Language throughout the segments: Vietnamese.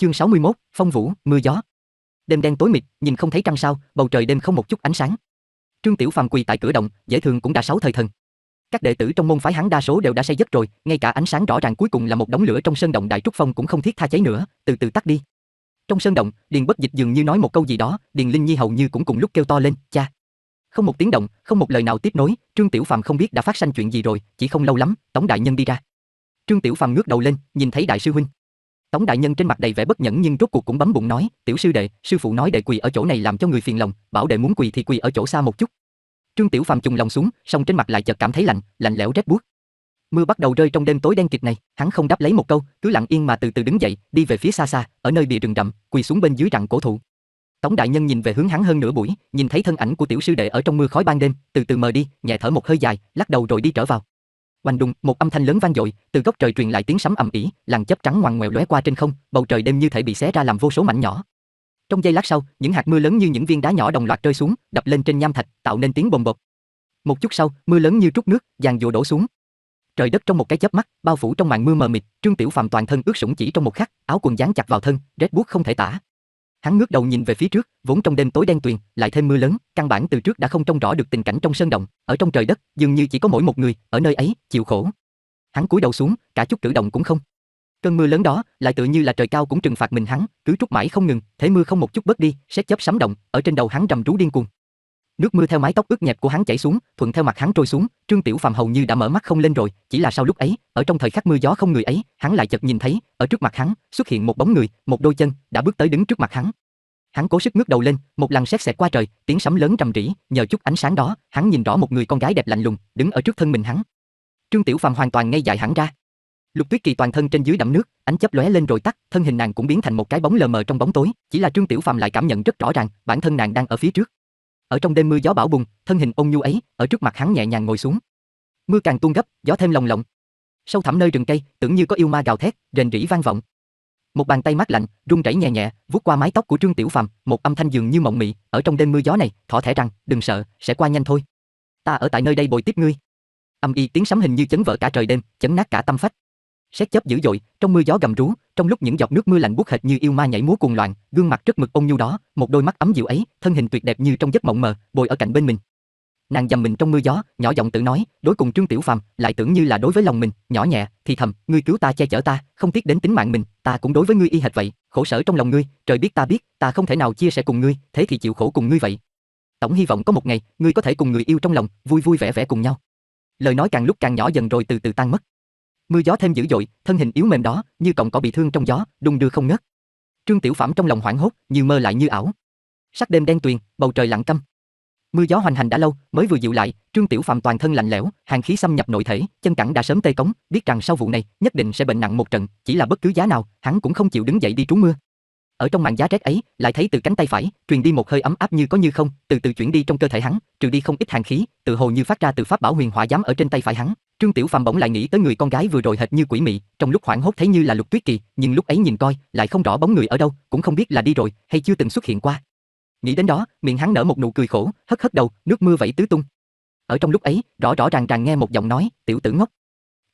Chương 61, phong vũ, mưa gió. Đêm đen tối mịt, nhìn không thấy trăng sao, bầu trời đêm không một chút ánh sáng. Trương Tiểu Phàm quỳ tại cửa động, dễ thường cũng đã sáu thời thần. Các đệ tử trong môn phái hắn đa số đều đã say giấc rồi, ngay cả ánh sáng rõ ràng cuối cùng là một đống lửa trong sơn động đại trúc phong cũng không thiết tha cháy nữa, từ từ tắt đi. Trong sơn động, Điền Bất Dịch dường như nói một câu gì đó, Điền Linh Nhi hầu như cũng cùng lúc kêu to lên, "Cha!" Không một tiếng động, không một lời nào tiếp nối, Trương Tiểu Phàm không biết đã phát sinh chuyện gì rồi, chỉ không lâu lắm, tổng đại nhân đi ra. Trương Tiểu Phàm ngước đầu lên, nhìn thấy đại sư huynh. Tống đại nhân trên mặt đầy vẻ bất nhẫn nhưng rốt cuộc cũng bấm bụng nói, "Tiểu sư đệ, sư phụ nói đệ quỳ ở chỗ này làm cho người phiền lòng, bảo đệ muốn quỳ thì quỳ ở chỗ xa một chút." Trương Tiểu Phàm trùng lòng xuống, song trên mặt lại chợt cảm thấy lạnh, lạnh lẽo rét buốt. Mưa bắt đầu rơi trong đêm tối đen kịt này, hắn không đáp lấy một câu, cứ lặng yên mà từ từ đứng dậy, đi về phía xa xa, ở nơi bìa rừng rậm, quỳ xuống bên dưới rặng cổ thụ. Tống đại nhân nhìn về hướng hắn hơn nửa buổi, nhìn thấy thân ảnh của tiểu sư đệ ở trong mưa khói ban đêm, từ từ mờ đi, nhẹ thở một hơi dài, lắc đầu rồi đi trở vào. Oanh đùng, một âm thanh lớn vang dội, từ góc trời truyền lại tiếng sấm ầm ĩ, làn chớp trắng ngoằn ngoèo lóe qua trên không, bầu trời đêm như thể bị xé ra làm vô số mảnh nhỏ. Trong giây lát sau, những hạt mưa lớn như những viên đá nhỏ đồng loạt rơi xuống, đập lên trên nham thạch, tạo nên tiếng bồng bột. Một chút sau, mưa lớn như trút nước, dàn dụa đổ xuống. Trời đất trong một cái chớp mắt, bao phủ trong màn mưa mờ mịt, Trương Tiểu Phàm toàn thân ướt sũng chỉ trong một khắc, áo quần dán chặt vào thân, rét buốt không thể tả. Hắn ngước đầu nhìn về phía trước, vốn trong đêm tối đen tuyền, lại thêm mưa lớn, căn bản từ trước đã không trông rõ được tình cảnh trong sơn động, ở trong trời đất, dường như chỉ có mỗi một người, ở nơi ấy, chịu khổ. Hắn cúi đầu xuống, cả chút cử động cũng không. Cơn mưa lớn đó, lại tự như là trời cao cũng trừng phạt mình hắn, cứ trút mãi không ngừng, thế mưa không một chút bớt đi, sét chớp sấm động, ở trên đầu hắn rầm rú điên cuồng. Nước mưa theo mái tóc ướt nhẹp của hắn chảy xuống, thuận theo mặt hắn trôi xuống, Trương Tiểu Phàm hầu như đã mở mắt không lên rồi, chỉ là sau lúc ấy, ở trong thời khắc mưa gió không người ấy, hắn lại chợt nhìn thấy, ở trước mặt hắn, xuất hiện một bóng người, một đôi chân, đã bước tới đứng trước mặt hắn. Hắn cố sức ngước đầu lên, một lần xét xẹt qua trời, tiếng sấm lớn trầm rỉ, nhờ chút ánh sáng đó, hắn nhìn rõ một người con gái đẹp lạnh lùng, đứng ở trước thân mình hắn. Trương Tiểu Phàm hoàn toàn ngay dại hẳn ra. Lục Tuyết Kỳ toàn thân trên dưới đẫm nước, ánh chớp lóe lên rồi tắt, thân hình nàng cũng biến thành một cái bóng lờ mờ trong bóng tối, chỉ là Trương Tiểu Phàm lại cảm nhận rất rõ ràng, bản thân nàng đang ở phía trước ở trong đêm mưa gió bão bùng, thân hình ôn nhu ấy, ở trước mặt hắn nhẹ nhàng ngồi xuống. Mưa càng tuôn gấp, gió thêm lồng lộng. Sâu thẳm nơi rừng cây, tưởng như có yêu ma gào thét, rền rỉ vang vọng. Một bàn tay mát lạnh, run rẩy nhẹ nhẹ, vuốt qua mái tóc của Trương Tiểu Phàm, một âm thanh dường như mộng mị, ở trong đêm mưa gió này, thỏ thẻ rằng, đừng sợ, sẽ qua nhanh thôi. Ta ở tại nơi đây bồi tiếp ngươi. Âm y tiếng sấm hình như chấn vỡ cả trời đêm, chấn nát cả tâm phách. Xét chớp dữ dội, trong mưa gió gầm rú, trong lúc những giọt nước mưa lạnh buốt hệt như yêu ma nhảy múa cuồng loạn, gương mặt rất mực ông nhu đó, một đôi mắt ấm dịu ấy, thân hình tuyệt đẹp như trong giấc mộng mờ, bồi ở cạnh bên mình. Nàng dầm mình trong mưa gió, nhỏ giọng tự nói, đối cùng Trương Tiểu Phàm, lại tưởng như là đối với lòng mình, nhỏ nhẹ, thì thầm, ngươi cứu ta che chở ta, không tiếc đến tính mạng mình, ta cũng đối với ngươi y hệt vậy, khổ sở trong lòng ngươi, trời biết ta biết, ta không thể nào chia sẻ cùng ngươi, thế thì chịu khổ cùng ngươi vậy. Tổng hy vọng có một ngày, ngươi có thể cùng người yêu trong lòng, vui vui vẻ vẻ cùng nhau. Lời nói càng lúc càng nhỏ dần rồi từ từ tan mất. Mưa gió thêm dữ dội, thân hình yếu mềm đó, như cọng cỏ bị thương trong gió, đung đưa không ngớt. Trương Tiểu Phàm trong lòng hoảng hốt, như mơ lại như ảo. Sắc đêm đen tuyền, bầu trời lặng câm. Mưa gió hoành hành đã lâu, mới vừa dịu lại, Trương Tiểu Phàm toàn thân lạnh lẽo, hàng khí xâm nhập nội thể, chân cẳng đã sớm tê cống, biết rằng sau vụ này nhất định sẽ bệnh nặng một trận, chỉ là bất cứ giá nào, hắn cũng không chịu đứng dậy đi trú mưa. Ở trong màn giá rét ấy, lại thấy từ cánh tay phải truyền đi một hơi ấm áp như có như không, từ từ chuyển đi trong cơ thể hắn, trừ đi không ít hàng khí, tự hồ như phát ra từ pháp bảo huyền hỏa giám ở trên tay phải hắn. Trương Tiểu Phàm bỗng lại nghĩ tới người con gái vừa rồi hệt như quỷ mị, trong lúc hoảng hốt thấy như là Lục Tuyết Kỳ, nhưng lúc ấy nhìn coi, lại không rõ bóng người ở đâu, cũng không biết là đi rồi hay chưa từng xuất hiện qua. Nghĩ đến đó, miệng hắn nở một nụ cười khổ, hất hất đầu, nước mưa vẩy tứ tung. Ở trong lúc ấy, rõ rõ ràng ràng nghe một giọng nói, "Tiểu tử ngốc."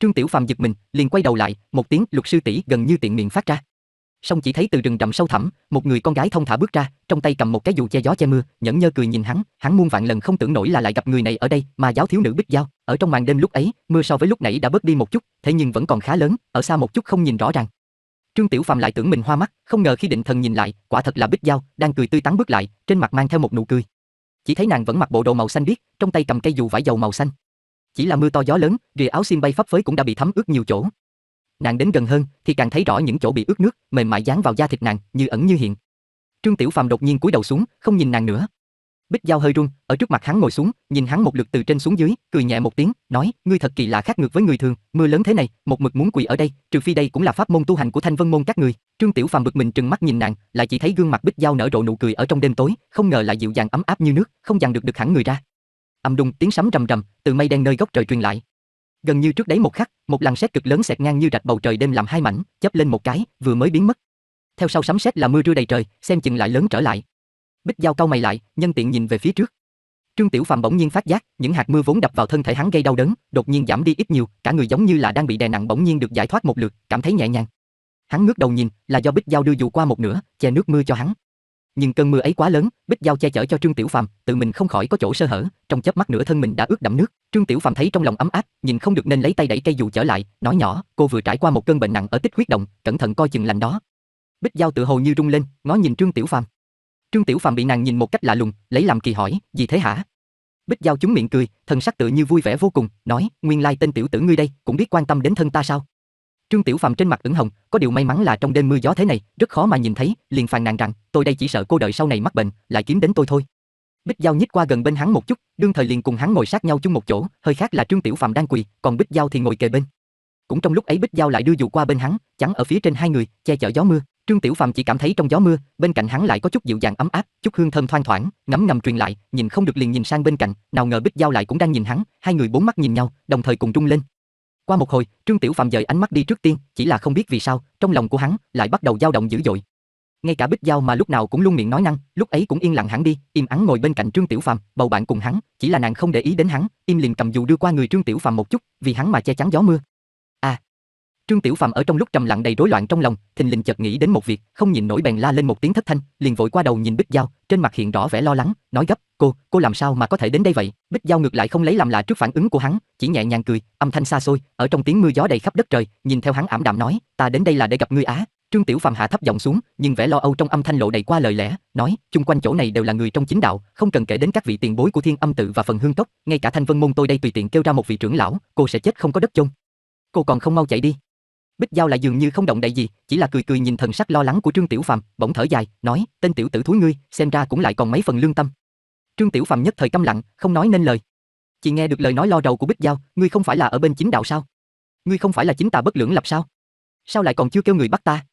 Trương Tiểu Phàm giật mình, liền quay đầu lại, một tiếng Lục sư tỷ" gần như tiện miệng phát ra xong chỉ thấy từ rừng rậm sâu thẳm, một người con gái thông thả bước ra, trong tay cầm một cái dù che gió che mưa, nhẫn nhơ cười nhìn hắn, hắn muôn vạn lần không tưởng nổi là lại gặp người này ở đây, mà giáo thiếu nữ Bích dao ở trong màn đêm lúc ấy, mưa so với lúc nãy đã bớt đi một chút, thế nhưng vẫn còn khá lớn, ở xa một chút không nhìn rõ ràng. Trương Tiểu Phàm lại tưởng mình hoa mắt, không ngờ khi định thần nhìn lại, quả thật là Bích dao đang cười tươi tắn bước lại, trên mặt mang theo một nụ cười. Chỉ thấy nàng vẫn mặc bộ đồ màu xanh biếc, trong tay cầm cây dù vải dầu màu xanh. Chỉ là mưa to gió lớn, rìa áo xiêm bay phấp phới cũng đã bị thấm ướt nhiều chỗ, Nàng đến gần hơn thì càng thấy rõ những chỗ bị ướt nước, mềm mại dán vào da thịt nàng, như ẩn như hiện. Trương Tiểu Phàm đột nhiên cúi đầu xuống, không nhìn nàng nữa. Bích Giao hơi run, ở trước mặt hắn ngồi xuống, nhìn hắn một lượt từ trên xuống dưới, cười nhẹ một tiếng, nói: "Ngươi thật kỳ lạ khác ngược với người thường, mưa lớn thế này, một mực muốn quỳ ở đây, trừ phi đây cũng là pháp môn tu hành của Thanh Vân môn các người." Trương Tiểu Phàm bực mình trừng mắt nhìn nàng, lại chỉ thấy gương mặt Bích Giao nở rộ nụ cười ở trong đêm tối, không ngờ lại dịu dàng ấm áp như nước, không dằn được được hẳn người ra. Âm đùng tiếng sấm rầm rầm, từ mây đen nơi góc trời truyền lại, Gần như trước đấy một khắc, một làn sét cực lớn xẹt ngang như rạch bầu trời đêm làm hai mảnh, chớp lên một cái, vừa mới biến mất. Theo sau sấm sét là mưa rưa đầy trời, xem chừng lại lớn trở lại. Bích dao cau mày lại, nhân tiện nhìn về phía trước. Trương Tiểu Phàm bỗng nhiên phát giác, những hạt mưa vốn đập vào thân thể hắn gây đau đớn, đột nhiên giảm đi ít nhiều, cả người giống như là đang bị đè nặng bỗng nhiên được giải thoát một lượt, cảm thấy nhẹ nhàng. Hắn ngước đầu nhìn, là do Bích dao đưa dù qua một nửa, che nước mưa cho hắn nhưng cơn mưa ấy quá lớn, Bích Giao che chở cho Trương Tiểu Phàm, tự mình không khỏi có chỗ sơ hở, trong chớp mắt nửa thân mình đã ướt đẫm nước. Trương Tiểu Phàm thấy trong lòng ấm áp, nhìn không được nên lấy tay đẩy cây dù trở lại, nói nhỏ, cô vừa trải qua một cơn bệnh nặng ở tích huyết động, cẩn thận coi chừng lành đó. Bích Giao tự hồ như rung lên, ngó nhìn Trương Tiểu Phàm. Trương Tiểu Phàm bị nàng nhìn một cách lạ lùng, lấy làm kỳ hỏi, gì thế hả? Bích Giao chúng miệng cười, thần sắc tự như vui vẻ vô cùng, nói, nguyên lai tên tiểu tử ngươi đây, cũng biết quan tâm đến thân ta sao? Trương Tiểu Phàm trên mặt ửng hồng, có điều may mắn là trong đêm mưa gió thế này, rất khó mà nhìn thấy, liền phàn nàn rằng, tôi đây chỉ sợ cô đợi sau này mắc bệnh, lại kiếm đến tôi thôi. Bích Giao nhích qua gần bên hắn một chút, đương thời liền cùng hắn ngồi sát nhau chung một chỗ, hơi khác là Trương Tiểu Phàm đang quỳ, còn Bích Giao thì ngồi kề bên. Cũng trong lúc ấy Bích Giao lại đưa dù qua bên hắn, chắn ở phía trên hai người, che chở gió mưa. Trương Tiểu Phàm chỉ cảm thấy trong gió mưa, bên cạnh hắn lại có chút dịu dàng ấm áp, chút hương thơm thoang thoảng, ngấm ngầm truyền lại, nhìn không được liền nhìn sang bên cạnh, nào ngờ Bích Giao lại cũng đang nhìn hắn, hai người bốn mắt nhìn nhau, đồng thời cùng trung lên, qua một hồi, Trương Tiểu Phạm dời ánh mắt đi trước tiên, chỉ là không biết vì sao, trong lòng của hắn lại bắt đầu dao động dữ dội. Ngay cả Bích dao mà lúc nào cũng luôn miệng nói năng, lúc ấy cũng yên lặng hẳn đi, im ắng ngồi bên cạnh Trương Tiểu Phạm, bầu bạn cùng hắn, chỉ là nàng không để ý đến hắn, im liền cầm dù đưa qua người Trương Tiểu Phạm một chút, vì hắn mà che chắn gió mưa, Trương Tiểu Phàm ở trong lúc trầm lặng đầy rối loạn trong lòng, thình lình chợt nghĩ đến một việc, không nhịn nổi bèn la lên một tiếng thất thanh, liền vội qua đầu nhìn Bích Giao, trên mặt hiện rõ vẻ lo lắng, nói gấp, "Cô, cô làm sao mà có thể đến đây vậy?" Bích Giao ngược lại không lấy làm lạ trước phản ứng của hắn, chỉ nhẹ nhàng cười, âm thanh xa xôi, ở trong tiếng mưa gió đầy khắp đất trời, nhìn theo hắn ảm đạm nói, "Ta đến đây là để gặp ngươi á." Trương Tiểu Phàm hạ thấp giọng xuống, nhưng vẻ lo âu trong âm thanh lộ đầy qua lời lẽ, nói, chung quanh chỗ này đều là người trong chính đạo, không cần kể đến các vị tiền bối của Thiên Âm tự và phần hương tốc, ngay cả Thanh Vân môn tôi đây tùy tiện kêu ra một vị trưởng lão, cô sẽ chết không có đất chôn. Cô còn không mau chạy đi. Bích Giao lại dường như không động đậy gì, chỉ là cười cười nhìn thần sắc lo lắng của Trương Tiểu Phàm, bỗng thở dài, nói: "Tên tiểu tử thúi ngươi, xem ra cũng lại còn mấy phần lương tâm." Trương Tiểu Phàm nhất thời câm lặng, không nói nên lời. Chỉ nghe được lời nói lo đầu của Bích Giao, "Ngươi không phải là ở bên chính đạo sao? Ngươi không phải là chính tà bất lưỡng lập sao? Sao lại còn chưa kêu người bắt ta?"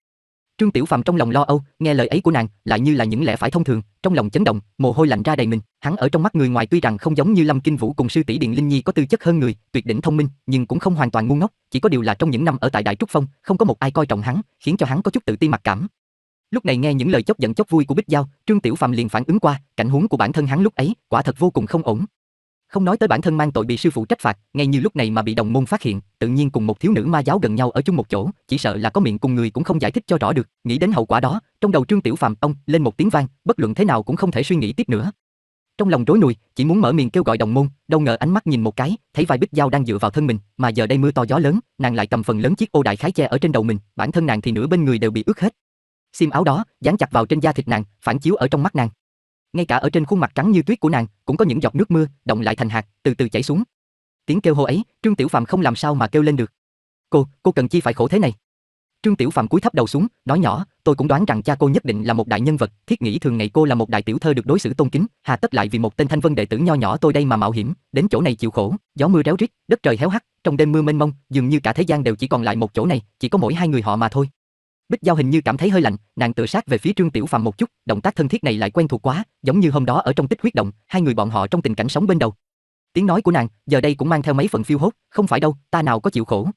Trương Tiểu Phàm trong lòng lo âu, nghe lời ấy của nàng, lại như là những lẽ phải thông thường, trong lòng chấn động, mồ hôi lạnh ra đầy mình. Hắn ở trong mắt người ngoài tuy rằng không giống như Lâm Kinh Vũ cùng sư tỷ Điện Linh Nhi có tư chất hơn người, tuyệt đỉnh thông minh, nhưng cũng không hoàn toàn ngu ngốc, chỉ có điều là trong những năm ở tại Đại Trúc Phong, không có một ai coi trọng hắn, khiến cho hắn có chút tự ti mặc cảm. Lúc này nghe những lời chốc giận chốc vui của Bích Giao, Trương Tiểu Phàm liền phản ứng qua, cảnh huống của bản thân hắn lúc ấy quả thật vô cùng không ổn. Không nói tới bản thân mang tội bị sư phụ trách phạt, ngay như lúc này mà bị đồng môn phát hiện, tự nhiên cùng một thiếu nữ ma giáo gần nhau ở chung một chỗ, chỉ sợ là có miệng cùng người cũng không giải thích cho rõ được, nghĩ đến hậu quả đó, trong đầu Trương Tiểu Phàm ông lên một tiếng vang, bất luận thế nào cũng không thể suy nghĩ tiếp nữa. Trong lòng rối nùi, chỉ muốn mở miệng kêu gọi đồng môn, đâu ngờ ánh mắt nhìn một cái, thấy vài bích dao đang dựa vào thân mình, mà giờ đây mưa to gió lớn, nàng lại cầm phần lớn chiếc ô đại khái che ở trên đầu mình, bản thân nàng thì nửa bên người đều bị ướt hết. Xiêm áo đó, dán chặt vào trên da thịt nàng, phản chiếu ở trong mắt nàng ngay cả ở trên khuôn mặt trắng như tuyết của nàng cũng có những giọt nước mưa động lại thành hạt từ từ chảy xuống tiếng kêu hô ấy trương tiểu phàm không làm sao mà kêu lên được cô cô cần chi phải khổ thế này trương tiểu phàm cúi thấp đầu xuống nói nhỏ tôi cũng đoán rằng cha cô nhất định là một đại nhân vật thiết nghĩ thường ngày cô là một đại tiểu thơ được đối xử tôn kính hà tất lại vì một tên thanh vân đệ tử nho nhỏ tôi đây mà mạo hiểm đến chỗ này chịu khổ gió mưa réo rít đất trời héo hắt trong đêm mưa mênh mông dường như cả thế gian đều chỉ còn lại một chỗ này chỉ có mỗi hai người họ mà thôi Bích Giao hình như cảm thấy hơi lạnh, nàng tựa sát về phía Trương Tiểu Phàm một chút, động tác thân thiết này lại quen thuộc quá, giống như hôm đó ở trong tích huyết động, hai người bọn họ trong tình cảnh sống bên đầu. Tiếng nói của nàng giờ đây cũng mang theo mấy phần phiêu hốt, không phải đâu, ta nào có chịu khổ.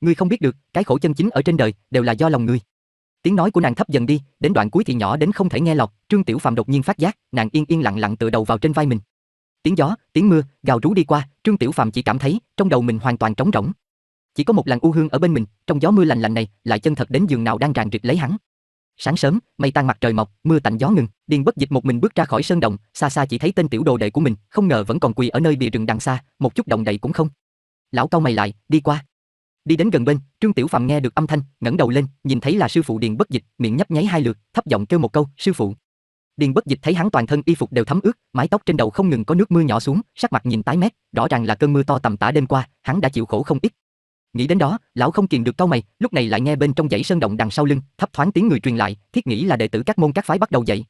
Ngươi không biết được, cái khổ chân chính ở trên đời đều là do lòng ngươi. Tiếng nói của nàng thấp dần đi, đến đoạn cuối thì nhỏ đến không thể nghe lọt, Trương Tiểu Phàm đột nhiên phát giác, nàng yên yên lặng lặng tựa đầu vào trên vai mình. Tiếng gió, tiếng mưa, gào rú đi qua, Trương Tiểu Phàm chỉ cảm thấy trong đầu mình hoàn toàn trống rỗng, chỉ có một làn u hương ở bên mình, trong gió mưa lành lạnh này, lại chân thật đến giường nào đang ràng rực lấy hắn. Sáng sớm, mây tan mặt trời mọc, mưa tạnh gió ngừng, Điền Bất Dịch một mình bước ra khỏi sơn động, xa xa chỉ thấy tên tiểu đồ đệ của mình, không ngờ vẫn còn quỳ ở nơi bìa rừng đằng xa, một chút động đậy cũng không. Lão cau mày lại, đi qua. Đi đến gần bên, Trương Tiểu Phạm nghe được âm thanh, ngẩng đầu lên, nhìn thấy là sư phụ Điền Bất Dịch, miệng nhấp nháy hai lượt, thấp giọng kêu một câu, "Sư phụ." Điền Bất Dịch thấy hắn toàn thân y phục đều thấm ướt, mái tóc trên đầu không ngừng có nước mưa nhỏ xuống, sắc mặt nhìn tái mét, rõ ràng là cơn mưa to tầm tã đêm qua, hắn đã chịu khổ không ít. Nghĩ đến đó, lão không kiềm được cau mày, lúc này lại nghe bên trong dãy sơn động đằng sau lưng, thấp thoáng tiếng người truyền lại, thiết nghĩ là đệ tử các môn các phái bắt đầu dậy.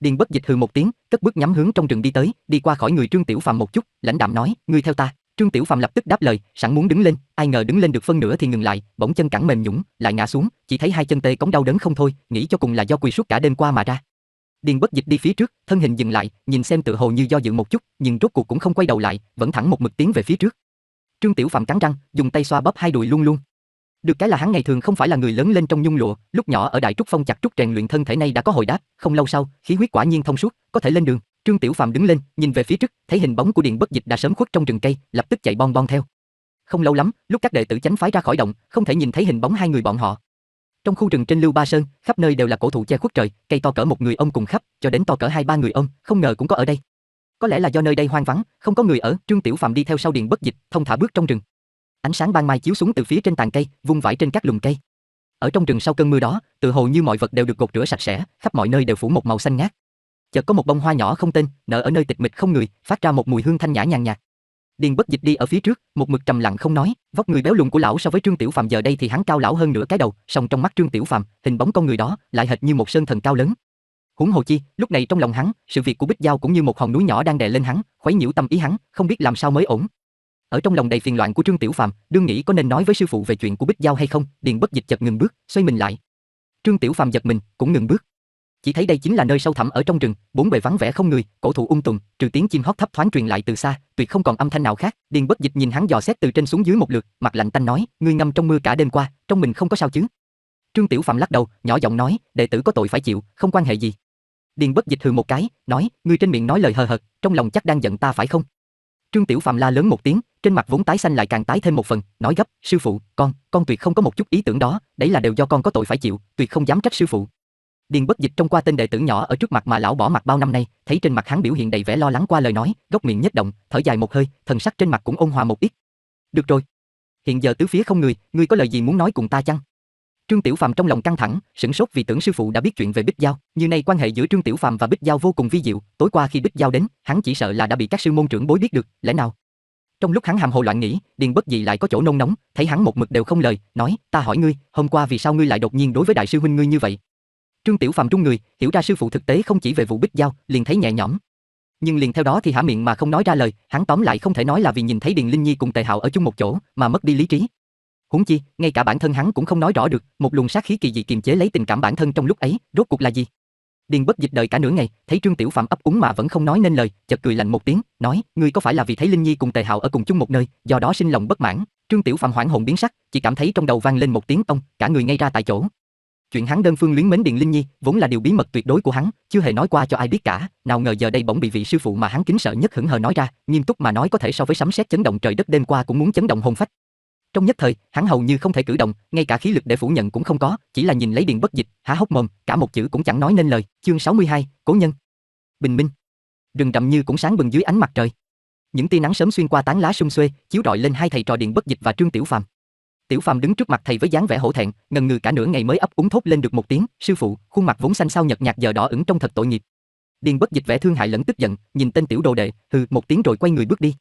Điền Bất Dịch hừ một tiếng, cất bước nhắm hướng trong rừng đi tới, đi qua khỏi người Trương Tiểu Phàm một chút, lãnh đạm nói, "Ngươi theo ta." Trương Tiểu Phàm lập tức đáp lời, sẵn muốn đứng lên, ai ngờ đứng lên được phân nửa thì ngừng lại, bỗng chân cẳng mềm nhũn, lại ngã xuống, chỉ thấy hai chân tê cống đau đớn không thôi, nghĩ cho cùng là do quỳ suốt cả đêm qua mà ra. Điền Bất Dịch đi phía trước, thân hình dừng lại, nhìn xem tự hồ như do dự một chút, nhưng rốt cuộc cũng không quay đầu lại, vẫn thẳng một mực tiến về phía trước. Trương Tiểu Phạm cắn răng, dùng tay xoa bóp hai đùi luôn luôn. Được cái là hắn ngày thường không phải là người lớn lên trong nhung lụa, lúc nhỏ ở Đại Trúc Phong chặt trúc rèn luyện thân thể này đã có hồi đáp, không lâu sau, khí huyết quả nhiên thông suốt, có thể lên đường. Trương Tiểu Phạm đứng lên, nhìn về phía trước, thấy hình bóng của Điền Bất Dịch đã sớm khuất trong rừng cây, lập tức chạy bon bon theo. Không lâu lắm, lúc các đệ tử chánh phái ra khỏi động, không thể nhìn thấy hình bóng hai người bọn họ. Trong khu rừng trên Lưu Ba Sơn, khắp nơi đều là cổ thụ che khuất trời, cây to cỡ một người ông cùng khắp, cho đến to cỡ hai ba người ông, không ngờ cũng có ở đây. Có lẽ là do nơi đây hoang vắng, không có người ở, Trương Tiểu Phàm đi theo sau Điền Bất Dịch, thông thả bước trong rừng. Ánh sáng ban mai chiếu xuống từ phía trên tàn cây, vung vãi trên các lùm cây. Ở trong rừng sau cơn mưa đó, tự hồ như mọi vật đều được gột rửa sạch sẽ, khắp mọi nơi đều phủ một màu xanh ngát. Chợt có một bông hoa nhỏ không tên, nở ở nơi tịch mịch không người, phát ra một mùi hương thanh nhã nhàn nhạt. Điền Bất Dịch đi ở phía trước, một mực trầm lặng không nói, vóc người béo lùn của lão so với Trương Tiểu Phàm giờ đây thì hắn cao lão hơn nửa cái đầu, song trong mắt Trương Tiểu Phàm, hình bóng con người đó lại hệt như một sơn thần cao lớn, Huống hồ chi, lúc này trong lòng hắn, sự việc của Bích Giao cũng như một hòn núi nhỏ đang đè lên hắn, khuấy nhiễu tâm ý hắn, không biết làm sao mới ổn. Ở trong lòng đầy phiền loạn của Trương Tiểu Phàm, đương nghĩ có nên nói với sư phụ về chuyện của Bích Giao hay không, điền bất dịch chợt ngừng bước, xoay mình lại. Trương Tiểu Phàm giật mình, cũng ngừng bước. Chỉ thấy đây chính là nơi sâu thẳm ở trong rừng, bốn bề vắng vẻ không người, cổ thụ um tùm, trừ tiếng chim hót thấp thoáng truyền lại từ xa, tuyệt không còn âm thanh nào khác. Điền bất dịch nhìn hắn dò xét từ trên xuống dưới một lượt, mặt lạnh tanh nói: "Ngươi ngâm trong mưa cả đêm qua, trong mình không có sao chứ?" Trương Tiểu phàm lắc đầu, nhỏ giọng nói, đệ tử có tội phải chịu, không quan hệ gì. Điền bất dịch hừ một cái, nói, ngươi trên miệng nói lời hờ hợt, trong lòng chắc đang giận ta phải không? Trương Tiểu Phạm la lớn một tiếng, trên mặt vốn tái xanh lại càng tái thêm một phần, nói gấp, sư phụ, con, con tuyệt không có một chút ý tưởng đó, đấy là đều do con có tội phải chịu, tuyệt không dám trách sư phụ. Điền bất dịch trông qua tên đệ tử nhỏ ở trước mặt mà lão bỏ mặt bao năm nay, thấy trên mặt hắn biểu hiện đầy vẻ lo lắng qua lời nói, góc miệng nhếch động, thở dài một hơi, thần sắc trên mặt cũng ôn hòa một ít. Được rồi. Hiện giờ tứ phía không người, ngươi có lời gì muốn nói cùng ta chăng? Trương Tiểu Phàm trong lòng căng thẳng, sửng sốt vì tưởng sư phụ đã biết chuyện về Bích Giao, như nay quan hệ giữa Trương Tiểu Phàm và Bích Giao vô cùng vi diệu, tối qua khi Bích Giao đến, hắn chỉ sợ là đã bị các sư môn trưởng bối biết được, lẽ nào? Trong lúc hắn hàm hồ loạn nghĩ, Điền Bất Dị lại có chỗ nôn nóng, thấy hắn một mực đều không lời, nói: "Ta hỏi ngươi, hôm qua vì sao ngươi lại đột nhiên đối với đại sư huynh ngươi như vậy?" Trương Tiểu Phàm trung người, hiểu ra sư phụ thực tế không chỉ về vụ Bích Giao, liền thấy nhẹ nhõm. Nhưng liền theo đó thì há miệng mà không nói ra lời, hắn tóm lại không thể nói là vì nhìn thấy Điền Linh Nhi cùng Tề Hạo ở chung một chỗ mà mất đi lý trí, Huống chi, ngay cả bản thân hắn cũng không nói rõ được, một luồng sát khí kỳ dị kiềm chế lấy tình cảm bản thân trong lúc ấy, rốt cuộc là gì? Điền Bất Dịch đợi cả nửa ngày, thấy Trương Tiểu Phạm ấp úng mà vẫn không nói nên lời, chợt cười lạnh một tiếng, nói: "Ngươi có phải là vì thấy Linh Nhi cùng Tề hào ở cùng chung một nơi, do đó sinh lòng bất mãn?" Trương Tiểu Phạm hoảng hồn biến sắc, chỉ cảm thấy trong đầu vang lên một tiếng ông, cả người ngay ra tại chỗ. Chuyện hắn đơn phương luyến mến Điền Linh Nhi, vốn là điều bí mật tuyệt đối của hắn, chưa hề nói qua cho ai biết cả, nào ngờ giờ đây bỗng bị vị sư phụ mà hắn kính sợ nhất hững hờ nói ra, nghiêm túc mà nói có thể so với sấm sét chấn động trời đất đêm qua cũng muốn chấn động hồn phách, trong nhất thời, hắn hầu như không thể cử động, ngay cả khí lực để phủ nhận cũng không có, chỉ là nhìn lấy Điền Bất Dịch, há hốc mồm, cả một chữ cũng chẳng nói nên lời. Chương 62, cố nhân. Bình minh. Rừng rậm như cũng sáng bừng dưới ánh mặt trời. Những tia nắng sớm xuyên qua tán lá sum xuê, chiếu rọi lên hai thầy trò Điền Bất Dịch và Trương Tiểu Phàm. Tiểu Phàm đứng trước mặt thầy với dáng vẻ hổ thẹn, ngần ngừ cả nửa ngày mới ấp úng thốt lên được một tiếng, "Sư phụ." Khuôn mặt vốn xanh xao nhợt nhạt giờ đỏ ửng trong thật tội nghiệp. Điền Bất Dịch vẻ thương hại lẫn tức giận, nhìn tên tiểu đồ đệ, hừ một tiếng rồi quay người bước đi.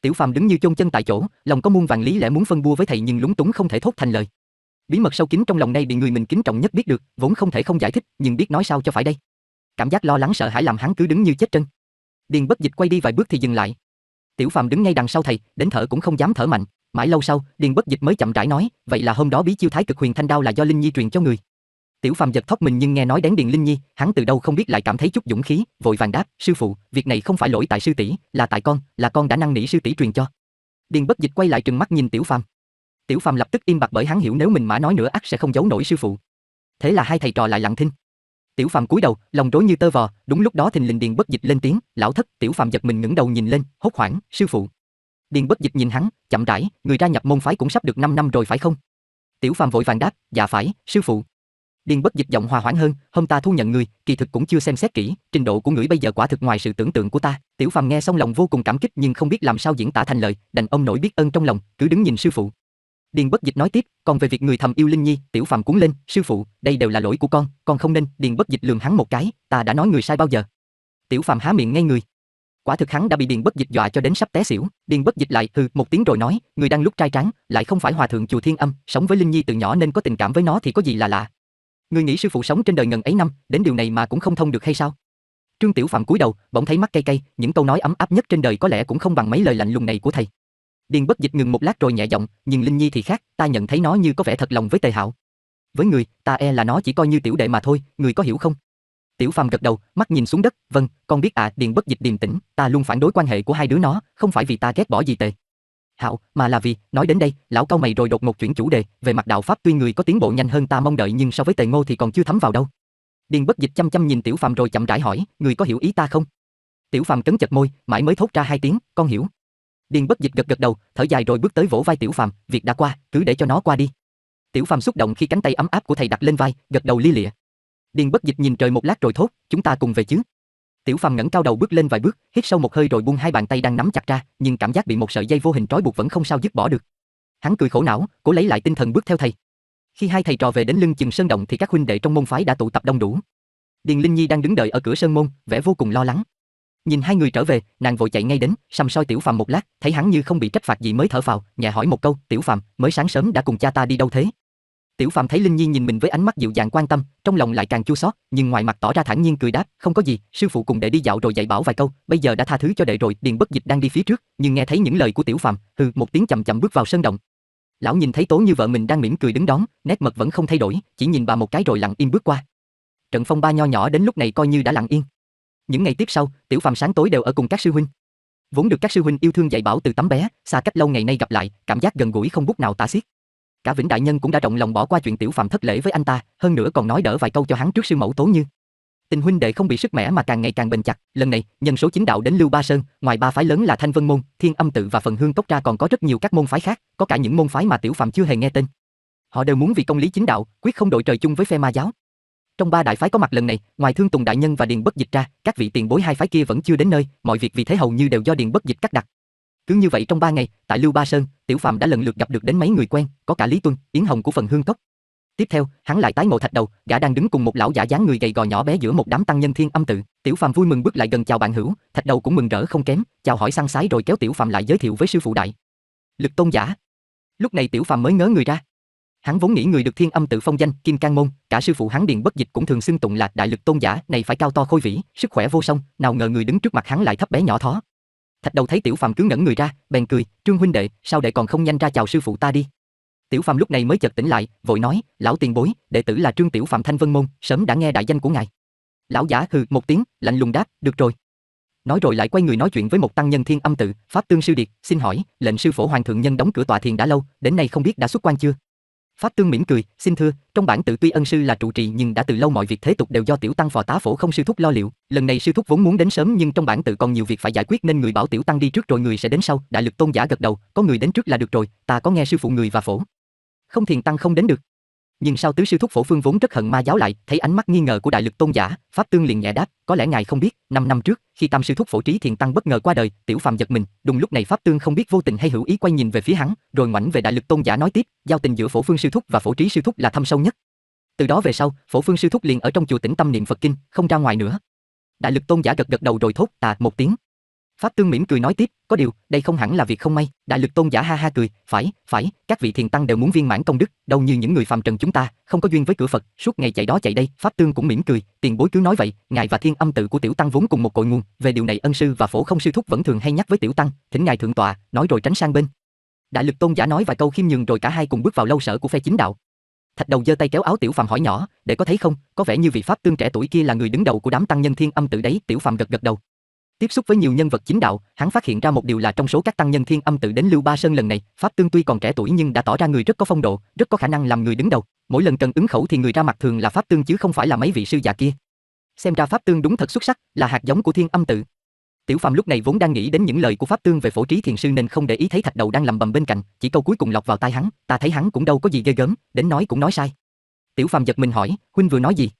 Tiểu Phàm đứng như chôn chân tại chỗ, lòng có muôn vàng lý lẽ muốn phân bua với thầy nhưng lúng túng không thể thốt thành lời. Bí mật sâu kín trong lòng này bị người mình kính trọng nhất biết được, vốn không thể không giải thích, nhưng biết nói sao cho phải đây. Cảm giác lo lắng sợ hãi làm hắn cứ đứng như chết chân. Điền Bất Dịch quay đi vài bước thì dừng lại. Tiểu Phàm đứng ngay đằng sau thầy, đến thở cũng không dám thở mạnh, mãi lâu sau, Điền Bất Dịch mới chậm rãi nói, vậy là hôm đó bí chiêu Thái Cực Huyền Thanh Đao là do Linh Nhi truyền cho người. Tiểu Phàm giật thót mình nhưng nghe nói đến Điền Linh Nhi, hắn từ đâu không biết lại cảm thấy chút dũng khí, vội vàng đáp, "Sư phụ, việc này không phải lỗi tại sư tỷ, là tại con, là con đã năn nỉ sư tỷ truyền cho." Điền Bất Dịch quay lại trừng mắt nhìn Tiểu Phàm. Tiểu Phàm lập tức im bặt bởi hắn hiểu nếu mình mà nói nữa ắt sẽ không giấu nổi sư phụ. Thế là hai thầy trò lại lặng thinh. Tiểu Phàm cúi đầu, lòng rối như tơ vò, đúng lúc đó thình lình Điền Bất Dịch lên tiếng, "Lão thất." Tiểu Phàm giật mình ngẩng đầu nhìn lên, hốt hoảng, "Sư phụ." Điền Bất Dịch nhìn hắn, chậm rãi, người ra nhập môn phái cũng sắp được 5 năm rồi phải không? Tiểu Phàm vội vàng đáp, "Dạ phải, sư phụ." Điền Bất Dịch giọng hòa hoãn hơn, "Hôm ta thu nhận người, kỳ thực cũng chưa xem xét kỹ, trình độ của người bây giờ quả thực ngoài sự tưởng tượng của ta." Tiểu Phàm nghe xong lòng vô cùng cảm kích nhưng không biết làm sao diễn tả thành lời, đành ông nổi biết ơn trong lòng, cứ đứng nhìn sư phụ. Điền Bất Dịch nói tiếp, "Còn về việc người thầm yêu Linh Nhi, Tiểu Phàm cuốn lên, sư phụ, đây đều là lỗi của con, con không nên." Điền Bất Dịch lườm hắn một cái, "Ta đã nói người sai bao giờ?" Tiểu Phàm há miệng ngay người. Quả thực hắn đã bị Điền Bất Dịch dọa cho đến sắp té xỉu, Điền Bất Dịch lại hừ một tiếng rồi nói, người đang lúc trai trắng, lại không phải hòa thượng chùa Thiên Âm, sống với Linh Nhi từ nhỏ nên có tình cảm với nó thì có gì là lạ, Người nghĩ sư phụ sống trên đời ngần ấy năm, đến điều này mà cũng không thông được hay sao? Trương Tiểu Phạm cúi đầu, bỗng thấy mắt cay cay, những câu nói ấm áp nhất trên đời có lẽ cũng không bằng mấy lời lạnh lùng này của thầy. Điền Bất Dịch ngừng một lát rồi nhẹ giọng, nhưng Linh Nhi thì khác, ta nhận thấy nó như có vẻ thật lòng với Tề Hạo. Với người, ta e là nó chỉ coi như tiểu đệ mà thôi, người có hiểu không? Tiểu Phạm gật đầu, mắt nhìn xuống đất, "Vâng, con biết ạ." À, Điền Bất Dịch điềm tĩnh, "Ta luôn phản đối quan hệ của hai đứa nó, không phải vì ta ghét bỏ gì Tề. Hạo, mà là vì, nói đến đây, lão cau mày rồi đột ngột chuyển chủ đề, về mặt đạo pháp tuy người có tiến bộ nhanh hơn ta mong đợi nhưng so với Tề Ngô thì còn chưa thấm vào đâu. Điền Bất Dịch chăm chăm nhìn Tiểu Phàm rồi chậm rãi hỏi, người có hiểu ý ta không? Tiểu Phàm cấn chặt môi, mãi mới thốt ra hai tiếng, con hiểu. Điền Bất Dịch gật gật đầu, thở dài rồi bước tới vỗ vai Tiểu Phàm, việc đã qua, cứ để cho nó qua đi. Tiểu Phàm xúc động khi cánh tay ấm áp của thầy đặt lên vai, gật đầu li lịa. Điền Bất Dịch nhìn trời một lát rồi thốt, chúng ta cùng về chứ? Tiểu Phàm ngẩng cao đầu bước lên vài bước, hít sâu một hơi rồi buông hai bàn tay đang nắm chặt ra, nhưng cảm giác bị một sợi dây vô hình trói buộc vẫn không sao dứt bỏ được. Hắn cười khổ não, cố lấy lại tinh thần bước theo thầy. Khi hai thầy trò về đến lưng chừng sơn động thì các huynh đệ trong môn phái đã tụ tập đông đủ. Điền Linh Nhi đang đứng đợi ở cửa sơn môn, vẻ vô cùng lo lắng. Nhìn hai người trở về, nàng vội chạy ngay đến, sầm soi Tiểu Phàm một lát, thấy hắn như không bị trách phạt gì mới thở phào, nhẹ hỏi một câu, "Tiểu Phàm, mới sáng sớm đã cùng cha ta đi đâu thế?" Tiểu Phạm thấy Linh Nhi nhìn mình với ánh mắt dịu dàng quan tâm, trong lòng lại càng chua xót, nhưng ngoài mặt tỏ ra thản nhiên cười đáp, không có gì, sư phụ cùng đệ đi dạo rồi dạy bảo vài câu, bây giờ đã tha thứ cho đệ rồi. Điền Bất Dịch đang đi phía trước, nhưng nghe thấy những lời của Tiểu Phạm, hừ một tiếng chậm chậm bước vào sân động. Lão nhìn thấy Tố Như vợ mình đang mỉm cười đứng đón, nét mặt vẫn không thay đổi, chỉ nhìn bà một cái rồi lặng im bước qua. Trận phong ba nho nhỏ đến lúc này coi như đã lặng yên. Những ngày tiếp sau, Tiểu Phạm sáng tối đều ở cùng các sư huynh. Vốn được các sư huynh yêu thương dạy bảo từ tấm bé, xa cách lâu ngày nay gặp lại, cảm giác gần gũi không bút nào tả xiết. Cả Vĩnh đại nhân cũng đã động lòng bỏ qua chuyện tiểu phạm thất lễ với anh ta, hơn nữa còn nói đỡ vài câu cho hắn trước sư mẫu Tố Như. Tình huynh đệ không bị sức mẻ mà càng ngày càng bền chặt, lần này, nhân số chính đạo đến Lưu Ba Sơn, ngoài ba phái lớn là Thanh Vân môn, Thiên Âm tự và Phần Hương cốc ra còn có rất nhiều các môn phái khác, có cả những môn phái mà tiểu phạm chưa hề nghe tên. Họ đều muốn vì công lý chính đạo, quyết không đội trời chung với phe ma giáo. Trong ba đại phái có mặt lần này, ngoài Thương Tùng đại nhân và Điền Bất Dịch ra, các vị tiền bối hai phái kia vẫn chưa đến nơi, mọi việc vì thế hầu như đều do Điền Bất Dịch cắt đặt. Cứ như vậy trong ba ngày, tại Lưu Ba Sơn, Tiểu Phàm đã lần lượt gặp được đến mấy người quen, có cả Lý Tuân, Yến Hồng của phần Hương Cốc. Tiếp theo, hắn lại tái ngộ thạch đầu, gã đang đứng cùng một lão giả dáng người gầy gò nhỏ bé giữa một đám tăng nhân thiên âm tự. Tiểu Phàm vui mừng bước lại gần chào bạn hữu, thạch đầu cũng mừng rỡ không kém, chào hỏi săn sái rồi kéo Tiểu Phàm lại giới thiệu với sư phụ đại. Lực Tôn giả. Lúc này Tiểu Phàm mới ngớ người ra. Hắn vốn nghĩ người được thiên âm tự phong danh Kim Can môn, cả sư phụ hắn Điền Bất Dịch cũng thường xưng tụng là đại lực tôn giả, này phải cao to khôi vĩ, sức khỏe vô song, nào ngờ người đứng trước mặt hắn lại thấp bé nhỏ thó, Thạch đầu thấy Tiểu Phàm cứ ngẩn người ra, bèn cười, "Trương huynh đệ, sao đệ còn không nhanh ra chào sư phụ ta đi?" Tiểu Phàm lúc này mới chợt tỉnh lại, vội nói, "Lão tiền bối, đệ tử là Trương Tiểu Phàm Thanh Vân môn, sớm đã nghe đại danh của ngài." Lão giả hừ một tiếng, lạnh lùng đáp, "Được rồi." Nói rồi lại quay người nói chuyện với một tăng nhân thiên âm tự, Pháp Tương sư điệt, "Xin hỏi, lệnh sư phổ hoàng thượng nhân đóng cửa tòa thiền đã lâu, đến nay không biết đã xuất quan chưa?" Pháp Tương mỉm cười, xin thưa, trong bản tự tuy ân sư là trụ trì nhưng đã từ lâu mọi việc thế tục đều do tiểu tăng phò tá phổ không sư thúc lo liệu, lần này sư thúc vốn muốn đến sớm nhưng trong bản tự còn nhiều việc phải giải quyết nên người bảo tiểu tăng đi trước rồi người sẽ đến sau, đại lực tôn giả gật đầu, có người đến trước là được rồi, ta có nghe sư phụ người và phổ. Không thiền tăng không đến được. Nhưng sao tứ sư thúc phổ phương vốn rất hận ma giáo lại, thấy ánh mắt nghi ngờ của đại lực tôn giả, pháp tương liền nhẹ đáp, có lẽ ngài không biết, năm năm trước, khi tam sư thúc phổ trí thiền tăng bất ngờ qua đời, tiểu phàm giật mình, đúng lúc này pháp tương không biết vô tình hay hữu ý quay nhìn về phía hắn, rồi ngoảnh về đại lực tôn giả nói tiếp, giao tình giữa phổ phương sư thúc và phổ trí sư thúc là thâm sâu nhất. Từ đó về sau, phổ phương sư thúc liền ở trong chùa tĩnh tâm niệm Phật kinh, không ra ngoài nữa. Đại lực tôn giả gật gật đầu rồi thốt, tà một tiếng. Pháp Tương mỉm cười nói tiếp, có điều, đây không hẳn là việc không may, Đại Lực Tôn giả ha ha cười, phải, phải, các vị thiền tăng đều muốn viên mãn công đức, đâu như những người phàm trần chúng ta, không có duyên với cửa Phật, suốt ngày chạy đó chạy đây, Pháp Tương cũng mỉm cười, tiền bối cứ nói vậy, ngài và thiên âm tự của tiểu tăng vốn cùng một cội nguồn, về điều này ân sư và phổ không sư thúc vẫn thường hay nhắc với tiểu tăng, thỉnh ngài thượng tọa, nói rồi tránh sang bên. Đại Lực Tôn giả nói vài câu khiêm nhường rồi cả hai cùng bước vào lâu sở của phe chính đạo. Thạch Đầu giơ tay kéo áo Tiểu Phàm hỏi nhỏ, "Để có thấy không, có vẻ như vị pháp tương trẻ tuổi kia là người đứng đầu của đám tăng nhân Thiên Âm tự đấy." Tiểu Phàm gật gật đầu, Tiếp xúc với nhiều nhân vật chính đạo, hắn phát hiện ra một điều là trong số các tăng nhân thiên âm tự đến Lưu Ba Sơn lần này, Pháp Tương tuy còn trẻ tuổi nhưng đã tỏ ra người rất có phong độ, rất có khả năng làm người đứng đầu. Mỗi lần cần ứng khẩu thì người ra mặt thường là Pháp Tương chứ không phải là mấy vị sư già kia. Xem ra Pháp Tương đúng thật xuất sắc, là hạt giống của thiên âm tự. Tiểu Phàm lúc này vốn đang nghĩ đến những lời của Pháp Tương về phổ trí thiền sư nên không để ý thấy Thạch Đầu đang lầm bầm bên cạnh, chỉ câu cuối cùng lọc vào tai hắn, ta thấy hắn cũng đâu có gì ghê gớm, đến nói cũng nói sai. Tiểu Phàm giật mình hỏi, huynh vừa nói gì?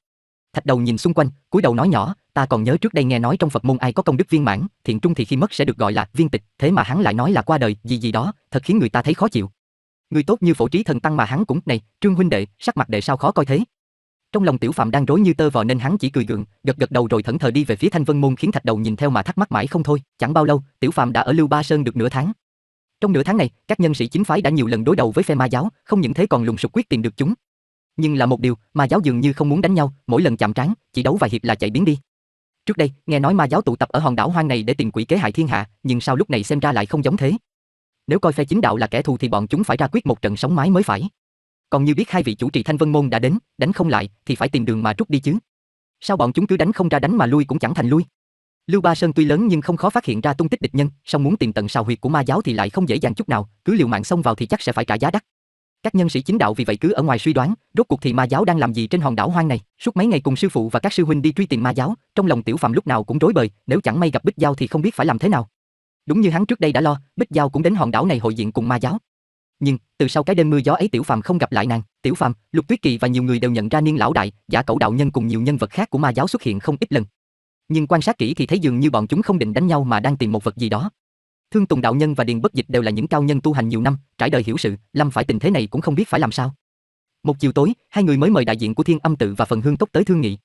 Thạch đầu nhìn xung quanh, cúi đầu nói nhỏ, ta còn nhớ trước đây nghe nói trong Phật môn ai có công đức viên mãn, thiện trung thì khi mất sẽ được gọi là viên tịch, thế mà hắn lại nói là qua đời, gì gì đó, thật khiến người ta thấy khó chịu. Người tốt như phổ trí thần tăng mà hắn cũng, này, Trương huynh đệ, sắc mặt đệ sao khó coi thế? Trong lòng Tiểu Phạm đang rối như tơ vò nên hắn chỉ cười gượng, gật gật đầu rồi thẫn thờ đi về phía Thanh Vân môn khiến Thạch Đầu nhìn theo mà thắc mắc mãi không thôi, chẳng bao lâu, Tiểu Phạm đã ở Lưu Ba Sơn được nửa tháng. Trong nửa tháng này, các nhân sĩ chính phái đã nhiều lần đối đầu với phe ma giáo, không những thế còn lùng sục quyết tìm được chúng, nhưng là một điều mà giáo dường như không muốn đánh nhau, mỗi lần chạm trán, chỉ đấu vài hiệp là chạy biến đi. Trước đây, nghe nói ma giáo tụ tập ở hòn đảo hoang này để tìm quỷ kế hại thiên hạ, nhưng sau lúc này xem ra lại không giống thế. Nếu coi phe chính đạo là kẻ thù thì bọn chúng phải ra quyết một trận sống mái mới phải. Còn như biết hai vị chủ trì Thanh Vân môn đã đến, đánh không lại thì phải tìm đường mà rút đi chứ. Sao bọn chúng cứ đánh không ra đánh mà lui cũng chẳng thành lui? Lưu Ba Sơn tuy lớn nhưng không khó phát hiện ra tung tích địch nhân, song muốn tìm tận sào huyệt của ma giáo thì lại không dễ dàng chút nào, cứ liều mạng xông vào thì chắc sẽ phải trả giá đắt. Các nhân sĩ chính đạo vì vậy cứ ở ngoài suy đoán, rốt cuộc thì ma giáo đang làm gì trên hòn đảo hoang này. Suốt mấy ngày cùng sư phụ và các sư huynh đi truy tìm ma giáo, trong lòng Tiểu Phạm lúc nào cũng rối bời, nếu chẳng may gặp Bích Giao thì không biết phải làm thế nào. Đúng như hắn trước đây đã lo, Bích Giao cũng đến hòn đảo này hội diện cùng ma giáo. Nhưng, từ sau cái đêm mưa gió ấy Tiểu Phàm không gặp lại nàng, Tiểu Phàm, Lục Tuyết Kỳ và nhiều người đều nhận ra niên lão đại, giả cẩu đạo nhân cùng nhiều nhân vật khác của ma giáo xuất hiện không ít lần. Nhưng quan sát kỹ thì thấy dường như bọn chúng không định đánh nhau mà đang tìm một vật gì đó. Thương Tùng đạo nhân và Điền Bất Dịch đều là những cao nhân tu hành nhiều năm, trải đời hiểu sự, Lâm phải tình thế này cũng không biết phải làm sao. Một chiều tối, hai người mới mời đại diện của Thiên Âm tự và Phần Hương Cốc tới thương nghị.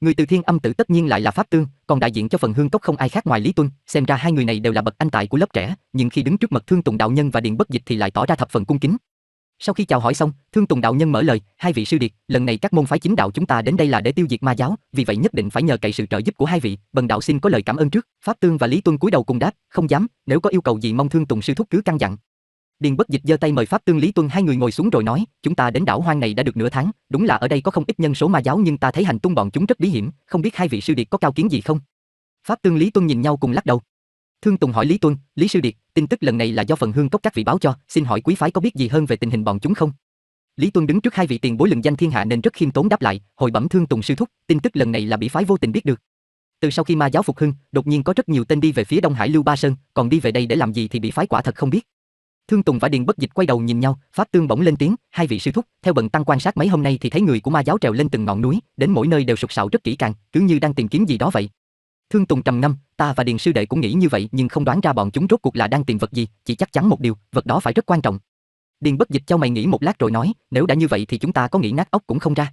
Người từ Thiên Âm tự tất nhiên lại là Pháp Tương, còn đại diện cho Phần Hương Cốc không ai khác ngoài Lý Tuân, xem ra hai người này đều là bậc anh tài của lớp trẻ, nhưng khi đứng trước mặt Thương Tùng đạo nhân và Điền Bất Dịch thì lại tỏ ra thập phần cung kính, sau khi chào hỏi xong, Thương Tùng đạo nhân mở lời, "Hai vị sư điệt, lần này các môn phái chính đạo chúng ta đến đây là để tiêu diệt ma giáo, vì vậy nhất định phải nhờ cậy sự trợ giúp của hai vị, bần đạo xin có lời cảm ơn trước." Pháp Tương và Lý Tuân cúi đầu cùng đáp, "Không dám, nếu có yêu cầu gì mong Thương Tùng sư thúc cứ căn dặn." Điền Bất Dịch giơ tay mời Pháp Tương Lý Tuân hai người ngồi xuống rồi nói, "Chúng ta đến đảo hoang này đã được nửa tháng, đúng là ở đây có không ít nhân số ma giáo nhưng ta thấy hành tung bọn chúng rất bí hiểm, không biết hai vị sư điệt có cao kiến gì không?" Pháp Tương Lý Tuân nhìn nhau cùng lắc đầu. Thương Tùng hỏi Lý Tuân, Lý Sư Điệt, tin tức lần này là do phần hương cốc các vị báo cho, xin hỏi quý phái có biết gì hơn về tình hình bọn chúng không? Lý Tuân đứng trước hai vị tiền bối lừng danh thiên hạ nên rất khiêm tốn đáp lại, hồi bẩm Thương Tùng sư thúc, tin tức lần này là bị phái vô tình biết được. Từ sau khi ma giáo phục hưng, đột nhiên có rất nhiều tên đi về phía Đông Hải Lưu Ba Sơn, còn đi về đây để làm gì thì bị phái quả thật không biết. Thương Tùng và Điền Bất Dịch quay đầu nhìn nhau, Pháp Tương bỗng lên tiếng, hai vị sư thúc, theo bận tăng quan sát mấy hôm nay thì thấy người của ma giáo trèo lên từng ngọn núi, đến mỗi nơi đều sục sạo rất kỹ càng, cứ như đang tìm kiếm gì đó vậy. Thương Tùng trầm ngâm, ta và Điền sư đệ cũng nghĩ như vậy, nhưng không đoán ra bọn chúng rốt cuộc là đang tìm vật gì, chỉ chắc chắn một điều, vật đó phải rất quan trọng. Điền Bất Dịch cho mày nghĩ một lát rồi nói, nếu đã như vậy thì chúng ta có nghĩ nát óc cũng không ra.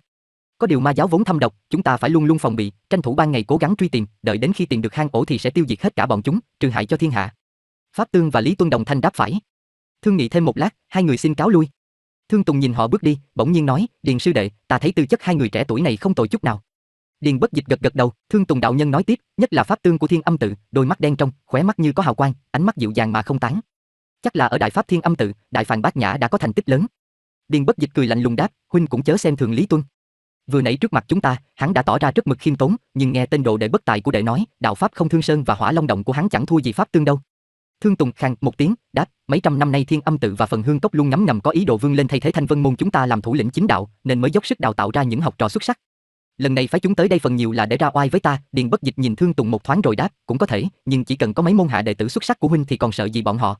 Có điều ma giáo vốn thâm độc, chúng ta phải luôn luôn phòng bị, tranh thủ ban ngày cố gắng truy tìm, đợi đến khi tìm được hang ổ thì sẽ tiêu diệt hết cả bọn chúng, trừ hại cho thiên hạ. Pháp Tương và Lý Tuân đồng thanh đáp phải. Thương nghĩ thêm một lát, hai người xin cáo lui. Thương Tùng nhìn họ bước đi, bỗng nhiên nói, Điền sư đệ, ta thấy tư chất hai người trẻ tuổi này không tồi chút nào. Điền bất dịch gật gật đầu, Thương Tùng đạo nhân nói tiếp, nhất là pháp tương của Thiên Âm tự, đôi mắt đen trong, khóe mắt như có hào quang, ánh mắt dịu dàng mà không tán. Chắc là ở Đại Pháp Thiên Âm tự, Đại Phàn Bát Nhã đã có thành tích lớn. Điền bất dịch cười lạnh lùng đáp, huynh cũng chớ xem thường Lý Tuân. Vừa nãy trước mặt chúng ta, hắn đã tỏ ra rất mực khiêm tốn, nhưng nghe tên độ đệ bất tài của đệ nói, đạo pháp không thương sơn và hỏa long động của hắn chẳng thua gì pháp tương đâu. Thương Tùng khang một tiếng, đáp, mấy trăm năm nay Thiên Âm tự và Phần Hương Cốc luôn ngấm ngầm có ý đồ vươn lên thay thế Thanh Vân môn chúng ta làm thủ lĩnh chính đạo, nên mới dốc sức đào tạo ra những học trò xuất sắc. Lần này phái chúng tới đây phần nhiều là để ra oai với ta, Điền Bất Dịch nhìn Thương Tùng một thoáng rồi đáp, cũng có thể, nhưng chỉ cần có mấy môn hạ đệ tử xuất sắc của huynh thì còn sợ gì bọn họ.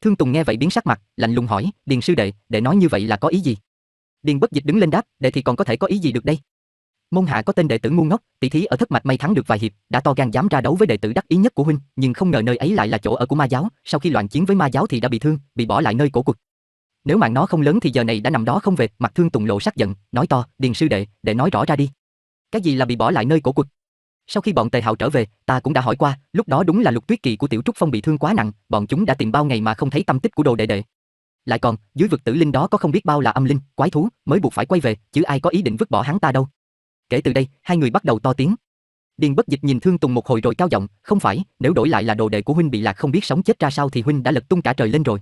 Thương Tùng nghe vậy biến sắc mặt, lạnh lùng hỏi, Điền sư đệ, đệ nói như vậy là có ý gì? Điền Bất Dịch đứng lên đáp, đệ thì còn có thể có ý gì được đây? Môn hạ có tên đệ tử ngu ngốc, tỷ thí ở thất mạch may thắng được vài hiệp, đã to gan dám ra đấu với đệ tử đắc ý nhất của huynh, nhưng không ngờ nơi ấy lại là chỗ ở của ma giáo, sau khi loạn chiến với ma giáo thì đã bị thương, bị bỏ lại nơi cổ quật. Nếu mạng nó không lớn thì giờ này đã nằm đó không về, mặt Thương Tùng lộ sắc giận, nói to, "Điền sư đệ, đệ nói rõ ra đi." Cái gì là bị bỏ lại nơi cổ quật? Sau khi bọn Tề Hạo trở về, ta cũng đã hỏi qua, lúc đó đúng là Lục Tuyết Kỳ của Tiểu Trúc Phong bị thương quá nặng, bọn chúng đã tìm bao ngày mà không thấy tâm tích của đồ đệ đệ. Lại còn, dưới vực tử linh đó có không biết bao là âm linh, quái thú, mới buộc phải quay về, chứ ai có ý định vứt bỏ hắn ta đâu. Kể từ đây, hai người bắt đầu to tiếng. Điền Bất Dịch nhìn Thương Tùng một hồi rồi cao giọng, "Không phải, nếu đổi lại là đồ đệ của huynh bị lạc không biết sống chết ra sao thì huynh đã lật tung cả trời lên rồi."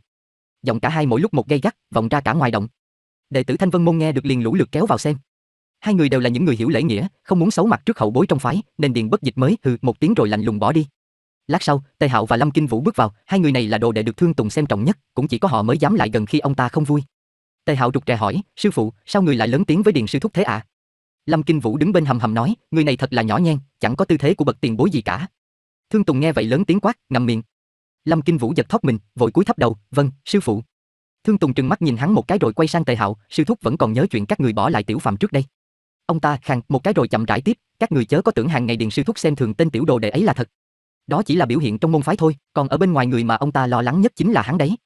Giọng cả hai mỗi lúc một gay gắt, vọng ra cả ngoài động. Đệ tử Thanh Vân môn nghe được liền lũ lượt kéo vào xem. Hai người đều là những người hiểu lễ nghĩa, không muốn xấu mặt trước hậu bối trong phái, nên Điền Bất Dịch mới hừ một tiếng rồi lạnh lùng bỏ đi. Lát sau, Tề Hạo và Lâm Kinh Vũ bước vào, hai người này là đồ đệ được Thương Tùng xem trọng nhất, cũng chỉ có họ mới dám lại gần khi ông ta không vui. Tề Hạo rụt rè hỏi, "Sư phụ, sao người lại lớn tiếng với Điền sư thúc thế ạ?" Lâm Kinh Vũ đứng bên hầm hầm nói, người này thật là nhỏ nhen, chẳng có tư thế của bậc tiền bối gì cả. Thương Tùng nghe vậy lớn tiếng quát, ngậm miệng. Lâm Kinh Vũ giật thót mình, vội cúi thấp đầu, "Vâng, sư phụ." Thương Tùng trừng mắt nhìn hắn một cái rồi quay sang Tề Hạo, "Sư thúc vẫn còn nhớ chuyện các người bỏ lại tiểu phạm trước đây." Ông ta khàn một cái rồi chậm rãi tiếp, các người chớ có tưởng hàng ngày điện sư thúc xem thường tên tiểu đồ đệ ấy là thật. Đó chỉ là biểu hiện trong môn phái thôi, còn ở bên ngoài người mà ông ta lo lắng nhất chính là hắn đấy.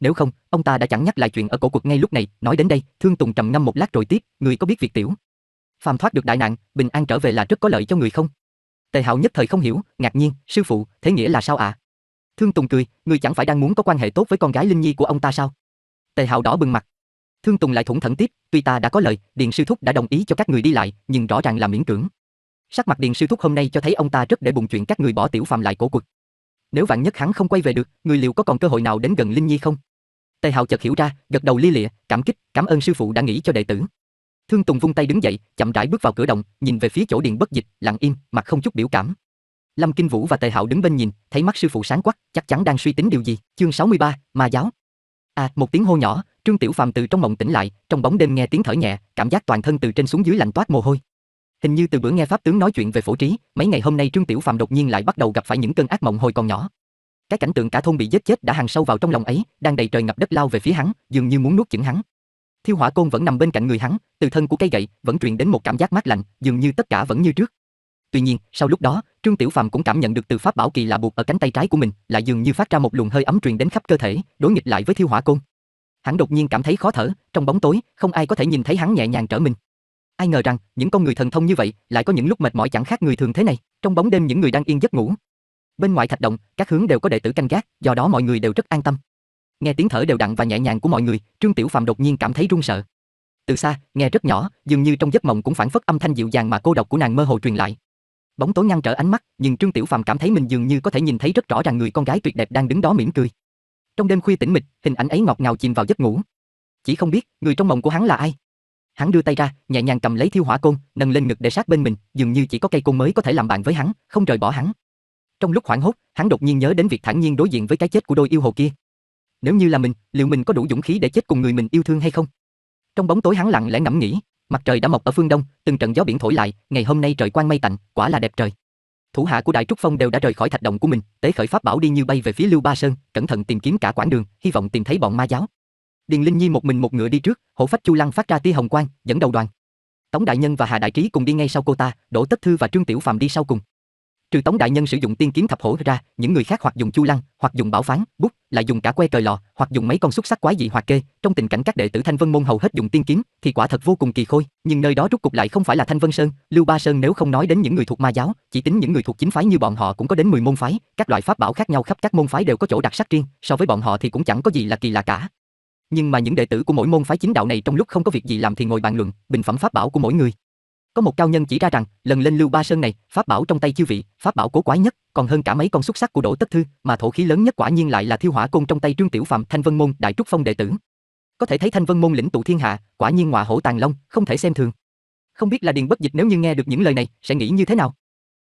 Nếu không, ông ta đã chẳng nhắc lại chuyện ở cổ cuộc ngay lúc này, nói đến đây, Thương Tùng trầm ngâm một lát rồi tiếp, người có biết việc tiểu phàm thoát được đại nạn, bình an trở về là rất có lợi cho người không? Tề Hạo nhất thời không hiểu, ngạc nhiên, sư phụ, thế nghĩa là sao ạ? À? Thương Tùng cười, người chẳng phải đang muốn có quan hệ tốt với con gái Linh Nhi của ông ta sao? Tề Hạo đỏ bừng mặt, Thương Tùng lại thủng thẳng tiếp, tuy ta đã có lời, Điền sư thúc đã đồng ý cho các người đi lại, nhưng rõ ràng là miễn cưỡng. Sắc mặt Điền sư thúc hôm nay cho thấy ông ta rất để bụng chuyện các người bỏ tiểu phàm lại cổ quật. Nếu vạn nhất hắn không quay về được, người liệu có còn cơ hội nào đến gần Linh Nhi không? Tề Hạo chợt hiểu ra, gật đầu lia lịa, cảm kích, cảm ơn sư phụ đã nghĩ cho đệ tử. Thương Tùng vung tay đứng dậy, chậm rãi bước vào cửa động, nhìn về phía chỗ Điền Bất Dịch, lặng im, mặt không chút biểu cảm. Lâm Kinh Vũ và Tề Hạo đứng bên nhìn, thấy mắt sư phụ sáng quắc, chắc chắn đang suy tính điều gì. Chương 63, Ma giáo. À, một tiếng hô nhỏ, Trương Tiểu Phàm từ trong mộng tỉnh lại, trong bóng đêm nghe tiếng thở nhẹ, cảm giác toàn thân từ trên xuống dưới lạnh toát mồ hôi. Hình như từ bữa nghe pháp tướng nói chuyện về phổ trí, mấy ngày hôm nay Trương Tiểu Phàm đột nhiên lại bắt đầu gặp phải những cơn ác mộng hồi còn nhỏ. Cái cảnh tượng cả thôn bị giết chết đã hằn sâu vào trong lòng ấy, đang đầy trời ngập đất lao về phía hắn, dường như muốn nuốt chửng hắn. Thiêu hỏa côn vẫn nằm bên cạnh người hắn, từ thân của cây gậy vẫn truyền đến một cảm giác mát lạnh, dường như tất cả vẫn như trước. Tuy nhiên, sau lúc đó, Trương Tiểu Phàm cũng cảm nhận được từ pháp bảo kỳ lạ buộc ở cánh tay trái của mình, lại dường như phát ra một luồng hơi ấm truyền đến khắp cơ thể, đối nghịch lại với thiêu hỏa côn. Hắn đột nhiên cảm thấy khó thở, trong bóng tối, không ai có thể nhìn thấy hắn nhẹ nhàng trở mình. Ai ngờ rằng, những con người thần thông như vậy, lại có những lúc mệt mỏi chẳng khác người thường thế này, trong bóng đêm những người đang yên giấc ngủ. Bên ngoài thạch động, các hướng đều có đệ tử canh gác, do đó mọi người đều rất an tâm. Nghe tiếng thở đều đặn và nhẹ nhàng của mọi người, Trương Tiểu Phàm đột nhiên cảm thấy run sợ. Từ xa, nghe rất nhỏ, dường như trong giấc mộng cũng phản phất âm thanh dịu dàng mà cô độc của nàng mơ hồ truyền lại. Bóng tối ngăn trở ánh mắt, nhưng Trương Tiểu Phàm cảm thấy mình dường như có thể nhìn thấy rất rõ ràng người con gái tuyệt đẹp đang đứng đó mỉm cười. Trong đêm khuya tĩnh mịch, hình ảnh ấy ngọt ngào chìm vào giấc ngủ. Chỉ không biết, người trong mộng của hắn là ai. Hắn đưa tay ra, nhẹ nhàng cầm lấy thiêu hỏa côn, nâng lên ngực để sát bên mình, dường như chỉ có cây côn mới có thể làm bạn với hắn, không rời bỏ hắn. Trong lúc hoảng hốt, hắn đột nhiên nhớ đến việc thản nhiên đối diện với cái chết của đôi yêu hồ kia. Nếu như là mình, liệu mình có đủ dũng khí để chết cùng người mình yêu thương hay không? Trong bóng tối hắn lặng lẽ ngẫm nghĩ, mặt trời đã mọc ở phương đông, từng trận gió biển thổi lại, ngày hôm nay trời quang mây tạnh, quả là đẹp trời thủ hạ của Đại Trúc Phong đều đã rời khỏi thạch động của mình, tế khởi pháp bảo đi như bay về phía Lưu Ba Sơn, cẩn thận tìm kiếm cả quãng đường, hy vọng tìm thấy bọn ma giáo. Điền Linh Nhi một mình một ngựa đi trước, hổ phách Chu Lăng phát ra tia hồng quang, dẫn đầu đoàn. Tống đại nhân và Hà đại trí cùng đi ngay sau cô ta, Đỗ Tất Thư và Trương Tiểu Phàm đi sau cùng trừ tống đại nhân sử dụng tiên kiếm thập hổ ra những người khác hoặc dùng chu lăng hoặc dùng bảo phán bút lại dùng cả que cờ lò hoặc dùng mấy con xúc sắc quái dị hoặc kê trong tình cảnh các đệ tử thanh vân môn hầu hết dùng tiên kiếm thì quả thật vô cùng kỳ khôi nhưng nơi đó rút cục lại không phải là thanh vân sơn lưu ba sơn nếu không nói đến những người thuộc ma giáo chỉ tính những người thuộc chính phái như bọn họ cũng có đến 10 môn phái các loại pháp bảo khác nhau khắp các môn phái đều có chỗ đặc sắc riêng so với bọn họ thì cũng chẳng có gì là kỳ lạ cả nhưng mà những đệ tử của mỗi môn phái chính đạo này trong lúc không có việc gì làm thì ngồi bàn luận bình phẩm pháp bảo của mỗi người có một cao nhân chỉ ra rằng, lần lên Lưu Ba Sơn này, pháp bảo trong tay chư vị, pháp bảo cổ quái nhất, còn hơn cả mấy con xuất sắc của Đỗ Tất Thư, mà thổ khí lớn nhất quả nhiên lại là thiêu hỏa côn trong tay Trương Tiểu Phạm, Thanh Vân môn Đại Trúc Phong đệ tử. Có thể thấy Thanh Vân môn lĩnh tụ thiên hạ, quả nhiên ngọa hổ tàng long, không thể xem thường. Không biết là Điền Bất Dịch nếu như nghe được những lời này, sẽ nghĩ như thế nào.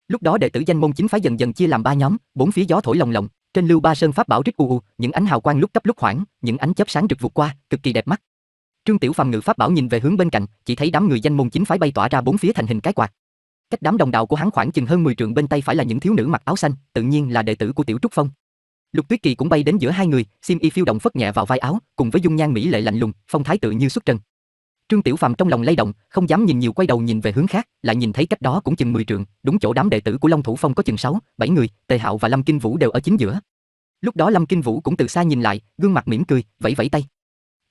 Lúc đó đệ tử danh môn chính phái dần dần chia làm ba nhóm, bốn phía gió thổi lồng lộng, trên Lưu Ba Sơn pháp bảo rít u u, những ánh hào quang lúc cấp lúc hoảng, những ánh chớp sáng rực vụt qua, cực kỳ đẹp mắt. Trương Tiểu Phàm ngự pháp bảo nhìn về hướng bên cạnh, chỉ thấy đám người danh môn chính phái bay tỏa ra bốn phía thành hình cái quạt. Cách đám đồng đạo của hắn khoảng chừng hơn 10 trượng bên tay phải là những thiếu nữ mặc áo xanh, tự nhiên là đệ tử của Tiểu Trúc Phong. Lục Tuyết Kỳ cũng bay đến giữa hai người, sim y phiêu động phất nhẹ vào vai áo, cùng với dung nhan mỹ lệ lạnh lùng, phong thái tự như xuất trần. Trương Tiểu Phàm trong lòng lay động, không dám nhìn nhiều quay đầu nhìn về hướng khác, lại nhìn thấy cách đó cũng chừng 10 trượng, đúng chỗ đám đệ tử của Long Thủ Phong có chừng 6, 7 người, Tề Hạo và Lâm Kinh Vũ đều ở chính giữa. Lúc đó Lâm Kinh Vũ cũng từ xa nhìn lại, gương mặt mỉm cười, vẫy vẫy tay.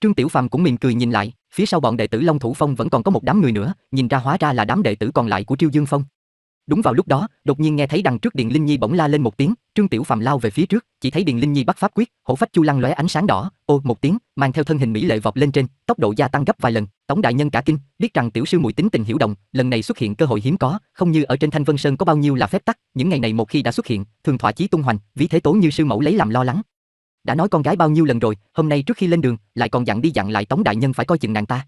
Trương Tiểu Phàm cũng mỉm cười nhìn lại, phía sau bọn đệ tử Long Thủ Phong vẫn còn có một đám người nữa, nhìn ra hóa ra là đám đệ tử còn lại của Triêu Dương Phong. Đúng vào lúc đó, đột nhiên nghe thấy đằng trước Điền Linh Nhi bỗng la lên một tiếng, Trương Tiểu Phàm lao về phía trước, chỉ thấy Điền Linh Nhi bắt pháp quyết, hổ phách chu lăng lóe ánh sáng đỏ, ô một tiếng, mang theo thân hình mỹ lệ vọt lên trên, tốc độ gia tăng gấp vài lần, Tống đại nhân cả kinh, biết rằng tiểu sư muội tính tình hiểu đồng, lần này xuất hiện cơ hội hiếm có, không như ở trên Thanh Vân Sơn có bao nhiêu là phép tắc, những ngày này một khi đã xuất hiện, thường thỏa chí tung hoành, vì thế tố như sư mẫu lấy làm lo lắng, đã nói con gái bao nhiêu lần rồi, hôm nay trước khi lên đường, lại còn dặn đi dặn lại Tống đại nhân phải coi chừng nàng ta.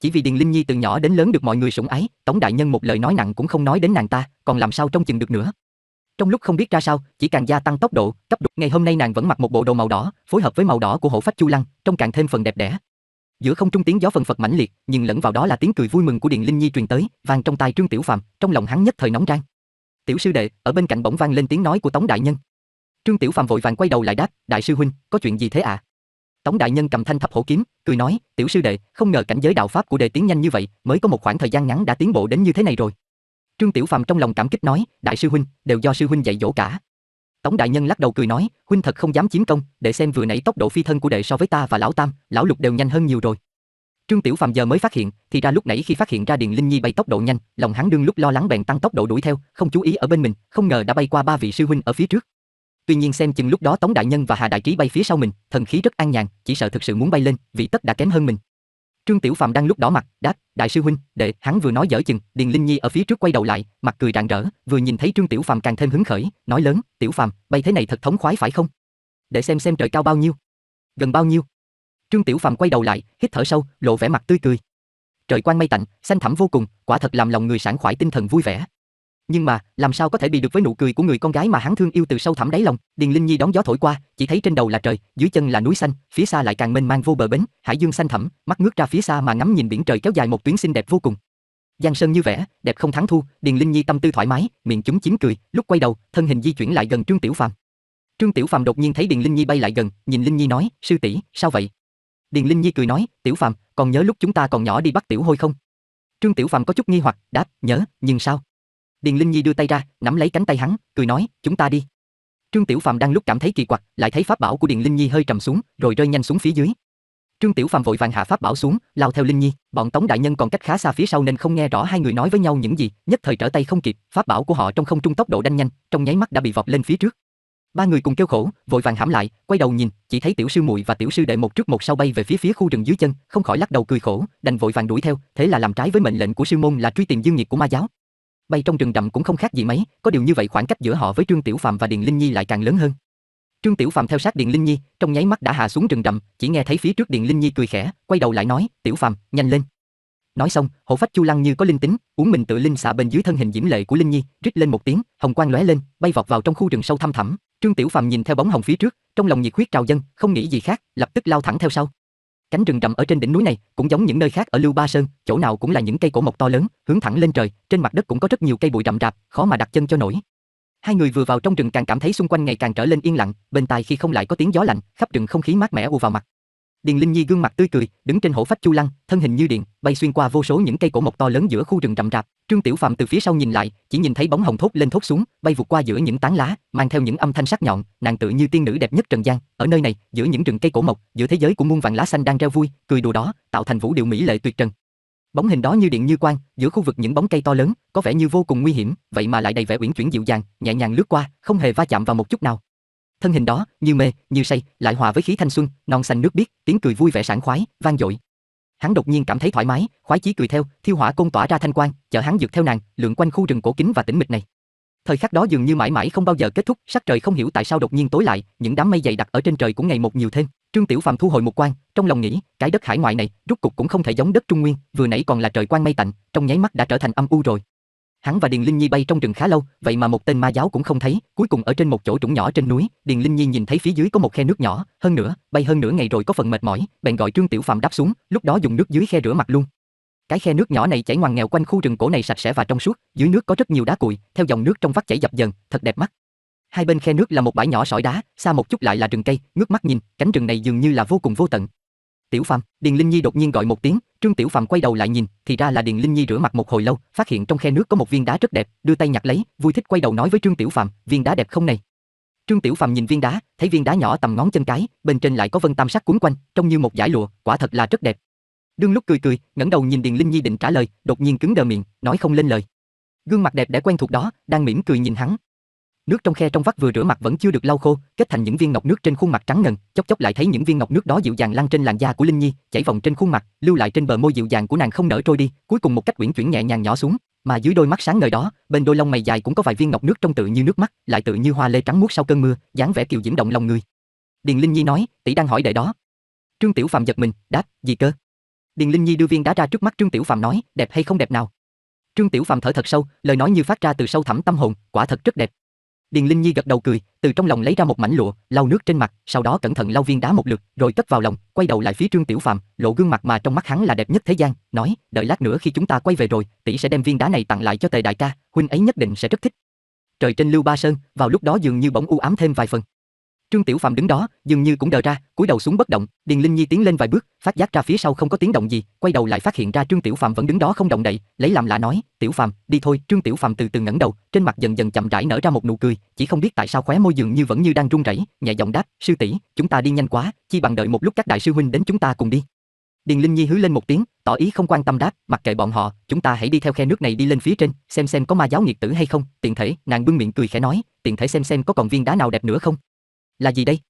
Chỉ vì Điền Linh Nhi từ nhỏ đến lớn được mọi người sủng ái, Tống đại nhân một lời nói nặng cũng không nói đến nàng ta, còn làm sao trông chừng được nữa. Trong lúc không biết ra sao, chỉ càng gia tăng tốc độ, cấp độ. Ngày hôm nay nàng vẫn mặc một bộ đồ màu đỏ, phối hợp với màu đỏ của hổ phách Chu Lăng, trông càng thêm phần đẹp đẽ. Giữa không trung tiếng gió phần phật mãnh liệt, nhưng lẫn vào đó là tiếng cười vui mừng của Điền Linh Nhi truyền tới, vang trong tai Trương Tiểu Phàm, trong lòng hắn nhất thời nóng rang. "Tiểu sư đệ," ở bên cạnh bỗng vang lên tiếng nói của Tống đại nhân. Trương Tiểu Phàm vội vàng quay đầu lại đáp, đại sư huynh, có chuyện gì thế ạ? À? Tống đại nhân cầm thanh thập hổ kiếm, cười nói, tiểu sư đệ, không ngờ cảnh giới đạo pháp của đệ tiến nhanh như vậy, mới có một khoảng thời gian ngắn đã tiến bộ đến như thế này rồi. Trương Tiểu Phàm trong lòng cảm kích nói, đại sư huynh, đều do sư huynh dạy dỗ cả. Tống đại nhân lắc đầu cười nói, huynh thật không dám chiếm công, để xem vừa nãy tốc độ phi thân của đệ so với ta và lão tam, lão lục đều nhanh hơn nhiều rồi. Trương Tiểu Phàm giờ mới phát hiện, thì ra lúc nãy khi phát hiện ra Điền Linh Nhi bay tốc độ nhanh, lòng hắn đương lúc lo lắng bèn tăng tốc độ đuổi theo, không chú ý ở bên mình, không ngờ đã bay qua ba vị sư huynh ở phía trước. Tuy nhiên xem chừng lúc đó Tống đại nhân và Hà đại trí bay phía sau mình, thần khí rất an nhàn, chỉ sợ thực sự muốn bay lên, vì tất đã kém hơn mình. Trương Tiểu Phàm đang lúc đó mặt, đáp, đại sư huynh, đệ, hắn vừa nói dở chừng, Điền Linh Nhi ở phía trước quay đầu lại, mặt cười rạng rỡ, vừa nhìn thấy Trương Tiểu Phàm càng thêm hứng khởi, nói lớn, Tiểu Phàm, bay thế này thật thống khoái phải không? Để xem xem trời cao bao nhiêu, gần bao nhiêu. Trương Tiểu Phàm quay đầu lại, hít thở sâu, lộ vẻ mặt tươi cười. Trời quang mây tạnh, xanh thẳm vô cùng, quả thật làm lòng người sảng khoái tinh thần vui vẻ nhưng mà làm sao có thể bị được với nụ cười của người con gái mà hắn thương yêu từ sâu thẳm đáy lòng điền linh nhi đón gió thổi qua chỉ thấy trên đầu là trời dưới chân là núi xanh phía xa lại càng mênh mang vô bờ bến hải dương xanh thẳm mắt ngước ra phía xa mà ngắm nhìn biển trời kéo dài một tuyến xinh đẹp vô cùng giang sơn như vẻ đẹp không thắng thu điền linh nhi tâm tư thoải mái miệng chúng chiếm cười lúc quay đầu thân hình di chuyển lại gần trương tiểu phàm trương tiểu phàm đột nhiên thấy điền linh nhi bay lại gần nhìn linh nhi nói sư tỷ sao vậy điền linh nhi cười nói tiểu phàm còn nhớ lúc chúng ta còn nhỏ đi bắt tiểu hôi không trương tiểu phàm có chút nghi hoặc đáp nhớ nhưng sao Điền Linh Nhi đưa tay ra, nắm lấy cánh tay hắn, cười nói, "Chúng ta đi." Trương Tiểu Phàm đang lúc cảm thấy kỳ quặc, lại thấy pháp bảo của Điền Linh Nhi hơi trầm xuống, rồi rơi nhanh xuống phía dưới. Trương Tiểu Phàm vội vàng hạ pháp bảo xuống, lao theo Linh Nhi, bọn Tống đại nhân còn cách khá xa phía sau nên không nghe rõ hai người nói với nhau những gì, nhất thời trở tay không kịp, pháp bảo của họ trong không trung tốc độ đanh nhanh, trong nháy mắt đã bị vọt lên phía trước. Ba người cùng kêu khổ, vội vàng hãm lại, quay đầu nhìn, chỉ thấy tiểu sư muội và tiểu sư đệ một trước một sau bay về phía phía khu rừng dưới chân, không khỏi lắc đầu cười khổ, đành vội vàng đuổi theo, thế là làm trái với mệnh lệnh của sư môn là truy tìm dương nhiệt của ma giáo bay trong rừng rậm cũng không khác gì mấy, có điều như vậy khoảng cách giữa họ với Trương Tiểu Phàm và Điền Linh Nhi lại càng lớn hơn. Trương Tiểu Phàm theo sát Điền Linh Nhi, trong nháy mắt đã hạ xuống rừng rậm, chỉ nghe thấy phía trước Điền Linh Nhi cười khẽ, quay đầu lại nói, "Tiểu Phàm, nhanh lên." Nói xong, hộ phách Chu Lăng như có linh tính, uống mình tự linh xạ bên dưới thân hình diễm lệ của Linh Nhi, rít lên một tiếng, hồng quang lóe lên, bay vọt vào trong khu rừng sâu thăm thẳm. Trương Tiểu Phàm nhìn theo bóng hồng phía trước, trong lòng nhiệt huyết trào dâng, không nghĩ gì khác, lập tức lao thẳng theo sau. Cánh rừng rậm ở trên đỉnh núi này cũng giống những nơi khác ở Lưu Ba Sơn, chỗ nào cũng là những cây cổ mộc to lớn, hướng thẳng lên trời, trên mặt đất cũng có rất nhiều cây bụi rậm rạp, khó mà đặt chân cho nổi. Hai người vừa vào trong rừng càng cảm thấy xung quanh ngày càng trở lên yên lặng, bên tai khi không lại có tiếng gió lạnh, khắp rừng không khí mát mẻ ùa vào mặt. Điền Linh Nhi gương mặt tươi cười, đứng trên hổ phách chu lăng, thân hình như điện, bay xuyên qua vô số những cây cổ mộc to lớn giữa khu rừng rậm rạp. Trương Tiểu Phạm từ phía sau nhìn lại, chỉ nhìn thấy bóng hồng thốt lên thốt xuống, bay vụt qua giữa những tán lá, mang theo những âm thanh sắc nhọn, nàng tự như tiên nữ đẹp nhất trần gian. Ở nơi này, giữa những rừng cây cổ mộc, giữa thế giới của muôn vạn lá xanh đang reo vui, cười đùa đó, tạo thành vũ điệu mỹ lệ tuyệt trần. Bóng hình đó như điện như quang, giữa khu vực những bóng cây to lớn, có vẻ như vô cùng nguy hiểm, vậy mà lại đầy vẻ uyển chuyển dịu dàng, nhẹ nhàng lướt qua, không hề va chạm vào một chút nào thân hình đó như mê như say lại hòa với khí thanh xuân non xanh nước biếc tiếng cười vui vẻ sảng khoái vang dội hắn đột nhiên cảm thấy thoải mái khoái chí cười theo thiêu hỏa côn tỏa ra thanh quan chở hắn dược theo nàng lượn quanh khu rừng cổ kính và tĩnh mịch này thời khắc đó dường như mãi mãi không bao giờ kết thúc sắc trời không hiểu tại sao đột nhiên tối lại những đám mây dày đặc ở trên trời cũng ngày một nhiều thêm trương tiểu phàm thu hồi một quan trong lòng nghĩ cái đất hải ngoại này rút cục cũng không thể giống đất trung nguyên vừa nãy còn là trời quang mây tạnh trong nháy mắt đã trở thành âm u rồi Hắn và Điền Linh Nhi bay trong rừng khá lâu, vậy mà một tên ma giáo cũng không thấy, cuối cùng ở trên một chỗ trũng nhỏ trên núi, Điền Linh Nhi nhìn thấy phía dưới có một khe nước nhỏ, hơn nữa, bay hơn nửa ngày rồi có phần mệt mỏi, bèn gọi Trương Tiểu Phàm đáp xuống, lúc đó dùng nước dưới khe rửa mặt luôn. Cái khe nước nhỏ này chảy ngoằn nghèo quanh khu rừng cổ này sạch sẽ và trong suốt, dưới nước có rất nhiều đá cuội, theo dòng nước trong vắt chảy dập dần, thật đẹp mắt. Hai bên khe nước là một bãi nhỏ sỏi đá, xa một chút lại là rừng cây, ngước mắt nhìn, cánh rừng này dường như là vô cùng vô tận. Tiểu Phạm, Điền Linh Nhi đột nhiên gọi một tiếng, Trương Tiểu Phạm quay đầu lại nhìn, thì ra là Điền Linh Nhi rửa mặt một hồi lâu, phát hiện trong khe nước có một viên đá rất đẹp, đưa tay nhặt lấy, vui thích quay đầu nói với Trương Tiểu Phạm, viên đá đẹp không này. Trương Tiểu Phạm nhìn viên đá, thấy viên đá nhỏ tầm ngón chân cái, bên trên lại có vân tam sắc cuốn quanh, trông như một dải lụa, quả thật là rất đẹp. Đương lúc cười cười, ngẩng đầu nhìn Điền Linh Nhi định trả lời, đột nhiên cứng đờ miệng, nói không lên lời. Gương mặt đẹp đã quen thuộc đó, đang mỉm cười nhìn hắn. Nước trong khe trong vắt vừa rửa mặt vẫn chưa được lau khô, kết thành những viên ngọc nước trên khuôn mặt trắng ngần, chốc chốc lại thấy những viên ngọc nước đó dịu dàng lăn trên làn da của Linh Nhi, chảy vòng trên khuôn mặt, lưu lại trên bờ môi dịu dàng của nàng không nở trôi đi, cuối cùng một cách quyển chuyển nhẹ nhàng nhỏ xuống, mà dưới đôi mắt sáng ngời đó, bên đôi lông mày dài cũng có vài viên ngọc nước trong tự như nước mắt, lại tự như hoa lê trắng muốt sau cơn mưa, dáng vẻ kiều diễm động lòng người. Điền Linh Nhi nói, tỷ đang hỏi đệ đó. Trương Tiểu Phàm giật mình, đáp, gì cơ? Điền Linh Nhi đưa viên đá ra trước mắt Trương Tiểu Phàm nói, đẹp hay không đẹp nào? Trương Tiểu Phàm thở thật sâu, lời nói như phát ra từ sâu thẳm tâm hồn, quả thật rất đẹp. Điền Linh Nhi gật đầu cười, từ trong lòng lấy ra một mảnh lụa, lau nước trên mặt, sau đó cẩn thận lau viên đá một lượt, rồi cất vào lòng, quay đầu lại phía Trương Tiểu Phàm, lộ gương mặt mà trong mắt hắn là đẹp nhất thế gian, nói, đợi lát nữa khi chúng ta quay về rồi, tỷ sẽ đem viên đá này tặng lại cho Tề đại ca, huynh ấy nhất định sẽ rất thích. Trời trên Lưu Ba Sơn, vào lúc đó dường như bỗng u ám thêm vài phần. Trương Tiểu Phàm đứng đó, dường như cũng đờ ra, cúi đầu xuống bất động, Điền Linh Nhi tiến lên vài bước, phát giác ra phía sau không có tiếng động gì, quay đầu lại phát hiện ra Trương Tiểu Phàm vẫn đứng đó không động đậy, lấy làm lạ nói: "Tiểu Phàm, đi thôi." Trương Tiểu Phàm từ từ ngẩng đầu, trên mặt dần dần chậm rãi nở ra một nụ cười, chỉ không biết tại sao khóe môi dường như vẫn như đang run rẩy, nhẹ giọng đáp: "Sư tỷ, chúng ta đi nhanh quá, chi bằng đợi một lúc các đại sư huynh đến chúng ta cùng đi." Điền Linh Nhi hứ lên một tiếng, tỏ ý không quan tâm đáp, mặc kệ bọn họ, chúng ta hãy đi theo khe nước này đi lên phía trên, xem xem có ma giáo nghiệt tử hay không, tiện thể, nàng bưng miệng cười khẽ nói, tiện thể xem xem có còn viên đá nào đẹp nữa không. Là gì đây?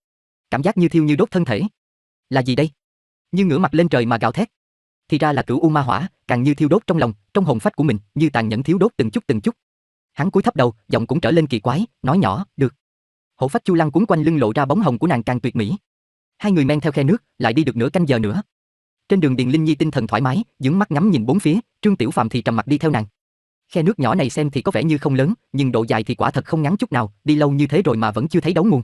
Cảm giác như thiêu như đốt thân thể. Là gì đây? Như ngửa mặt lên trời mà gào thét. Thì ra là cửu u ma hỏa, càng như thiêu đốt trong lòng, trong hồn phách của mình, như tàn nhẫn thiếu đốt từng chút từng chút. Hắn cúi thấp đầu, giọng cũng trở lên kỳ quái, nói nhỏ, "Được." Hổ phách Chu Lăng cuốn quanh lưng lộ ra bóng hồng của nàng càng tuyệt mỹ. Hai người men theo khe nước, lại đi được nửa canh giờ nữa. Trên đường Điền Linh Nhi tinh thần thoải mái, dướng mắt ngắm nhìn bốn phía, Trương Tiểu Phạm thì trầm mặt đi theo nàng. Khe nước nhỏ này xem thì có vẻ như không lớn, nhưng độ dài thì quả thật không ngắn chút nào, đi lâu như thế rồi mà vẫn chưa thấy đấu nguồn.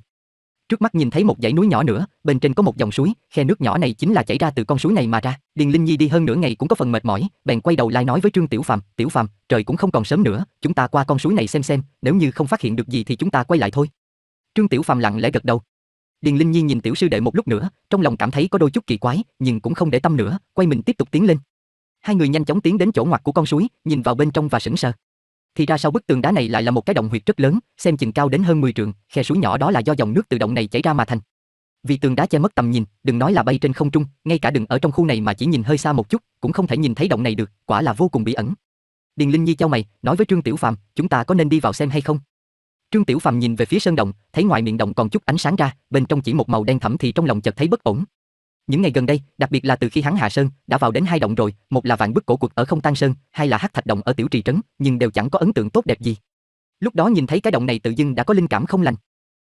Trước mắt nhìn thấy một dãy núi nhỏ nữa, bên trên có một dòng suối, khe nước nhỏ này chính là chảy ra từ con suối này mà ra. Điền Linh Nhi đi hơn nửa ngày cũng có phần mệt mỏi, bèn quay đầu lại nói với Trương Tiểu Phàm, "Tiểu Phàm, trời cũng không còn sớm nữa, chúng ta qua con suối này xem xem, nếu như không phát hiện được gì thì chúng ta quay lại thôi." Trương Tiểu Phàm lặng lẽ gật đầu. Điền Linh Nhi nhìn tiểu sư đệ một lúc nữa, trong lòng cảm thấy có đôi chút kỳ quái, nhưng cũng không để tâm nữa, quay mình tiếp tục tiến lên. Hai người nhanh chóng tiến đến chỗ ngoặt của con suối, nhìn vào bên trong và sững sờ. Thì ra sau bức tường đá này lại là một cái động huyệt rất lớn, xem chừng cao đến hơn 10 trượng, khe suối nhỏ đó là do dòng nước tự động này chảy ra mà thành. Vì tường đá che mất tầm nhìn, đừng nói là bay trên không trung, ngay cả đừng ở trong khu này mà chỉ nhìn hơi xa một chút, cũng không thể nhìn thấy động này được, quả là vô cùng bí ẩn. Điền Linh Nhi chau mày, nói với Trương Tiểu Phàm, chúng ta có nên đi vào xem hay không? Trương Tiểu Phàm nhìn về phía sơn động, thấy ngoài miệng động còn chút ánh sáng ra, bên trong chỉ một màu đen thẫm thì trong lòng chợt thấy bất ổn, những ngày gần đây, đặc biệt là từ khi hắn hạ sơn, đã vào đến hai động rồi, một là vạn bức cổ quật ở Không Tăng Sơn, hai là Hắc Thạch động ở tiểu trì trấn, nhưng đều chẳng có ấn tượng tốt đẹp gì. Lúc đó nhìn thấy cái động này tự dưng đã có linh cảm không lành.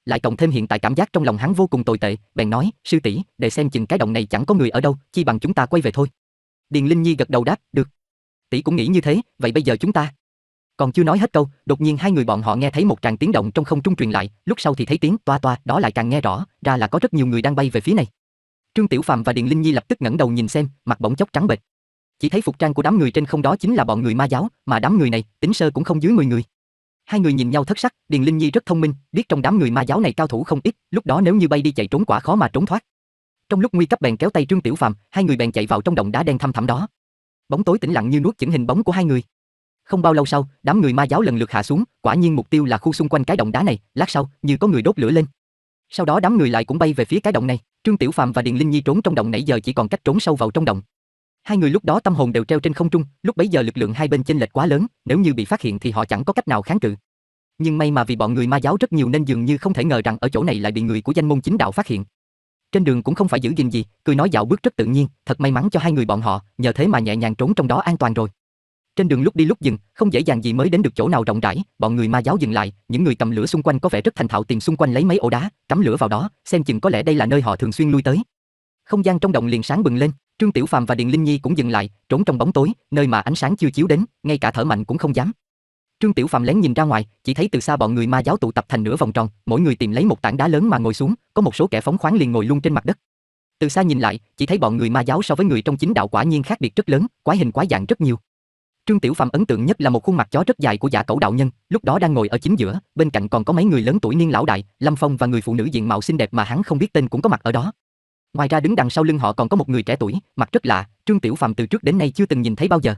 Lại cộng thêm hiện tại cảm giác trong lòng hắn vô cùng tồi tệ, bèn nói, sư tỷ, để xem chừng cái động này chẳng có người ở đâu, chi bằng chúng ta quay về thôi. Điền Linh Nhi gật đầu đáp, được. Tỷ cũng nghĩ như thế, vậy bây giờ chúng ta. Còn chưa nói hết câu, đột nhiên hai người bọn họ nghe thấy một tràng tiếng động trong không trung truyền lại, lúc sau thì thấy tiếng toa toa, đó lại càng nghe rõ, ra là có rất nhiều người đang bay về phía này. Trương Tiểu Phạm và Điền Linh Nhi lập tức ngẩng đầu nhìn xem, mặt bỗng chốc trắng bệch. Chỉ thấy phục trang của đám người trên không đó chính là bọn người ma giáo, mà đám người này, tính sơ cũng không dưới 10 người. Hai người nhìn nhau thất sắc, Điền Linh Nhi rất thông minh, biết trong đám người ma giáo này cao thủ không ít, lúc đó nếu như bay đi chạy trốn quả khó mà trốn thoát. Trong lúc nguy cấp bèn kéo tay Trương Tiểu Phạm, hai người bèn chạy vào trong động đá đen thăm thẳm đó. Bóng tối tĩnh lặng như nuốt chửng hình bóng của hai người. Không bao lâu sau, đám người ma giáo lần lượt hạ xuống, quả nhiên mục tiêu là khu xung quanh cái động đá này, lát sau, như có người đốt lửa lên. Sau đó đám người lại cũng bay về phía cái động này. Trương Tiểu Phạm và Điền Linh Nhi trốn trong động nãy giờ chỉ còn cách trốn sâu vào trong động. Hai người lúc đó tâm hồn đều treo trên không trung, lúc bấy giờ lực lượng hai bên chênh lệch quá lớn, nếu như bị phát hiện thì họ chẳng có cách nào kháng cự. Nhưng may mà vì bọn người ma giáo rất nhiều nên dường như không thể ngờ rằng ở chỗ này lại bị người của danh môn chính đạo phát hiện. Trên đường cũng không phải giữ gìn gì, cười nói dạo bước rất tự nhiên, thật may mắn cho hai người bọn họ, nhờ thế mà nhẹ nhàng trốn trong đó an toàn rồi. Trên đường lúc đi lúc dừng, không dễ dàng gì mới đến được chỗ nào rộng rãi, bọn người ma giáo dừng lại, những người cầm lửa xung quanh có vẻ rất thành thạo tìm xung quanh lấy mấy ổ đá, cắm lửa vào đó, xem chừng có lẽ đây là nơi họ thường xuyên lui tới. Không gian trong động liền sáng bừng lên, Trương Tiểu Phàm và Điền Linh Nhi cũng dừng lại, trốn trong bóng tối, nơi mà ánh sáng chưa chiếu đến, ngay cả thở mạnh cũng không dám. Trương Tiểu Phàm lén nhìn ra ngoài, chỉ thấy từ xa bọn người ma giáo tụ tập thành nửa vòng tròn, mỗi người tìm lấy một tảng đá lớn mà ngồi xuống, có một số kẻ phóng khoáng liền ngồi luôn trên mặt đất. Từ xa nhìn lại, chỉ thấy bọn người ma giáo so với người trong chính đạo quả nhiên khác biệt rất lớn, quái hình quái dạng rất nhiều. Trương Tiểu Phàm ấn tượng nhất là một khuôn mặt chó rất dài của giả dạ cẩu đạo nhân, lúc đó đang ngồi ở chính giữa, bên cạnh còn có mấy người lớn tuổi niên lão đại, Lâm Phong và người phụ nữ diện mạo xinh đẹp mà hắn không biết tên cũng có mặt ở đó. Ngoài ra đứng đằng sau lưng họ còn có một người trẻ tuổi, mặt rất lạ, Trương Tiểu Phàm từ trước đến nay chưa từng nhìn thấy bao giờ.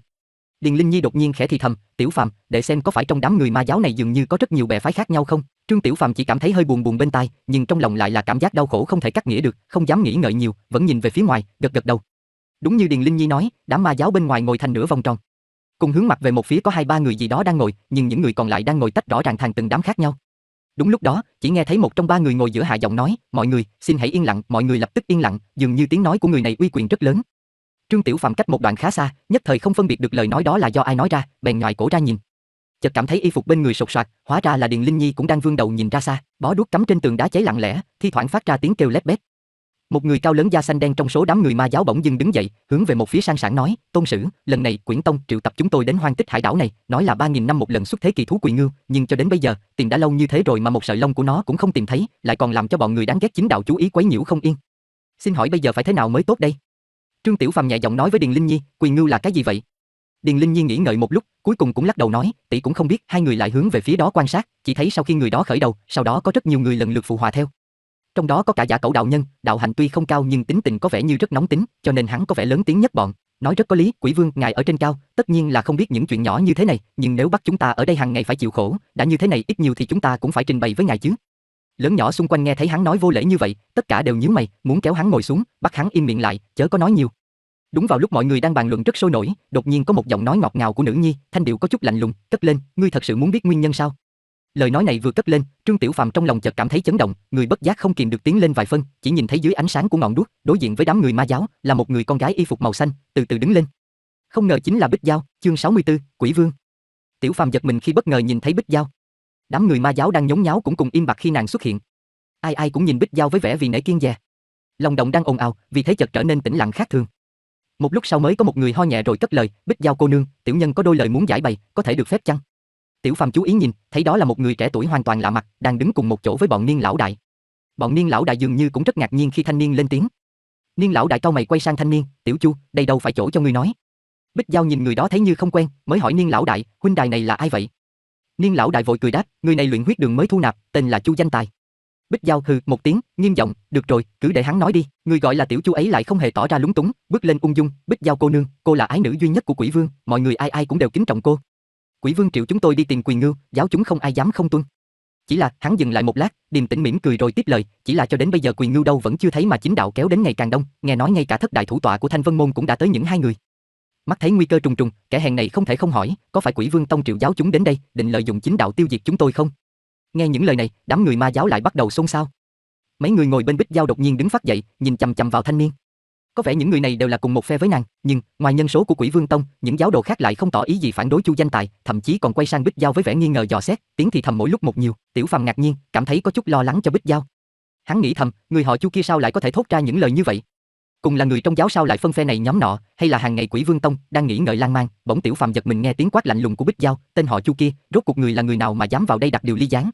Điền Linh Nhi đột nhiên khẽ thì thầm, "Tiểu Phàm, để xem có phải trong đám người ma giáo này dường như có rất nhiều bè phái khác nhau không?" Trương Tiểu Phàm chỉ cảm thấy hơi buồn buồn bên tai, nhưng trong lòng lại là cảm giác đau khổ không thể cắt nghĩa được, không dám nghĩ ngợi nhiều, vẫn nhìn về phía ngoài, gật gật đầu. Đúng như Điền Linh Nhi nói, đám ma giáo bên ngoài ngồi thành nửa vòng tròn cùng hướng mặt về một phía có hai ba người gì đó đang ngồi, nhưng những người còn lại đang ngồi tách rõ ràng thành từng đám khác nhau. Đúng lúc đó, chỉ nghe thấy một trong ba người ngồi giữa hạ giọng nói, "Mọi người, xin hãy yên lặng." Mọi người lập tức yên lặng, dường như tiếng nói của người này uy quyền rất lớn. Trương Tiểu Phàm cách một đoạn khá xa, nhất thời không phân biệt được lời nói đó là do ai nói ra, bèn nhòi cổ ra nhìn. Chợt cảm thấy y phục bên người sột soạt, hóa ra là Điền Linh Nhi cũng đang vươn đầu nhìn ra xa, bó đuốc cắm trên tường đá cháy lặng lẽ, thi thoảng phát ra tiếng kêu lép bét một người cao lớn da xanh đen trong số đám người ma giáo bỗng dưng đứng dậy hướng về một phía sang sảng nói tôn sử lần này quyển tông triệu tập chúng tôi đến hoang tích hải đảo này nói là ba nghìn năm một lần xuất thế kỳ thú quỳ ngưu nhưng cho đến bây giờ tiền đã lâu như thế rồi mà một sợi lông của nó cũng không tìm thấy lại còn làm cho bọn người đáng ghét chính đạo chú ý quấy nhiễu không yên xin hỏi bây giờ phải thế nào mới tốt đây trương tiểu phàm nhẹ giọng nói với điền linh nhi quỳ ngưu là cái gì vậy Điền Linh Nhi nghĩ ngợi một lúc, cuối cùng cũng lắc đầu nói, tỷ cũng không biết, hai người lại hướng về phía đó quan sát, chỉ thấy sau khi người đó khởi đầu, sau đó có rất nhiều người lần lượt phụ hòa theo, trong đó có cả giả cẩu đạo nhân, đạo hạnh tuy không cao nhưng tính tình có vẻ như rất nóng tính, cho nên hắn có vẻ lớn tiếng nhất bọn. Nói rất có lý, quỷ vương ngài ở trên cao, tất nhiên là không biết những chuyện nhỏ như thế này, nhưng nếu bắt chúng ta ở đây hàng ngày phải chịu khổ, đã như thế này ít nhiều thì chúng ta cũng phải trình bày với ngài chứ. Lớn nhỏ xung quanh nghe thấy hắn nói vô lễ như vậy, tất cả đều nhíu mày, muốn kéo hắn ngồi xuống, bắt hắn im miệng lại, chớ có nói nhiều. Đúng vào lúc mọi người đang bàn luận rất sôi nổi, đột nhiên có một giọng nói ngọt ngào của nữ nhi, thanh điệu có chút lạnh lùng, cất lên, ngươi thật sự muốn biết nguyên nhân sao? Lời nói này vừa cất lên, Trương Tiểu Phàm trong lòng chợt cảm thấy chấn động, người bất giác không kìm được tiến lên vài phân, chỉ nhìn thấy dưới ánh sáng của ngọn đuốc, đối diện với đám người ma giáo, là một người con gái y phục màu xanh, từ từ đứng lên. Không ngờ chính là Bích Giao, chương 64, Quỷ Vương. Tiểu Phàm giật mình khi bất ngờ nhìn thấy Bích Giao. Đám người ma giáo đang nhốn nháo cũng cùng im bặt khi nàng xuất hiện. Ai ai cũng nhìn Bích Giao với vẻ vì nể kiên dè. Lòng động đang ồn ào, vì thế chợt trở nên tĩnh lặng khác thường. Một lúc sau mới có một người ho nhẹ rồi cất lời, "Bích Giao cô nương, tiểu nhân có đôi lời muốn giải bày, có thể được phép chăng?" Tiểu Phàm chú ý nhìn, thấy đó là một người trẻ tuổi hoàn toàn lạ mặt, đang đứng cùng một chỗ với bọn niên lão đại. Bọn niên lão đại dường như cũng rất ngạc nhiên khi thanh niên lên tiếng. Niên lão đại cau mày quay sang thanh niên, "Tiểu Chu, đây đâu phải chỗ cho ngươi nói." Bích Giao nhìn người đó thấy như không quen, mới hỏi niên lão đại, "Huynh đài này là ai vậy?" Niên lão đại vội cười đáp, "Người này luyện huyết đường mới thu nạp, tên là Chu Danh Tài." Bích Giao hừ một tiếng, nghiêm giọng, "Được rồi, cứ để hắn nói đi." Người gọi là tiểu Chu ấy lại không hề tỏ ra lúng túng, bước lên ung dung, "Bích Giao cô nương, cô là ái nữ duy nhất của Quỷ Vương, mọi người ai ai cũng đều kính trọng cô, Quỷ Vương triệu chúng tôi đi tìm Quỳ Ngưu, giáo chúng không ai dám không tuân. Chỉ là, hắn dừng lại một lát, điềm tĩnh mỉm cười rồi tiếp lời, chỉ là cho đến bây giờ Quỳ Ngưu đâu vẫn chưa thấy mà chính đạo kéo đến ngày càng đông, nghe nói ngay cả thất đại thủ tọa của Thanh Vân môn cũng đã tới những hai người. Mắt thấy nguy cơ trùng trùng, kẻ hèn này không thể không hỏi, có phải Quỷ Vương tông triệu giáo chúng đến đây, định lợi dụng chính đạo tiêu diệt chúng tôi không? Nghe những lời này, đám người ma giáo lại bắt đầu xôn xao. Mấy người ngồi bên bích giao đột nhiên đứng phát dậy, nhìn chằm chằm vào thanh niên. Có vẻ những người này đều là cùng một phe với nàng, nhưng ngoài nhân số của Quỷ Vương Tông, những giáo đồ khác lại không tỏ ý gì phản đối Chu Danh Tài, thậm chí còn quay sang Bích Giao với vẻ nghi ngờ dò xét, tiếng thì thầm mỗi lúc một nhiều, Tiểu Phàm ngạc nhiên, cảm thấy có chút lo lắng cho Bích Giao. Hắn nghĩ thầm, người họ Chu kia sao lại có thể thốt ra những lời như vậy? Cùng là người trong giáo sao lại phân phe này nhóm nọ, hay là hàng ngày Quỷ Vương Tông đang nghĩ ngợi lang mang, bỗng Tiểu Phàm giật mình nghe tiếng quát lạnh lùng của Bích Giao, tên họ Chu kia, rốt cuộc người là người nào mà dám vào đây đặt điều ly gián?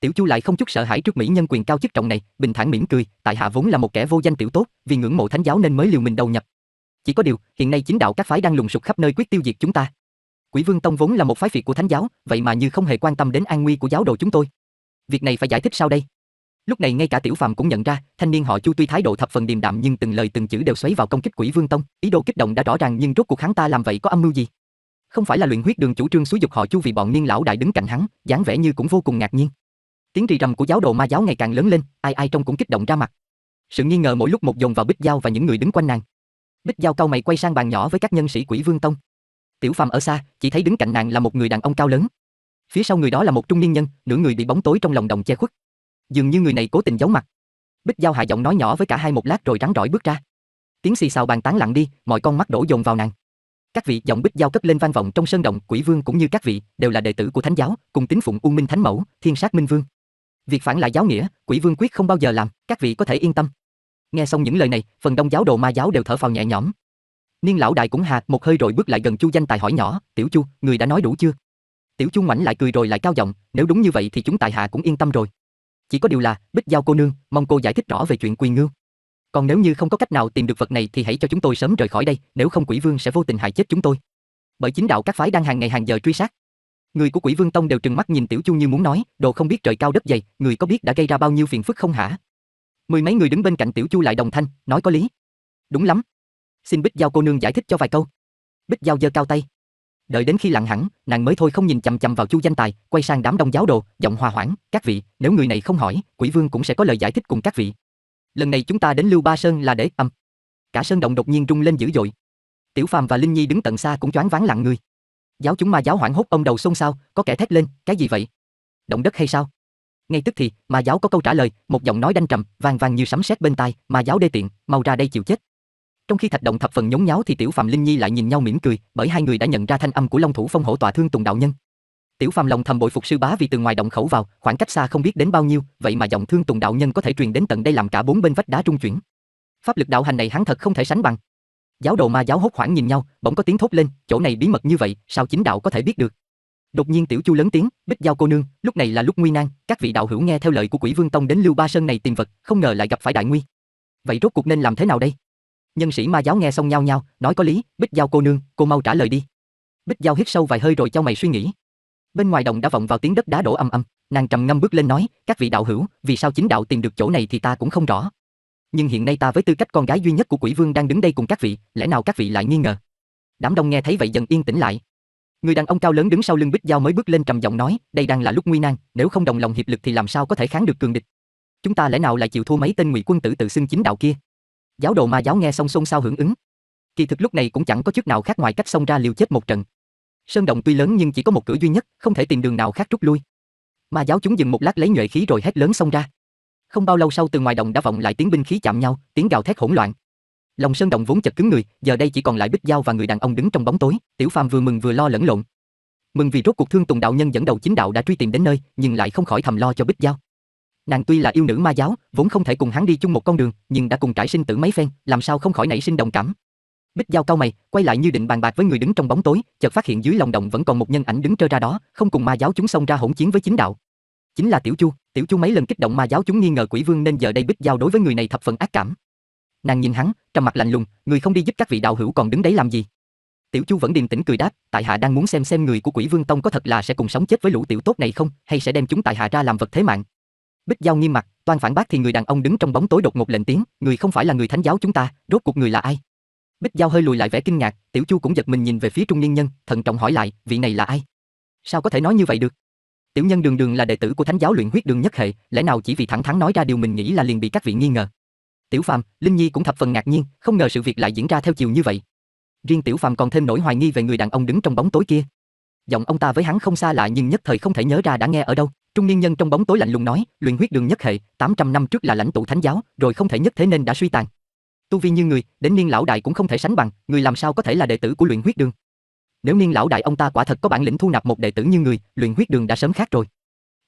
Tiểu Chu lại không chút sợ hãi trước mỹ nhân quyền cao chức trọng này, bình thản mỉm cười, tại hạ vốn là một kẻ vô danh tiểu tốt, vì ngưỡng mộ thánh giáo nên mới liều mình đầu nhập. Chỉ có điều, hiện nay chính đạo các phái đang lùng sục khắp nơi quyết tiêu diệt chúng ta. Quỷ Vương Tông vốn là một phái phiệt của thánh giáo, vậy mà như không hề quan tâm đến an nguy của giáo đồ chúng tôi. Việc này phải giải thích sao đây? Lúc này ngay cả Tiểu Phàm cũng nhận ra, thanh niên họ Chu tuy thái độ thập phần điềm đạm nhưng từng lời từng chữ đều xoáy vào công kích Quỷ Vương Tông, ý đồ kích động đã rõ ràng nhưng rốt cuộc hắn ta làm vậy có âm mưu gì? Không phải là luyện huyết đường chủ trương xúi dục họ Chu vì bọn niên lão đại đứng cạnh hắn, dáng vẻ như cũng vô cùng ngạc nhiên. Tiếng rì rầm của giáo đồ ma giáo ngày càng lớn lên, ai ai trông cũng kích động ra mặt. Sự nghi ngờ mỗi lúc một dồn vào Bích Giao và những người đứng quanh nàng. Bích Giao cau mày quay sang bàn nhỏ với các nhân sĩ Quỷ Vương Tông. Tiểu Phàm ở xa, chỉ thấy đứng cạnh nàng là một người đàn ông cao lớn. Phía sau người đó là một trung niên nhân, nửa người bị bóng tối trong lòng đồng che khuất. Dường như người này cố tình giấu mặt. Bích Giao hạ giọng nói nhỏ với cả hai một lát rồi rắn rỏi bước ra. Tiếng xì xào bàn tán lặng đi, mọi con mắt đổ dồn vào nàng. Các vị giọng Bích Giao cất lên vang vọng trong sơn động, Quỷ Vương cũng như các vị đều là đệ tử của Thánh giáo, cùng tín phụng U Minh Thánh mẫu, Thiên Sát Minh Vương. Việc phản lại giáo nghĩa, quỷ vương quyết không bao giờ làm, các vị có thể yên tâm. Nghe xong những lời này, phần đông giáo đồ ma giáo đều thở phào nhẹ nhõm. Niên lão đại cũng hà một hơi rồi bước lại gần Chu Danh Tài hỏi nhỏ, "Tiểu Chu, người đã nói đủ chưa?" Tiểu Chu ngoảnh lại cười rồi lại cao giọng, "Nếu đúng như vậy thì chúng tại hạ cũng yên tâm rồi. Chỉ có điều là, Bích Giao cô nương, mong cô giải thích rõ về chuyện quyền ngưu." Còn nếu như không có cách nào tìm được vật này thì hãy cho chúng tôi sớm rời khỏi đây, nếu không quỷ vương sẽ vô tình hại chết chúng tôi. Bởi chính đạo các phái đang hàng ngày hàng giờ truy sát, Người của Quỷ Vương Tông đều trừng mắt nhìn Tiểu Chu như muốn nói, đồ không biết trời cao đất dày, người có biết đã gây ra bao nhiêu phiền phức không hả? Mười mấy người đứng bên cạnh Tiểu Chu lại đồng thanh, nói có lý. Đúng lắm. Xin Bích Giao cô nương giải thích cho vài câu. Bích Giao giơ cao tay. Đợi đến khi lặng hẳn, nàng mới thôi không nhìn chằm chằm vào Chu Danh Tài, quay sang đám đông giáo đồ, giọng hòa hoãn, "Các vị, nếu người này không hỏi, Quỷ Vương cũng sẽ có lời giải thích cùng các vị. Lần này chúng ta đến Lưu Ba Sơn là để âm Cả sơn động đột nhiên rung lên dữ dội. Tiểu Phàm và Linh Nhi đứng tận xa cũng choáng váng lặng người. Giáo chúng ma giáo hoảng hốt ông đầu xôn xao, có kẻ thét lên, cái gì vậy? Động đất hay sao? Ngay tức thì, ma giáo có câu trả lời, một giọng nói đanh trầm, vang vang như sấm sét bên tai, ma giáo đê tiện, mau ra đây chịu chết. Trong khi thạch động thập phần nhốn nháo thì Tiểu Phạm Linh Nhi lại nhìn nhau mỉm cười, bởi hai người đã nhận ra thanh âm của Long thủ Phong Hổ tọa thương Tùng đạo nhân. Tiểu Phàm lòng thầm bội phục sư bá vì từ ngoài động khẩu vào, khoảng cách xa không biết đến bao nhiêu, vậy mà giọng thương Tùng đạo nhân có thể truyền đến tận đây làm cả bốn bên vách đá trung chuyển. Pháp lực đạo hành này hắn thật không thể sánh bằng. Giáo đồ ma giáo hốt hoảng nhìn nhau, bỗng có tiếng thốt lên, chỗ này bí mật như vậy, sao chính đạo có thể biết được? Đột nhiên Tiểu Chu lớn tiếng, "Bích Giao cô nương, lúc này là lúc nguy nan, các vị đạo hữu nghe theo lời của Quỷ Vương Tông đến Lưu Ba Sơn này tìm vật, không ngờ lại gặp phải đại nguy. Vậy rốt cuộc nên làm thế nào đây?" Nhân sĩ ma giáo nghe xong nhau nhau, nói có lý, "Bích Giao cô nương, cô mau trả lời đi." Bích Giao hít sâu vài hơi rồi cho mày suy nghĩ. Bên ngoài đồng đã vọng vào tiếng đất đá đổ ầm ầm, nàng trầm ngâm bước lên nói, "Các vị đạo hữu, vì sao chính đạo tìm được chỗ này thì ta cũng không rõ." nhưng hiện nay ta với tư cách con gái duy nhất của quỷ vương đang đứng đây cùng các vị, lẽ nào các vị lại nghi ngờ? Đám đông nghe thấy vậy dần yên tĩnh lại. Người đàn ông cao lớn đứng sau lưng Bích dao mới bước lên trầm giọng nói, đây đang là lúc nguy nan, nếu không đồng lòng hiệp lực thì làm sao có thể kháng được cường địch? Chúng ta lẽ nào lại chịu thua mấy tên ngụy quân tử tự xưng chính đạo kia? Giáo đồ ma giáo nghe xong xôn xao hưởng ứng. Kỳ thực lúc này cũng chẳng có chút nào khác ngoài cách xông ra liều chết một trận. Sơn động tuy lớn nhưng chỉ có một cửa duy nhất, không thể tìm đường nào khác rút lui. Ma giáo chúng dừng một lát lấy nhuệ khí rồi hét lớn xông ra. Không bao lâu sau từ ngoài đồng đã vọng lại tiếng binh khí chạm nhau, tiếng gào thét hỗn loạn. Lòng sơn động vốn chật cứng người, giờ đây chỉ còn lại Bích Dao và người đàn ông đứng trong bóng tối, Tiểu Phàm vừa mừng vừa lo lẫn lộn. Mừng vì rốt cuộc Thương Tùng đạo nhân dẫn đầu chính đạo đã truy tìm đến nơi, nhưng lại không khỏi thầm lo cho Bích Dao. Nàng tuy là yêu nữ ma giáo, vốn không thể cùng hắn đi chung một con đường, nhưng đã cùng trải sinh tử mấy phen, làm sao không khỏi nảy sinh đồng cảm. Bích dao cao mày, quay lại như định bàn bạc với người đứng trong bóng tối, chợt phát hiện dưới lòng đồng vẫn còn một nhân ảnh đứng trơ ra đó, không cùng ma giáo chúng xông ra hỗn chiến với chính đạo chính là Tiểu Chu, Tiểu Chu mấy lần kích động mà giáo chúng nghi ngờ Quỷ Vương nên giờ đây Bích Giao đối với người này thập phần ác cảm. Nàng nhìn hắn, trong mặt lạnh lùng, người không đi giúp các vị đạo hữu còn đứng đấy làm gì? Tiểu Chu vẫn điềm tĩnh cười đáp, tại hạ đang muốn xem xem người của Quỷ Vương Tông có thật là sẽ cùng sống chết với lũ tiểu tốt này không, hay sẽ đem chúng tại hạ ra làm vật thế mạng. Bích Giao nghiêm mặt, toan phản bác thì người đàn ông đứng trong bóng tối đột ngột lệnh tiếng, người không phải là người thánh giáo chúng ta, rốt cuộc người là ai? Bích Giao hơi lùi lại vẻ kinh ngạc, Tiểu Chu cũng giật mình nhìn về phía trung niên nhân, thận trọng hỏi lại, vị này là ai? Sao có thể nói như vậy được? Tiểu nhân đường đường là đệ tử của Thánh giáo luyện huyết đường nhất hệ, lẽ nào chỉ vì thẳng thắn nói ra điều mình nghĩ là liền bị các vị nghi ngờ? Tiểu Phàm, Linh Nhi cũng thập phần ngạc nhiên, không ngờ sự việc lại diễn ra theo chiều như vậy. Riêng Tiểu Phàm còn thêm nỗi hoài nghi về người đàn ông đứng trong bóng tối kia. Giọng ông ta với hắn không xa lạ nhưng nhất thời không thể nhớ ra đã nghe ở đâu. Trung niên nhân trong bóng tối lạnh lùng nói, luyện huyết đường nhất hệ, 800 năm trước là lãnh tụ thánh giáo, rồi không thể nhất thế nên đã suy tàn. Tu vi như người, đến niên lão đại cũng không thể sánh bằng, người làm sao có thể là đệ tử của luyện huyết đường? nếu niên lão đại ông ta quả thật có bản lĩnh thu nạp một đệ tử như người, luyện huyết đường đã sớm khác rồi.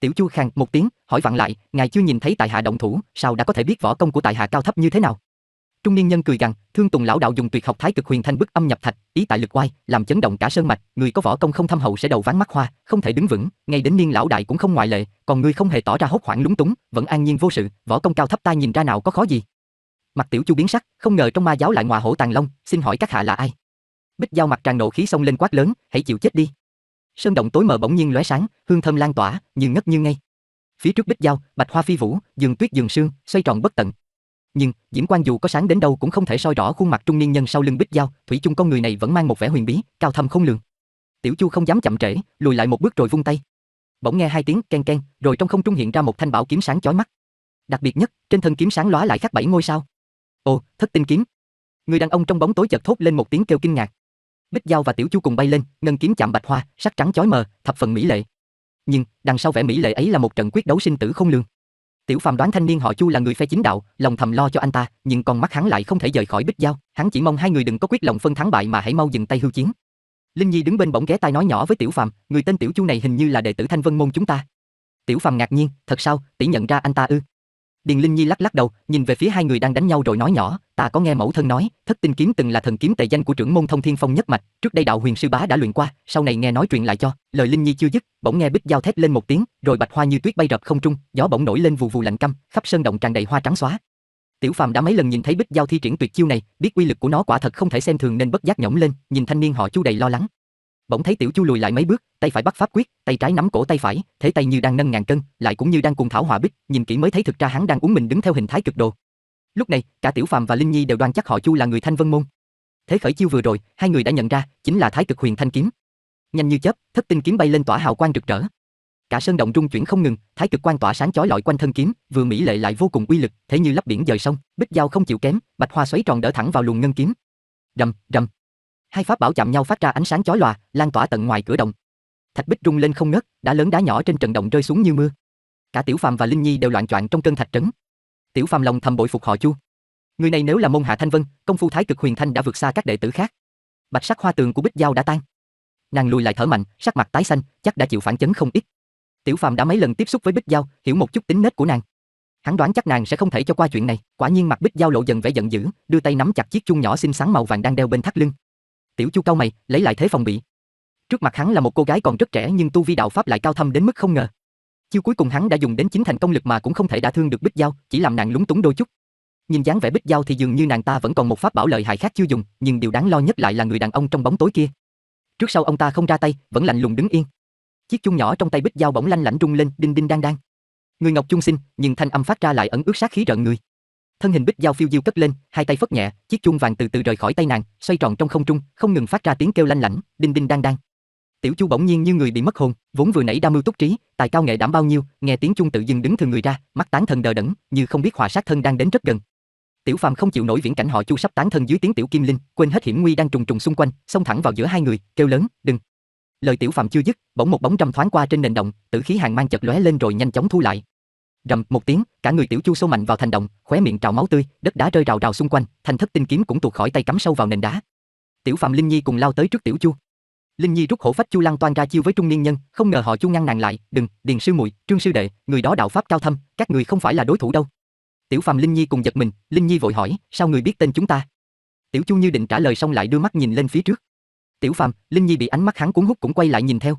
Tiểu Chu khang một tiếng, hỏi vặn lại, ngài chưa nhìn thấy tại hạ động thủ, sao đã có thể biết võ công của tại hạ cao thấp như thế nào? Trung niên nhân cười rằng, Thương Tùng lão đạo dùng tuyệt học Thái Cực Huyền Thanh bức âm nhập thạch, ý tại lực oai, làm chấn động cả sơn mạch, người có võ công không thâm hậu sẽ đầu ván mắt hoa, không thể đứng vững, ngay đến niên lão đại cũng không ngoại lệ, còn ngươi không hề tỏ ra hốt hoảng lúng túng, vẫn an nhiên vô sự, võ công cao thấp ta nhìn ra nào có khó gì. Mặt Tiểu Chu biến sắc, không ngờ trong ma giáo lại ngọa hổ tàng long, xin hỏi các hạ là ai? Bích Giao mặt tràn nộ khí xông lên quát lớn, hãy chịu chết đi. Sơn động tối mờ bỗng nhiên lóe sáng, hương thơm lan tỏa, như ngất như ngay. Phía trước Bích Giao, bạch hoa phi vũ, dường tuyết dường sương, xoay tròn bất tận. Nhưng, diễm quan dù có sáng đến đâu cũng không thể soi rõ khuôn mặt trung niên nhân sau lưng Bích Giao, thủy chung con người này vẫn mang một vẻ huyền bí, cao thâm không lường. Tiểu Chu không dám chậm trễ, lùi lại một bước rồi vung tay. Bỗng nghe hai tiếng keng keng, rồi trong không trung hiện ra một thanh bảo kiếm sáng chói mắt. Đặc biệt nhất, trên thân kiếm sáng lóe lại khắc bảy ngôi sao. Ồ, thất tinh kiếm. Người đàn ông trong bóng tối chợt thốt lên một tiếng kêu kinh ngạc. Bích dao và Tiểu Chu cùng bay lên, ngân kiếm chạm bạch hoa, sắc trắng chói mờ, thập phần mỹ lệ. Nhưng, đằng sau vẻ mỹ lệ ấy là một trận quyết đấu sinh tử không lương Tiểu Phàm đoán thanh niên họ Chu là người phe chính đạo, lòng thầm lo cho anh ta, nhưng con mắt hắn lại không thể rời khỏi Bích dao hắn chỉ mong hai người đừng có quyết lòng phân thắng bại mà hãy mau dừng tay hưu chiến. Linh Nhi đứng bên bỗng ghé tai nói nhỏ với Tiểu Phàm, người tên Tiểu Chu này hình như là đệ tử Thanh Vân môn chúng ta. Tiểu Phàm ngạc nhiên, thật sao, tỷ nhận ra anh ta ư? Điền Linh Nhi lắc lắc đầu, nhìn về phía hai người đang đánh nhau rồi nói nhỏ, ta có nghe mẫu thân nói, thất tinh kiếm từng là thần kiếm tề danh của trưởng môn thông thiên phong nhất mạch, trước đây đạo huyền sư bá đã luyện qua, sau này nghe nói truyền lại cho. Lời Linh Nhi chưa dứt, bỗng nghe bích dao thét lên một tiếng, rồi bạch hoa như tuyết bay rập không trung, gió bỗng nổi lên vù vù lạnh căm, khắp sơn động tràn đầy hoa trắng xóa. Tiểu Phàm đã mấy lần nhìn thấy bích dao thi triển tuyệt chiêu này, biết uy lực của nó quả thật không thể xem thường nên bất giác nhõm lên, nhìn thanh niên họ Chu đầy lo lắng, bỗng thấy tiểu chu lùi lại mấy bước tay phải bắt pháp quyết tay trái nắm cổ tay phải thế tay như đang nâng ngàn cân lại cũng như đang cùng thảo hòa bích nhìn kỹ mới thấy thực ra hắn đang uống mình đứng theo hình thái cực đồ lúc này cả tiểu phàm và linh nhi đều đoan chắc họ chu là người thanh vân môn thế khởi chiêu vừa rồi hai người đã nhận ra chính là thái cực huyền thanh kiếm nhanh như chớp thất tinh kiếm bay lên tỏa hào quang rực rỡ cả sơn động rung chuyển không ngừng, thái cực quan tỏa sáng chói lọi quanh thân kiếm, vừa mỹ lệ lại vô cùng uy lực, thế như lấp biển dời sông, bích dao không chịu kém, bạch hoa xoáy tròn đỡ thẳng vào luồng ngân kiếm. Rầm, rầm hai pháp bảo chạm nhau phát ra ánh sáng chói lòa, lan tỏa tận ngoài cửa đồng. Thạch bích rung lên không ngớt, đá lớn đá nhỏ trên trận động rơi xuống như mưa. Cả Tiểu Phàm và Linh Nhi đều loạn choạng trong cơn thạch trấn. Tiểu Phàm lòng thầm bội phục họ Chu. Người này nếu là môn hạ Thanh Vân, công phu thái cực huyền thanh đã vượt xa các đệ tử khác. Bạch sắc hoa tường của Bích Dao đã tan. Nàng lùi lại thở mạnh, sắc mặt tái xanh, chắc đã chịu phản chấn không ít. Tiểu Phàm đã mấy lần tiếp xúc với Bích Dao, hiểu một chút tính nết của nàng. Hắn đoán chắc nàng sẽ không thể cho qua chuyện này, quả nhiên mặt Bích Dao lộ dần vẻ giận dữ, đưa tay nắm chặt chiếc chuông nhỏ xinh xắn màu vàng đang đeo bên thắt lưng, Tiểu Chu cao mày, lấy lại thế phòng bị. Trước mặt hắn là một cô gái còn rất trẻ nhưng tu vi đạo pháp lại cao thâm đến mức không ngờ. Chiêu cuối cùng hắn đã dùng đến chính thành công lực mà cũng không thể đả thương được Bích dao, chỉ làm nàng lúng túng đôi chút. Nhìn dáng vẻ Bích dao thì dường như nàng ta vẫn còn một pháp bảo lợi hại khác chưa dùng, nhưng điều đáng lo nhất lại là người đàn ông trong bóng tối kia. Trước sau ông ta không ra tay, vẫn lạnh lùng đứng yên. Chiếc chuông nhỏ trong tay Bích dao bỗng lanh lảnh rung lên, đinh đinh đang đang. Người Ngọc trung sinh, nhưng thanh âm phát ra lại ẩn ước sát khí rợn người thân hình bích giao phiêu diêu cất lên, hai tay phất nhẹ, chiếc chuông vàng từ từ rời khỏi tay nàng, xoay tròn trong không trung, không ngừng phát ra tiếng kêu lanh lảnh, đinh đinh đang đang. Tiểu Chu bỗng nhiên như người bị mất hồn, vốn vừa nãy đa mưu túc trí, tài cao nghệ đảm bao nhiêu, nghe tiếng chuông tự dưng đứng thường người ra, mắt tán thần đờ đẫn, như không biết hòa sát thân đang đến rất gần. Tiểu Phàm không chịu nổi viễn cảnh họ Chu sắp tán thân dưới tiếng tiểu kim linh, quên hết hiểm nguy đang trùng trùng xung quanh, xông thẳng vào giữa hai người, kêu lớn, "Đừng!" Lời Tiểu Phàm chưa dứt, bỗng một bóng trăm thoáng qua trên nền động, tử khí hàng mang chợt lóe lên rồi nhanh chóng thu lại. Rầm một tiếng, cả người tiểu Chu sâu mạnh vào thành đồng khóe miệng trào máu tươi, đất đá rơi rào rào xung quanh, thanh thất tinh kiếm cũng tuột khỏi tay cắm sâu vào nền đá. Tiểu Phạm Linh Nhi cùng lao tới trước tiểu Chu. Linh Nhi rút hổ phách Chu Lăng toan ra chiêu với trung niên nhân, không ngờ họ Chu ngăn nàng lại, "Đừng, Điền sư muội, Trương sư đệ, người đó đạo pháp cao thâm, các người không phải là đối thủ đâu." Tiểu Phạm Linh Nhi cùng giật mình, Linh Nhi vội hỏi, "Sao người biết tên chúng ta?" Tiểu Chu như định trả lời xong lại đưa mắt nhìn lên phía trước. Tiểu Phạm, Linh Nhi bị ánh mắt hắn cuốn hút cũng quay lại nhìn theo.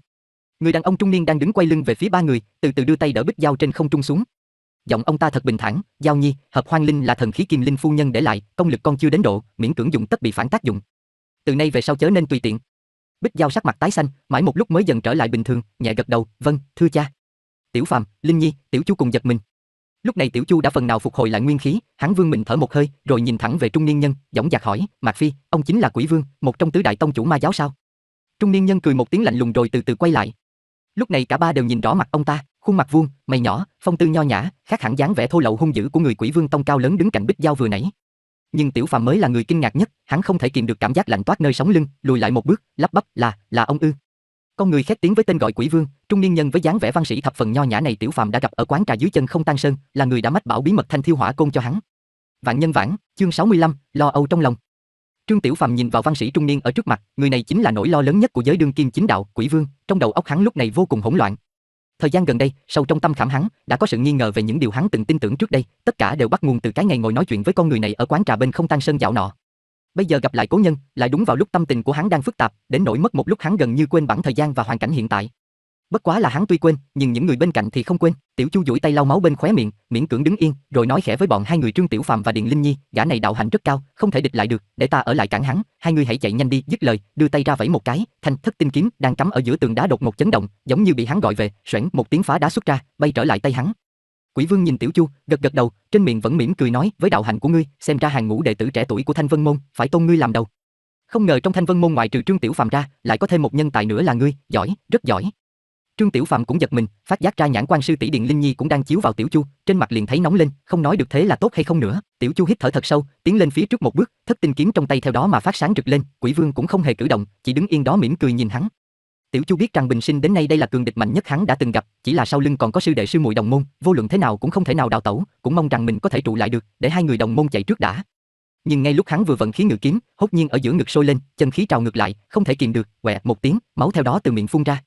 Người đàn ông trung niên đang đứng quay lưng về phía ba người, từ từ đưa tay đỡ bích dao trên không trung xuống. Giọng ông ta thật bình thản, "Giao Nhi, hợp hoang linh là thần khí kim linh phu nhân để lại, công lực con chưa đến độ, miễn cưỡng dùng tất bị phản tác dụng. Từ nay về sau chớ nên tùy tiện." Bích dao sắc mặt tái xanh, mãi một lúc mới dần trở lại bình thường, nhẹ gật đầu, "Vâng, thưa cha." Tiểu Phàm, Linh Nhi, tiểu Chu cùng giật mình. Lúc này tiểu Chu đã phần nào phục hồi lại nguyên khí, hắn vương mình thở một hơi, rồi nhìn thẳng về trung niên nhân, giọng giạc hỏi, "Mạc Phi, ông chính là Quỷ Vương, một trong tứ đại tông chủ ma giáo sao?" Trung niên nhân cười một tiếng lạnh lùng rồi từ từ quay lại, Lúc này cả ba đều nhìn rõ mặt ông ta, khuôn mặt vuông, mày nhỏ, phong tư nho nhã, khác hẳn dáng vẻ thô lậu hung dữ của người Quỷ Vương tông cao lớn đứng cạnh Bích Giao vừa nãy. Nhưng Tiểu Phàm mới là người kinh ngạc nhất, hắn không thể kiềm được cảm giác lạnh toát nơi sống lưng, lùi lại một bước, lắp bắp, "Là, là ông ư?" Con người khét tiếng với tên gọi Quỷ Vương, trung niên nhân với dáng vẻ văn sĩ thập phần nho nhã này Tiểu Phàm đã gặp ở quán trà dưới chân Không tan Sơn, là người đã mách bảo bí mật thanh thiêu hỏa côn cho hắn. Vạn nhân vãn, chương 65, lo âu trong lòng, Trương Tiểu Phàm nhìn vào văn sĩ trung niên ở trước mặt, người này chính là nỗi lo lớn nhất của giới đương kim chính đạo, Quỷ Vương, trong đầu óc hắn lúc này vô cùng hỗn loạn. Thời gian gần đây, sâu trong tâm khảm hắn, đã có sự nghi ngờ về những điều hắn từng tin tưởng trước đây, tất cả đều bắt nguồn từ cái ngày ngồi nói chuyện với con người này ở quán trà bên Không tan Sơn dạo nọ. Bây giờ gặp lại cố nhân, lại đúng vào lúc tâm tình của hắn đang phức tạp, đến nỗi mất một lúc hắn gần như quên bản thời gian và hoàn cảnh hiện tại bất quá là hắn tuy quên, nhưng những người bên cạnh thì không quên. Tiểu Chu duỗi tay lau máu bên khóe miệng, miễn cưỡng đứng yên, rồi nói khẽ với bọn hai người Trương Tiểu Phạm và Điền Linh Nhi, gã này đạo hạnh rất cao, không thể địch lại được, để ta ở lại cản hắn, hai người hãy chạy nhanh đi, dứt lời, đưa tay ra vẫy một cái, thanh thất tinh kiếm đang cắm ở giữa tường đá đột một chấn động, giống như bị hắn gọi về, xoẹn một tiếng phá đá xuất ra, bay trở lại tay hắn. Quỷ Vương nhìn Tiểu Chu, gật gật đầu, trên miệng vẫn mỉm cười nói, với đạo hạnh của ngươi, xem ra hàng ngũ đệ tử trẻ tuổi của Thanh Vân môn, phải tôn ngươi làm đầu. Không ngờ trong Thanh Vân môn ngoài trừ Trương Tiểu Phàm ra, lại có thêm một nhân tài nữa là ngươi, giỏi, rất giỏi. Trương Tiểu Phạm cũng giật mình, phát giác ra nhãn quan sư tỷ Điện Linh Nhi cũng đang chiếu vào Tiểu Chu, trên mặt liền thấy nóng lên, không nói được thế là tốt hay không nữa. Tiểu Chu hít thở thật sâu, tiến lên phía trước một bước, thất tinh kiếm trong tay theo đó mà phát sáng rực lên, Quỷ Vương cũng không hề cử động, chỉ đứng yên đó mỉm cười nhìn hắn. Tiểu Chu biết rằng Bình Sinh đến nay đây là cường địch mạnh nhất hắn đã từng gặp, chỉ là sau lưng còn có sư đệ sư muội đồng môn, vô luận thế nào cũng không thể nào đào tẩu, cũng mong rằng mình có thể trụ lại được, để hai người đồng môn chạy trước đã. Nhưng ngay lúc hắn vừa vận khí ngự kiếm, hốt nhiên ở giữa ngực sôi lên, chân khí trào ngược lại, không thể kìm được, quẹ một tiếng, máu theo đó từ miệng phun ra.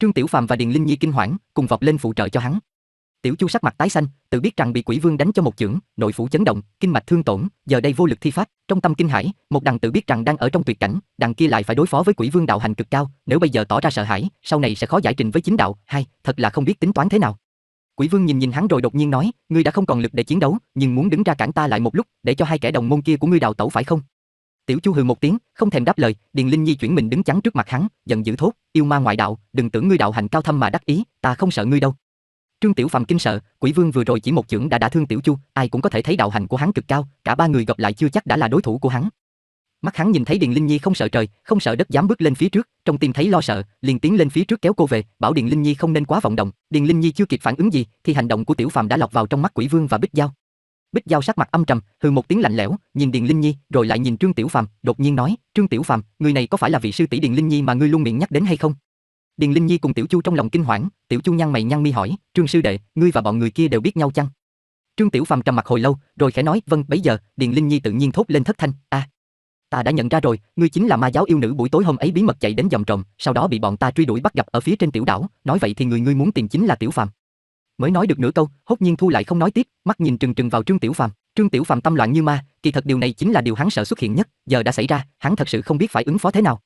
Trương Tiểu Phàm và Điền Linh Nhi kinh hoảng, cùng vọt lên phụ trợ cho hắn. Tiểu Chu sắc mặt tái xanh, tự biết rằng bị Quỷ Vương đánh cho một chưởng, nội phủ chấn động, kinh mạch thương tổn, giờ đây vô lực thi pháp, trong tâm kinh hãi, một đằng tự biết rằng đang ở trong tuyệt cảnh, đằng kia lại phải đối phó với Quỷ Vương đạo hành cực cao, nếu bây giờ tỏ ra sợ hãi, sau này sẽ khó giải trình với chính đạo, hai, thật là không biết tính toán thế nào. Quỷ Vương nhìn nhìn hắn rồi đột nhiên nói, ngươi đã không còn lực để chiến đấu, nhưng muốn đứng ra cản ta lại một lúc, để cho hai kẻ đồng môn kia của ngươi đào tẩu phải không? Tiểu Chu hừ một tiếng, không thèm đáp lời, Điền Linh Nhi chuyển mình đứng chắn trước mặt hắn, giận dữ thốt, yêu ma ngoại đạo, đừng tưởng ngươi đạo hành cao thâm mà đắc ý, ta không sợ ngươi đâu. Trương Tiểu Phàm kinh sợ, Quỷ Vương vừa rồi chỉ một chưởng đã đả thương Tiểu Chu, ai cũng có thể thấy đạo hành của hắn cực cao, cả ba người gặp lại chưa chắc đã là đối thủ của hắn. Mắt hắn nhìn thấy Điền Linh Nhi không sợ trời, không sợ đất dám bước lên phía trước, trong tim thấy lo sợ, liền tiến lên phía trước kéo cô về, bảo Điền Linh Nhi không nên quá vọng động. Điền Linh Nhi chưa kịp phản ứng gì, thì hành động của Tiểu Phàm đã lọt vào trong mắt Quỷ Vương và Bích dao. Bích Giao sắc mặt âm trầm, hừ một tiếng lạnh lẽo, nhìn Điền Linh Nhi, rồi lại nhìn Trương Tiểu Phàm, đột nhiên nói, "Trương Tiểu Phàm, người này có phải là vị sư tỷ Điền Linh Nhi mà ngươi luôn miệng nhắc đến hay không?" Điền Linh Nhi cùng Tiểu Chu trong lòng kinh hoảng, Tiểu Chu nhăn mày nhăn mi hỏi, "Trương sư đệ, ngươi và bọn người kia đều biết nhau chăng?" Trương Tiểu Phàm trầm mặt hồi lâu, rồi khẽ nói, "Vâng, bấy giờ." Điền Linh Nhi tự nhiên thốt lên thất thanh, "A, à, ta đã nhận ra rồi, ngươi chính là ma giáo yêu nữ buổi tối hôm ấy bí mật chạy đến dòng trồng, sau đó bị bọn ta truy đuổi bắt gặp ở phía trên tiểu đảo, nói vậy thì người ngươi muốn tìm chính là Tiểu Phàm." mới nói được nửa câu, hốt nhiên thu lại không nói tiếp, mắt nhìn trừng trừng vào Trương Tiểu Phàm. Trương Tiểu Phàm tâm loạn như ma, kỳ thật điều này chính là điều hắn sợ xuất hiện nhất, giờ đã xảy ra, hắn thật sự không biết phải ứng phó thế nào.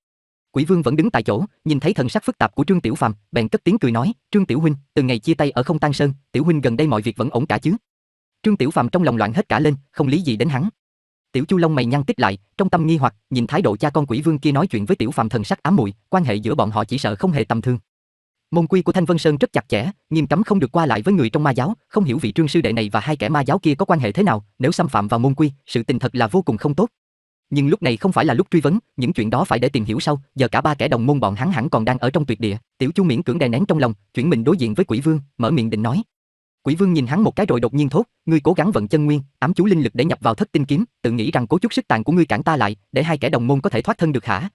Quỷ Vương vẫn đứng tại chỗ, nhìn thấy thần sắc phức tạp của Trương Tiểu Phàm, bèn cất tiếng cười nói, "Trương tiểu huynh, từ ngày chia tay ở Không Tăng Sơn, tiểu huynh gần đây mọi việc vẫn ổn cả chứ?" Trương Tiểu Phàm trong lòng loạn hết cả lên, không lý gì đến hắn. Tiểu Chu Long mày nhăn tích lại, trong tâm nghi hoặc, nhìn thái độ cha con Quỷ Vương kia nói chuyện với Tiểu Phàm thần sắc ám muội, quan hệ giữa bọn họ chỉ sợ không hề tầm thường. Môn quy của Thanh Vân Sơn rất chặt chẽ, nghiêm cấm không được qua lại với người trong ma giáo, không hiểu vị Trương sư đệ này và hai kẻ ma giáo kia có quan hệ thế nào, nếu xâm phạm vào môn quy, sự tình thật là vô cùng không tốt. Nhưng lúc này không phải là lúc truy vấn, những chuyện đó phải để tìm hiểu sau, giờ cả ba kẻ đồng môn bọn hắn hẳn còn đang ở trong tuyệt địa. Tiểu Chu miễn cưỡng đè nén trong lòng, chuyển mình đối diện với Quỷ Vương, mở miệng định nói. Quỷ Vương nhìn hắn một cái rồi đột nhiên thốt, ngươi cố gắng vận chân nguyên, ám chú linh lực để nhập vào thất tinh kiếm, tự nghĩ rằng cố chút sức tàn của ngươi cản ta lại, để hai kẻ đồng môn có thể thoát thân được hả?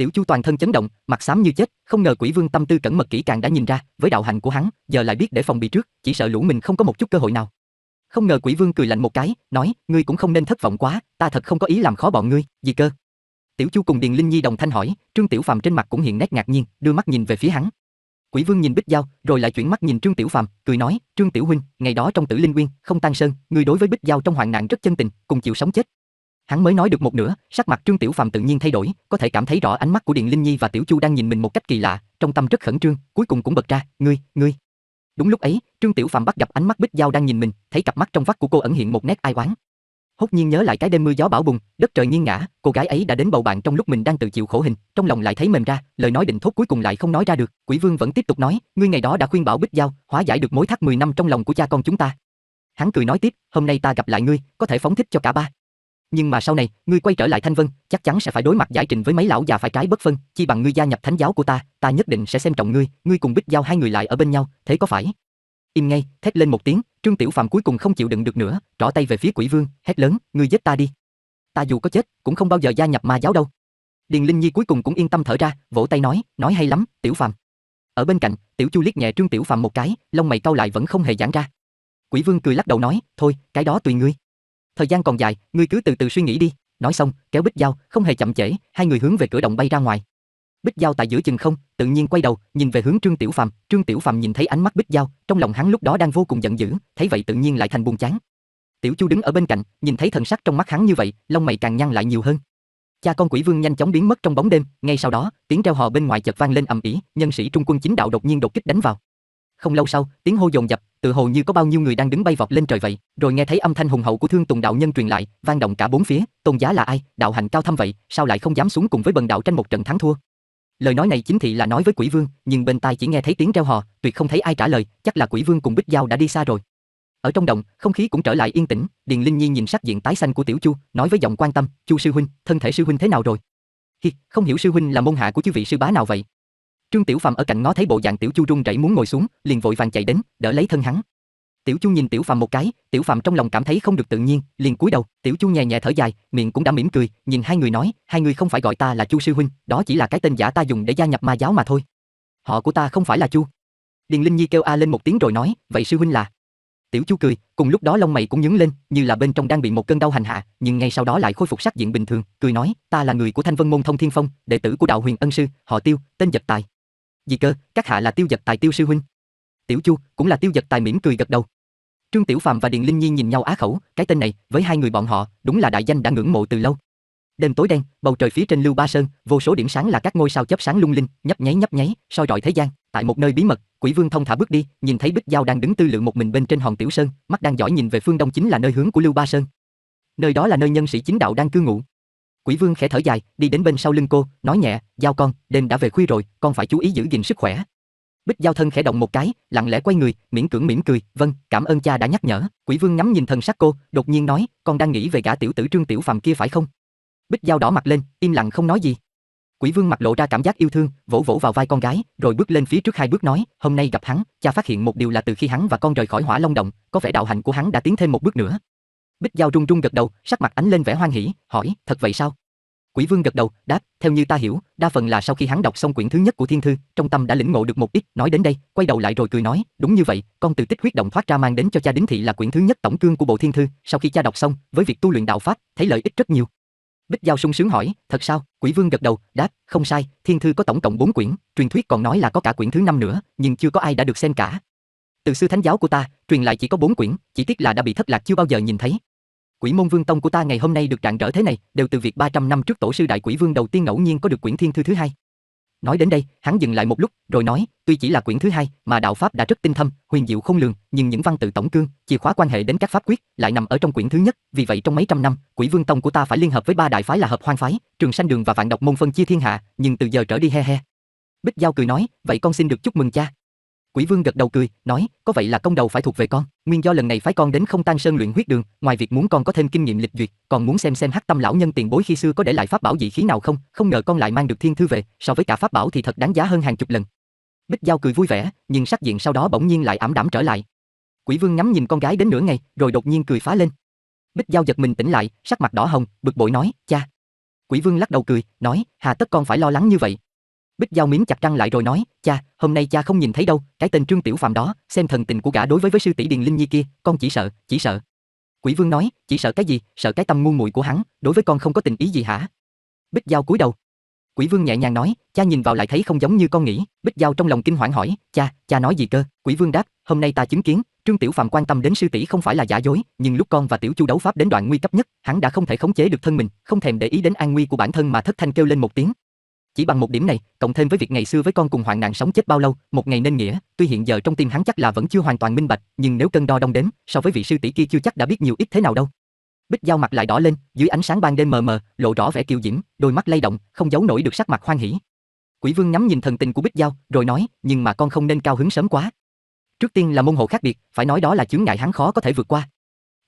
Tiểu Chu toàn thân chấn động, mặt xám như chết, không ngờ Quỷ Vương tâm tư cẩn mật kỹ càng đã nhìn ra, với đạo hành của hắn, giờ lại biết để phòng bị trước, chỉ sợ lũ mình không có một chút cơ hội nào. Không ngờ Quỷ Vương cười lạnh một cái, nói, ngươi cũng không nên thất vọng quá, ta thật không có ý làm khó bọn ngươi, gì cơ? Tiểu Chu cùng Điền Linh Nhi đồng thanh hỏi, Trương Tiểu Phàm trên mặt cũng hiện nét ngạc nhiên, đưa mắt nhìn về phía hắn. Quỷ Vương nhìn Bích dao, rồi lại chuyển mắt nhìn Trương Tiểu Phàm, cười nói, "Trương tiểu huynh, ngày đó trong Tử Linh Nguyên, không tan sơn, ngươi đối với Bích dao trong hoạn nạn rất chân tình, cùng chịu sống chết, Hắn mới nói được một nửa, sắc mặt Trương Tiểu Phàm tự nhiên thay đổi, có thể cảm thấy rõ ánh mắt của Điện Linh Nhi và Tiểu Chu đang nhìn mình một cách kỳ lạ, trong tâm rất khẩn trương, cuối cùng cũng bật ra, "Ngươi, ngươi." Đúng lúc ấy, Trương Tiểu Phàm bắt gặp ánh mắt Bích giao đang nhìn mình, thấy cặp mắt trong vắt của cô ẩn hiện một nét ai oán. Hốt nhiên nhớ lại cái đêm mưa gió bão bùng, đất trời nghiêng ngã, cô gái ấy đã đến bầu bạn trong lúc mình đang tự chịu khổ hình, trong lòng lại thấy mềm ra, lời nói định thốt cuối cùng lại không nói ra được, Quỷ Vương vẫn tiếp tục nói, "Ngươi ngày đó đã khuyên bảo Bích giao hóa giải được mối thắc 10 năm trong lòng của cha con chúng ta." Hắn cười nói tiếp, "Hôm nay ta gặp lại ngươi, có thể phóng thích cho cả ba." nhưng mà sau này ngươi quay trở lại thanh vân chắc chắn sẽ phải đối mặt giải trình với mấy lão già phải trái bất phân chi bằng ngươi gia nhập thánh giáo của ta ta nhất định sẽ xem trọng ngươi ngươi cùng bích giao hai người lại ở bên nhau thế có phải im ngay thét lên một tiếng trương tiểu phàm cuối cùng không chịu đựng được nữa trỏ tay về phía quỷ vương hét lớn ngươi giết ta đi ta dù có chết cũng không bao giờ gia nhập ma giáo đâu điền linh nhi cuối cùng cũng yên tâm thở ra vỗ tay nói nói hay lắm tiểu phàm ở bên cạnh tiểu chu liếc nhẹ trương tiểu phàm một cái lông mày cau lại vẫn không hề giãn ra quỷ vương cười lắc đầu nói thôi cái đó tùy ngươi thời gian còn dài, ngươi cứ từ từ suy nghĩ đi. Nói xong, kéo Bích Dao, không hề chậm trễ, hai người hướng về cửa động bay ra ngoài. Bích Dao tại giữa chừng không, tự nhiên quay đầu, nhìn về hướng Trương Tiểu Phàm, Trương Tiểu Phàm nhìn thấy ánh mắt Bích Dao, trong lòng hắn lúc đó đang vô cùng giận dữ, thấy vậy tự nhiên lại thành buồn chán. Tiểu Chu đứng ở bên cạnh, nhìn thấy thần sắc trong mắt hắn như vậy, lông mày càng nhăn lại nhiều hơn. Cha con quỷ vương nhanh chóng biến mất trong bóng đêm, ngay sau đó, tiếng reo hò bên ngoài chợt vang lên ầm ĩ, nhân sĩ trung quân chính đạo đột nhiên đột kích đánh vào. Không lâu sau, tiếng hô dồn dập, tự hồ như có bao nhiêu người đang đứng bay vọt lên trời vậy, rồi nghe thấy âm thanh hùng hậu của Thương Tùng đạo nhân truyền lại, vang động cả bốn phía, tôn giá là ai, đạo hành cao thâm vậy, sao lại không dám xuống cùng với bần đạo tranh một trận thắng thua. Lời nói này chính thị là nói với Quỷ Vương, nhưng bên tai chỉ nghe thấy tiếng reo hò, tuyệt không thấy ai trả lời, chắc là Quỷ Vương cùng Bích Giao đã đi xa rồi. Ở trong động, không khí cũng trở lại yên tĩnh, Điền Linh Nhi nhìn sắc diện tái xanh của Tiểu Chu, nói với giọng quan tâm, "Chu sư huynh, thân thể sư huynh thế nào rồi?" "Hi, không hiểu sư huynh là môn hạ của chư vị sư bá nào vậy?" Trương Tiểu Phàm ở cạnh ngó thấy bộ dạng Tiểu Chu run rẩy muốn ngồi xuống, liền vội vàng chạy đến, đỡ lấy thân hắn. Tiểu Chu nhìn Tiểu Phàm một cái, Tiểu Phàm trong lòng cảm thấy không được tự nhiên, liền cúi đầu, Tiểu Chu nhẹ nhẹ thở dài, miệng cũng đã mỉm cười, nhìn hai người nói, hai người không phải gọi ta là Chu sư huynh, đó chỉ là cái tên giả ta dùng để gia nhập ma giáo mà thôi. Họ của ta không phải là Chu. Điền Linh Nhi kêu a lên một tiếng rồi nói, vậy sư huynh là? Tiểu Chu cười, cùng lúc đó lông mày cũng nhướng lên, như là bên trong đang bị một cơn đau hành hạ, nhưng ngay sau đó lại khôi phục sắc diện bình thường, cười nói, ta là người của Thanh Vân môn Thông Thiên Phong, đệ tử của Đạo Huyền Ân sư, họ Tiêu, tên Dật Tài. Gì cơ, các hạ là tiêu giật tài tiêu sư huynh. Tiểu Chu cũng là tiêu giật tài mỉm cười gật đầu. Trương Tiểu Phàm và Điền Linh Nhi nhìn nhau á khẩu, cái tên này với hai người bọn họ đúng là đại danh đã ngưỡng mộ từ lâu. Đêm tối đen, bầu trời phía trên Lưu Ba Sơn, vô số điểm sáng là các ngôi sao chớp sáng lung linh, nhấp nháy nhấp nháy, soi rọi thế gian. Tại một nơi bí mật, Quỷ Vương thông thả bước đi, nhìn thấy Bích Giao đang đứng tư lượng một mình bên trên hòn tiểu sơn, mắt đang dõi nhìn về phương đông chính là nơi hướng của Lưu Ba Sơn. Nơi đó là nơi nhân sĩ chính đạo đang cư ngụ, Quỷ Vương khẽ thở dài, đi đến bên sau lưng cô, nói nhẹ, "Giao con, đêm đã về khuya rồi, con phải chú ý giữ gìn sức khỏe." Bích Giao thân khẽ động một cái, lặng lẽ quay người, miễn cưỡng mỉm cười, "Vâng, cảm ơn cha đã nhắc nhở." Quỷ Vương ngắm nhìn thần sắc cô, đột nhiên nói, "Con đang nghĩ về gã tiểu tử Trương Tiểu Phàm kia phải không?" Bích Giao đỏ mặt lên, im lặng không nói gì. Quỷ Vương mặt lộ ra cảm giác yêu thương, vỗ vỗ vào vai con gái, rồi bước lên phía trước hai bước nói, "Hôm nay gặp hắn, cha phát hiện một điều là từ khi hắn và con rời khỏi Hỏa Long động, có vẻ đạo hạnh của hắn đã tiến thêm một bước nữa, Bích Giao run run gật đầu, sắc mặt ánh lên vẻ hoan hỉ, hỏi, thật vậy sao? Quỷ Vương gật đầu, đáp, theo như ta hiểu, đa phần là sau khi hắn đọc xong quyển thứ nhất của Thiên thư, trong tâm đã lĩnh ngộ được một ít, nói đến đây, quay đầu lại rồi cười nói, đúng như vậy, con từ tích huyết động thoát ra mang đến cho cha đính thị là quyển thứ nhất tổng cương của bộ Thiên thư, sau khi cha đọc xong, với việc tu luyện đạo pháp, thấy lợi ích rất nhiều. Bích Giao sung sướng hỏi, thật sao? Quỷ Vương gật đầu, đáp, không sai, Thiên thư có tổng cộng 4 quyển, truyền thuyết còn nói là có cả quyển thứ năm nữa, nhưng chưa có ai đã được xem cả. Từ sư thánh giáo của ta, truyền lại chỉ có 4 quyển, chỉ tiếc là đã bị thất lạc chưa bao giờ nhìn thấy. Quỷ môn vương tông của ta ngày hôm nay được rạng rỡ thế này, đều từ việc 300 năm trước tổ sư đại quỷ vương đầu tiên ngẫu nhiên có được quyển thiên thư thứ hai. Nói đến đây, hắn dừng lại một lúc, rồi nói, tuy chỉ là quyển thứ hai, mà đạo pháp đã rất tinh thâm, huyền diệu không lường, nhưng những văn tự tổng cương, chìa khóa quan hệ đến các pháp quyết lại nằm ở trong quyển thứ nhất, vì vậy trong mấy trăm năm, Quỷ Vương tông của ta phải liên hợp với ba đại phái là Hợp Hoang phái, Trường Sanh đường và Vạn Độc môn phân chia thiên hạ, nhưng từ giờ trở đi he he. Bích Giao cười nói, vậy con xin được chúc mừng cha. Quỷ Vương gật đầu cười, nói, có vậy là công đầu phải thuộc về con, nguyên do lần này phái con đến Không Tang Sơn luyện huyết đường, ngoài việc muốn con có thêm kinh nghiệm lịch duyệt, còn muốn xem xem Hắc Tâm lão nhân tiền bối khi xưa có để lại pháp bảo dị khí nào không, không ngờ con lại mang được thiên thư về, so với cả pháp bảo thì thật đáng giá hơn hàng chục lần. Bích Giao cười vui vẻ, nhưng sắc diện sau đó bỗng nhiên lại ảm đảm trở lại. Quỷ Vương ngắm nhìn con gái đến nửa ngày, rồi đột nhiên cười phá lên. Bích Giao giật mình tỉnh lại, sắc mặt đỏ hồng, bực bội nói, "Cha." Quỷ Vương lắc đầu cười, nói, "Hà tất con phải lo lắng như vậy, Bích Giao miếng chặt răng lại rồi nói, cha, hôm nay cha không nhìn thấy đâu, cái tên Trương Tiểu Phạm đó, xem thần tình của gã đối với với sư tỷ Điền Linh Nhi kia, con chỉ sợ, chỉ sợ. Quỷ Vương nói, chỉ sợ cái gì, sợ cái tâm ngu muội của hắn, đối với con không có tình ý gì hả? Bích Giao cúi đầu. Quỷ Vương nhẹ nhàng nói, cha nhìn vào lại thấy không giống như con nghĩ, Bích Giao trong lòng kinh hoảng hỏi, cha, cha nói gì cơ? Quỷ Vương đáp, hôm nay ta chứng kiến, Trương Tiểu Phạm quan tâm đến sư tỷ không phải là giả dối, nhưng lúc con và Tiểu Chu đấu pháp đến đoạn nguy cấp nhất, hắn đã không thể khống chế được thân mình, không thèm để ý đến an nguy của bản thân mà thất thanh kêu lên một tiếng, chỉ bằng một điểm này, cộng thêm với việc ngày xưa với con cùng hoạn nạn sống chết bao lâu, một ngày nên nghĩa, tuy hiện giờ trong tim hắn chắc là vẫn chưa hoàn toàn minh bạch, nhưng nếu cân đo đong đếm, so với vị sư tỷ kia chưa chắc đã biết nhiều ít thế nào đâu. Bích dao mặt lại đỏ lên, dưới ánh sáng ban đêm mờ mờ, lộ rõ vẻ kiêu diễm, đôi mắt lay động, không giấu nổi được sắc mặt hoan hỉ. Quỷ Vương ngắm nhìn thần tình của Bích dao rồi nói, nhưng mà con không nên cao hứng sớm quá. Trước tiên là môn hộ khác biệt, phải nói đó là chướng ngại hắn khó có thể vượt qua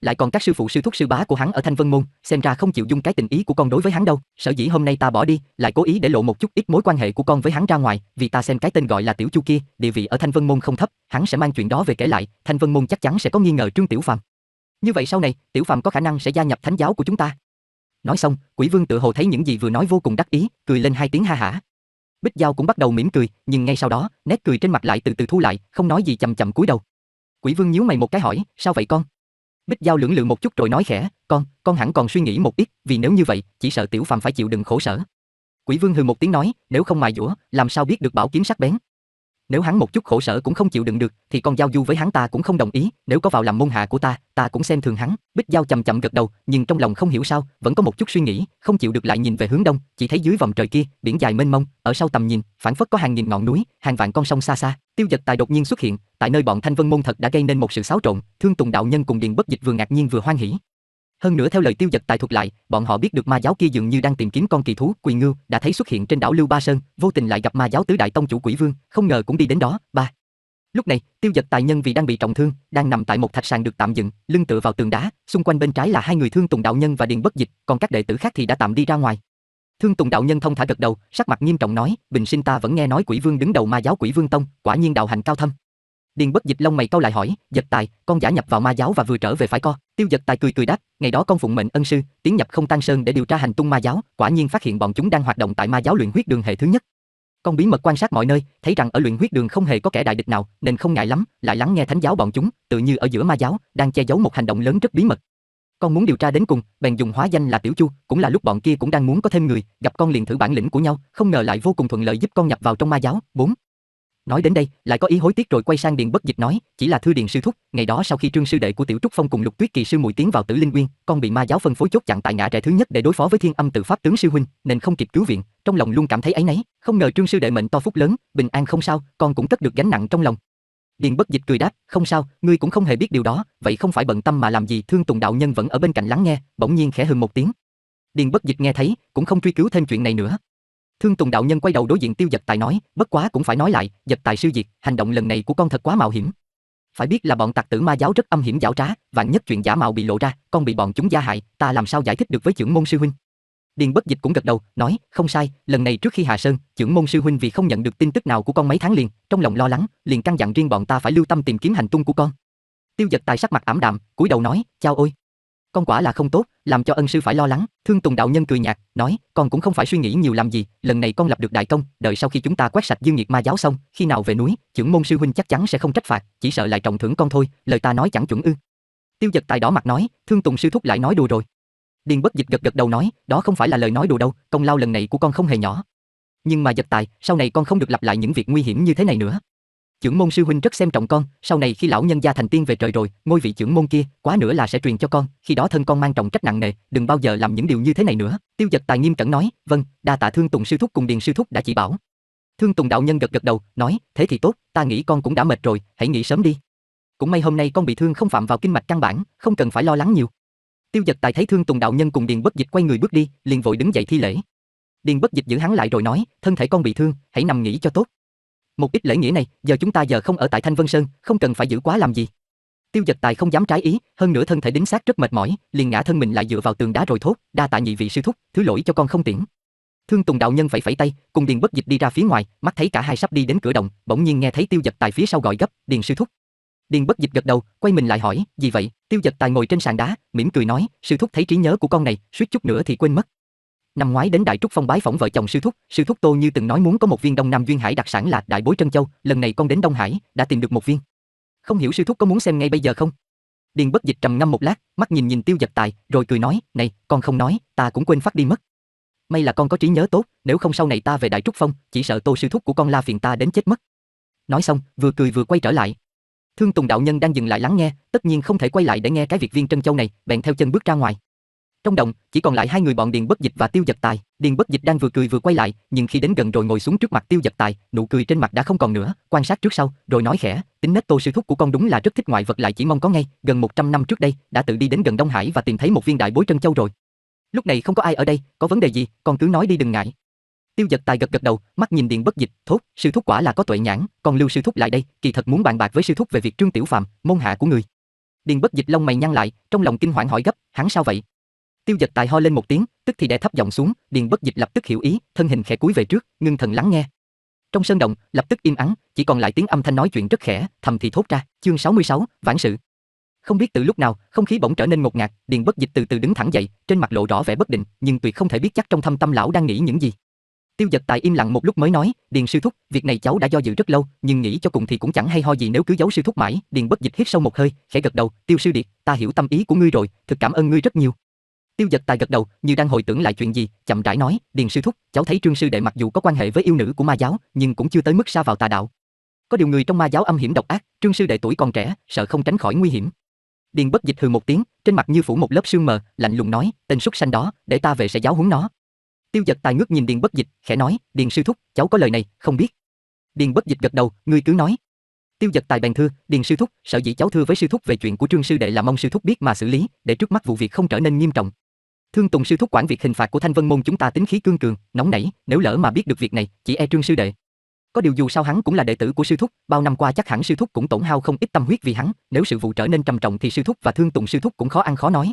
lại còn các sư phụ sư thúc sư bá của hắn ở Thanh Vân môn, xem ra không chịu dung cái tình ý của con đối với hắn đâu, sở dĩ hôm nay ta bỏ đi, lại cố ý để lộ một chút ít mối quan hệ của con với hắn ra ngoài, vì ta xem cái tên gọi là Tiểu Chu kia, địa vị ở Thanh Vân môn không thấp, hắn sẽ mang chuyện đó về kể lại, Thanh Vân môn chắc chắn sẽ có nghi ngờ Trương Tiểu Phàm. Như vậy sau này, Tiểu Phàm có khả năng sẽ gia nhập thánh giáo của chúng ta. Nói xong, Quỷ Vương tự hồ thấy những gì vừa nói vô cùng đắc ý, cười lên hai tiếng ha hả. Bích Giao cũng bắt đầu mỉm cười, nhưng ngay sau đó, nét cười trên mặt lại từ từ thu lại, không nói gì chậm chậm cúi đầu. Quỷ Vương nhíu mày một cái hỏi, "Sao vậy con?" Bích Giao lưỡng lự một chút rồi nói khẽ, con, con hẳn còn suy nghĩ một ít, vì nếu như vậy, chỉ sợ tiểu phàm phải chịu đựng khổ sở. Quỷ Vương hừ một tiếng nói, nếu không mài dũa, làm sao biết được bảo kiếm sắc bén? nếu hắn một chút khổ sở cũng không chịu đựng được, thì con giao du với hắn ta cũng không đồng ý, nếu có vào làm môn hạ của ta, ta cũng xem thường hắn. Bích Giao chậm chậm gật đầu, nhưng trong lòng không hiểu sao, vẫn có một chút suy nghĩ, không chịu được lại nhìn về hướng đông, chỉ thấy dưới vòng trời kia, biển dài mênh mông, ở sau tầm nhìn, phản phất có hàng nghìn ngọn núi, hàng vạn con sông xa xa. Tiêu Dật Tài đột nhiên xuất hiện, tại nơi bọn Thanh Vân môn thật đã gây nên một sự xáo trộn, Thương Tùng đạo nhân cùng Điền Bất Dịch vừa ngạc nhiên vừa hoan hỉ, hơn nữa theo lời tiêu giật tài thuật lại, bọn họ biết được ma giáo kia dường như đang tìm kiếm con kỳ thú, quỳ ngưu, đã thấy xuất hiện trên đảo Lưu Ba Sơn, vô tình lại gặp ma giáo tứ đại tông chủ quỷ vương, không ngờ cũng đi đến đó. Ba. Lúc này, tiêu giật tài nhân vì đang bị trọng thương, đang nằm tại một thạch sàn được tạm dựng, lưng tựa vào tường đá, xung quanh bên trái là hai người thương Tùng đạo nhân và Điền Bất Dịch, còn các đệ tử khác thì đã tạm đi ra ngoài. Thương Tùng đạo nhân thông thả gật đầu, sắc mặt nghiêm trọng nói, "Bình sinh ta vẫn nghe nói Quỷ Vương đứng đầu ma giáo Quỷ Vương tông, quả nhiên đạo hành cao thâm." Điền Bất Dịch lông mày cau lại hỏi, dật Tài, con giả nhập vào ma giáo và vừa trở về phải co?" Tiêu dật Tài cười cười đáp, "Ngày đó con phụng mệnh ân sư, tiến nhập Không Tan Sơn để điều tra hành tung ma giáo, quả nhiên phát hiện bọn chúng đang hoạt động tại ma giáo luyện huyết đường hệ thứ nhất. Con bí mật quan sát mọi nơi, thấy rằng ở luyện huyết đường không hề có kẻ đại địch nào, nên không ngại lắm, lại lắng nghe thánh giáo bọn chúng, tự như ở giữa ma giáo đang che giấu một hành động lớn rất bí mật." Con muốn điều tra đến cùng, bèn dùng hóa danh là Tiểu Chu, cũng là lúc bọn kia cũng đang muốn có thêm người, gặp con liền thử bản lĩnh của nhau, không ngờ lại vô cùng thuận lợi giúp con nhập vào trong ma giáo. 4. Nói đến đây, lại có ý hối tiếc rồi quay sang Điền Bất Dịch nói, chỉ là thư điện sư thúc, ngày đó sau khi Trương sư đệ của Tiểu Trúc Phong cùng Lục Tuyết Kỳ sư mùi tiến vào Tử Linh Nguyên, con bị ma giáo phân phối chốt chặn tại ngã rẽ thứ nhất để đối phó với Thiên Âm tự pháp tướng sư huynh, nên không kịp cứu viện, trong lòng luôn cảm thấy ấy nấy, không ngờ Trương sư đệ mệnh to phúc lớn, bình an không sao, con cũng cất được gánh nặng trong lòng. Điền Bất Dịch cười đáp, không sao, ngươi cũng không hề biết điều đó, vậy không phải bận tâm mà làm gì, Thương Tùng đạo nhân vẫn ở bên cạnh lắng nghe, bỗng nhiên khẽ hừ một tiếng. Điền Bất Dịch nghe thấy, cũng không truy cứu thêm chuyện này nữa, Thương Tùng đạo nhân quay đầu đối diện Tiêu Dật Tài nói, bất quá cũng phải nói lại, Dật Tài sư diệt, hành động lần này của con thật quá mạo hiểm. Phải biết là bọn tặc tử ma giáo rất âm hiểm giảo trá, vạn nhất chuyện giả mạo bị lộ ra, con bị bọn chúng gia hại, ta làm sao giải thích được với trưởng môn sư huynh? Điền Bất Dịch cũng gật đầu, nói, không sai, lần này trước khi Hà Sơn, trưởng môn sư huynh vì không nhận được tin tức nào của con mấy tháng liền, trong lòng lo lắng, liền căn dặn riêng bọn ta phải lưu tâm tìm kiếm hành tung của con. Tiêu Dật Tài sắc mặt ảm đạm, cúi đầu nói, "Chao ôi." con quả là không tốt, làm cho ân sư phải lo lắng. Thương Tùng đạo nhân cười nhạt, nói, con cũng không phải suy nghĩ nhiều làm gì, lần này con lập được đại công, đợi sau khi chúng ta quét sạch Dương Nhiệt Ma giáo xong, khi nào về núi, trưởng môn sư huynh chắc chắn sẽ không trách phạt, chỉ sợ lại trọng thưởng con thôi, lời ta nói chẳng chuẩn ư? Tiêu Dật tài đỏ mặt nói, Thương Tùng sư thúc lại nói đùa rồi. Điền Bất Dịch gật gật đầu nói, đó không phải là lời nói đùa đâu, công lao lần này của con không hề nhỏ. Nhưng mà Dật tài, sau này con không được lặp lại những việc nguy hiểm như thế này nữa. Chưởng môn sư huynh rất xem trọng con, sau này khi lão nhân gia thành tiên về trời rồi, ngôi vị chưởng môn kia, quá nữa là sẽ truyền cho con, khi đó thân con mang trọng trách nặng nề, đừng bao giờ làm những điều như thế này nữa." Tiêu Dật Tài nghiêm cẩn nói, "Vâng, đa tạ Thương Tùng sư thúc cùng Điền sư thúc đã chỉ bảo." Thương Tùng đạo nhân gật gật đầu, nói, "Thế thì tốt, ta nghĩ con cũng đã mệt rồi, hãy nghỉ sớm đi." Cũng may hôm nay con bị thương không phạm vào kinh mạch căn bản, không cần phải lo lắng nhiều. Tiêu Dật Tài thấy Thương Tùng đạo nhân cùng Điền Bất Dịch quay người bước đi, liền vội đứng dậy thi lễ. Điền Bất Dịch giữ hắn lại rồi nói, thân thể con bị thương, hãy nằm nghỉ cho tốt, một ít lễ nghĩa này, giờ chúng ta giờ không ở tại Thanh Vân Sơn, không cần phải giữ quá làm gì. Tiêu Dật Tài không dám trái ý, hơn nữa thân thể đính xác rất mệt mỏi, liền ngã thân mình lại dựa vào tường đá rồi thốt, đa tạ nhị vị sư thúc, thứ lỗi cho con không tiện. Thương Tùng đạo nhân phải phẩy tay, cùng Điền Bất Dịch đi ra phía ngoài, mắt thấy cả hai sắp đi đến cửa đồng, bỗng nhiên nghe thấy Tiêu Dật Tài phía sau gọi gấp, "Điền sư thúc." Điền Bất Dịch gật đầu, quay mình lại hỏi, "Gì vậy?" Tiêu Dật Tài ngồi trên sàn đá, mỉm cười nói, "Sư thúc thấy trí nhớ của con này, suýt chút nữa thì quên mất." Năm ngoái đến Đại Trúc Phong bái phỏng vợ chồng sư thúc, sư thúc Tô Như từng nói muốn có một viên Đông Nam duyên hải đặc sản là Đại Bối Trân Châu, lần này con đến Đông Hải, đã tìm được một viên. Không hiểu sư thúc có muốn xem ngay bây giờ không? Điền Bất Dịch trầm ngâm một lát, mắt nhìn nhìn Tiêu Dật Tài, rồi cười nói, "Này, con không nói, ta cũng quên phát đi mất. May là con có trí nhớ tốt, nếu không sau này ta về Đại Trúc Phong, chỉ sợ Tô sư thúc của con la phiền ta đến chết mất." Nói xong, vừa cười vừa quay trở lại. Thương Tùng đạo nhân đang dừng lại lắng nghe, tất nhiên không thể quay lại để nghe cái việc viên Trân Châu này, bèn theo chân bước ra ngoài. Trong động, chỉ còn lại hai người bọn Điền Bất Dịch và Tiêu Dật Tài. Điền Bất Dịch đang vừa cười vừa quay lại, nhưng khi đến gần rồi ngồi xuống trước mặt Tiêu Dật Tài, nụ cười trên mặt đã không còn nữa, quan sát trước sau, rồi nói khẽ, tính nết Tô sư thúc của con đúng là rất thích ngoại vật lại chỉ mong có ngay, gần 100 năm trước đây, đã tự đi đến gần Đông Hải và tìm thấy một viên đại bối trân châu rồi. Lúc này không có ai ở đây, có vấn đề gì, con cứ nói đi đừng ngại. Tiêu Dật Tài gật gật đầu, mắt nhìn Điền Bất Dịch, thốt, sư thúc quả là có tuệ nhãn, còn lưu sư thúc lại đây, kỳ thật muốn bàn bạc với sư thúc về việc Trương Tiểu Phàm, môn hạ của người. Điền Bất Dịch lông mày nhăn lại, trong lòng kinh hoàng hỏi gấp, hắn sao vậy? Tiêu Dật Tài ho lên một tiếng, tức thì đè thấp giọng xuống, Điền Bất Dịch lập tức hiểu ý, thân hình khẽ cúi về trước, ngưng thần lắng nghe. Trong sơn động, lập tức im ắng, chỉ còn lại tiếng âm thanh nói chuyện rất khẽ, thầm thì thốt ra, chương 66, vãn sự. Không biết từ lúc nào, không khí bỗng trở nên ngột ngạt, Điền Bất Dịch từ từ đứng thẳng dậy, trên mặt lộ rõ vẻ bất định, nhưng tuyệt không thể biết chắc trong thâm tâm lão đang nghĩ những gì. Tiêu Dật Tài im lặng một lúc mới nói, "Điền sư thúc, việc này cháu đã do dự rất lâu, nhưng nghĩ cho cùng thì cũng chẳng hay ho gì nếu cứ giấu sư thúc mãi." Điền Bất Dịch hít sâu một hơi, khẽ gật đầu, "Tiêu sư điệt, ta hiểu tâm ý của ngươi rồi, thực cảm ơn ngươi rất nhiều." Tiêu Dật Tài gật đầu, như đang hồi tưởng lại chuyện gì, chậm rãi nói, "Điền sư thúc, cháu thấy Trương sư đệ mặc dù có quan hệ với yêu nữ của ma giáo, nhưng cũng chưa tới mức xa vào tà đạo. Có điều người trong ma giáo âm hiểm độc ác, Trương sư đệ tuổi còn trẻ, sợ không tránh khỏi nguy hiểm." Điền Bất Dịch hừ một tiếng, trên mặt như phủ một lớp sương mờ, lạnh lùng nói, "Tên súc sanh đó, để ta về sẽ giáo huấn nó." Tiêu Dật Tài ngước nhìn Điền Bất Dịch, khẽ nói, "Điền sư thúc, cháu có lời này, không biết." Điền Bất Dịch gật đầu, "Ngươi cứ nói." Tiêu Dật Tài bèn thưa, "Điền sư thúc, sợ dĩ cháu thưa với sư thúc về chuyện của Trương sư đệ là mong sư thúc biết mà xử lý, để trước mắt vụ việc không trở nên nghiêm trọng." Thương Tùng sư thúc quản việc hình phạt của Thanh Vân môn chúng ta tính khí cương cường, nóng nảy, nếu lỡ mà biết được việc này, chỉ e Trương sư đệ. Có điều dù sao hắn cũng là đệ tử của sư thúc, bao năm qua chắc hẳn sư thúc cũng tổn hao không ít tâm huyết vì hắn, nếu sự vụ trở nên trầm trọng thì sư thúc và Thương Tùng sư thúc cũng khó ăn khó nói.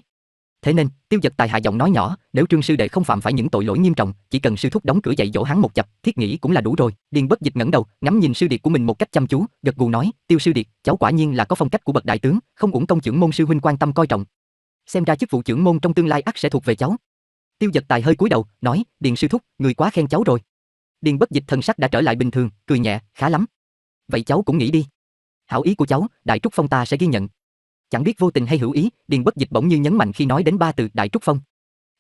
Thế nên, Tiêu Dật Tài hạ giọng nói nhỏ, nếu Trương sư đệ không phạm phải những tội lỗi nghiêm trọng, chỉ cần sư thúc đóng cửa dạy dỗ hắn một chập, thiết nghĩ cũng là đủ rồi. Điền Bất Dịch ngẩng đầu, ngắm nhìn sư điệt của mình một cách chăm chú, gật gù nói, "Tiêu sư điệt, cháu quả nhiên là có phong cách của bậc đại tướng, không uổng công trưởng môn sư huynh quan tâm coi trọng." xem ra chức vụ trưởng môn trong tương lai ắt sẽ thuộc về cháu. Tiêu Dật Tài hơi cúi đầu, nói, "Điền sư thúc, người quá khen cháu rồi." Điền Bất Dịch thần sắc đã trở lại bình thường, cười nhẹ, "Khá lắm. Vậy cháu cũng nghĩ đi. Hảo ý của cháu, Đại Trúc Phong ta sẽ ghi nhận." Chẳng biết vô tình hay hữu ý, Điền Bất Dịch bỗng như nhấn mạnh khi nói đến ba từ Đại Trúc Phong.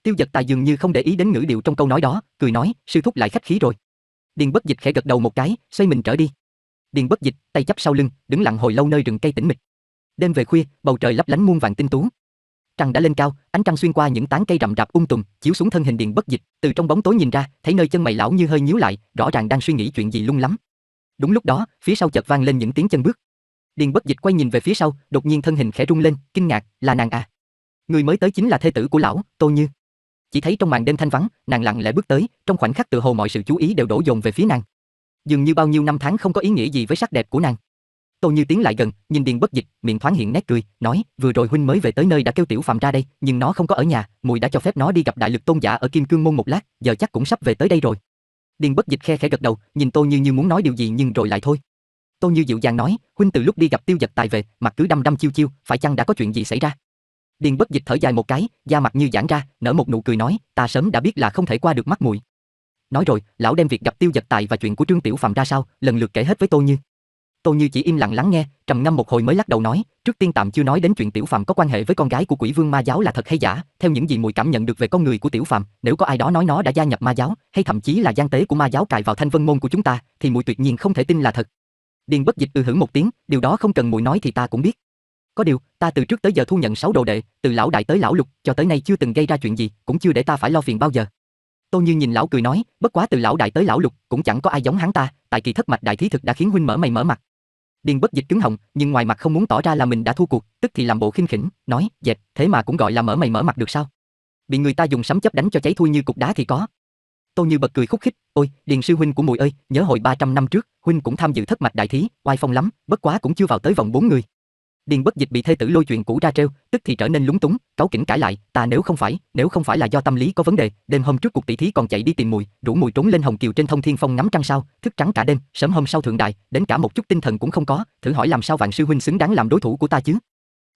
Tiêu Dật Tài dường như không để ý đến ngữ điệu trong câu nói đó, cười nói, "Sư thúc lại khách khí rồi." Điền Bất Dịch khẽ gật đầu một cái, xoay mình trở đi. Điền Bất Dịch, tay chắp sau lưng, đứng lặng hồi lâu nơi rừng cây tĩnh mịch. Đêm về khuya, bầu trời lấp lánh muôn vàng tinh tú. Trăng đã lên cao, ánh trăng xuyên qua những tán cây rậm rạp um tùm, chiếu xuống thân hình Điền Bất Dịch, từ trong bóng tối nhìn ra, thấy nơi chân mày lão như hơi nhíu lại, rõ ràng đang suy nghĩ chuyện gì lung lắm. Đúng lúc đó, phía sau chợt vang lên những tiếng chân bước. Điền Bất Dịch quay nhìn về phía sau, đột nhiên thân hình khẽ rung lên, kinh ngạc, là nàng à. Người mới tới chính là thê tử của lão, Tô Như. Chỉ thấy trong màn đêm thanh vắng, nàng lặng lẽ bước tới, trong khoảnh khắc tự hồ mọi sự chú ý đều đổ dồn về phía nàng. Dường như bao nhiêu năm tháng không có ý nghĩa gì với sắc đẹp của nàng. Tô Như tiến lại gần, nhìn Điền Bất Dịch, miệng thoáng hiện nét cười, nói: "Vừa rồi huynh mới về tới nơi đã kêu tiểu phàm ra đây, nhưng nó không có ở nhà, Mùi đã cho phép nó đi gặp đại lực tôn giả ở Kim Cương môn một lát, giờ chắc cũng sắp về tới đây rồi." Điền Bất Dịch khe khẽ gật đầu, nhìn Tô Như như muốn nói điều gì nhưng rồi lại thôi. Tô Như dịu dàng nói: "Huynh từ lúc đi gặp Tiêu Dật Tài về, mặt cứ đăm đăm chiêu chiêu, phải chăng đã có chuyện gì xảy ra?" Điền Bất Dịch thở dài một cái, da mặt như giãn ra, nở một nụ cười nói: "Ta sớm đã biết là không thể qua được mắt Mùi. Nói rồi, lão đem việc gặp Tiêu Dật Tài và chuyện của Trương Tiểu Phàm ra sao, lần lượt kể hết với Tô Như. Tô Như chỉ im lặng lắng nghe, trầm ngâm một hồi mới lắc đầu nói, trước tiên tạm chưa nói đến chuyện Tiểu Phàm có quan hệ với con gái của Quỷ Vương Ma giáo là thật hay giả, theo những gì mùi cảm nhận được về con người của Tiểu Phàm, nếu có ai đó nói nó đã gia nhập ma giáo, hay thậm chí là gian tế của ma giáo cài vào Thanh Vân môn của chúng ta, thì mùi tuyệt nhiên không thể tin là thật. Điền Bất Dịch từ hưởng một tiếng, điều đó không cần mùi nói thì ta cũng biết. Có điều, ta từ trước tới giờ thu nhận sáu đồ đệ, từ lão đại tới lão lục, cho tới nay chưa từng gây ra chuyện gì, cũng chưa để ta phải lo phiền bao giờ. Tô Như nhìn lão cười nói, bất quá từ lão đại tới lão lục, cũng chẳng có ai giống hắn ta, tại kỳ thất mạch đại thí thực đã khiến huynh mở mày mở mặt. Điền bất dịch cứng họng, nhưng ngoài mặt không muốn tỏ ra là mình đã thua cuộc, tức thì làm bộ khinh khỉnh, nói, dẹp, thế mà cũng gọi là mở mày mở mặt được sao? Bị người ta dùng sấm chớp đánh cho cháy thui như cục đá thì có. tôi Như bật cười khúc khích, "Ôi, Điền sư huynh của mùi ơi, nhớ hồi 300 năm trước, huynh cũng tham dự thất mạch đại thí, oai phong lắm, bất quá cũng chưa vào tới vòng bốn người." Điền Bất Dịch bị thê tử lôi chuyện cũ ra treo, tức thì trở nên lúng túng, cáu kỉnh cãi lại, "Ta nếu không phải, nếu không phải là do tâm lý có vấn đề, đêm hôm trước cuộc tỷ thí còn chạy đi tìm mùi, rủ mùi trốn lên hồng kiều trên thông thiên phong ngắm trăng sao, thức trắng cả đêm, sớm hôm sau thượng đại, đến cả một chút tinh thần cũng không có, thử hỏi làm sao vạn sư huynh xứng đáng làm đối thủ của ta chứ?"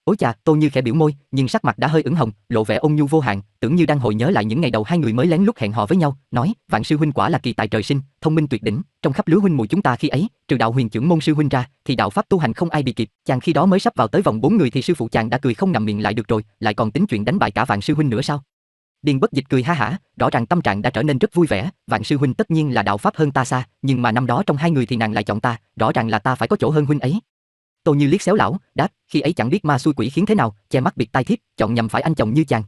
Ối chà, Tô Như khẽ biểu môi, nhưng sắc mặt đã hơi ửng hồng, lộ vẻ ôn nhu vô hạn, tưởng như đang hồi nhớ lại những ngày đầu hai người mới lén lút hẹn hò với nhau, nói, Vạn sư huynh quả là kỳ tài trời sinh, thông minh tuyệt đỉnh, trong khắp lứa huynh muội chúng ta khi ấy, trừ đạo huyền trưởng môn sư huynh ra, thì đạo pháp tu hành không ai bị kịp, chàng khi đó mới sắp vào tới vòng bốn người thì sư phụ chàng đã cười không nằm miệng lại được rồi, lại còn tính chuyện đánh bại cả Vạn sư huynh nữa sao? Điền Bất Dịch cười ha hả, rõ ràng tâm trạng đã trở nên rất vui vẻ, Vạn sư huynh tất nhiên là đạo pháp hơn ta xa, nhưng mà năm đó trong hai người thì nàng lại chọn ta, rõ ràng là ta phải có chỗ hơn huynh ấy tôi Như liếc xéo lão, đáp, khi ấy chẳng biết ma xui quỷ khiến thế nào, che mắt biệt tai thiếp, chọn nhầm phải anh chồng như chàng.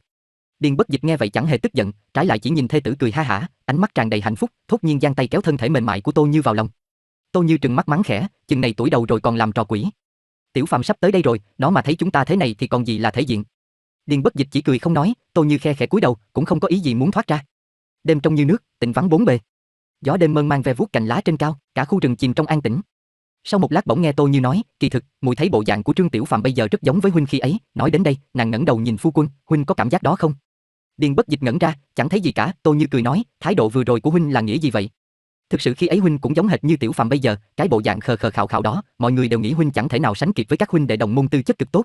điên Bất Dịch nghe vậy chẳng hề tức giận, trái lại chỉ nhìn thê tử cười ha hả, ánh mắt tràn đầy hạnh phúc, thốt nhiên giang tay kéo thân thể mềm mại của tôi Như vào lòng. tôi Như trừng mắt mắng khẽ, chừng này tuổi đầu rồi còn làm trò quỷ. Tiểu Phạm sắp tới đây rồi, nó mà thấy chúng ta thế này thì còn gì là thể diện. điên Bất Dịch chỉ cười không nói, tôi Như khe khẽ cúi đầu, cũng không có ý gì muốn thoát ra. Đêm trong như nước, tĩnh vắng bốn bề. Gió đêm mơn mang ve vuốt cành lá trên cao, cả khu rừng chìm trong an tĩnh. Sau một lát bỗng nghe Tô Như nói, kỳ thực, mùi thấy bộ dạng của Trương Tiểu phạm bây giờ rất giống với huynh khi ấy, nói đến đây, nàng ngẩng đầu nhìn phu quân, huynh có cảm giác đó không? Điền Bất Dịch ngẩn ra, chẳng thấy gì cả, Tô Như cười nói, thái độ vừa rồi của huynh là nghĩa gì vậy? Thực sự khi ấy huynh cũng giống hệt như Tiểu phạm bây giờ, cái bộ dạng khờ khờ khạo khạo đó, mọi người đều nghĩ huynh chẳng thể nào sánh kịp với các huynh đệ đồng môn tư chất cực tốt.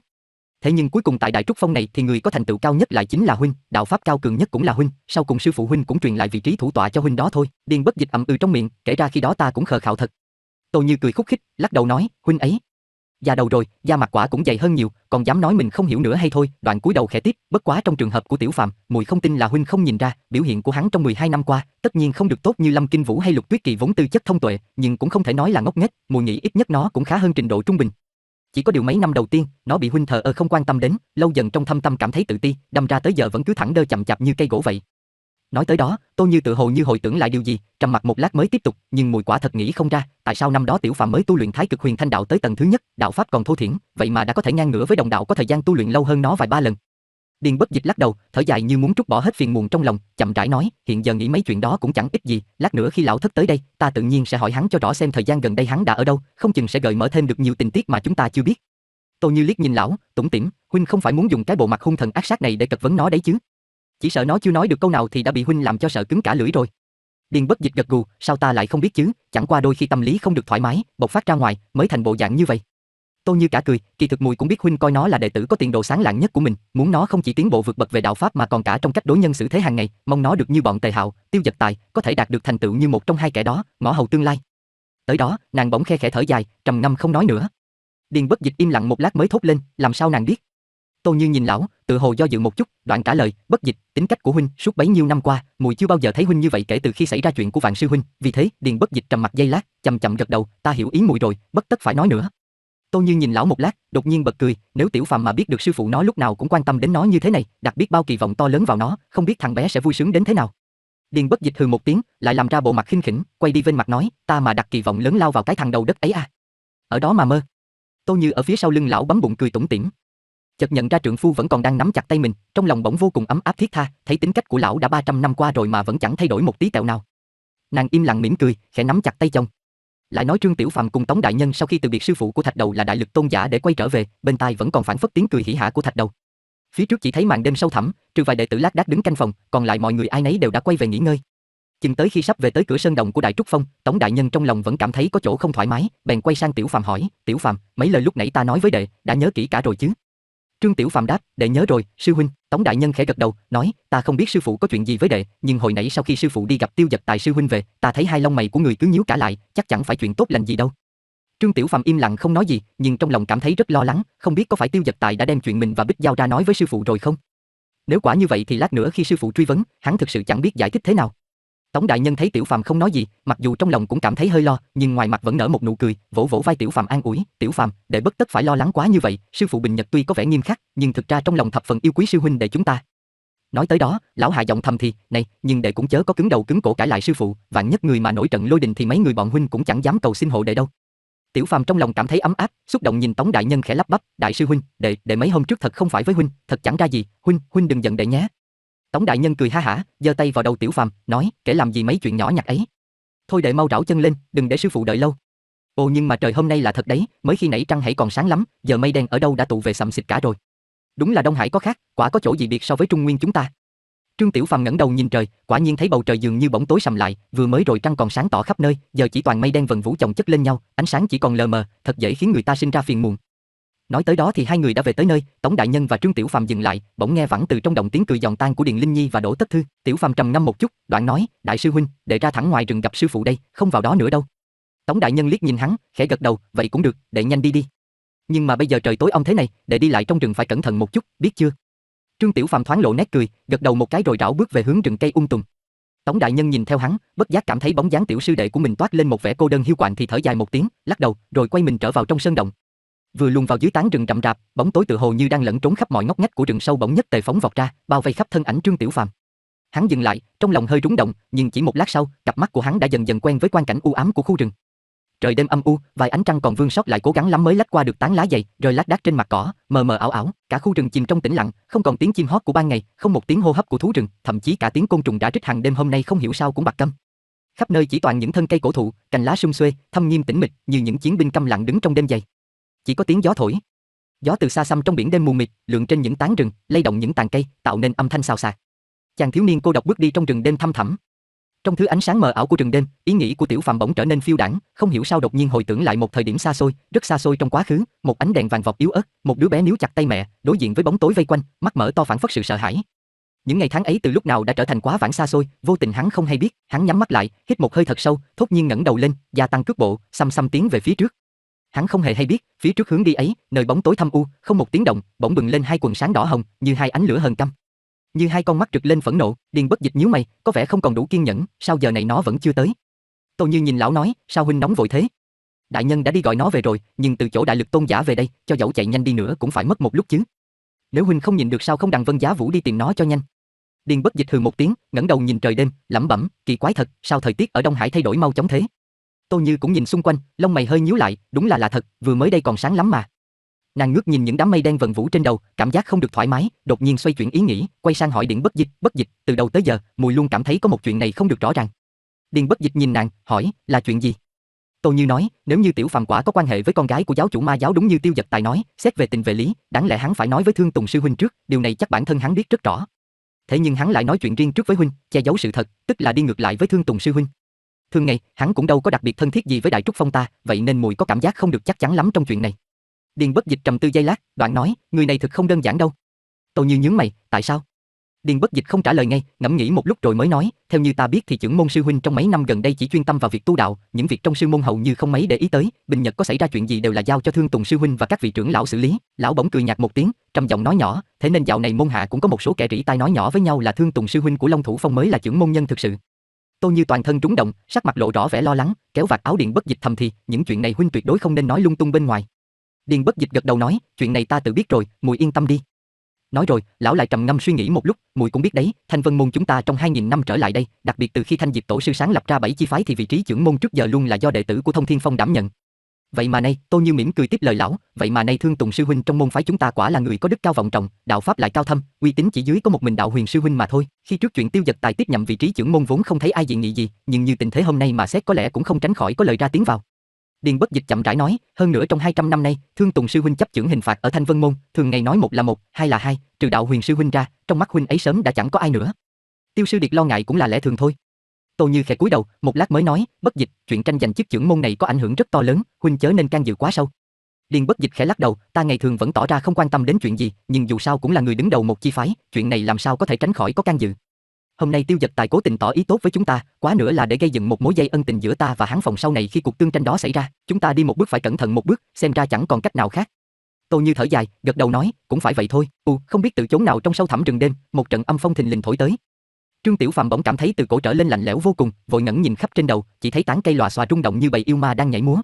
Thế nhưng cuối cùng tại Đại Trúc Phong này thì người có thành tựu cao nhất lại chính là huynh, đạo pháp cao cường nhất cũng là huynh, sau cùng sư phụ huynh cũng truyền lại vị trí thủ tọa cho huynh đó thôi. Điền Bất Dịch ậm ừ trong miệng, kể ra khi đó ta cũng khờ khạo thật. Tô Như cười khúc khích, lắc đầu nói, huynh ấy. Già đầu rồi, da mặt quả cũng dày hơn nhiều, còn dám nói mình không hiểu nữa hay thôi, đoạn cúi đầu khẽ tiếp, bất quá trong trường hợp của Tiểu Phạm, mùi không tin là huynh không nhìn ra, biểu hiện của hắn trong 12 năm qua, tất nhiên không được tốt như Lâm Kinh Vũ hay Lục Tuyết Kỳ vốn tư chất thông tuệ, nhưng cũng không thể nói là ngốc nghếch, mùi nghĩ ít nhất nó cũng khá hơn trình độ trung bình. Chỉ có điều mấy năm đầu tiên, nó bị huynh thờ ơ không quan tâm đến, lâu dần trong thâm tâm cảm thấy tự ti, đâm ra tới giờ vẫn cứ thẳng đơ chậm chạp như cây gỗ vậy. Nói tới đó, Tô Như tự hồ như hồi tưởng lại điều gì, trầm mặt một lát mới tiếp tục, nhưng mùi quả thật nghĩ không ra, tại sao năm đó tiểu phàm mới tu luyện Thái Cực Huyền Thanh đạo tới tầng thứ nhất, đạo pháp còn thô thiển, vậy mà đã có thể ngang ngửa với đồng đạo có thời gian tu luyện lâu hơn nó vài ba lần. Điền Bất Dịch lắc đầu, thở dài như muốn trút bỏ hết phiền muộn trong lòng, chậm rãi nói, hiện giờ nghĩ mấy chuyện đó cũng chẳng ích gì, lát nữa khi lão thất tới đây, ta tự nhiên sẽ hỏi hắn cho rõ xem thời gian gần đây hắn đã ở đâu, không chừng sẽ gợi mở thêm được nhiều tình tiết mà chúng ta chưa biết. Tô Như liếc nhìn lão, tủm tỉm, huynh không phải muốn dùng cái bộ mặt hung thần ác sát này để cật vấn nó đấy chứ? Chỉ sợ nó chưa nói được câu nào thì đã bị huynh làm cho sợ cứng cả lưỡi rồi. Điền bất dịch gật gù, sao ta lại không biết chứ, chẳng qua đôi khi tâm lý không được thoải mái, bộc phát ra ngoài, mới thành bộ dạng như vậy. tôi Như cả cười, kỳ thực mùi cũng biết huynh coi nó là đệ tử có tiền đồ sáng lạng nhất của mình, muốn nó không chỉ tiến bộ vượt bậc về đạo pháp mà còn cả trong cách đối nhân xử thế hàng ngày, mong nó được như bọn Tề Hạo, Tiêu Dật Tài, có thể đạt được thành tựu như một trong hai kẻ đó, ngõ hầu tương lai. Tới đó, nàng bỗng khe khẽ thở dài, trầm ngâm không nói nữa. Điền Bất Dịch im lặng một lát mới thốt lên, làm sao nàng biết? Tô Như nhìn lão, tự hồ do dự một chút, đoạn trả lời, "Bất dịch, tính cách của huynh suốt bấy nhiêu năm qua, mùi chưa bao giờ thấy huynh như vậy kể từ khi xảy ra chuyện của vạn sư huynh, vì thế, Điền Bất dịch trầm mặt giây lát, chậm chậm gật đầu, "Ta hiểu ý mùi rồi, bất tất phải nói nữa." Tô Như nhìn lão một lát, đột nhiên bật cười, nếu tiểu phàm mà biết được sư phụ nó lúc nào cũng quan tâm đến nó như thế này, đặc biết bao kỳ vọng to lớn vào nó, không biết thằng bé sẽ vui sướng đến thế nào. Điền Bất Dịch hừ một tiếng, lại làm ra bộ mặt khinh khỉnh, quay đi bên mặt nói, ta mà đặt kỳ vọng lớn lao vào cái thằng đầu đất ấy à. Ở đó mà mơ. Tô Như ở phía sau lưng lão bấm bụng cười tủm tỉm, chợt nhận ra trượng phu vẫn còn đang nắm chặt tay mình, trong lòng bỗng vô cùng ấm áp thiết tha, thấy tính cách của lão đã 300 năm qua rồi mà vẫn chẳng thay đổi một tí tẹo nào. Nàng im lặng mỉm cười, khẽ nắm chặt tay chồng. Lại nói Trương Tiểu Phàm cùng Tống đại nhân sau khi từ biệt sư phụ của Thạch Đầu là đại lực tôn giả để quay trở về, bên tai vẫn còn phản phất tiếng cười hỉ hả của Thạch Đầu. Phía trước chỉ thấy màn đêm sâu thẳm, trừ vài đệ tử lác đác đứng canh phòng, còn lại mọi người ai nấy đều đã quay về nghỉ ngơi. Chừng tới khi sắp về tới cửa sơn đồng của Đại Trúc Phong, Tống đại nhân trong lòng vẫn cảm thấy có chỗ không thoải mái, bèn quay sang Tiểu Phàm hỏi, "Tiểu Phàm, mấy lời lúc nãy ta nói với đệ, đã nhớ kỹ cả rồi chứ?" Trương Tiểu Phàm đáp, đệ nhớ rồi, sư huynh. Tống đại nhân khẽ gật đầu, nói, ta không biết sư phụ có chuyện gì với đệ, nhưng hồi nãy sau khi sư phụ đi gặp Tiêu Dật Tài sư huynh về, ta thấy hai lông mày của người cứ nhíu cả lại, chắc chẳng phải chuyện tốt lành gì đâu. Trương Tiểu Phàm im lặng không nói gì, nhưng trong lòng cảm thấy rất lo lắng, không biết có phải Tiêu Dật Tài đã đem chuyện mình và Bích Giao ra nói với sư phụ rồi không. Nếu quả như vậy thì lát nữa khi sư phụ truy vấn, hắn thực sự chẳng biết giải thích thế nào. Tống đại nhân thấy Tiểu Phàm không nói gì, mặc dù trong lòng cũng cảm thấy hơi lo, nhưng ngoài mặt vẫn nở một nụ cười, vỗ vỗ vai Tiểu Phàm an ủi, "Tiểu Phàm, để bất tất phải lo lắng quá như vậy, sư phụ Bình Nhật tuy có vẻ nghiêm khắc, nhưng thực ra trong lòng thập phần yêu quý sư huynh đệ chúng ta." Nói tới đó, lão hạ giọng thầm thì, "Này, nhưng đệ cũng chớ có cứng đầu cứng cổ cãi lại sư phụ, vạn nhất người mà nổi trận lôi đình thì mấy người bọn huynh cũng chẳng dám cầu xin hộ đệ đâu." Tiểu Phàm trong lòng cảm thấy ấm áp, xúc động nhìn Tống đại nhân khẽ lắp bắp, "Đại sư huynh, đệ, đệ mấy hôm trước thật không phải với huynh, thật chẳng ra gì, huynh, huynh đừng giận đệ nhé." Tống đại nhân cười ha hả, giơ tay vào đầu Tiểu Phàm, nói, kể làm gì mấy chuyện nhỏ nhặt ấy. Thôi để mau rảo chân lên, đừng để sư phụ đợi lâu. Ồ nhưng mà trời hôm nay là thật đấy, mới khi nãy trăng hãy còn sáng lắm, giờ mây đen ở đâu đã tụ về sầm xịt cả rồi. Đúng là Đông Hải có khác, quả có chỗ gì biệt so với Trung Nguyên chúng ta. Trương Tiểu Phàm ngẩng đầu nhìn trời, quả nhiên thấy bầu trời dường như bỗng tối sầm lại, vừa mới rồi trăng còn sáng tỏ khắp nơi, giờ chỉ toàn mây đen vần vũ chồng chất lên nhau, ánh sáng chỉ còn lờ mờ, thật dễ khiến người ta sinh ra phiền muộn. Nói tới đó thì hai người đã về tới nơi, Tống đại nhân và Trương Tiểu Phàm dừng lại, bỗng nghe vẳng từ trong động tiếng cười giòn tan của Điền Linh Nhi và Đỗ Tất Thư, Tiểu Phàm trầm ngâm một chút, đoạn nói, đại sư huynh, để ra thẳng ngoài rừng gặp sư phụ đây, không vào đó nữa đâu. Tống đại nhân liếc nhìn hắn, khẽ gật đầu, vậy cũng được, để nhanh đi đi. Nhưng mà bây giờ trời tối ông thế này, để đi lại trong rừng phải cẩn thận một chút, biết chưa? Trương Tiểu Phàm thoáng lộ nét cười, gật đầu một cái rồi rảo bước về hướng rừng cây ung tùm. Tống đại nhân nhìn theo hắn, bất giác cảm thấy bóng dáng tiểu sư đệ của mình toát lên một vẻ cô đơn hiu quạnh thì thở dài một tiếng, lắc đầu, rồi quay mình trở vào trong sơn động, vừa luồn vào dưới tán rừng rậm rạp bóng tối tự hồ như đang lẫn trốn khắp mọi ngóc ngách của rừng sâu bỗng nhất tề phóng vọt ra bao vây khắp thân ảnh trương tiểu phàm hắn dừng lại trong lòng hơi rúng động nhưng chỉ một lát sau cặp mắt của hắn đã dần dần quen với quang cảnh u ám của khu rừng trời đêm âm u vài ánh trăng còn vương sót lại cố gắng lắm mới lách qua được tán lá dày rồi lác đác trên mặt cỏ mờ mờ ảo ảo cả khu rừng chìm trong tĩnh lặng không còn tiếng chim hót của ban ngày không một tiếng hô hấp của thú rừng thậm chí cả tiếng côn trùng đã trích hàng đêm hôm nay không hiểu sao cũng bạc câm khắp nơi chỉ toàn những thân cây cổ thụ cành lá sum xuê thâm nghiêm tĩnh mịch như những chiến binh câm lặng đứng trong đêm dày chỉ có tiếng gió thổi. Gió từ xa xăm trong biển đêm mù mịt, lượn trên những tán rừng, lay động những tàn cây, tạo nên âm thanh xào xạc. Chàng thiếu niên cô độc bước đi trong rừng đêm thăm thẳm. Trong thứ ánh sáng mờ ảo của rừng đêm, ý nghĩ của Tiểu Phàm bỗng trở nên phiêu đảng, không hiểu sao đột nhiên hồi tưởng lại một thời điểm xa xôi, rất xa xôi trong quá khứ, một ánh đèn vàng vọt yếu ớt, một đứa bé níu chặt tay mẹ, đối diện với bóng tối vây quanh, mắt mở to phản phất sự sợ hãi. Những ngày tháng ấy từ lúc nào đã trở thành quá vãng xa xôi, vô tình hắn không hay biết, hắn nhắm mắt lại, hít một hơi thật sâu, thốt nhiên ngẩng đầu lên, gia tăng cước bộ, xăm xăm tiến về phía trước. Hắn không hề hay biết, phía trước hướng đi ấy, nơi bóng tối thâm u, không một tiếng động, bỗng bừng lên hai quần sáng đỏ hồng, như hai ánh lửa hờn căm. Như hai con mắt trực lên phẫn nộ, điền bất dịch nhíu mày, có vẻ không còn đủ kiên nhẫn, sao giờ này nó vẫn chưa tới? Tô Như nhìn lão nói, sao huynh nóng vội thế? Đại nhân đã đi gọi nó về rồi, nhưng từ chỗ đại lực tôn giả về đây, cho dẫu chạy nhanh đi nữa cũng phải mất một lúc chứ. Nếu huynh không nhìn được sao không đằng Vân Giá Vũ đi tìm nó cho nhanh. Điền Bất Dịch hừ một tiếng, ngẩng đầu nhìn trời đêm, lẩm bẩm, kỳ quái thật, sao thời tiết ở Đông Hải thay đổi mau chóng thế? Tô Như cũng nhìn xung quanh, lông mày hơi nhíu lại, đúng là là thật, vừa mới đây còn sáng lắm mà. Nàng ngước nhìn những đám mây đen vần vũ trên đầu, cảm giác không được thoải mái, đột nhiên xoay chuyển ý nghĩ, quay sang hỏi Điện Bất Dịch, "Bất Dịch, từ đầu tới giờ, mùi luôn cảm thấy có một chuyện này không được rõ ràng." Điện Bất Dịch nhìn nàng, hỏi, "Là chuyện gì?" Tô Như nói, nếu như tiểu phàm quả có quan hệ với con gái của giáo chủ ma giáo đúng như Tiêu Dật Tài nói, xét về tình về lý, đáng lẽ hắn phải nói với Thương Tùng sư huynh trước, điều này chắc bản thân hắn biết rất rõ. Thế nhưng hắn lại nói chuyện riêng trước với huynh, che giấu sự thật, tức là đi ngược lại với Thương Tùng sư huynh. Thường ngày, hắn cũng đâu có đặc biệt thân thiết gì với Đại Trúc Phong ta, vậy nên mùi có cảm giác không được chắc chắn lắm trong chuyện này. Điền Bất Dịch trầm tư giây lát, đoạn nói, người này thực không đơn giản đâu. Tâu Như nhướng mày, tại sao? Điền Bất Dịch không trả lời ngay, ngẫm nghĩ một lúc rồi mới nói, theo như ta biết thì trưởng môn sư huynh trong mấy năm gần đây chỉ chuyên tâm vào việc tu đạo, những việc trong sư môn hầu như không mấy để ý tới, bình nhật có xảy ra chuyện gì đều là giao cho Thương Tùng sư huynh và các vị trưởng lão xử lý. Lão bỗng cười nhạt một tiếng, trầm giọng nói nhỏ, thế nên dạo này môn hạ cũng có một số kẻ rỉ tai nói nhỏ với nhau là Thương Tùng sư huynh của Long Thủ Phong mới là trưởng môn nhân thực sự. Tô Như toàn thân trúng động, sắc mặt lộ rõ vẻ lo lắng, kéo vạt áo Điền Bất Dịch thầm thì, những chuyện này huynh tuyệt đối không nên nói lung tung bên ngoài. Điền Bất Dịch gật đầu nói, chuyện này ta tự biết rồi, mùi yên tâm đi. Nói rồi, lão lại trầm ngâm suy nghĩ một lúc, mùi cũng biết đấy, Thanh Vân môn chúng ta trong 2000 năm trở lại đây, đặc biệt từ khi Thanh Diệp tổ sư sáng lập ra bảy chi phái thì vị trí trưởng môn trước giờ luôn là do đệ tử của Thông Thiên Phong đảm nhận. Vậy mà nay, Tô Như mỉm cười tiếp lời lão, vậy mà nay Thương Tùng sư huynh trong môn phái chúng ta quả là người có đức cao vọng trọng, đạo pháp lại cao thâm, uy tín chỉ dưới có một mình đạo huyền sư huynh mà thôi. Khi trước chuyện tiêu giật tài tiếp nhậm vị trí trưởng môn vốn không thấy ai dị nghị gì, nhưng như tình thế hôm nay mà xét có lẽ cũng không tránh khỏi có lời ra tiếng vào. Điền Bất Dịch chậm rãi nói, hơn nữa trong 200 năm nay, Thương Tùng sư huynh chấp trưởng hình phạt ở Thanh Vân môn, thường ngày nói một là một, hai là hai, trừ đạo huyền sư huynh ra, trong mắt huynh ấy sớm đã chẳng có ai nữa. Tiêu sư điệt lo ngại cũng là lẽ thường thôi. Tô Như khẽ cúi đầu, một lát mới nói, "Bất Dịch, chuyện tranh giành chức trưởng môn này có ảnh hưởng rất to lớn, huynh chớ nên can dự quá sâu." Điền Bất Dịch khẽ lắc đầu, "Ta ngày thường vẫn tỏ ra không quan tâm đến chuyện gì, nhưng dù sao cũng là người đứng đầu một chi phái, chuyện này làm sao có thể tránh khỏi có can dự." Hôm nay Tiêu Dật Tài cố tình tỏ ý tốt với chúng ta, quá nữa là để gây dựng một mối dây ân tình giữa ta và hắn phòng sau này khi cuộc tương tranh đó xảy ra, chúng ta đi một bước phải cẩn thận một bước, xem ra chẳng còn cách nào khác. Tô Như thở dài, gật đầu nói, cũng phải vậy thôi. U, không biết từ chốn nào trong sâu thẳm rừng đêm, một trận âm phong thình lình thổi tới, Trương Tiểu Phàm bỗng cảm thấy từ cổ trở lên lạnh lẽo vô cùng, vội ngẩng nhìn khắp trên đầu, chỉ thấy tán cây lòa xòa rung động như bầy yêu ma đang nhảy múa.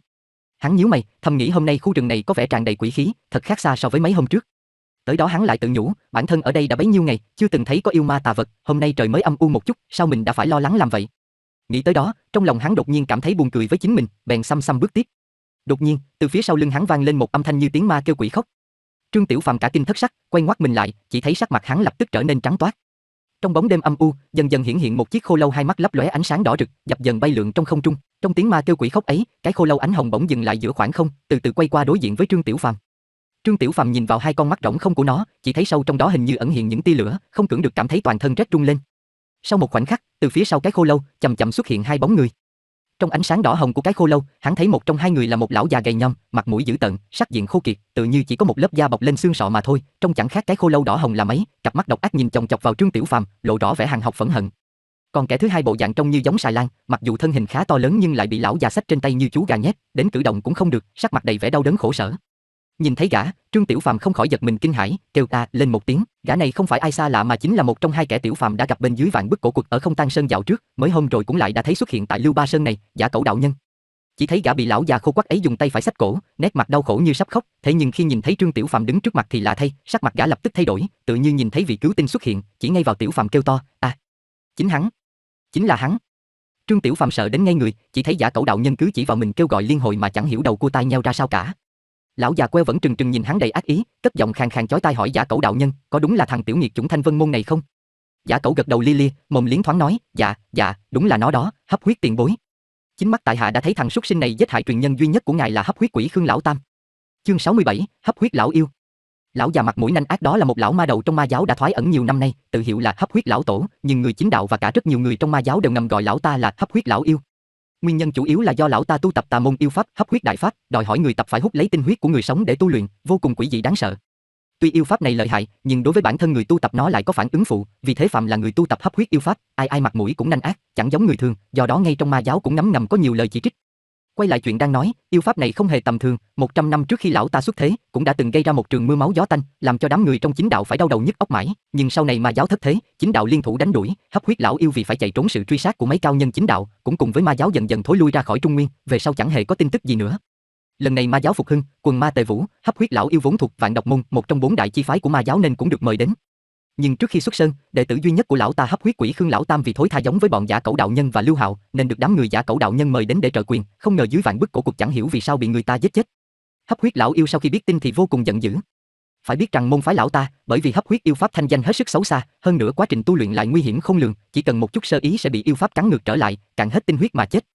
Hắn nhíu mày, thầm nghĩ hôm nay khu rừng này có vẻ tràn đầy quỷ khí, thật khác xa so với mấy hôm trước. Tới đó hắn lại tự nhủ, bản thân ở đây đã bấy nhiêu ngày, chưa từng thấy có yêu ma tà vật, hôm nay trời mới âm u một chút, sao mình đã phải lo lắng làm vậy? Nghĩ tới đó, trong lòng hắn đột nhiên cảm thấy buồn cười với chính mình, bèn xăm xăm bước tiếp. Đột nhiên, từ phía sau lưng hắn vang lên một âm thanh như tiếng ma kêu quỷ khóc. Trương Tiểu Phàm cả kinh thất sắc, quay ngoắt mình lại, chỉ thấy sắc mặt hắn lập tức trở nên trắng toát. Trong bóng đêm âm u, dần dần hiển hiện một chiếc khô lâu hai mắt lấp lóe ánh sáng đỏ rực, dập dần bay lượn trong không trung. Trong tiếng ma kêu quỷ khóc ấy, cái khô lâu ánh hồng bỗng dừng lại giữa khoảng không, từ từ quay qua đối diện với Trương Tiểu Phàm. Trương Tiểu Phàm nhìn vào hai con mắt rỗng không của nó, chỉ thấy sâu trong đó hình như ẩn hiện những tia lửa, không cưỡng được cảm thấy toàn thân rét run lên. Sau một khoảnh khắc, từ phía sau cái khô lâu, chậm chậm xuất hiện hai bóng người. Trong ánh sáng đỏ hồng của cái khô lâu, hắn thấy một trong hai người là một lão già gầy nhom, mặt mũi dữ tợn, sắc diện khô kiệt, tự như chỉ có một lớp da bọc lên xương sọ mà thôi, trong chẳng khác cái khô lâu đỏ hồng là mấy, cặp mắt độc ác nhìn chòng chọc vào Trương Tiểu Phàm, lộ rõ vẻ hàng học phẫn hận. Còn kẻ thứ hai bộ dạng trông như giống xài lan, mặc dù thân hình khá to lớn nhưng lại bị lão già sách trên tay như chú gà nhét, đến cử động cũng không được, sắc mặt đầy vẻ đau đớn khổ sở. Nhìn thấy gã, Trương Tiểu Phàm không khỏi giật mình kinh hãi, kêu ta lên một tiếng, gã này không phải ai xa lạ mà chính là một trong hai kẻ Tiểu Phàm đã gặp bên dưới vạn bức cổ quật ở Không Tang Sơn dạo trước, mới hôm rồi cũng lại đã thấy xuất hiện tại Lưu Ba Sơn này, giả cẩu đạo nhân. Chỉ thấy gã bị lão già khô quắc ấy dùng tay phải sách cổ, nét mặt đau khổ như sắp khóc, thế nhưng khi nhìn thấy Trương Tiểu Phàm đứng trước mặt thì lạ thay, sắc mặt gã lập tức thay đổi, tự như nhìn thấy vị cứu tinh xuất hiện, chỉ ngay vào Tiểu Phàm kêu to, "A, chính hắn, chính là hắn." Trương Tiểu Phàm sợ đến ngay người, chỉ thấy giả cẩu đạo nhân cứ chỉ vào mình kêu gọi liên hồi mà chẳng hiểu đầu cua tai nheo ra sao cả, Lão già queo vẫn trừng trừng nhìn hắn đầy ác ý, cất giọng khàn khàn chói tai hỏi giả cẩu đạo nhân, có đúng là thằng tiểu nghiệt chủng thanh vân môn này không? Giả cẩu gật đầu li li, mồm liến thoáng nói, dạ, dạ, đúng là nó đó, hấp huyết tiền bối. Chính mắt tại hạ đã thấy thằng xuất sinh này giết hại truyền nhân duy nhất của ngài là hấp huyết quỷ Khương lão tam. Chương 67, hấp huyết lão yêu. Lão già mặt mũi nanh ác đó là một lão ma đầu trong ma giáo đã thoái ẩn nhiều năm nay, tự hiệu là hấp huyết lão tổ, nhưng người chính đạo và cả rất nhiều người trong ma giáo đều ngầm gọi lão ta là hấp huyết lão yêu, Nguyên nhân chủ yếu là do lão ta tu tập tà môn yêu pháp, hấp huyết đại pháp, đòi hỏi người tập phải hút lấy tinh huyết của người sống để tu luyện, vô cùng quỷ dị đáng sợ. Tuy yêu pháp này lợi hại, nhưng đối với bản thân người tu tập nó lại có phản ứng phụ, vì thế phạm là người tu tập hấp huyết yêu pháp, ai ai mặt mũi cũng nhanh ác, chẳng giống người thường, do đó ngay trong ma giáo cũng ngấm ngầm có nhiều lời chỉ trích. Quay lại chuyện đang nói, yêu pháp này không hề tầm thường, 100 năm trước khi lão ta xuất thế, cũng đã từng gây ra một trường mưa máu gió tanh, làm cho đám người trong chính đạo phải đau đầu nhức óc mãi, nhưng sau này mà giáo thất thế, chính đạo liên thủ đánh đuổi, hấp huyết lão yêu vì phải chạy trốn sự truy sát của mấy cao nhân chính đạo, cũng cùng với ma giáo dần dần thối lui ra khỏi Trung Nguyên, về sau chẳng hề có tin tức gì nữa. Lần này ma giáo phục hưng, quần ma tề vũ, hấp huyết lão yêu vốn thuộc vạn độc môn, một trong bốn đại chi phái của ma giáo nên cũng được mời đến. Nhưng trước khi xuất sơn, đệ tử duy nhất của lão ta hấp huyết quỷ Khương lão tam vì thối tha giống với bọn giả cẩu đạo nhân và Lưu Hạo, nên được đám người giả cẩu đạo nhân mời đến để trợ quyền, không ngờ dưới vạn bức cổ cuộc chẳng hiểu vì sao bị người ta giết chết. Hấp huyết lão yêu sau khi biết tin thì vô cùng giận dữ. Phải biết rằng môn phái lão ta, bởi vì hấp huyết yêu pháp thanh danh hết sức xấu xa, hơn nữa quá trình tu luyện lại nguy hiểm không lường, chỉ cần một chút sơ ý sẽ bị yêu pháp cắn ngược trở lại, cạn hết tinh huyết mà chết.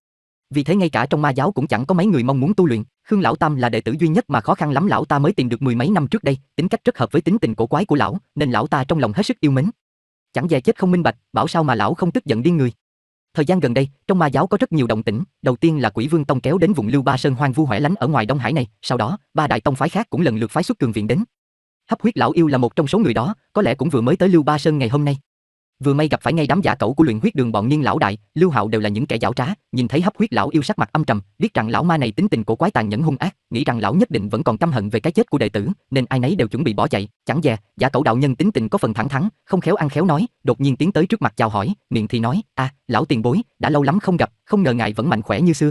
Vì thế ngay cả trong ma giáo cũng chẳng có mấy người mong muốn tu luyện. Khương lão tam là đệ tử duy nhất mà khó khăn lắm lão ta mới tìm được mười mấy năm trước đây, tính cách rất hợp với tính tình cổ quái của lão, nên lão ta trong lòng hết sức yêu mến. Chẳng dè chết không minh bạch, bảo sao mà lão không tức giận điên người. Thời gian gần đây, trong ma giáo có rất nhiều động tĩnh, đầu tiên là Quỷ Vương Tông kéo đến vùng Lưu Ba Sơn hoang vu hoẻ lánh ở ngoài Đông Hải này, sau đó, ba đại tông phái khác cũng lần lượt phái xuất cường viện đến. Hấp huyết lão yêu là một trong số người đó, có lẽ cũng vừa mới tới Lưu Ba Sơn ngày hôm nay vừa may gặp phải ngay đám giả cẩu của luyện huyết đường bọn nhiên lão đại lưu hạo đều là những kẻ giảo trá nhìn thấy hấp huyết lão yêu sắc mặt âm trầm biết rằng lão ma này tính tình cổ quái tàn nhẫn hung ác nghĩ rằng lão nhất định vẫn còn căm hận về cái chết của đệ tử nên ai nấy đều chuẩn bị bỏ chạy chẳng dè giả cẩu đạo nhân tính tình có phần thẳng thắn không khéo ăn khéo nói đột nhiên tiến tới trước mặt chào hỏi miệng thì nói a à, lão tiền bối đã lâu lắm không gặp không ngờ ngài vẫn mạnh khỏe như xưa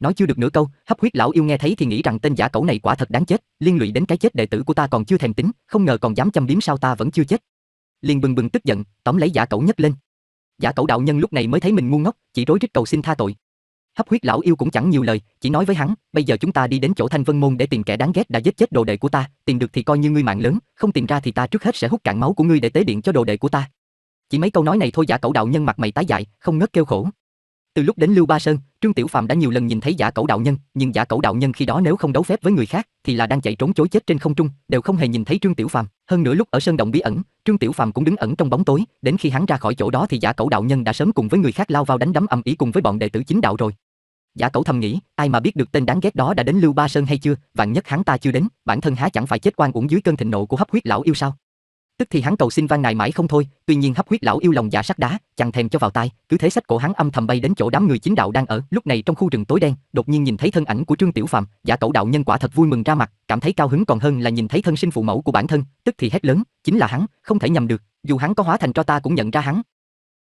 Nói chưa được nửa câu, hấp huyết lão yêu nghe thấy thì nghĩ rằng tên giả cẩu này quả thật đáng chết, liên lụy đến cái chết đệ tử của ta còn chưa thèm tính, không ngờ còn dám châm biếm sao ta vẫn chưa chết, liền bừng bừng tức giận, tóm lấy giả cẩu nhấc lên. Giả cẩu đạo nhân lúc này mới thấy mình ngu ngốc, chỉ rối rít cầu xin tha tội. Hấp huyết lão yêu cũng chẳng nhiều lời, chỉ nói với hắn, bây giờ chúng ta đi đến chỗ Thanh Vân môn để tìm kẻ đáng ghét đã giết chết đồ đệ của ta, tìm được thì coi như ngươi mạng lớn, không tìm ra thì ta trước hết sẽ hút cạn máu của ngươi để tế điện cho đồ đệ của ta. Chỉ mấy câu nói này thôi giả cẩu đạo nhân mặt mày tái dại, không ngớt kêu khổ. Từ lúc đến Lưu Ba Sơn, Trương Tiểu Phàm đã nhiều lần nhìn thấy giả cẩu đạo nhân, nhưng giả cẩu đạo nhân khi đó nếu không đấu phép với người khác, thì là đang chạy trốn chối chết trên không trung, đều không hề nhìn thấy Trương Tiểu Phàm. Hơn nữa lúc ở sơn động bí ẩn, Trương Tiểu Phàm cũng đứng ẩn trong bóng tối, đến khi hắn ra khỏi chỗ đó thì giả cẩu đạo nhân đã sớm cùng với người khác lao vào đánh đấm ầm ý cùng với bọn đệ tử chính đạo rồi. Giả cẩu thầm nghĩ, ai mà biết được tên đáng ghét đó đã đến Lưu Ba Sơn hay chưa, vạn nhất hắn ta chưa đến, bản thân há chẳng phải chết quan uổng dưới cơn thịnh nộ của hấp huyết lão yêu sao? Tức thì hắn cầu xin van nài mãi không thôi, tuy nhiên hấp huyết lão yêu lòng giả dạ sắt đá, chẳng thèm cho vào tai, cứ thế sách cổ hắn âm thầm bay đến chỗ đám người chính đạo đang ở. Lúc này trong khu rừng tối đen, đột nhiên nhìn thấy thân ảnh của Trương Tiểu Phàm, giả cẩu đạo nhân quả thật vui mừng ra mặt, cảm thấy cao hứng còn hơn là nhìn thấy thân sinh phụ mẫu của bản thân, tức thì hét lớn, chính là hắn, không thể nhầm được, dù hắn có hóa thành cho ta cũng nhận ra hắn,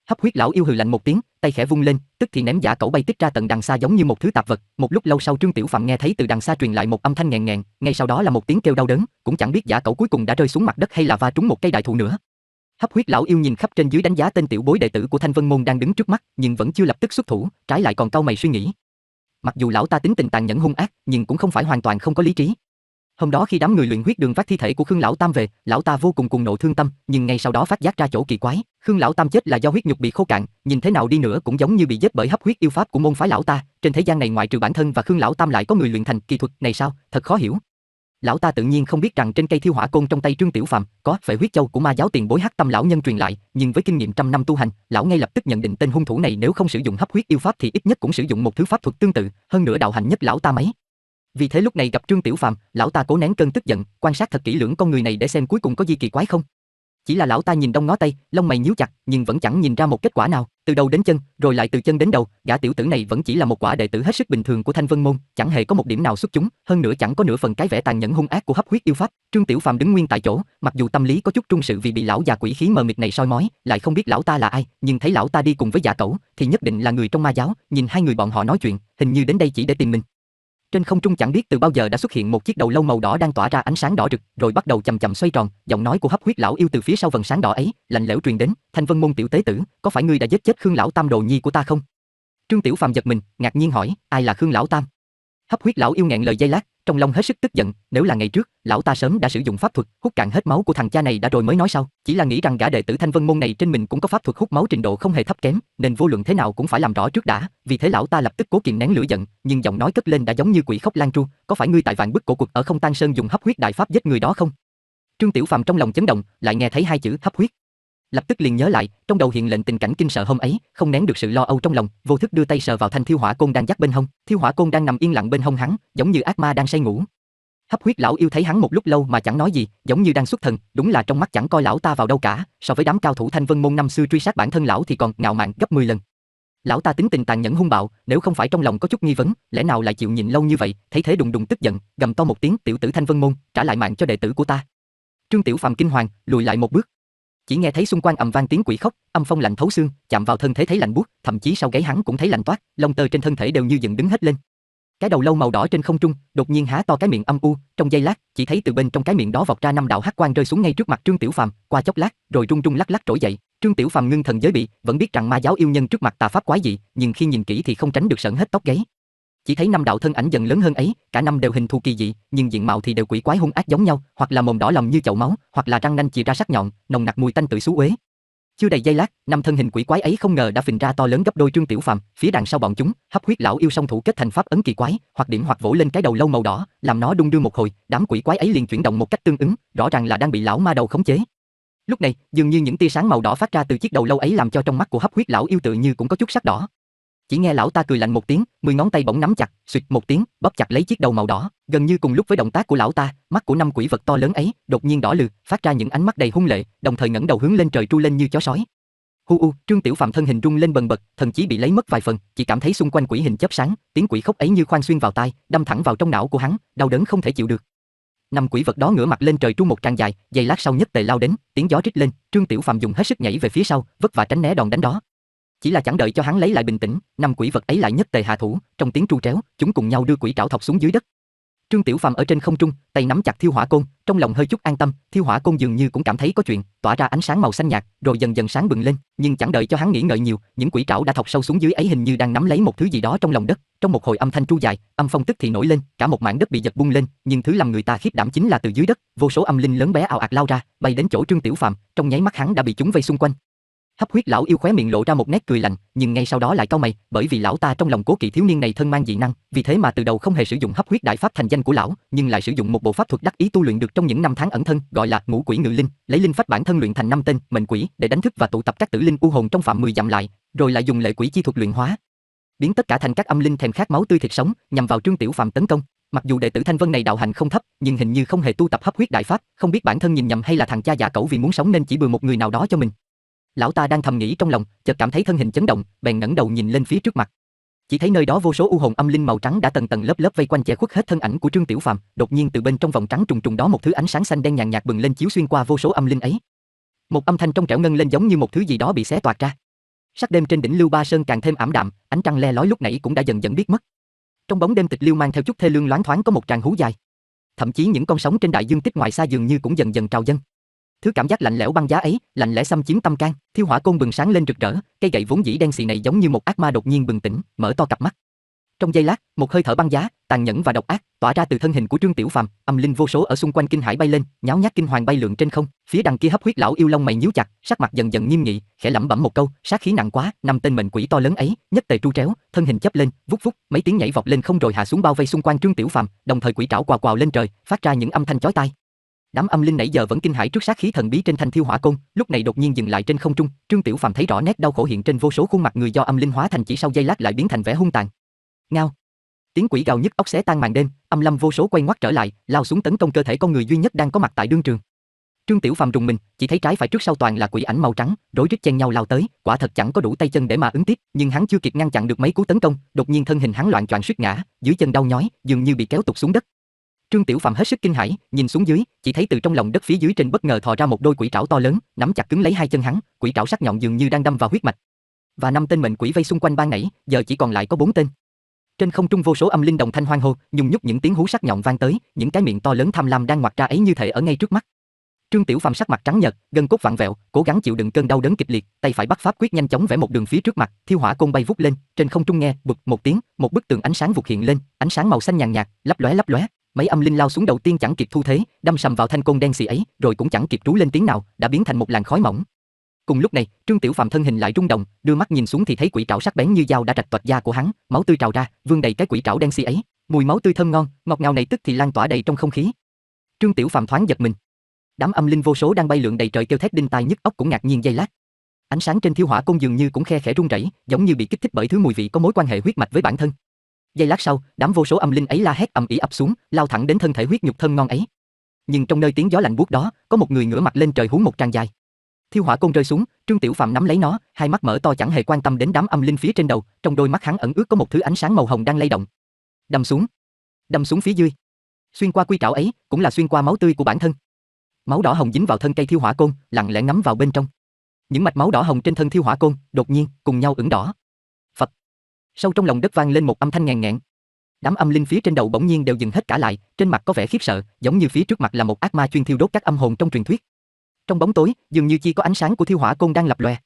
Hấp huyết lão yêu hừ lạnh một tiếng, tay khẽ vung lên, tức thì ném giả cẩu bay tích ra tận đằng xa giống như một thứ tạp vật. Một lúc lâu sau Trương Tiểu Phạm nghe thấy từ đằng xa truyền lại một âm thanh nghẹn ngẹn, ngay sau đó là một tiếng kêu đau đớn, cũng chẳng biết giả cẩu cuối cùng đã rơi xuống mặt đất hay là va trúng một cây đại thụ nữa. Hấp huyết lão yêu nhìn khắp trên dưới đánh giá tên tiểu bối đệ tử của Thanh Vân môn đang đứng trước mắt, nhưng vẫn chưa lập tức xuất thủ, trái lại còn cau mày suy nghĩ. Mặc dù lão ta tính tình tàn nhẫn hung ác, nhưng cũng không phải hoàn toàn không có lý trí, Hôm đó khi đám người luyện huyết đường phát thi thể của Khương lão tam về, lão ta vô cùng cùng nộ thương tâm, nhưng ngay sau đó phát giác ra chỗ kỳ quái, Khương lão tam chết là do huyết nhục bị khô cạn, nhìn thế nào đi nữa cũng giống như bị giết bởi hấp huyết yêu pháp của môn phái lão ta, trên thế gian này ngoại trừ bản thân và Khương lão tam lại có người luyện thành kỳ thuật này sao, thật khó hiểu. Lão ta tự nhiên không biết rằng trên cây thiêu hỏa côn trong tay Trương Tiểu Phàm có phải huyết châu của ma giáo tiền bối Hắc Tâm lão nhân truyền lại, nhưng với kinh nghiệm trăm năm tu hành, lão ngay lập tức nhận định tên hung thủ này nếu không sử dụng hấp huyết yêu pháp thì ít nhất cũng sử dụng một thứ pháp thuật tương tự, hơn nữa đạo hạnh nhất lão ta mấy vì thế lúc này gặp Trương Tiểu Phàm, lão ta cố nén cơn tức giận, quan sát thật kỹ lưỡng con người này để xem cuối cùng có gì kỳ quái không. Chỉ là lão ta nhìn đông ngó tây, lông mày nhíu chặt, nhưng vẫn chẳng nhìn ra một kết quả nào, từ đầu đến chân, rồi lại từ chân đến đầu, gã tiểu tử này vẫn chỉ là một quả đệ tử hết sức bình thường của Thanh Vân môn, chẳng hề có một điểm nào xuất chúng, hơn nữa chẳng có nửa phần cái vẻ tàn nhẫn hung ác của hấp huyết yêu pháp. Trương Tiểu Phàm đứng nguyên tại chỗ, mặc dù tâm lý có chút trung sự vì bị lão già quỷ khí mờ mịt này soi mói, lại không biết lão ta là ai, nhưng thấy lão ta đi cùng với giả cẩu, thì nhất định là người trong ma giáo, nhìn hai người bọn họ nói chuyện, hình như đến đây chỉ để tìm mình. Trên không trung chẳng biết từ bao giờ đã xuất hiện một chiếc đầu lâu màu đỏ đang tỏa ra ánh sáng đỏ rực, rồi bắt đầu chậm chậm xoay tròn, giọng nói của Hấp Huyết lão yêu từ phía sau vầng sáng đỏ ấy, lạnh lẽo truyền đến, "Thanh Vân môn tiểu tế tử, có phải ngươi đã giết chết Khương lão tam đồ nhi của ta không?" Trương Tiểu Phàm giật mình, ngạc nhiên hỏi, "Ai là Khương lão tam?" Hấp huyết lão yêu nghẹn lời dây lát, trong lòng hết sức tức giận, nếu là ngày trước, lão ta sớm đã sử dụng pháp thuật, hút cạn hết máu của thằng cha này đã rồi mới nói sau, chỉ là nghĩ rằng gã đệ tử Thanh Vân môn này trên mình cũng có pháp thuật hút máu trình độ không hề thấp kém, nên vô luận thế nào cũng phải làm rõ trước đã, vì thế lão ta lập tức cố kiềm nén lửa giận, nhưng giọng nói cất lên đã giống như quỷ khóc lan tru, có phải ngươi tại vạn bức cổ cuộc ở Không Tan Sơn dùng hấp huyết đại pháp giết người đó không? Trương Tiểu Phàm trong lòng chấn động, lại nghe thấy hai chữ hấp huyết, lập tức liền nhớ lại, trong đầu hiện lệnh tình cảnh kinh sợ hôm ấy, không nén được sự lo âu trong lòng, vô thức đưa tay sờ vào thanh thiêu hỏa côn đang dắt bên hông, thiêu hỏa côn đang nằm yên lặng bên hông hắn, giống như ác ma đang say ngủ. Hấp huyết lão yêu thấy hắn một lúc lâu mà chẳng nói gì, giống như đang xuất thần, đúng là trong mắt chẳng coi lão ta vào đâu cả, so với đám cao thủ Thanh Vân môn năm xưa truy sát bản thân lão thì còn ngạo mạn gấp 10 lần. Lão ta tính tình tàn nhẫn hung bạo, nếu không phải trong lòng có chút nghi vấn, lẽ nào lại chịu nhìn lâu như vậy, thấy thế đùng đùng tức giận, gầm to một tiếng, "Tiểu tử Thanh Vân môn, trả lại mạng cho đệ tử của ta." Trương Tiểu Phàm kinh hoàng, lùi lại một bước, chỉ nghe thấy xung quanh ầm vang tiếng quỷ khóc, âm phong lạnh thấu xương, chạm vào thân thể thấy lạnh buốt, thậm chí sau gáy hắn cũng thấy lạnh toát, lông tơ trên thân thể đều như dựng đứng hết lên. Cái đầu lâu màu đỏ trên không trung, đột nhiên há to cái miệng âm u, trong giây lát, chỉ thấy từ bên trong cái miệng đó vọt ra năm đạo hắc quang rơi xuống ngay trước mặt Trương Tiểu Phàm, qua chốc lát, rồi rung rung lắc lắc trỗi dậy, Trương Tiểu Phàm ngưng thần giới bị, vẫn biết rằng ma giáo yêu nhân trước mặt tà pháp quái dị, nhưng khi nhìn kỹ thì không tránh được sợn hết tóc gáy, chỉ thấy năm đạo thân ảnh dần lớn hơn ấy, cả năm đều hình thù kỳ dị, nhưng diện mạo thì đều quỷ quái hung ác giống nhau, hoặc là mồm đỏ lòng như chậu máu, hoặc là răng nanh chìa ra sắc nhọn, nồng nặc mùi tanh tưởi xú uế. Chưa đầy giây lát, năm thân hình quỷ quái ấy không ngờ đã phình ra to lớn gấp đôi Trương Tiểu Phàm, phía đằng sau bọn chúng, hấp huyết lão yêu song thủ kết thành pháp ấn kỳ quái, hoặc điểm hoặc vỗ lên cái đầu lâu màu đỏ, làm nó đung đưa một hồi, đám quỷ quái ấy liền chuyển động một cách tương ứng, rõ ràng là đang bị lão ma đầu khống chế. Lúc này, dường như những tia sáng màu đỏ phát ra từ chiếc đầu lâu ấy làm cho trong mắt của hấp huyết lão yêu tự như cũng có chút sắc đỏ chỉ nghe lão ta cười lạnh một tiếng, mười ngón tay bỗng nắm chặt, suýt một tiếng, bóp chặt lấy chiếc đầu màu đỏ, gần như cùng lúc với động tác của lão ta, mắt của năm quỷ vật to lớn ấy đột nhiên đỏ lượt, phát ra những ánh mắt đầy hung lệ, đồng thời ngẩng đầu hướng lên trời tru lên như chó sói. Hu u, Trương Tiểu Phạm thân hình rung lên bần bật, thần chí bị lấy mất vài phần, chỉ cảm thấy xung quanh quỷ hình chớp sáng, tiếng quỷ khóc ấy như khoan xuyên vào tai, đâm thẳng vào trong não của hắn, đau đớn không thể chịu được. Năm quỷ vật đó ngửa mặt lên trời tru một tràng dài, giây lát sau nhất tề lao đến, tiếng gió rít lên, Trương Tiểu Phạm dùng hết sức nhảy về phía sau, vất vả tránh né đòn đánh đó. Chỉ là chẳng đợi cho hắn lấy lại bình tĩnh, năm quỷ vật ấy lại nhất tề hạ thủ, trong tiếng tru tréo, chúng cùng nhau đưa quỷ trảo thọc xuống dưới đất. Trương Tiểu Phàm ở trên không trung, tay nắm chặt thiêu hỏa côn, trong lòng hơi chút an tâm, thiêu hỏa côn dường như cũng cảm thấy có chuyện, tỏa ra ánh sáng màu xanh nhạt, rồi dần dần sáng bừng lên, nhưng chẳng đợi cho hắn nghĩ ngợi nhiều, những quỷ trảo đã thọc sâu xuống dưới ấy hình như đang nắm lấy một thứ gì đó trong lòng đất, trong một hồi âm thanh tru dài, âm phong tức thì nổi lên, cả một mảng đất bị giật bung lên, nhưng thứ làm người ta khiếp đảm chính là từ dưới đất, vô số âm linh lớn bé ảo ạt lao ra, bay đến chỗ Trương Tiểu Phàm, trong nháy mắt hắn đã bị chúng vây xung quanh, hấp huyết lão yêu khóe miệng lộ ra một nét cười lạnh, nhưng ngay sau đó lại cau mày, bởi vì lão ta trong lòng cố kỵ thiếu niên này thân mang dị năng, vì thế mà từ đầu không hề sử dụng hấp huyết đại pháp thành danh của lão, nhưng lại sử dụng một bộ pháp thuật đắc ý tu luyện được trong những năm tháng ẩn thân, gọi là ngũ quỷ ngự linh, lấy linh phách bản thân luyện thành năm tên mệnh quỷ để đánh thức và tụ tập các tử linh u hồn trong phạm 10 dặm lại, rồi lại dùng lệ quỷ chi thuật luyện hóa, biến tất cả thành các âm linh thèm khát máu tươi thịt sống, nhằm vào Trương Tiểu phạm tấn công. Mặc dù đệ tử Thanh Vân này đạo hành không thấp, nhưng hình như không hề tu tập hấp huyết đại pháp, không biết bản thân nhìn nhầm hay là thằng cha giả cẩu vì muốn sống nên chỉ bừa một người nào đó cho mình. Lão ta đang thầm nghĩ trong lòng, chợt cảm thấy thân hình chấn động, bèn ngẩng đầu nhìn lên phía trước mặt. Chỉ thấy nơi đó vô số u hồn âm linh màu trắng đã tầng tầng lớp lớp vây quanh che khuất hết thân ảnh của Trương Tiểu Phàm, đột nhiên từ bên trong vòng trắng trùng trùng đó một thứ ánh sáng xanh đen nhàn nhạt bừng lên chiếu xuyên qua vô số âm linh ấy. Một âm thanh trong trẻo ngân lên giống như một thứ gì đó bị xé toạc ra. Sắc đêm trên đỉnh Lưu Ba Sơn càng thêm ảm đạm, ánh trăng le lói lúc nãy cũng đã dần dần biết mất. Trong bóng đêm tịch lưu mang theo chút thê lương loáng thoáng có một tràng hú dài. Thậm chí những con sóng trên đại dương tích ngoài xa dường như cũng dần dần trào dâng. Thứ cảm giác lạnh lẽo băng giá ấy, lạnh lẽ xâm chiếm tâm can, thiêu hỏa côn bừng sáng lên rực rỡ, cây gậy vốn dĩ đen xì này giống như một ác ma đột nhiên bừng tỉnh, mở to cặp mắt. Trong giây lát, một hơi thở băng giá, tàn nhẫn và độc ác, tỏa ra từ thân hình của Trương Tiểu Phàm, âm linh vô số ở xung quanh kinh hải bay lên, nháo nhác kinh hoàng bay lượn trên không. Phía đằng kia hấp huyết lão yêu long mày nhíu chặt, sắc mặt dần dần nghiêm nghị, khẽ lẩm bẩm một câu, sát khí nặng quá, năm tên mệnh quỷ to lớn ấy, nhất tề tru tréo, thân hình chớp lên, vút vút, mấy tiếng nhảy vọt lên không rồi hạ xuống bao vây xung quanh Trương Tiểu Phàm, đồng thời quỷ trảo quào quào lên trời, phát ra những âm thanh chói tai. Đám âm linh nãy giờ vẫn kinh hãi trước sát khí thần bí trên thanh thiêu hỏa côn, lúc này đột nhiên dừng lại trên không trung, Trương Tiểu Phàm thấy rõ nét đau khổ hiện trên vô số khuôn mặt người do âm linh hóa thành chỉ sau giây lát lại biến thành vẻ hung tàn. Ngao. Tiếng quỷ gào nhức óc xé tan màn đêm, âm lâm vô số quay ngoắt trở lại, lao xuống tấn công cơ thể con người duy nhất đang có mặt tại đương trường. Trương Tiểu Phàm rùng mình, chỉ thấy trái phải trước sau toàn là quỷ ảnh màu trắng, rối rít chen nhau lao tới, quả thật chẳng có đủ tay chân để mà ứng tiếp, nhưng hắn chưa kịp ngăn chặn được mấy cú tấn công, đột nhiên thân hình hắn loạn choạng suýt ngã, dưới chân đau nhói, dường như bị kéo tụt xuống đất, Trương Tiểu Phàm hết sức kinh hãi, nhìn xuống dưới, chỉ thấy từ trong lòng đất phía dưới trên bất ngờ thò ra một đôi quỷ trảo to lớn, nắm chặt cứng lấy hai chân hắn, quỷ trảo sắc nhọn dường như đang đâm vào huyết mạch. Và năm tên mệnh quỷ vây xung quanh ban nãy, giờ chỉ còn lại có bốn tên. Trên không trung vô số âm linh đồng thanh hoang hô, nhùng nhúc những tiếng hú sắc nhọn vang tới, những cái miệng to lớn tham lam đang ngoặt ra ấy như thể ở ngay trước mắt. Trương Tiểu Phàm sắc mặt trắng nhợt, gân cốt vặn vẹo, cố gắng chịu đựng cơn đau đớn kịch liệt, tay phải bắt pháp quyết nhanh chóng vẽ một đường phía trước mặt, thiêu hỏa côn bay vút lên, trên không trung nghe, bực một tiếng, một bức tường ánh sáng vụt hiện lên, ánh sáng màu xanh nhàn nhạt, lấp lóe lấp lóe, Mấy âm linh lao xuống đầu tiên chẳng kịp thu thế, đâm sầm vào thanh côn đen xì ấy, rồi cũng chẳng kịp trú lên tiếng nào, đã biến thành một làn khói mỏng. Cùng lúc này, Trương Tiểu Phàm thân hình lại rung động, đưa mắt nhìn xuống thì thấy quỷ trảo sắc bén như dao đã rạch toạc da của hắn, máu tươi trào ra, vương đầy cái quỷ trảo đen xì ấy. Mùi máu tươi thơm ngon, ngọt ngào này tức thì lan tỏa đầy trong không khí. Trương Tiểu Phàm thoáng giật mình. Đám âm linh vô số đang bay lượn đầy trời kêu thét đinh tai nhức óc cũng ngạc nhiên giây lát. Ánh sáng trên thiêu hỏa cung dường như cũng khe khẽ rung rẩy, giống như bị kích thích bởi thứ mùi vị có mối quan hệ huyết mạch với bản thân. Giây lát sau, đám vô số âm linh ấy la hét ầm ĩ ập xuống, lao thẳng đến thân thể huyết nhục thân ngon ấy. Nhưng trong nơi tiếng gió lạnh buốt đó, có một người ngửa mặt lên trời hú một tràng dài. Thiêu hỏa côn rơi xuống, Trương Tiểu Phàm nắm lấy nó, hai mắt mở to chẳng hề quan tâm đến đám âm linh phía trên đầu, trong đôi mắt hắn ẩn ước có một thứ ánh sáng màu hồng đang lay động. Đâm xuống, đâm xuống phía dưới. Xuyên qua quy trảo ấy, cũng là xuyên qua máu tươi của bản thân. Máu đỏ hồng dính vào thân cây thiêu hỏa côn, lặng lẽ ngấm vào bên trong. Những mạch máu đỏ hồng trên thân thiêu hỏa côn, đột nhiên cùng nhau ửng đỏ sâu trong lòng đất vang lên một âm thanh ngàn ngẹn. Đám âm linh phía trên đầu bỗng nhiên đều dừng hết cả lại, trên mặt có vẻ khiếp sợ, giống như phía trước mặt là một ác ma chuyên thiêu đốt các âm hồn trong truyền thuyết. Trong bóng tối, dường như chỉ có ánh sáng của thiêu hỏa côn đang lập lòe.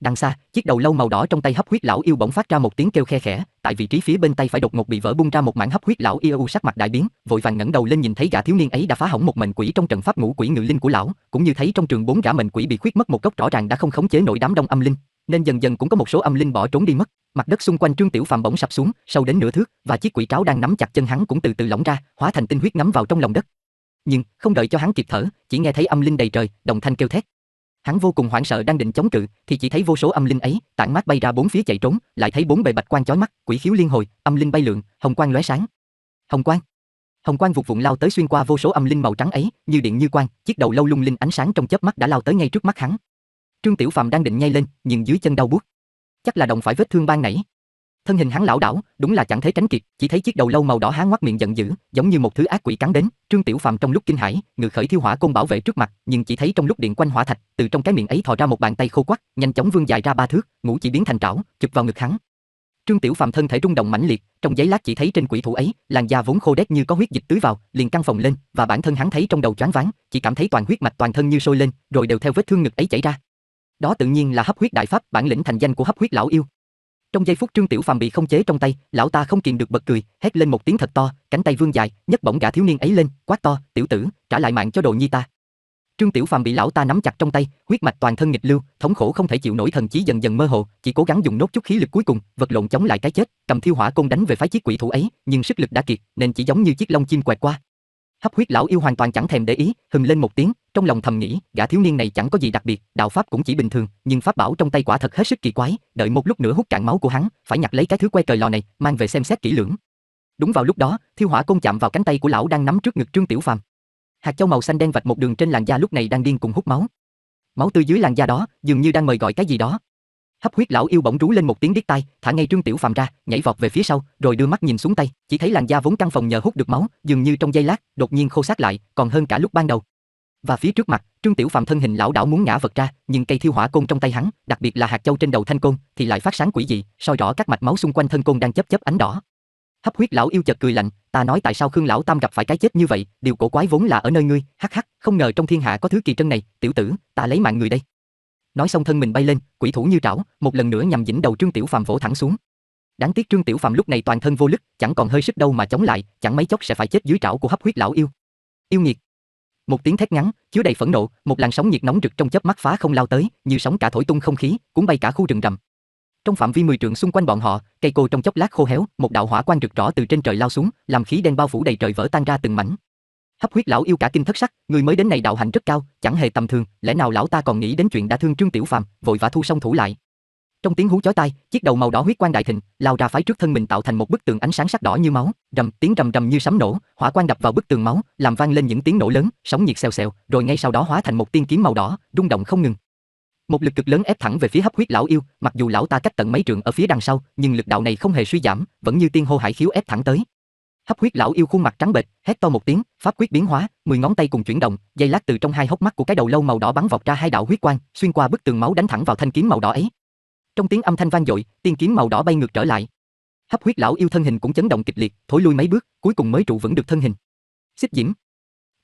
Đằng xa, chiếc đầu lâu màu đỏ trong tay hấp huyết lão yêu bỗng phát ra một tiếng kêu khe khẽ, tại vị trí phía bên tay phải đột ngột bị vỡ bung ra một mảng hấp huyết lão yêu sắc mặt đại biến, vội vàng ngẩng đầu lên nhìn thấy gã thiếu niên ấy đã phá hỏng một mệnh quỷ trong trận pháp ngũ quỷ ngự linh của lão, cũng như thấy trong trường bốn gã mệnh quỷ bị khuyết mất một gốc rõ ràng đã không khống chế nổi đám đông âm linh, nên dần dần cũng có một số âm linh bỏ trốn đi mất. Mặt đất xung quanh Trương Tiểu Phàm bỗng sập xuống, sâu đến nửa thước, và chiếc quỷ cáo đang nắm chặt chân hắn cũng từ từ lỏng ra, hóa thành tinh huyết ngấm vào trong lòng đất. Nhưng, không đợi cho hắn kịp thở, chỉ nghe thấy âm linh đầy trời, đồng thanh kêu thét. Hắn vô cùng hoảng sợ đang định chống cự, thì chỉ thấy vô số âm linh ấy, tản mát bay ra bốn phía chạy trốn, lại thấy bốn bề bạch quan chói mắt, quỷ khiếu liên hồi, âm linh bay lượn, hồng quang lóe sáng. Hồng quang Hồng quang vụt vụn lao tới xuyên qua vô số âm linh màu trắng ấy, như điện như quang, chiếc đầu lâu lung linh ánh sáng trong chớp mắt đã lao tới ngay trước mắt hắn. Trương Tiểu Phàm đang định nhay lên, nhưng dưới chân đau buốt. Chắc là đồng phải vết thương ban nãy. Thân hình hắn lảo đảo, đúng là chẳng thể tránh kịp, chỉ thấy chiếc đầu lâu màu đỏ há ngoác miệng giận dữ, giống như một thứ ác quỷ cắn đến. Trương Tiểu Phàm trong lúc kinh hãi, ngự khởi thiêu hỏa côn bảo vệ trước mặt, nhưng chỉ thấy trong lúc điện quanh hỏa thạch, từ trong cái miệng ấy thò ra một bàn tay khô quắc, nhanh chóng vươn dài ra ba thước, ngũ chỉ biến thành trảo, chụp vào ngực hắn. Trương Tiểu Phàm thân thể rung động mãnh liệt, trong giấy lát chỉ thấy trên quỷ thủ ấy, làn da vốn khô đét như có huyết dịch tưới vào, liền căng phồng lên, và bản thân hắn thấy trong đầu choáng váng, chỉ cảm thấy toàn huyết mạch toàn thân như sôi lên, rồi đều theo vết thương ngực ấy chảy ra. Đó tự nhiên là hấp huyết đại pháp, bản lĩnh thành danh của hấp huyết lão yêu. Trong giây phút Trương Tiểu Phàm bị không chế trong tay, lão ta không kìm được bật cười, hét lên một tiếng thật to, cánh tay vươn dài, nhấc bổng gã thiếu niên ấy lên, quát to, "Tiểu tử, trả lại mạng cho đồ nhi ta." Trương Tiểu Phàm bị lão ta nắm chặt trong tay, huyết mạch toàn thân nghịch lưu, thống khổ không thể chịu nổi thần trí dần dần mơ hồ, chỉ cố gắng dùng nốt chút khí lực cuối cùng, vật lộn chống lại cái chết, cầm thiêu hỏa côn đánh về phái chiếc quỷ thủ ấy, nhưng sức lực đã kiệt, nên chỉ giống như chiếc lông chim quẹt qua. Hấp huyết lão yêu hoàn toàn chẳng thèm để ý, hừng lên một tiếng, trong lòng thầm nghĩ, gã thiếu niên này chẳng có gì đặc biệt, đạo pháp cũng chỉ bình thường, nhưng pháp bảo trong tay quả thật hết sức kỳ quái, đợi một lúc nữa hút cạn máu của hắn, phải nhặt lấy cái thứ que cời lò này, mang về xem xét kỹ lưỡng. Đúng vào lúc đó, thiêu hỏa côn chạm vào cánh tay của lão đang nắm trước ngực Trương Tiểu Phàm. Hạt châu màu xanh đen vạch một đường trên làn da lúc này đang điên cùng hút máu. Máu từ dưới làn da đó, dường như đang mời gọi cái gì đó. Hấp huyết lão yêu bỗng rú lên một tiếng điếc tai, thả ngay Trương Tiểu Phàm ra, nhảy vọt về phía sau, rồi đưa mắt nhìn xuống tay, chỉ thấy làn da vốn căng phòng nhờ hút được máu, dường như trong giây lát, đột nhiên khô sát lại, còn hơn cả lúc ban đầu. Và phía trước mặt, Trương Tiểu Phàm thân hình lão đảo muốn ngã vật ra, nhưng cây thiêu hỏa côn trong tay hắn, đặc biệt là hạt châu trên đầu thanh côn, thì lại phát sáng quỷ dị, soi rõ các mạch máu xung quanh thân côn đang chớp chớp ánh đỏ. Hấp huyết lão yêu chợt cười lạnh, ta nói tại sao Khương lão tam gặp phải cái chết như vậy, điều cổ quái vốn là ở nơi ngươi, hắc hắc, không ngờ trong thiên hạ có thứ kỳ trân này, tiểu tử, ta lấy mạng người đây nói xong thân mình bay lên, quỷ thủ như trảo, một lần nữa nhằm dĩnh đầu Trương Tiểu Phàm vỗ thẳng xuống. Đáng tiếc Trương Tiểu Phàm lúc này toàn thân vô lực, chẳng còn hơi sức đâu mà chống lại, chẳng mấy chốc sẽ phải chết dưới trảo của hấp huyết lão yêu. Yêu nghiệt. Một tiếng thét ngắn, chứa đầy phẫn nộ, một làn sóng nhiệt nóng rực trong chớp mắt phá không lao tới, như sóng cả thổi tung không khí, cuốn bay cả khu rừng rậm. Trong phạm vi mười trượng xung quanh bọn họ, cây cô trong chốc lát khô héo, một đạo hỏa quang rực rõ từ trên trời lao xuống, làm khí đen bao phủ đầy trời vỡ tan ra từng mảnh, Hấp huyết lão yêu cả kinh thất sắc, người mới đến này đạo hạnh rất cao, chẳng hề tầm thường, lẽ nào lão ta còn nghĩ đến chuyện đã thương Trương Tiểu Phàm, vội vã thu xong thủ lại. Trong tiếng hú chói tai, chiếc đầu màu đỏ huyết quang đại thịnh, lao ra phái trước thân mình tạo thành một bức tường ánh sáng sắc đỏ như máu, rầm tiếng rầm rầm như sấm nổ, hỏa quang đập vào bức tường máu, làm vang lên những tiếng nổ lớn, sóng nhiệt xèo xèo, rồi ngay sau đó hóa thành một tiên kiếm màu đỏ, rung động không ngừng. Một lực cực lớn ép thẳng về phía hấp huyết lão yêu, mặc dù lão ta cách tận mấy trượng ở phía đằng sau, nhưng lực đạo này không hề suy giảm, vẫn như tiên hô hải khiếu ép thẳng tới. Hấp huyết lão yêu khuôn mặt trắng bệch, hét to một tiếng, pháp quyết biến hóa, mười ngón tay cùng chuyển động, dây lát từ trong hai hốc mắt của cái đầu lâu màu đỏ bắn vọt ra hai đạo huyết quang, xuyên qua bức tường máu đánh thẳng vào thanh kiếm màu đỏ ấy. Trong tiếng âm thanh vang dội, tiên kiếm màu đỏ bay ngược trở lại. Hấp huyết lão yêu thân hình cũng chấn động kịch liệt, thối lui mấy bước, cuối cùng mới trụ vững được thân hình. Xích diễm.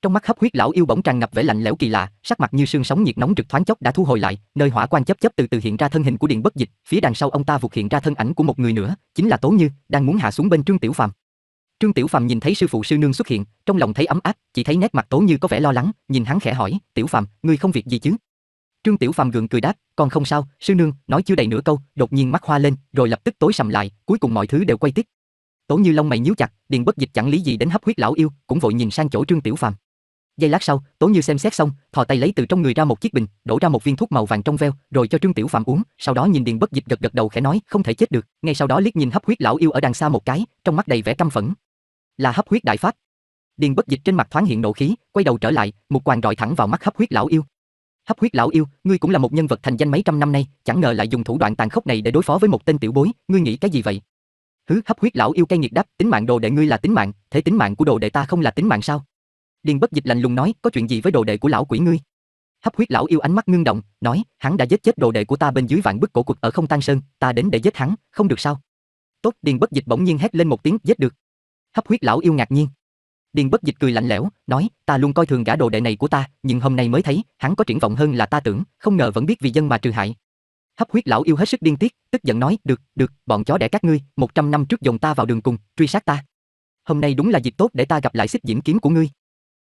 Trong mắt hấp huyết lão yêu bỗng tràn ngập vẻ lạnh lẽo kỳ lạ, sắc mặt như sương sóng nhiệt nóng trực thoáng chốc đã thu hồi lại, nơi hỏa quan chớp chớp từ từ hiện ra thân hình của Điền Bất Dịch, phía đằng sau ông ta vụt hiện ra thân ảnh của một người nữa, chính là Tố Như, đang muốn hạ xuống bên Trương Tiểu Phàm. Trương Tiểu Phàm nhìn thấy sư phụ sư nương xuất hiện, trong lòng thấy ấm áp, chỉ thấy nét mặt Tố Như có vẻ lo lắng, nhìn hắn khẽ hỏi, "Tiểu Phàm, ngươi không việc gì chứ?" Trương Tiểu Phàm gượng cười đáp, "Còn không sao." Sư nương nói chưa đầy nửa câu, đột nhiên mắt hoa lên, rồi lập tức tối sầm lại, cuối cùng mọi thứ đều quay tiếp. Tố Như lông mày nhíu chặt, điền bất dịch chẳng lý gì đến hấp huyết lão yêu, cũng vội nhìn sang chỗ Trương Tiểu Phàm. Giây lát sau, Tố Như xem xét xong, thò tay lấy từ trong người ra một chiếc bình, đổ ra một viên thuốc màu vàng trong veo, rồi cho Trương Tiểu Phạm uống, sau đó nhìn Điền Bất Dịch gật gật đầu khẽ nói, không thể chết được. Ngay sau đó liếc nhìn hấp huyết lão yêu ở đằng xa một cái, trong mắt đầy vẻ căm phẫn, là hấp huyết đại pháp. Điền bất dịch trên mặt thoáng hiện nộ khí, quay đầu trở lại, một quàng rọi thẳng vào mắt hấp huyết lão yêu. Hấp huyết lão yêu, ngươi cũng là một nhân vật thành danh mấy trăm năm nay, chẳng ngờ lại dùng thủ đoạn tàn khốc này để đối phó với một tên tiểu bối, ngươi nghĩ cái gì vậy? Hứ hấp huyết lão yêu cay nghiệt đáp, tính mạng đồ đệ ngươi là tính mạng, thế tính mạng của đồ đệ ta không là tính mạng sao? Điền bất dịch lạnh lùng nói, có chuyện gì với đồ đệ của lão quỷ ngươi? Hấp huyết lão yêu ánh mắt ngưng động, nói, hắn đã giết chết đồ đệ của ta bên dưới vạn bức cổ cục ở không tan sơn, ta đến để giết hắn, không được sao? Tốt, Điền bất dịch bỗng nhiên hét lên một tiếng, giết được. Hấp huyết lão yêu ngạc nhiên. Điền bất dịch cười lạnh lẽo, nói, ta luôn coi thường gã đồ đệ này của ta, nhưng hôm nay mới thấy, hắn có triển vọng hơn là ta tưởng, không ngờ vẫn biết vì dân mà trừ hại. Hấp huyết lão yêu hết sức điên tiết, tức giận nói, được, được, bọn chó đẻ các ngươi, một trăm năm trước dồn ta vào đường cùng, truy sát ta. Hôm nay đúng là dịp tốt để ta gặp lại xích diễm kiếm của ngươi.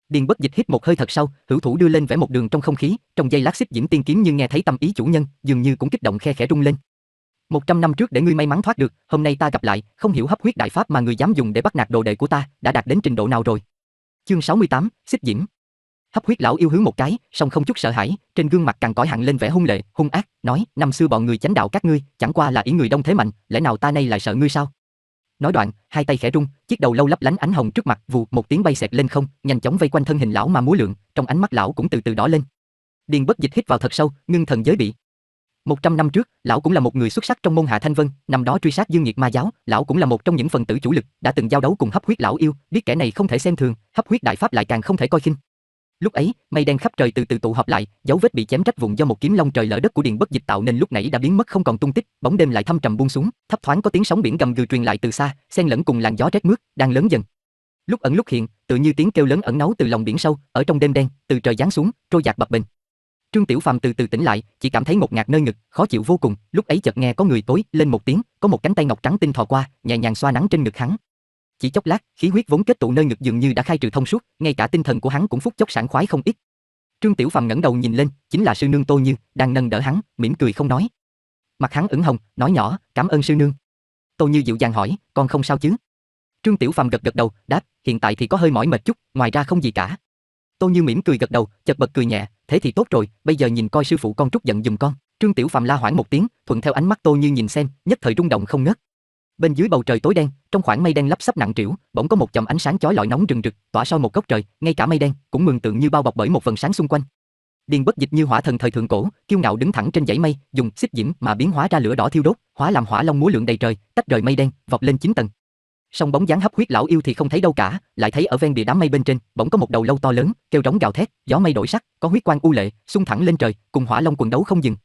Điền bất dịch hít một hơi thật sâu, hữu thủ đưa lên vẽ một đường trong không khí, trong giây lát xích diễm tiên kiếm như nghe thấy tâm ý chủ nhân, dường như cũng kích động khe khẽ rung lên một trăm năm trước để ngươi may mắn thoát được, hôm nay ta gặp lại, không hiểu hấp huyết đại pháp mà người dám dùng để bắt nạt đồ đệ của ta, đã đạt đến trình độ nào rồi. Chương 68, xích diễm. Hấp huyết lão yêu hướng một cái, song không chút sợ hãi, trên gương mặt càng cõi hẳn lên vẻ hung lệ, hung ác, nói, năm xưa bọn người chánh đạo các ngươi, chẳng qua là ý người đông thế mạnh, lẽ nào ta nay lại sợ ngươi sao? Nói đoạn, hai tay khẽ rung, chiếc đầu lâu lấp lánh ánh hồng trước mặt, vù một tiếng bay xẹt lên không, nhanh chóng vây quanh thân hình lão mà múa lượng, trong ánh mắt lão cũng từ từ đỏ lên. Điền bất dịch hít vào thật sâu, ngưng thần giới bị một trăm năm trước, lão cũng là một người xuất sắc trong môn hạ Thanh Vân, năm đó truy sát Dương Nhiệt Ma giáo, lão cũng là một trong những phần tử chủ lực, đã từng giao đấu cùng Hấp Huyết lão yêu, biết kẻ này không thể xem thường, Hấp Huyết đại pháp lại càng không thể coi khinh. Lúc ấy, mây đen khắp trời từ từ tụ họp lại, dấu vết bị chém rách vụn do một kiếm long trời lở đất của Điền Bất Dịch tạo nên lúc nãy đã biến mất không còn tung tích, bóng đêm lại thâm trầm buông xuống, thấp thoáng có tiếng sóng biển gầm gừ truyền lại từ xa, xen lẫn cùng làn gió rét mướt, đang lớn dần. Lúc ẩn lúc hiện, tự như tiếng kêu lớn ẩn náu từ lòng biển sâu, ở trong đêm đen, từ trời giáng xuống, trôi dạt bập bềnh. Trương Tiểu Phàm từ từ tỉnh lại, chỉ cảm thấy một ngạt nơi ngực, khó chịu vô cùng, lúc ấy chợt nghe có người tối lên một tiếng, có một cánh tay ngọc trắng tinh thò qua, nhẹ nhàng xoa nắng trên ngực hắn. Chỉ chốc lát, khí huyết vốn kết tụ nơi ngực dường như đã khai trừ thông suốt, ngay cả tinh thần của hắn cũng phút chốc sảng khoái không ít. Trương Tiểu Phàm ngẩng đầu nhìn lên, chính là sư nương Tô Như, đang nâng đỡ hắn, mỉm cười không nói. Mặt hắn ửng hồng, nói nhỏ, "Cảm ơn sư nương." Tô Như dịu dàng hỏi, "Con không sao chứ?" Trương Tiểu Phàm gật gật đầu, đáp, "Hiện tại thì có hơi mỏi mệt chút, ngoài ra không gì cả." Tô Như mỉm cười gật đầu, chật bật cười nhẹ, thế thì tốt rồi, bây giờ nhìn coi sư phụ con trút giận dùm con. Trương Tiểu Phàm la hoảng một tiếng, thuận theo ánh mắt Tô Như nhìn xem, nhất thời rung động không ngớt. Bên dưới bầu trời tối đen, trong khoảng mây đen lấp sắp nặng trĩu, bỗng có một chùm ánh sáng chói lọi nóng rừng rực, tỏa soi một góc trời, ngay cả mây đen cũng mường tượng như bao bọc bởi một vầng sáng xung quanh. Điền Bất Dịch như hỏa thần thời thượng cổ, kiêu ngạo đứng thẳng trên dãy mây, dùng xích diễm mà biến hóa ra lửa đỏ thiêu đốt, hóa làm hỏa long múa lượn đầy trời, tách rời mây đen, vọt lên chín tầng song bóng dáng hấp huyết lão yêu thì không thấy đâu cả, lại thấy ở ven bìa đám mây bên trên, bỗng có một đầu lâu to lớn, kêu rống gào thét, gió mây đổi sắc, có huyết quang u lệ, xung thẳng lên trời, cùng hỏa long quần đấu không dừng.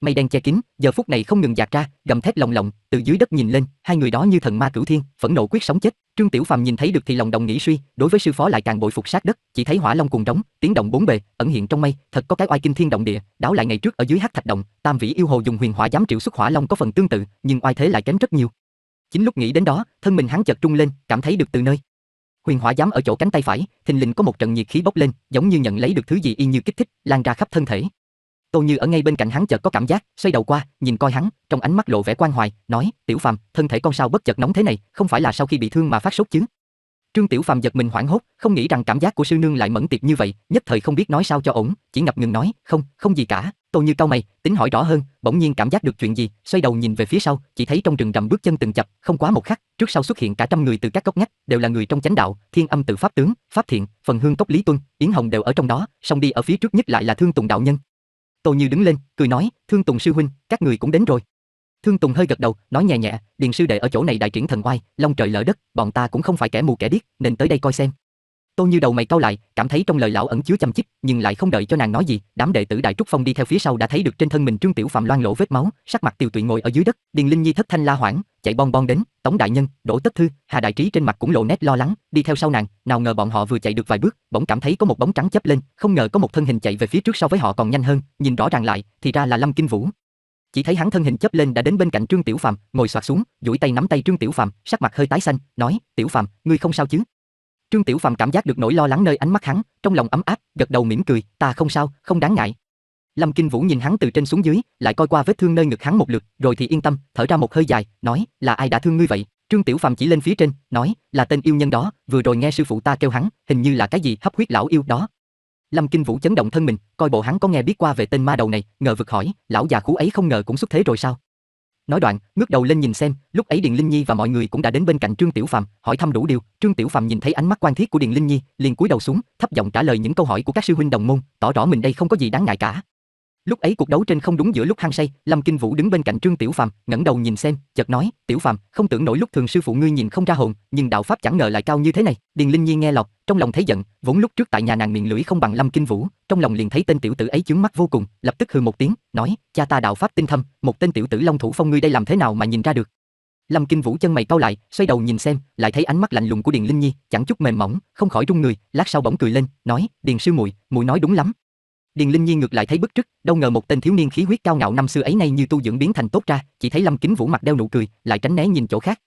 Mây đen che kín, giờ phút này không ngừng dạt ra, gầm thét lồng lộng, từ dưới đất nhìn lên, hai người đó như thần ma cửu thiên, phẫn nộ quyết sống chết. Trương Tiểu Phàm nhìn thấy được thì lòng đồng nghĩ suy, đối với sư phó lại càng bội phục sát đất, chỉ thấy hỏa long cuồng rống, tiếng động bốn bề, ẩn hiện trong mây, thật có cái oai kinh thiên động địa, đảo lại ngày trước ở dưới hắc thạch động, Tam vĩ yêu hồ dùng huyền hỏa giám triệu xuất hỏa long có phần tương tự, nhưng oai thế lại kém rất nhiều. Chính lúc nghĩ đến đó, thân mình hắn chợt trung lên, cảm thấy được từ nơi. Huyền hỏa giám ở chỗ cánh tay phải, thình lình có một trận nhiệt khí bốc lên, giống như nhận lấy được thứ gì y như kích thích, lan ra khắp thân thể. Tô Như ở ngay bên cạnh hắn chợt có cảm giác, xoay đầu qua, nhìn coi hắn, trong ánh mắt lộ vẻ quan hoài, nói: "Tiểu Phàm, thân thể con sao bất chợt nóng thế này, không phải là sau khi bị thương mà phát sốt chứ?" Trương Tiểu Phàm giật mình hoảng hốt, không nghĩ rằng cảm giác của sư nương lại mẫn tiệp như vậy, nhất thời không biết nói sao cho ổn, chỉ ngập ngừng nói, "Không, không gì cả." Tô Như cau mày, tính hỏi rõ hơn, bỗng nhiên cảm giác được chuyện gì, xoay đầu nhìn về phía sau, chỉ thấy trong rừng rậm bước chân từng chập, không quá một khắc, trước sau xuất hiện cả trăm người từ các góc ngách, đều là người trong chánh đạo, Thiên Âm tự pháp tướng, Pháp Thiện, Phần Hương cốc Lý Tuân, Yến Hồng đều ở trong đó, song đi ở phía trước nhất lại là Thương Tùng đạo nhân. Tô Như đứng lên, cười nói, "Thương Tùng sư huynh, các người cũng đến rồi." Thương Tùng hơi gật đầu, nói nhẹ nhẹ, Điền sư đệ ở chỗ này đại triển thần oai, long trời lở đất, bọn ta cũng không phải kẻ mù kẻ điếc, nên tới đây coi xem. Tô Như đầu mày cau lại, cảm thấy trong lời lão ẩn chứa chăm chích, nhưng lại không đợi cho nàng nói gì, đám đệ tử Đại Trúc Phong đi theo phía sau đã thấy được trên thân mình Trương Tiểu Phạm loang lỗ vết máu, sắc mặt tiều tụy ngồi ở dưới đất, Điền Linh Nhi thất thanh la hoảng, chạy bon bon đến, Tống đại nhân, Đỗ Tất thư, Hà đại trí trên mặt cũng lộ nét lo lắng, đi theo sau nàng, nào ngờ bọn họ vừa chạy được vài bước, bỗng cảm thấy có một bóng trắng chớp lên, không ngờ có một thân hình chạy về phía trước so với họ còn nhanh hơn, nhìn rõ ràng lại, thì ra là Lâm Kinh Vũ chỉ thấy hắn thân hình chớp lên đã đến bên cạnh Trương Tiểu Phàm, ngồi xoạt xuống, duỗi tay nắm tay Trương Tiểu Phàm, sắc mặt hơi tái xanh, nói: "Tiểu Phàm, ngươi không sao chứ?" Trương Tiểu Phàm cảm giác được nỗi lo lắng nơi ánh mắt hắn, trong lòng ấm áp, gật đầu mỉm cười, "Ta không sao, không đáng ngại." Lâm Kinh Vũ nhìn hắn từ trên xuống dưới, lại coi qua vết thương nơi ngực hắn một lượt, rồi thì yên tâm, thở ra một hơi dài, nói: "Là ai đã thương ngươi vậy?" Trương Tiểu Phàm chỉ lên phía trên, nói: "Là tên yêu nhân đó, vừa rồi nghe sư phụ ta kêu hắn, hình như là cái gì hấp huyết lão yêu đó, Lâm Kinh Vũ chấn động thân mình, coi bộ hắn có nghe biết qua về tên ma đầu này, ngờ vực hỏi, lão già khú ấy không ngờ cũng xuất thế rồi sao? Nói đoạn, ngước đầu lên nhìn xem, lúc ấy Điền Linh Nhi và mọi người cũng đã đến bên cạnh Trương Tiểu Phàm, hỏi thăm đủ điều, Trương Tiểu Phàm nhìn thấy ánh mắt quan thiết của Điền Linh Nhi, liền cúi đầu xuống, thấp giọng trả lời những câu hỏi của các sư huynh đồng môn, tỏ rõ mình đây không có gì đáng ngại cả. Lúc ấy cuộc đấu trên không đúng giữa lúc hăng say, Lâm Kinh Vũ đứng bên cạnh Trương Tiểu Phàm, ngẩng đầu nhìn xem, chợt nói, "Tiểu Phàm, không tưởng nổi lúc thường sư phụ ngươi nhìn không ra hồn, nhưng đạo pháp chẳng ngờ lại cao như thế này." Điền Linh Nhi nghe lọc, trong lòng thấy giận, vốn lúc trước tại nhà nàng miệng lưỡi không bằng Lâm Kinh Vũ, trong lòng liền thấy tên tiểu tử ấy chướng mắt vô cùng, lập tức hừ một tiếng, nói, "Cha ta đạo pháp tinh thâm, một tên tiểu tử Long thủ phong ngươi đây làm thế nào mà nhìn ra được?" Lâm Kinh Vũ chân mày cau lại, xoay đầu nhìn xem, lại thấy ánh mắt lạnh lùng của Điền Linh Nhi, chẳng chút mềm mỏng, không khỏi run người, lát sau bỗng cười lên, nói, "Điền sư muội, muội nói đúng lắm, Điền Linh Nhi ngược lại thấy bức trước, đâu ngờ một tên thiếu niên khí huyết cao ngạo năm xưa ấy nay như tu dưỡng biến thành tốt ra, chỉ thấy Lâm Kính Vũ mặt đeo nụ cười, lại tránh né nhìn chỗ khác.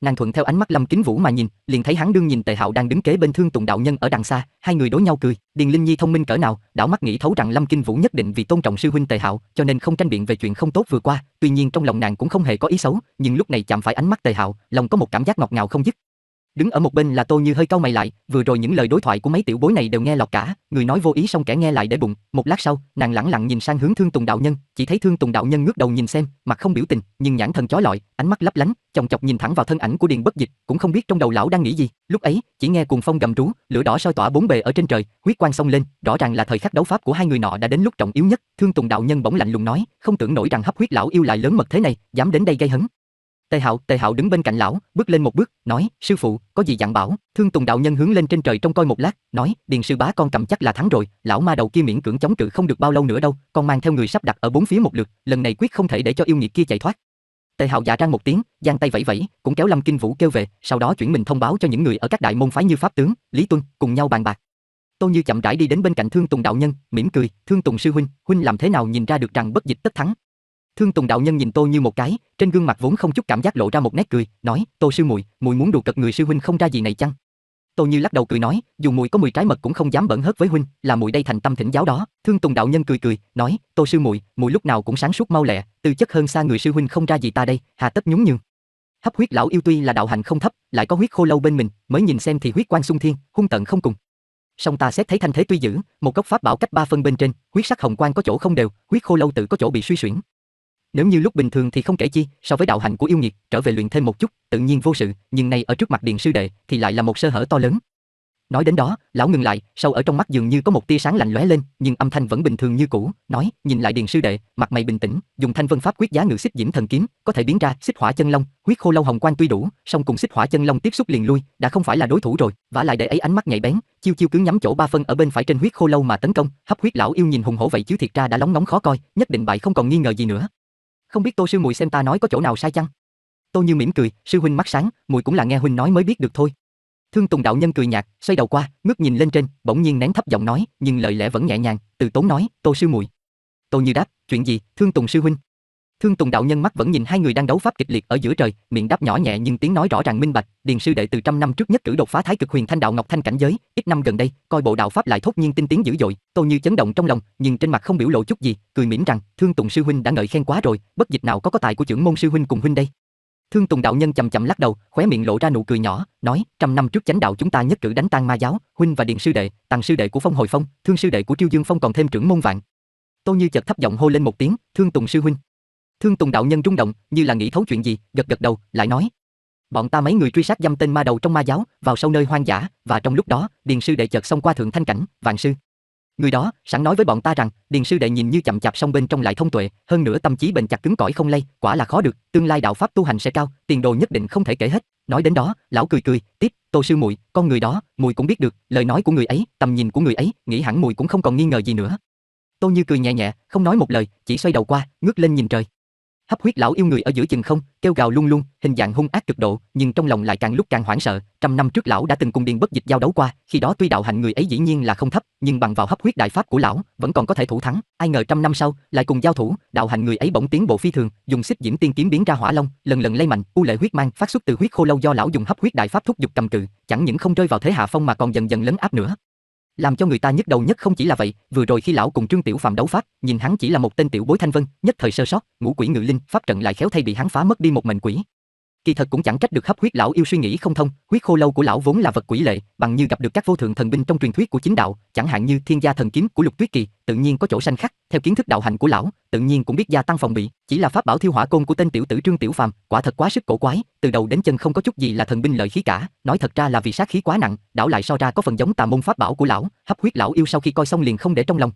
Nàng thuận theo ánh mắt Lâm Kính Vũ mà nhìn, liền thấy hắn đương nhìn Tề Hạo đang đứng kế bên Thương Tùng đạo nhân ở đằng xa, hai người đối nhau cười, Điền Linh Nhi thông minh cỡ nào, đảo mắt nghĩ thấu rằng Lâm Kính Vũ nhất định vì tôn trọng sư huynh Tề Hạo, cho nên không tranh biện về chuyện không tốt vừa qua, tuy nhiên trong lòng nàng cũng không hề có ý xấu, nhưng lúc này chạm phải ánh mắt Tề Hạo, lòng có một cảm giác ngọt ngào không dứt. Đứng ở một bên là Tô Như hơi cau mày lại, vừa rồi những lời đối thoại của mấy tiểu bối này đều nghe lọt cả, người nói vô ý xong kẻ nghe lại để bụng, một lát sau, nàng lẳng lặng nhìn sang hướng Thương Tùng đạo nhân, chỉ thấy Thương Tùng đạo nhân ngước đầu nhìn xem, mặt không biểu tình, nhưng nhãn thần chói lọi, ánh mắt lấp lánh, chồng chọc nhìn thẳng vào thân ảnh của Điền Bất Dịch, cũng không biết trong đầu lão đang nghĩ gì. Lúc ấy, chỉ nghe cuồng phong gầm rú, lửa đỏ soi tỏa bốn bề ở trên trời, huyết quang xông lên, rõ ràng là thời khắc đấu pháp của hai người nọ đã đến lúc trọng yếu nhất. Thương Tùng đạo nhân bỗng lạnh lùng nói, không tưởng nổi rằng hấp huyết lão yêu lại lớn mật thế này, dám đến đây gây hấn. Tề Hạo, Tề Hạo đứng bên cạnh lão, bước lên một bước, nói: "Sư phụ, có gì dặn bảo?" Thương Tùng đạo nhân hướng lên trên trời trông coi một lát, nói: "Điền sư bá con cầm chắc là thắng rồi, lão ma đầu kia miễn cưỡng chống cự không được bao lâu nữa đâu, con mang theo người sắp đặt ở bốn phía một lượt, lần này quyết không thể để cho yêu nghiệt kia chạy thoát." Tề Hạo dạ trang một tiếng, giang tay vẫy vẫy, cũng kéo Lâm Kinh Vũ kêu về, sau đó chuyển mình thông báo cho những người ở các đại môn phái như pháp tướng, Lý Tuân, cùng nhau bàn bạc. Tô Như chậm rãi đi đến bên cạnh Thương Tùng đạo nhân, mỉm cười, "Thương Tùng sư huynh, huynh làm thế nào nhìn ra được rằng bất dịch tất thắng, Thương Tùng đạo nhân nhìn tôi Như một cái, trên gương mặt vốn không chút cảm giác lộ ra một nét cười, nói: "Tô sư muội, muội muốn đùa cợt người sư huynh không ra gì này chăng?" Tô Như lắc đầu cười nói, dù muội có 10 trái mật cũng không dám bẩn hớt với huynh, là muội đây thành tâm thỉnh giáo đó. Thương Tùng đạo nhân cười cười, nói, Tô sư muội, muội lúc nào cũng sáng suốt mau lẹ, tư chất hơn xa người sư huynh không ra gì ta đây, hà tất nhún nhường. Hấp huyết lão yêu tuy là đạo hành không thấp, lại có huyết khô lâu bên mình, mới nhìn xem thì huyết quan xung thiên, hung tận không cùng. Song ta xét thấy thanh thế tuy dữ, một cốc pháp bảo cách ba phân bên trên, huyết sắc hồng quang có chỗ không đều, huyết khô lâu tự có chỗ bị suy xuyển, nếu như lúc bình thường thì không kể chi, so với đạo hạnh của yêu nghiệt, trở về luyện thêm một chút, tự nhiên vô sự, nhưng nay ở trước mặt Điền sư đệ thì lại là một sơ hở to lớn. Nói đến đó, lão ngừng lại, sâu ở trong mắt dường như có một tia sáng lạnh lóe lên, nhưng âm thanh vẫn bình thường như cũ, nói, nhìn lại Điền sư đệ, mặt mày bình tĩnh, dùng thanh vân pháp quyết giá ngự xích diễm thần kiếm, có thể biến ra xích hỏa chân long, huyết khô lâu hồng quang tuy đủ, song cùng xích hỏa chân long tiếp xúc liền lui, đã không phải là đối thủ rồi, vả lại để ấy ánh mắt nhạy bén, chiêu chiêu cứ nhắm chỗ ba phân ở bên phải trên huyết khô lâu mà tấn công, hấp huyết lão yêu nhìn hùng hổ vậy chứ thiệt ra đã lóng ngóng khó coi, nhất định bại không còn nghi ngờ gì nữa không biết Tô sư muội xem ta nói có chỗ nào sai chăng? Tô Như mỉm cười, sư huynh mắt sáng, muội cũng là nghe huynh nói mới biết được thôi. Thương Tùng đạo nhân cười nhạt, xoay đầu qua, ngước nhìn lên trên, bỗng nhiên nén thấp giọng nói, nhưng lời lẽ vẫn nhẹ nhàng, từ tốn nói, "Tô sư muội." Tô Như đáp, "Chuyện gì, Thương Tùng sư huynh?" Thương Tùng đạo nhân mắt vẫn nhìn hai người đang đấu pháp kịch liệt ở giữa trời, miệng đáp nhỏ nhẹ nhưng tiếng nói rõ ràng minh bạch, điền sư đệ từ trăm năm trước nhất cử đột phá thái cực huyền thanh đạo ngọc thanh cảnh giới, ít năm gần đây, coi bộ đạo pháp lại thốt nhiên tinh tiến dữ dội, Tô Như chấn động trong lòng, nhưng trên mặt không biểu lộ chút gì, cười mỉm rằng, Thương Tùng sư huynh đã ngợi khen quá rồi, bất dịch nào có có tài của trưởng môn sư huynh cùng huynh đây. Thương Tùng đạo nhân chậm chậm lắc đầu, khóe miệng lộ ra nụ cười nhỏ, nói: "Trăm năm trước chánh đạo chúng ta nhất cử đánh tan ma giáo, huynh và điện sư đệ, tàng sư đệ của Phong Hồi Phong, thương sư đệ của Triêu Dương Phong còn thêm trưởng môn vạn." Tô Như chợt thấp giọng hô lên một tiếng, "Thương Tùng sư huynh." Thương Tùng đạo nhân rung động, như là nghĩ thấu chuyện gì, gật gật đầu, lại nói: "Bọn ta mấy người truy sát dâm tên ma đầu trong ma giáo, vào sâu nơi hoang dã, và trong lúc đó, Điền sư đệ chợt xông qua thượng thanh cảnh, vạn sư." Người đó sẵn nói với bọn ta rằng, Điền sư đệ nhìn như chậm chạp song bên trong lại thông tuệ, hơn nữa tâm trí bền chặt cứng cỏi không lay, quả là khó được, tương lai đạo pháp tu hành sẽ cao, tiền đồ nhất định không thể kể hết. Nói đến đó, lão cười cười, tiếp, Tô sư muội, con người đó, muội cũng biết được, lời nói của người ấy, tầm nhìn của người ấy, nghĩ hẳn muội cũng không còn nghi ngờ gì nữa. Tô Như cười nhẹ nhẹ, không nói một lời, chỉ xoay đầu qua, ngước lên nhìn trời. Hấp huyết lão yêu người ở giữa chừng không, kêu gào lung lung, hình dạng hung ác cực độ, nhưng trong lòng lại càng lúc càng hoảng sợ, trăm năm trước lão đã từng cùng điên bất dịch giao đấu qua, khi đó tuy đạo hạnh người ấy dĩ nhiên là không thấp, nhưng bằng vào hấp huyết đại pháp của lão, vẫn còn có thể thủ thắng, ai ngờ trăm năm sau, lại cùng giao thủ, đạo hạnh người ấy bỗng tiến bộ phi thường, dùng xích diễm tiên kiếm biến ra hỏa long, lần lần lây mạnh, u lệ huyết mang phát xuất từ huyết khô lâu do lão dùng hấp huyết đại pháp thúc giục cầm cự, chẳng những không rơi vào thế hạ phong mà còn dần dần lấn áp nữa. Làm cho người ta nhức đầu nhất không chỉ là vậy, vừa rồi khi lão cùng Trương Tiểu phạm đấu pháp, nhìn hắn chỉ là một tên tiểu bối thanh vân, nhất thời sơ sót, ngũ quỷ ngự linh, pháp trận lại khéo thay bị hắn phá mất đi một mệnh quỷ, Kỳ thật cũng chẳng trách được hấp huyết lão yêu suy nghĩ không thông, huyết khô lâu của lão vốn là vật quỷ lệ, bằng như gặp được các vô thượng thần binh trong truyền thuyết của chính đạo, chẳng hạn như thiên gia thần kiếm của Lục Tuyết Kỳ, tự nhiên có chỗ sanh khắc. Theo kiến thức đạo hành của lão, tự nhiên cũng biết gia tăng phòng bị, chỉ là pháp bảo thiêu hỏa côn của tên tiểu tử Trương Tiểu Phàm, quả thật quá sức cổ quái, từ đầu đến chân không có chút gì là thần binh lợi khí cả, nói thật ra là vì sát khí quá nặng, đảo lại so ra có phần giống tà môn pháp bảo của lão, hấp huyết lão yêu sau khi coi xong liền không để trong lòng,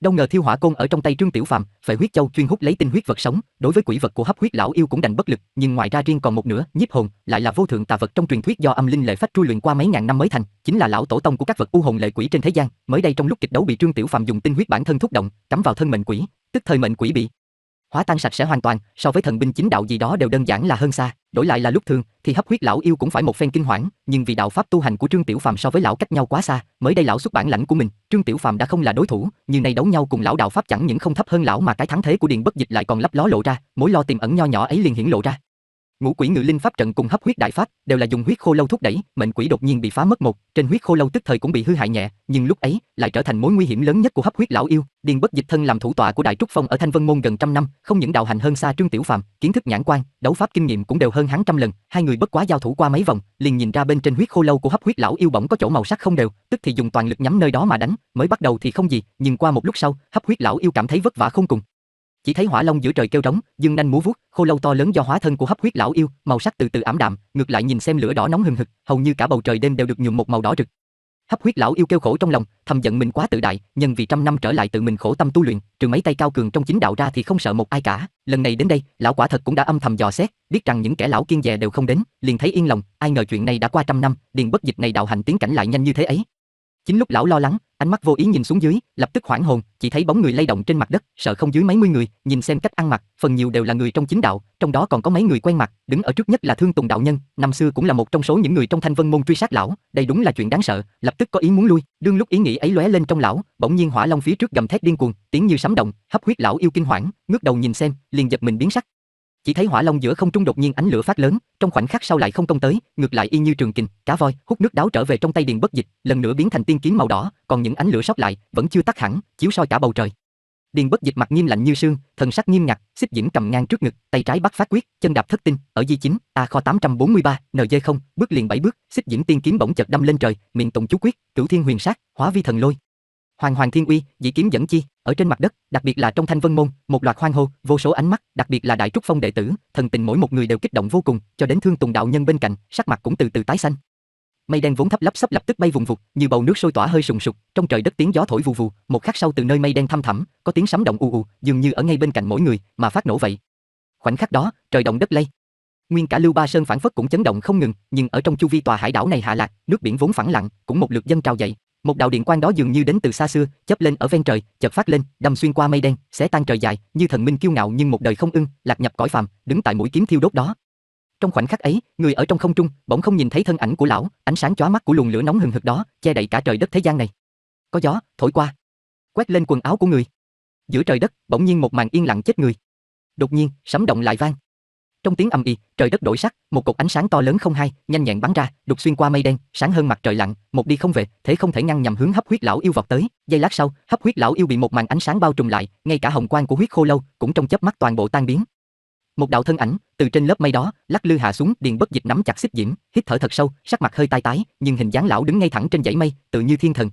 Đâu ngờ thiêu hỏa côn ở trong tay Trương Tiểu Phàm, phải huyết châu chuyên hút lấy tinh huyết vật sống, đối với quỷ vật của hấp huyết lão yêu cũng đành bất lực, nhưng ngoài ra riêng còn một nửa, nhiếp hồn, lại là vô thượng tà vật trong truyền thuyết do âm linh lệ phách truy luyện qua mấy ngàn năm mới thành, chính là lão tổ tông của các vật u hồn lệ quỷ trên thế gian, mới đây trong lúc kịch đấu bị Trương Tiểu Phàm dùng tinh huyết bản thân thúc động, cắm vào thân mệnh quỷ, tức thời mệnh quỷ bị hóa tan sạch sẽ hoàn toàn, so với thần binh chính đạo gì đó đều đơn giản là hơn xa, đổi lại là lúc thường thì hấp huyết lão yêu cũng phải một phen kinh hoảng, nhưng vì đạo pháp tu hành của Trương Tiểu Phàm so với lão cách nhau quá xa, mới đây lão xuất bản lãnh của mình, Trương Tiểu Phàm đã không là đối thủ, như nay đấu nhau cùng lão đạo pháp chẳng những không thấp hơn lão mà cái thắng thế của Điền Bất Dịch lại còn lấp ló lộ ra, mối lo tiềm ẩn nho nhỏ ấy liền hiển lộ ra. Ngũ quỷ ngự linh pháp trận cùng hấp huyết đại pháp đều là dùng huyết khô lâu thúc đẩy, mệnh quỷ đột nhiên bị phá mất một, trên huyết khô lâu tức thời cũng bị hư hại nhẹ, nhưng lúc ấy lại trở thành mối nguy hiểm lớn nhất của hấp huyết lão yêu. Điền Bất Dịch thân làm thủ tọa của Đại Trúc Phong ở Thanh Vân môn gần trăm năm, không những đạo hành hơn xa Trương Tiểu Phàm, kiến thức nhãn quan, đấu pháp kinh nghiệm cũng đều hơn hắn trăm lần. Hai người bất quá giao thủ qua mấy vòng, liền nhìn ra bên trên huyết khô lâu của hấp huyết lão yêu bỗng có chỗ màu sắc không đều, tức thì dùng toàn lực nhắm nơi đó mà đánh. Mới bắt đầu thì không gì, nhưng qua một lúc sau, hấp huyết lão yêu cảm thấy vất vả không cùng, chỉ thấy hỏa long giữa trời kêu rống, dương nanh múa vuốt, khô lâu to lớn do hóa thân của hấp huyết lão yêu, màu sắc từ từ ảm đạm, ngược lại nhìn xem lửa đỏ nóng hừng hực, hầu như cả bầu trời đêm đều được nhuộm một màu đỏ rực. Hấp huyết lão yêu kêu khổ trong lòng, thầm giận mình quá tự đại, nhân vì trăm năm trở lại tự mình khổ tâm tu luyện, trừ mấy tay cao cường trong chính đạo ra thì không sợ một ai cả. Lần này đến đây, lão quả thật cũng đã âm thầm dò xét, biết rằng những kẻ lão kiên dè đều không đến, liền thấy yên lòng, ai ngờ chuyện này đã qua trăm năm, điền bất dịch này đạo hành tiến cảnh lại nhanh như thế ấy. Chính lúc lão lo lắng, ánh mắt vô ý nhìn xuống dưới, lập tức hoảng hồn, chỉ thấy bóng người lay động trên mặt đất, sợ không dưới mấy mươi người, nhìn xem cách ăn mặc, phần nhiều đều là người trong chính đạo, trong đó còn có mấy người quen mặt, đứng ở trước nhất là Thương Tùng đạo nhân, năm xưa cũng là một trong số những người trong Thanh Vân môn truy sát lão, đây đúng là chuyện đáng sợ, lập tức có ý muốn lui, đương lúc ý nghĩ ấy lóe lên trong lão, bỗng nhiên hỏa long phía trước gầm thét điên cuồng, tiếng như sấm động, hấp huyết lão yêu kinh hoảng, ngước đầu nhìn xem, liền giật mình biến sắc, chỉ thấy hỏa long giữa không trung đột nhiên ánh lửa phát lớn, trong khoảnh khắc sau lại không công tới, ngược lại y như trường kình, cá voi hút nước đáo trở về trong tay điền bất dịch, lần nữa biến thành tiên kiếm màu đỏ, còn những ánh lửa sót lại vẫn chưa tắt hẳn, chiếu soi cả bầu trời. Điền bất dịch mặt nghiêm lạnh như sương, thần sắc nghiêm ngặt, xích diễm cầm ngang trước ngực, tay trái bắt phát quyết, chân đạp thất tinh, ở di chính, a à kho 843, nj không, bước liền bảy bước, xích diễm tiên kiếm bỗng chợt đâm lên trời, miệng tụng chú quyết, cửu thiên huyền sát, hóa vi thần lôi, Hoàng Hoàng Thiên Uy, dĩ kiếm dẫn chi, ở trên mặt đất, đặc biệt là trong Thanh Vân môn, một loạt hoang hô, vô số ánh mắt, đặc biệt là Đại Trúc Phong đệ tử, thần tình mỗi một người đều kích động vô cùng, cho đến Thương Tùng đạo nhân bên cạnh, sắc mặt cũng từ từ tái xanh. Mây đen vốn thấp lấp sắp lập tức bay vùng vụt, như bầu nước sôi tỏa hơi sùng sục, trong trời đất tiếng gió thổi vù vù, một khắc sau từ nơi mây đen thăm thẳm, có tiếng sấm động u u, dường như ở ngay bên cạnh mỗi người, mà phát nổ vậy. Khoảnh khắc đó, trời động đất lay, Nguyên cả Lưu Ba Sơn phản phất cũng chấn động không ngừng, nhưng ở trong chu vi tòa hải đảo này hạ lạc, nước biển vốn phẳng lặng, cũng một lượt dân trào dậy. Một đạo điện quang đó dường như đến từ xa xưa, chớp lên ở ven trời, chợt phát lên, đâm xuyên qua mây đen, sẽ tan trời dài, như thần minh kiêu ngạo nhưng một đời không ưng, lạc nhập cõi phàm, đứng tại mũi kiếm thiêu đốt đó. Trong khoảnh khắc ấy, người ở trong không trung bỗng không nhìn thấy thân ảnh của lão, ánh sáng chóa mắt của luồng lửa nóng hừng hực đó, che đậy cả trời đất thế gian này. Có gió thổi qua, quét lên quần áo của người. Giữa trời đất, bỗng nhiên một màn yên lặng chết người. Đột nhiên, sấm động lại vang. Trong tiếng âm y, trời đất đổi sắc, một cột ánh sáng to lớn không hai, nhanh nhẹn bắn ra, đục xuyên qua mây đen, sáng hơn mặt trời lặn, một đi không về, thế không thể ngăn nhằm hướng hấp huyết lão yêu vọt tới. Giây lát sau, hấp huyết lão yêu bị một màn ánh sáng bao trùm lại, ngay cả hồng quang của huyết khô lâu cũng trong chớp mắt toàn bộ tan biến. Một đạo thân ảnh từ trên lớp mây đó lắc lư hạ xuống, điền bất dịch nắm chặt xích diễm, hít thở thật sâu, sắc mặt hơi tai tái, nhưng hình dáng lão đứng ngay thẳng trên dãy mây, tự như thiên thần.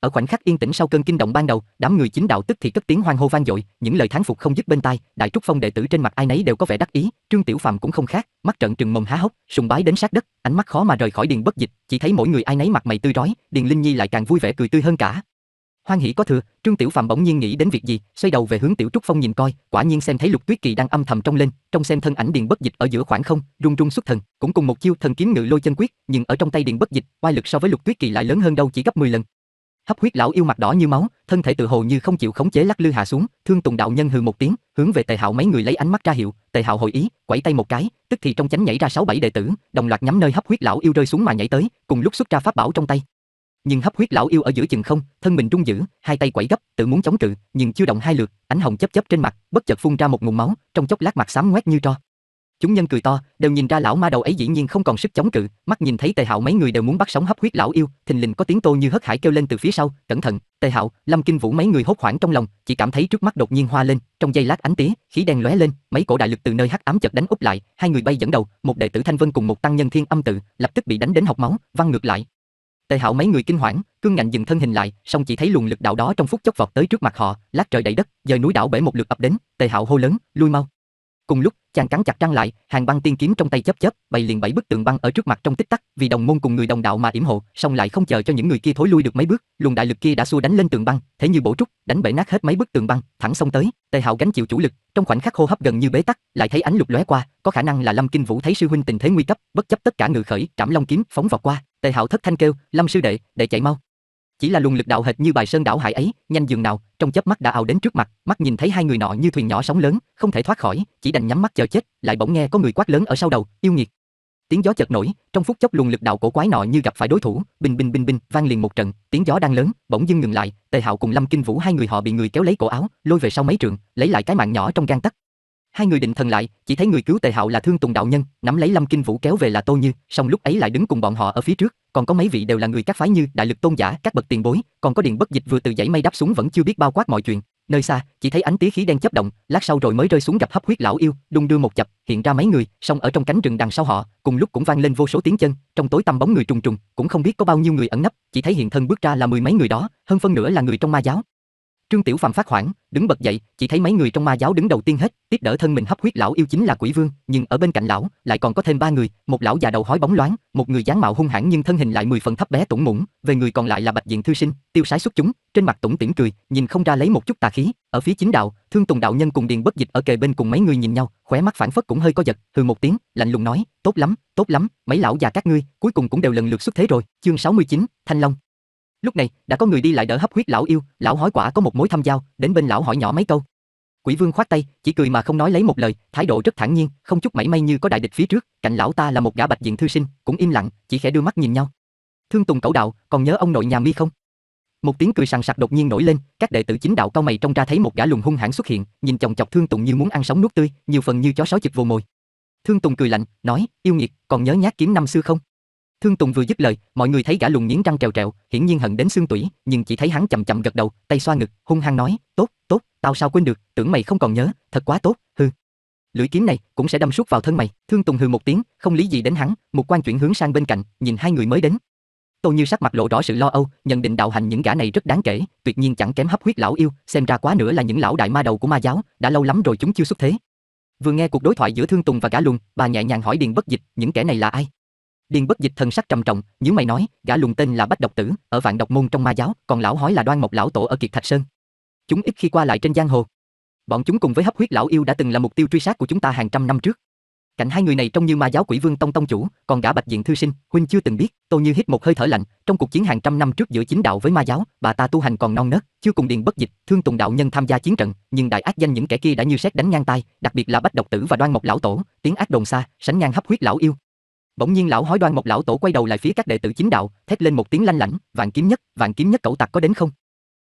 Ở khoảnh khắc yên tĩnh sau cơn kinh động ban đầu, đám người chính đạo tức thì cất tiếng hoan hô vang dội, những lời thán phục không dứt bên tai, đại trúc phong đệ tử trên mặt ai nấy đều có vẻ đắc ý, Trương Tiểu Phàm cũng không khác, mắt trận trừng mồm há hốc, sùng bái đến sát đất, ánh mắt khó mà rời khỏi điền bất dịch, chỉ thấy mỗi người ai nấy mặt mày tươi rói, Điền Linh Nhi lại càng vui vẻ cười tươi hơn cả. Hoan hỉ có thừa, Trương Tiểu Phàm bỗng nhiên nghĩ đến việc gì, xoay đầu về hướng Tiểu Trúc Phong nhìn coi, quả nhiên xem thấy Lục Tuyết Kỳ đang âm thầm trong lên, trong xem thân ảnh Điền Bất Dịch ở giữa khoảng không, rung rung xuất thần, cũng cùng một chiêu thần kiếm ngự lôi chân quyết, nhưng ở trong tay Điền Bất Dịch, oai lực so với Lục Tuyết Kỳ lại lớn hơn đâu chỉ gấp 10 lần, Hấp huyết lão yêu mặt đỏ như máu, thân thể tự hồ như không chịu khống chế lắc lư hạ xuống, Thương Tùng đạo nhân hừ một tiếng, hướng về Tề Hạo mấy người lấy ánh mắt ra hiệu, Tề Hạo hồi ý, quẩy tay một cái, tức thì trong chánh nhảy ra sáu bảy đệ tử, đồng loạt nhắm nơi hấp huyết lão yêu rơi xuống mà nhảy tới, cùng lúc xuất ra pháp bảo trong tay. Nhưng hấp huyết lão yêu ở giữa chừng không, thân mình trung giữ, hai tay quẩy gấp, tự muốn chống cự, nhưng chưa động hai lượt, ánh hồng chớp chớp trên mặt, bất chợt phun ra một nguồn máu, trong chốc lát mặt xám ngoét như tro. Chúng nhân cười to, đều nhìn ra lão ma đầu ấy dĩ nhiên không còn sức chống cự, mắt nhìn thấy Tề Hạo mấy người đều muốn bắt sống hấp huyết lão yêu, thình lình có tiếng Tô Như hất hải kêu lên từ phía sau, cẩn thận, Tề Hạo, Lâm Kinh Vũ mấy người hốt hoảng trong lòng, chỉ cảm thấy trước mắt đột nhiên hoa lên, trong giây lát ánh tía, khí đen lóe lên, mấy cổ đại lực từ nơi hắc ám chợt đánh úp lại, hai người bay dẫn đầu, một đệ tử Thanh Vân cùng một tăng nhân Thiên Âm tự, lập tức bị đánh đến học máu, văng ngược lại. Tề Hạo mấy người kinh hoảng, cương ngạnh dừng thân hình lại, song chỉ thấy luồng lực đạo đó trong phút chốc vọt tới trước mặt họ, lát trời đẩy đất, dời núi đảo bể một lượt ập đến, Tề Hạo hô lớn, lui mau. Cùng lúc, chàng cắn chặt răng lại, hàng băng tiên kiếm trong tay chớp chớp, bày liền bảy bức tường băng ở trước mặt trong tích tắc, vì đồng môn cùng người đồng đạo mà yểm hộ, song lại không chờ cho những người kia thối lui được mấy bước, luồng đại lực kia đã xua đánh lên tường băng, thế như bổ trúc, đánh bể nát hết mấy bức tường băng, thẳng xông tới. Tề Hạo gánh chịu chủ lực, trong khoảnh khắc hô hấp gần như bế tắc, lại thấy ánh lục lóe qua, có khả năng là Lâm Kinh Vũ thấy sư huynh tình thế nguy cấp, bất chấp tất cả ngự khởi, trảm long kiếm phóng vào qua. Tề Hạo thất thanh kêu, "Lâm sư đệ, đệ chạy mau!" Chỉ là luồng lực đạo hệt như bài sơn đảo hải ấy, nhanh dường nào, trong chớp mắt đã ảo đến trước mặt, mắt nhìn thấy hai người nọ như thuyền nhỏ sóng lớn, không thể thoát khỏi, chỉ đành nhắm mắt chờ chết, lại bỗng nghe có người quát lớn ở sau đầu, yêu nghiệt. Tiếng gió chợt nổi, trong phút chốc luồng lực đạo cổ quái nọ như gặp phải đối thủ, bình bình bình bình, vang liền một trận, tiếng gió đang lớn, bỗng dưng ngừng lại, Tề Hạo cùng Lâm Kinh Vũ hai người họ bị người kéo lấy cổ áo, lôi về sau mấy trượng, lấy lại cái mạng nhỏ trong gan tấc hai người định thần lại chỉ thấy người cứu tề hạo là thương tùng đạo nhân nắm lấy lâm kinh vũ kéo về là tô như song lúc ấy lại đứng cùng bọn họ ở phía trước còn có mấy vị đều là người các phái như đại lực tôn giả các bậc tiền bối còn có điện bất dịch vừa từ dãy mây đáp xuống vẫn chưa biết bao quát mọi chuyện nơi xa chỉ thấy ánh tía khí đen chớp động lát sau rồi mới rơi xuống gặp hấp huyết lão yêu đung đưa một chập hiện ra mấy người song ở trong cánh rừng đằng sau họ cùng lúc cũng vang lên vô số tiếng chân trong tối tăm bóng người trùng trùng cũng không biết có bao nhiêu người ẩn nấp chỉ thấy hiện thân bước ra là mười mấy người đó hơn phân nửa là người trong ma giáo Trương Tiểu Phàm phát hoảng, đứng bật dậy, chỉ thấy mấy người trong ma giáo đứng đầu tiên hết, tiếp đỡ thân mình hấp huyết lão yêu chính là Quỷ Vương, nhưng ở bên cạnh lão lại còn có thêm ba người, một lão già đầu hói bóng loáng, một người dáng mạo hung hãn nhưng thân hình lại mười phần thấp bé tủng mũng, về người còn lại là Bạch Diện thư sinh, tiêu sái xuất chúng, trên mặt tủm tỉm cười, nhìn không ra lấy một chút tà khí. Ở phía chính đạo, Thương Tùng đạo nhân cùng Điền Bất Dịch ở kề bên cùng mấy người nhìn nhau, khóe mắt phản phất cũng hơi có giật, hừ một tiếng, lạnh lùng nói, tốt lắm, tốt lắm, mấy lão già các ngươi, cuối cùng cũng đều lần lượt xuất thế rồi. Chương 69, Thanh Long, Lúc này, đã có người đi lại đỡ hấp huyết lão yêu, lão hói quả có một mối thăm giao, đến bên lão hỏi nhỏ mấy câu. Quỷ Vương khoát tay, chỉ cười mà không nói lấy một lời, thái độ rất thản nhiên, không chút mảy may như có đại địch phía trước, cạnh lão ta là một gã bạch diện thư sinh, cũng im lặng, chỉ khẽ đưa mắt nhìn nhau. Thương Tùng Cẩu Đạo, còn nhớ ông nội nhà Mi không? Một tiếng cười sằng sặc đột nhiên nổi lên, các đệ tử chính đạo cao mày trong ra thấy một gã lùng hung hãn xuất hiện, nhìn chồng chọc Thương Tùng như muốn ăn sống nuốt tươi, nhiều phần như chó sói chực vô mồi. Thương Tùng cười lạnh, nói, yêu nghiệt, còn nhớ nhát kiếm năm xưa không? Hương Tùng vừa dứt lời, mọi người thấy gã lùng nghiến răng trèo trèo, hiển nhiên hận đến xương tủy, nhưng chỉ thấy hắn chậm chậm gật đầu, tay xoa ngực, hung hăng nói, "Tốt, tốt, tao sao quên được, tưởng mày không còn nhớ, thật quá tốt, hừ." Lưỡi kiếm này cũng sẽ đâm suốt vào thân mày. Thương Tùng hừ một tiếng, không lý gì đến hắn, một quan chuyển hướng sang bên cạnh, nhìn hai người mới đến. Tô Như sắc mặt lộ rõ sự lo âu, nhận định đạo hành những gã này rất đáng kể, tuyệt nhiên chẳng kém hấp huyết lão yêu, xem ra quá nữa là những lão đại ma đầu của ma giáo, đã lâu lắm rồi chúng chưa xuất thế. Vừa nghe cuộc đối thoại giữa Thương Tùng và gã luân, bà nhẹ nhàng hỏi Điền Bất Dịch, những kẻ này là ai? Điền Bất Dịch thần sắc trầm trọng, nếu mày nói, gã lùng tên là Bách Độc Tử, ở Vạn Độc môn trong ma giáo, còn lão hói là Đoan Mộc lão tổ ở Kiệt Thạch Sơn. Chúng ít khi qua lại trên giang hồ. Bọn chúng cùng với Hấp Huyết lão yêu đã từng là mục tiêu truy sát của chúng ta hàng trăm năm trước. Cạnh hai người này trông như ma giáo Quỷ Vương tông tông chủ, còn gã Bạch Diện thư sinh, huynh chưa từng biết, Tôi Như hít một hơi thở lạnh, trong cuộc chiến hàng trăm năm trước giữa chính đạo với ma giáo, bà ta tu hành còn non nớt, chưa cùng Điền Bất Dịch, Thương Tùng đạo nhân tham gia chiến trận, nhưng đại ác danh những kẻ kia đã như xét đánh ngang tay, đặc biệt là Bách Độc Tử và Đoan Mộc lão tổ, tiếng ác đồn xa, sánh ngang Hấp Huyết lão yêu Bỗng nhiên lão hói đoan một lão tổ quay đầu lại phía các đệ tử chính đạo, thét lên một tiếng lanh lảnh, "Vạn kiếm nhất, vạn kiếm nhất cậu tặc có đến không?"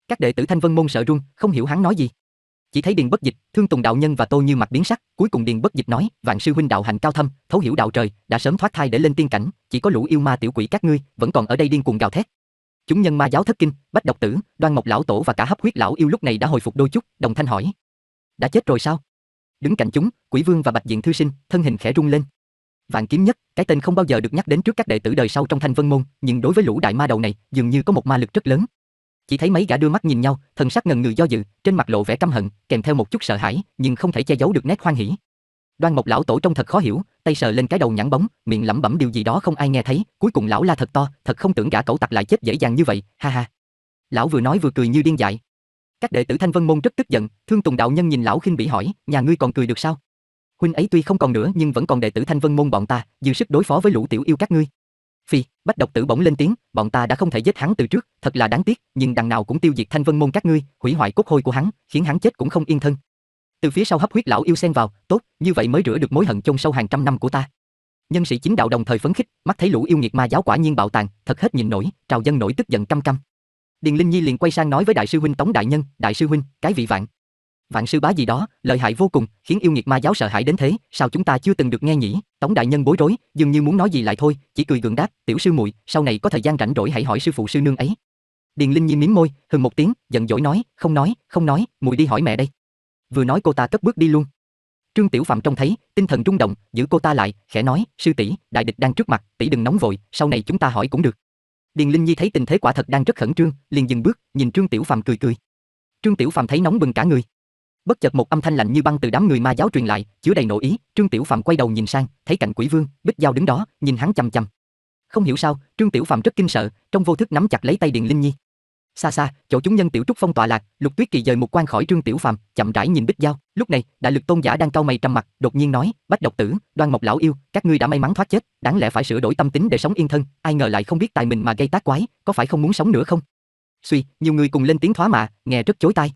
Các đệ tử Thanh Vân môn sợ run, không hiểu hắn nói gì. Chỉ thấy Điền Bất Dịch, Thương Tùng đạo nhân và Tô Như mặt biến sắc, cuối cùng Điền Bất Dịch nói, "Vạn sư huynh đạo hành cao thâm, thấu hiểu đạo trời, đã sớm thoát thai để lên tiên cảnh, chỉ có lũ yêu ma tiểu quỷ các ngươi, vẫn còn ở đây điên cuồng gào thét." Chúng nhân ma giáo thất kinh, Bách độc tử, Đoan Mộc lão tổ và cả hấp huyết lão yêu lúc này đã hồi phục đôi chút, đồng thanh hỏi: "Đã chết rồi sao?" Đứng cạnh chúng, Quỷ Vương và Bạch Diện thư sinh, thân hình khẽ rung lên. Vạn kiếm nhất, cái tên không bao giờ được nhắc đến trước các đệ tử đời sau trong Thanh Vân môn, nhưng đối với lũ đại ma đầu này, dường như có một ma lực rất lớn. Chỉ thấy mấy gã đưa mắt nhìn nhau, thần sắc ngần ngừ do dự, trên mặt lộ vẻ căm hận, kèm theo một chút sợ hãi, nhưng không thể che giấu được nét hoan hỉ. Đoan Mộc lão tổ trông thật khó hiểu, tay sờ lên cái đầu nhẵn bóng, miệng lẩm bẩm điều gì đó không ai nghe thấy, cuối cùng lão la thật to, thật không tưởng gã cẩu tặc lại chết dễ dàng như vậy, ha ha. Lão vừa nói vừa cười như điên dại. Các đệ tử Thanh Vân môn rất tức giận, Thương Tùng đạo nhân nhìn lão khinh bỉ hỏi, nhà ngươi còn cười được sao? huynh ấy tuy không còn nữa nhưng vẫn còn đệ tử Thanh Vân môn bọn ta, dư sức đối phó với lũ tiểu yêu các ngươi. Phi, Bách độc tử bỗng lên tiếng, bọn ta đã không thể giết hắn từ trước, thật là đáng tiếc, nhưng đằng nào cũng tiêu diệt Thanh Vân môn các ngươi, hủy hoại cốt hôi của hắn, khiến hắn chết cũng không yên thân. Từ phía sau hấp huyết lão yêu xen vào, tốt, như vậy mới rửa được mối hận chôn sâu hàng trăm năm của ta. Nhân sĩ chính đạo đồng thời phấn khích, mắt thấy lũ yêu nghiệt ma giáo quả nhiên bạo tàn, thật hết nhìn nổi, trào dân nổi tức giận căm căm. Điền Linh Nhi liền quay sang nói với đại sư huynh Tống đại nhân, đại sư huynh, cái vị vạn vạn sư bá gì đó, lợi hại vô cùng, khiến yêu nghiệt ma giáo sợ hãi đến thế, sao chúng ta chưa từng được nghe nhỉ? Tống đại nhân bối rối, dường như muốn nói gì lại thôi, chỉ cười gượng đáp, tiểu sư muội, sau này có thời gian rảnh rỗi hãy hỏi sư phụ sư nương ấy. Điền Linh Nhi miếng môi, hừ một tiếng, giận dỗi nói, không nói, không nói, muội đi hỏi mẹ đây. Vừa nói cô ta cất bước đi luôn. Trương Tiểu Phạm trông thấy, tinh thần rung động, giữ cô ta lại, khẽ nói, sư tỷ, đại địch đang trước mặt, tỷ đừng nóng vội, sau này chúng ta hỏi cũng được. Điền Linh Nhi thấy tình thế quả thật đang rất khẩn trương, liền dừng bước, nhìn Trương Tiểu phạm cười cười. Trương Tiểu phạm thấy nóng bừng cả người bất chợt một âm thanh lạnh như băng từ đám người ma giáo truyền lại chứa đầy nội ý trương tiểu phạm quay đầu nhìn sang thấy cạnh quỷ vương bích giao đứng đó nhìn hắn chằm chằm không hiểu sao trương tiểu phạm rất kinh sợ trong vô thức nắm chặt lấy tay điện linh nhi xa xa chỗ chúng nhân tiểu trúc phong tọa lạc lục tuyết kỳ dời một quan khỏi trương tiểu phạm chậm rãi nhìn bích giao lúc này đại lực tôn giả đang cau mày trầm mặt đột nhiên nói bách độc tử đoan mộc lão yêu các ngươi đã may mắn thoát chết đáng lẽ phải sửa đổi tâm tính để sống yên thân ai ngờ lại không biết tài mình mà gây tác quái có phải không muốn sống nữa không suy nhiều người cùng lên tiếng thoá mạ nghe rất chối tai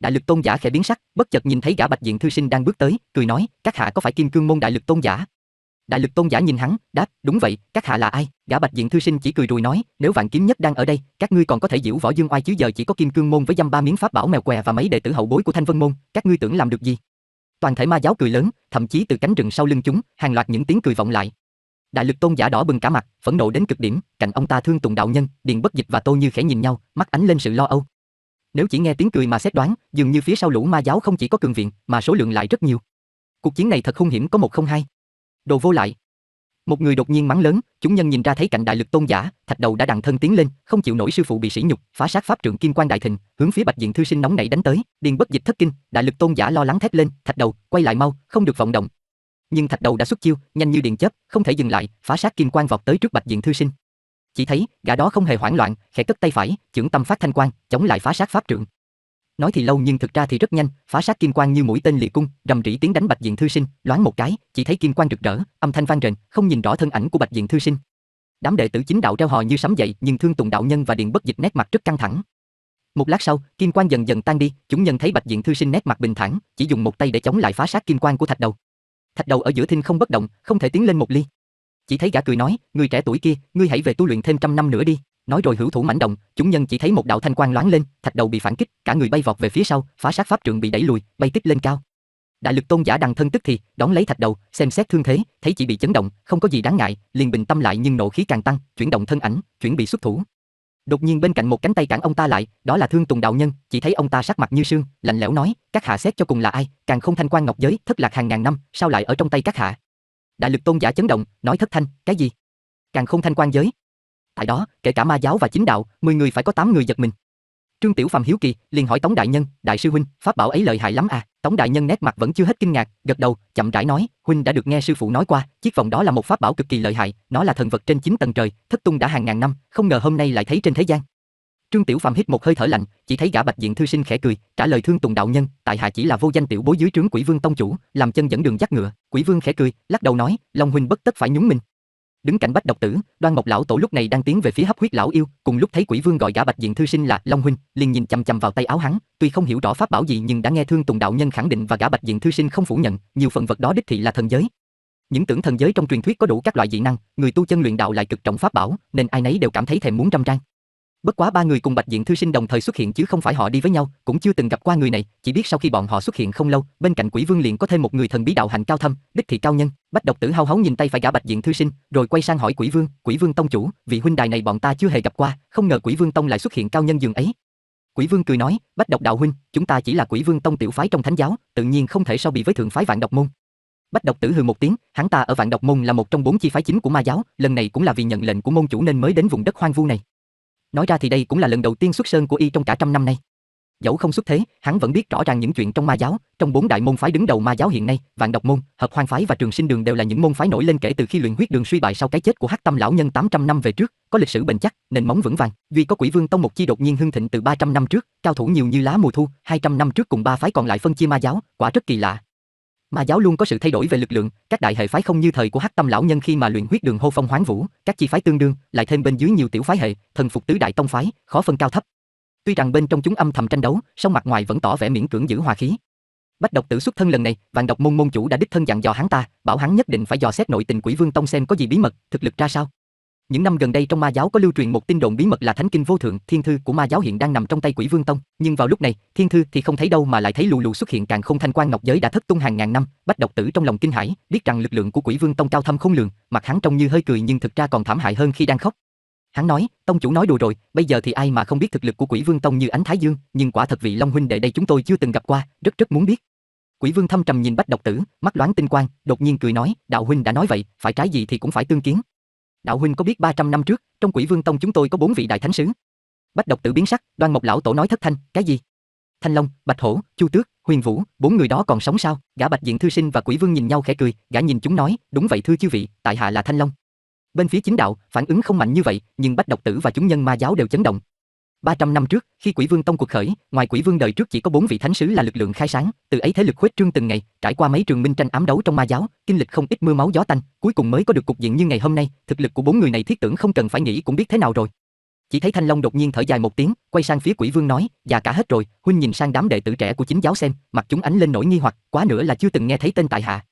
Đại lực tôn giả khẽ biến sắc, bất chợt nhìn thấy gã bạch diện thư sinh đang bước tới, cười nói, các hạ có phải kim cương môn đại lực tôn giả? Đại lực tôn giả nhìn hắn, đáp, đúng vậy, các hạ là ai? Gã bạch diện thư sinh chỉ cười rồi nói, nếu vạn kiếm nhất đang ở đây, các ngươi còn có thể diễu võ dương oai chứ giờ chỉ có kim cương môn với dăm ba miếng pháp bảo mèo què và mấy đệ tử hậu bối của thanh vân môn, các ngươi tưởng làm được gì? Toàn thể ma giáo cười lớn, thậm chí từ cánh rừng sau lưng chúng, hàng loạt những tiếng cười vọng lại. Đại lực tôn giả đỏ bừng cả mặt, phẫn nộ đến cực điểm, cạnh ông ta thương tùng đạo nhân, điền bất dịch và tô như khẽ nhìn nhau, mắt ánh lên sự lo âu, nếu chỉ nghe tiếng cười mà xét đoán, dường như phía sau lũ ma giáo không chỉ có cường viện, mà số lượng lại rất nhiều. Cuộc chiến này thật hung hiểm có một không hai. Đồ vô lại. Một người đột nhiên mắng lớn, chúng nhân nhìn ra thấy cạnh đại lực tôn giả, thạch đầu đã đằng thân tiến lên, không chịu nổi sư phụ bị sỉ nhục, phá sát pháp trưởng kim quan đại thịnh, hướng phía bạch diện thư sinh nóng nảy đánh tới, điền bất dịch thất kinh, đại lực tôn giả lo lắng thét lên, thạch đầu, quay lại mau, không được vọng động. Nhưng thạch đầu đã xuất chiêu, nhanh như điện chớp, không thể dừng lại, phá sát kim quan vọt tới trước bạch diện thư sinh, chỉ thấy, gã đó không hề hoảng loạn, khẽ cất tay phải, chưởng tâm phát thanh quan, chống lại phá sát pháp trượng. Nói thì lâu nhưng thực ra thì rất nhanh, phá sát kim quan như mũi tên liệt cung, rầm rỉ tiếng đánh Bạch Diện thư sinh, loáng một cái, chỉ thấy kim quan rực rỡ, âm thanh vang rền, không nhìn rõ thân ảnh của Bạch Diện thư sinh. Đám đệ tử chính đạo reo hò như sấm dậy, nhưng Thương Tùng đạo nhân và điện Bất Dịch nét mặt rất căng thẳng. Một lát sau, kim quan dần dần tan đi, chúng nhân thấy Bạch Diện thư sinh nét mặt bình thản, chỉ dùng một tay để chống lại phá sát kim quan của thạch đầu. Thạch đầu ở giữa thinh không bất động, không thể tiến lên một ly. Chỉ thấy gã cười nói, người trẻ tuổi kia, ngươi hãy về tu luyện thêm trăm năm nữa đi. Nói rồi hữu thủ mãnh động, chúng nhân chỉ thấy một đạo thanh quang loáng lên, thạch đầu bị phản kích, cả người bay vọt về phía sau, phá sát pháp trường bị đẩy lùi, bay tiếp lên cao. Đại lực tôn giả đằng thân tức thì đón lấy thạch đầu, xem xét thương thế, thấy chỉ bị chấn động, không có gì đáng ngại, liền bình tâm lại nhưng nộ khí càng tăng, chuyển động thân ảnh, chuẩn bị xuất thủ. Đột nhiên bên cạnh một cánh tay cản ông ta lại, đó là Thương Tùng đạo nhân, chỉ thấy ông ta sắc mặt như sương, lạnh lẽo nói, các hạ xét cho cùng là ai, càng không thanh quan ngọc giới, thất lạc hàng ngàn năm, sao lại ở trong tay các hạ? Đại lực tôn giả chấn động, nói thất thanh, cái gì? Càng không thanh quan giới. Tại đó, kể cả ma giáo và chính đạo, mười người phải có tám người giật mình. Trương Tiểu Phàm hiếu kỳ, liền hỏi Tống đại nhân, đại sư huynh, pháp bảo ấy lợi hại lắm à? Tống đại nhân nét mặt vẫn chưa hết kinh ngạc, gật đầu, chậm rãi nói, huynh đã được nghe sư phụ nói qua, chiếc vòng đó là một pháp bảo cực kỳ lợi hại, nó là thần vật trên chín tầng trời, thất tung đã hàng ngàn năm, không ngờ hôm nay lại thấy trên thế gian. Trương Tiểu Phàm hít một hơi thở lạnh, chỉ thấy gã Bạch Diện thư sinh khẽ cười, trả lời Thương Tùng đạo nhân, tại hạ chỉ là vô danh tiểu bối dưới trướng Quỷ Vương tông chủ, làm chân dẫn đường dắt ngựa. Quỷ Vương khẽ cười, lắc đầu nói, Long huynh bất tất phải nhúng mình. Đứng cạnh Bách độc tử, Đoan Mộc lão tổ lúc này đang tiến về phía Hấp Huyết lão yêu, cùng lúc thấy Quỷ Vương gọi gã Bạch Diện thư sinh là Long huynh, liền nhìn chằm chằm vào tay áo hắn, tuy không hiểu rõ pháp bảo gì nhưng đã nghe Thương Tùng đạo nhân khẳng định và gã Bạch Diện thư sinh không phủ nhận, nhiều phần vật đó đích thị là thần giới, những tưởng thần giới trong truyền thuyết có đủ các loại dị năng, người tu chân luyện đạo lại cực trọng pháp bảo, nên ai nấy đều cảm thấy thèm muốn trăm trang. Bất quá ba người cùng Bạch Diện thư sinh đồng thời xuất hiện chứ không phải họ đi với nhau, cũng chưa từng gặp qua người này, chỉ biết sau khi bọn họ xuất hiện không lâu, bên cạnh Quỷ Vương liền có thêm một người thần bí đạo hành cao thâm, đích thị cao nhân. Bách độc tử hao háo nhìn tay phải gã Bạch Diện thư sinh, rồi quay sang hỏi Quỷ Vương, "Quỷ Vương tông chủ, vị huynh đài này bọn ta chưa hề gặp qua, không ngờ Quỷ Vương tông lại xuất hiện cao nhân dường ấy." Quỷ Vương cười nói, "Bách độc đạo huynh, chúng ta chỉ là Quỷ Vương tông tiểu phái trong thánh giáo, tự nhiên không thể so bị với thượng phái Vạn độc môn." Bách độc tử hừ một tiếng, hắn ta ở Vạn độc môn là một trong bốn chi phái chính của ma giáo, lần này cũng là vì nhận lệnh của môn chủ nên mới đến vùng đất hoang vu này. Nói ra thì đây cũng là lần đầu tiên xuất sơn của y trong cả trăm năm nay. Dẫu không xuất thế, hắn vẫn biết rõ ràng những chuyện trong ma giáo, trong bốn đại môn phái đứng đầu ma giáo hiện nay, Vạn Độc môn, Hợp Hoang phái và Trường Sinh đường đều là những môn phái nổi lên kể từ khi luyện huyết đường suy bại sau cái chết của Hắc Tâm lão nhân 800 năm về trước, có lịch sử bền chắc, nền móng vững vàng, duy có Quỷ Vương tông một chi đột nhiên hưng thịnh từ 300 năm trước, cao thủ nhiều như lá mùa thu, 200 năm trước cùng ba phái còn lại phân chia ma giáo, quả rất kỳ lạ, Ma giáo luôn có sự thay đổi về lực lượng, các đại hệ phái không như thời của Hắc Tâm lão nhân khi mà luyện huyết đường hô phong hoán vũ, các chi phái tương đương, lại thêm bên dưới nhiều tiểu phái hệ, thần phục tứ đại tông phái, khó phân cao thấp. Tuy rằng bên trong chúng âm thầm tranh đấu, song mặt ngoài vẫn tỏ vẻ miễn cưỡng giữ hòa khí. Bách độc tử xuất thân lần này, Vạn độc môn môn chủ đã đích thân dặn dò hắn ta, bảo hắn nhất định phải dò xét nội tình Quỷ Vương Tông xem có gì bí mật, thực lực ra sao. Những năm gần đây trong ma giáo có lưu truyền một tin đồn bí mật là thánh kinh vô thượng, thiên thư của ma giáo hiện đang nằm trong tay Quỷ Vương Tông, nhưng vào lúc này, thiên thư thì không thấy đâu mà lại thấy lù lù xuất hiện càng không thanh quan ngọc giới đã thất tung hàng ngàn năm, Bách độc tử trong lòng kinh hãi, biết rằng lực lượng của Quỷ Vương Tông cao thâm không lường, mặt hắn trông như hơi cười nhưng thực ra còn thảm hại hơn khi đang khóc. Hắn nói, tông chủ nói đùa rồi, bây giờ thì ai mà không biết thực lực của Quỷ Vương Tông như ánh thái dương, nhưng quả thật vị Long huynh đệ đây chúng tôi chưa từng gặp qua, rất rất muốn biết. Quỷ Vương thâm trầm nhìn Bách độc tử, mắt loáng tinh quang, đột nhiên cười nói, đạo huynh đã nói vậy, phải trái gì thì cũng phải tương kiến, Đạo huynh có biết 300 năm trước, trong Quỷ Vương Tông chúng tôi có bốn vị đại thánh sứ. Bách độc tử biến sắc, Đoan Mộc lão tổ nói thất thanh, cái gì? Thanh Long, Bạch Hổ, Chu Tước, Huyền Vũ, bốn người đó còn sống sao? Gã Bạch Diện thư sinh và Quỷ Vương nhìn nhau khẽ cười, gã nhìn chúng nói, đúng vậy thưa chư vị, tại hạ là Thanh Long. Bên phía chính đạo, phản ứng không mạnh như vậy, nhưng Bách độc tử và chúng nhân ma giáo đều chấn động, 300 năm trước, khi Quỷ Vương Tông cuộc khởi, ngoài Quỷ Vương đời trước chỉ có bốn vị thánh sứ là lực lượng khai sáng, từ ấy thế lực khuếch trương từng ngày, trải qua mấy trường minh tranh ám đấu trong ma giáo, kinh lịch không ít mưa máu gió tanh, cuối cùng mới có được cục diện như ngày hôm nay, thực lực của bốn người này thiết tưởng không cần phải nghĩ cũng biết thế nào rồi. Chỉ thấy Thanh Long đột nhiên thở dài một tiếng, quay sang phía Quỷ Vương nói, "Già cả hết rồi, huynh nhìn sang đám đệ tử trẻ của chính giáo xem, mặt chúng ánh lên nỗi nghi hoặc, quá nữa là chưa từng nghe thấy tên tại hạ."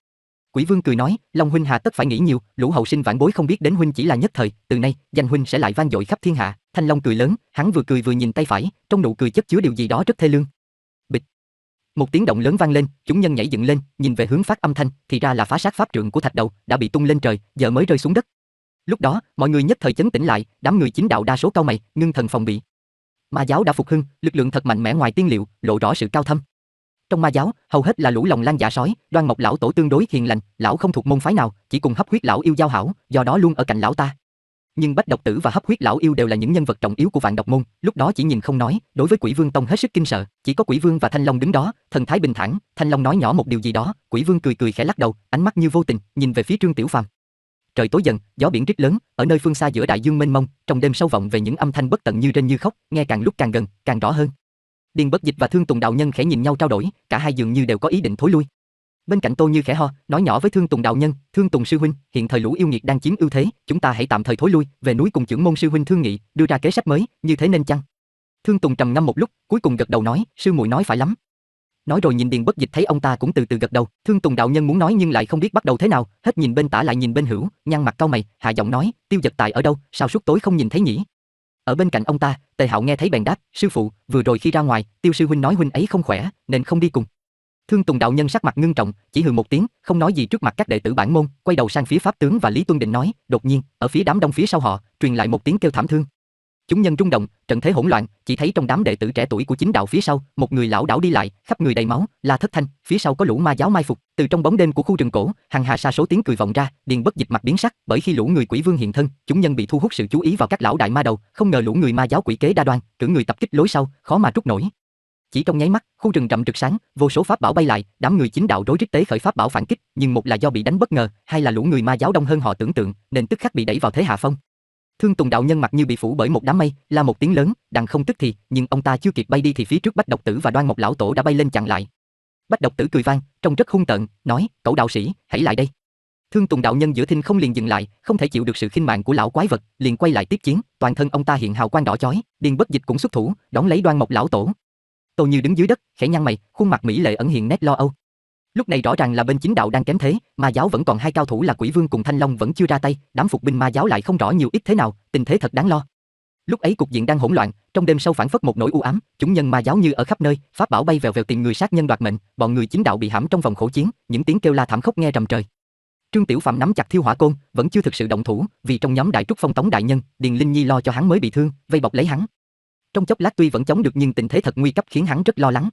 Quỷ Vương cười nói, "Long huynh hà tất phải nghĩ nhiều, lũ hậu sinh vãn bối không biết đến huynh chỉ là nhất thời, từ nay, danh huynh sẽ lại vang dội khắp thiên hạ." Thanh Long cười lớn, hắn vừa cười vừa nhìn tay phải, trong nụ cười chất chứa điều gì đó rất thê lương. Bịch. Một tiếng động lớn vang lên, chúng nhân nhảy dựng lên, nhìn về hướng phát âm thanh, thì ra là phá sát pháp trượng của Thạch Đầu đã bị tung lên trời, giờ mới rơi xuống đất. Lúc đó, mọi người nhất thời chấn tĩnh lại, đám người chính đạo đa số cao mày, ngưng thần phòng bị. Ma giáo đã phục hưng, lực lượng thật mạnh mẽ ngoài tiên liệu, lộ rõ sự cao thâm. Trong ma giáo, hầu hết là lũ lòng lan giả dạ sói, Đoan Mộc lão tổ tương đối hiền lành, lão không thuộc môn phái nào, chỉ cùng hấp huyết lão yêu giao hảo, do đó luôn ở cạnh lão ta nhưng Bách độc tử và Hấp huyết lão yêu đều là những nhân vật trọng yếu của Vạn độc môn, lúc đó chỉ nhìn không nói, đối với Quỷ Vương tông hết sức kinh sợ, chỉ có Quỷ Vương và Thanh Long đứng đó, thần thái bình thản, Thanh Long nói nhỏ một điều gì đó, Quỷ Vương cười cười khẽ lắc đầu, ánh mắt như vô tình, nhìn về phía Trương Tiểu Phàm. Trời tối dần, gió biển rít lớn, ở nơi phương xa giữa đại dương mênh mông, trong đêm sâu vọng về những âm thanh bất tận như rên như khóc, nghe càng lúc càng gần, càng rõ hơn. Điền Bất Dịch và Thương Tùng đạo nhân khẽ nhìn nhau trao đổi, cả hai dường như đều có ý định thối lui. Bên cạnh Tô Như khẽ ho, nói nhỏ với Thương Tùng đạo nhân, "Thương Tùng sư huynh, hiện thời lũ yêu nghiệt đang chiếm ưu thế, chúng ta hãy tạm thời thối lui, về núi cùng trưởng môn sư huynh thương nghị, đưa ra kế sách mới, như thế nên chăng?" Thương Tùng trầm ngâm một lúc, cuối cùng gật đầu nói, "Sư muội nói phải lắm." Nói rồi nhìn Điền Bất Dịch thấy ông ta cũng từ từ gật đầu, Thương Tùng đạo nhân muốn nói nhưng lại không biết bắt đầu thế nào, hết nhìn bên tả lại nhìn bên hữu, nhăn mặt cau mày, hạ giọng nói, "Tiêu Dật Tài ở đâu, sao suốt tối không nhìn thấy nhỉ?" Ở bên cạnh ông ta, Tề Hạo nghe thấy bèn đáp, "Sư phụ, vừa rồi khi ra ngoài, Tiêu sư huynh nói huynh ấy không khỏe, nên không đi cùng." Thương Tùng đạo nhân sắc mặt ngưng trọng, chỉ hừ một tiếng, không nói gì trước mặt các đệ tử bản môn, quay đầu sang phía pháp tướng và Lý Tuân Định nói, đột nhiên, ở phía đám đông phía sau họ, truyền lại một tiếng kêu thảm thương. Chúng nhân rung động, trận thế hỗn loạn, chỉ thấy trong đám đệ tử trẻ tuổi của chính đạo phía sau, một người lão đảo đi lại, khắp người đầy máu, là thất thanh, phía sau có lũ ma giáo mai phục, từ trong bóng đêm của khu rừng cổ, hàng hà xa số tiếng cười vọng ra, điền bất dịch mặt biến sắc, bởi khi lũ người quỷ vương hiện thân, chúng nhân bị thu hút sự chú ý vào các lão đại ma đầu, không ngờ lũ người ma giáo quỷ kế đa đoan, cử người tập kích lối sau, khó mà trút nổi. Chỉ trong nháy mắt, khu rừng rậm rực sáng, vô số pháp bảo bay lại, đám người chính đạo rối rít tế khởi pháp bảo phản kích, nhưng một là do bị đánh bất ngờ, hai là lũ người ma giáo đông hơn họ tưởng tượng, nên tức khắc bị đẩy vào thế hạ phong. Thương Tùng đạo nhân mặc như bị phủ bởi một đám mây, là một tiếng lớn, đằng không tức thì, nhưng ông ta chưa kịp bay đi thì phía trước Bách Độc Tử và Đoan Mộc lão tổ đã bay lên chặn lại. Bách Độc Tử cười vang, trông rất hung tợn, nói: "Cậu đạo sĩ, hãy lại đây." Thương Tùng đạo nhân giữa thinh không liền dừng lại, không thể chịu được sự khinh mạng của lão quái vật, liền quay lại tiếp chiến, toàn thân ông ta hiện hào quang đỏ chói, điền bất dịch cũng xuất thủ, đón lấy Đoan Mộc lão tổ. Tô Như đứng dưới đất, khẽ nhăn mày, khuôn mặt mỹ lệ ẩn hiện nét lo âu. Lúc này rõ ràng là bên chính đạo đang kém thế, mà giáo vẫn còn hai cao thủ là Quỷ Vương cùng Thanh Long vẫn chưa ra tay, đám phục binh ma giáo lại không rõ nhiều ít thế nào, tình thế thật đáng lo. Lúc ấy cục diện đang hỗn loạn, trong đêm sâu phản phất một nỗi u ám, chúng nhân ma giáo như ở khắp nơi, pháp bảo bay vèo vèo tìm người sát nhân đoạt mệnh, bọn người chính đạo bị hãm trong vòng khổ chiến, những tiếng kêu la thảm khốc nghe rầm trời. Trương Tiểu Phạm nắm chặt thiêu hỏa côn, vẫn chưa thực sự động thủ, vì trong nhóm Đại Trúc Phong Tống đại nhân, Điền Linh Nhi lo cho hắn mới bị thương, vây bọc lấy hắn, trong chốc lát tuy vẫn chống được nhưng tình thế thật nguy cấp khiến hắn rất lo lắng.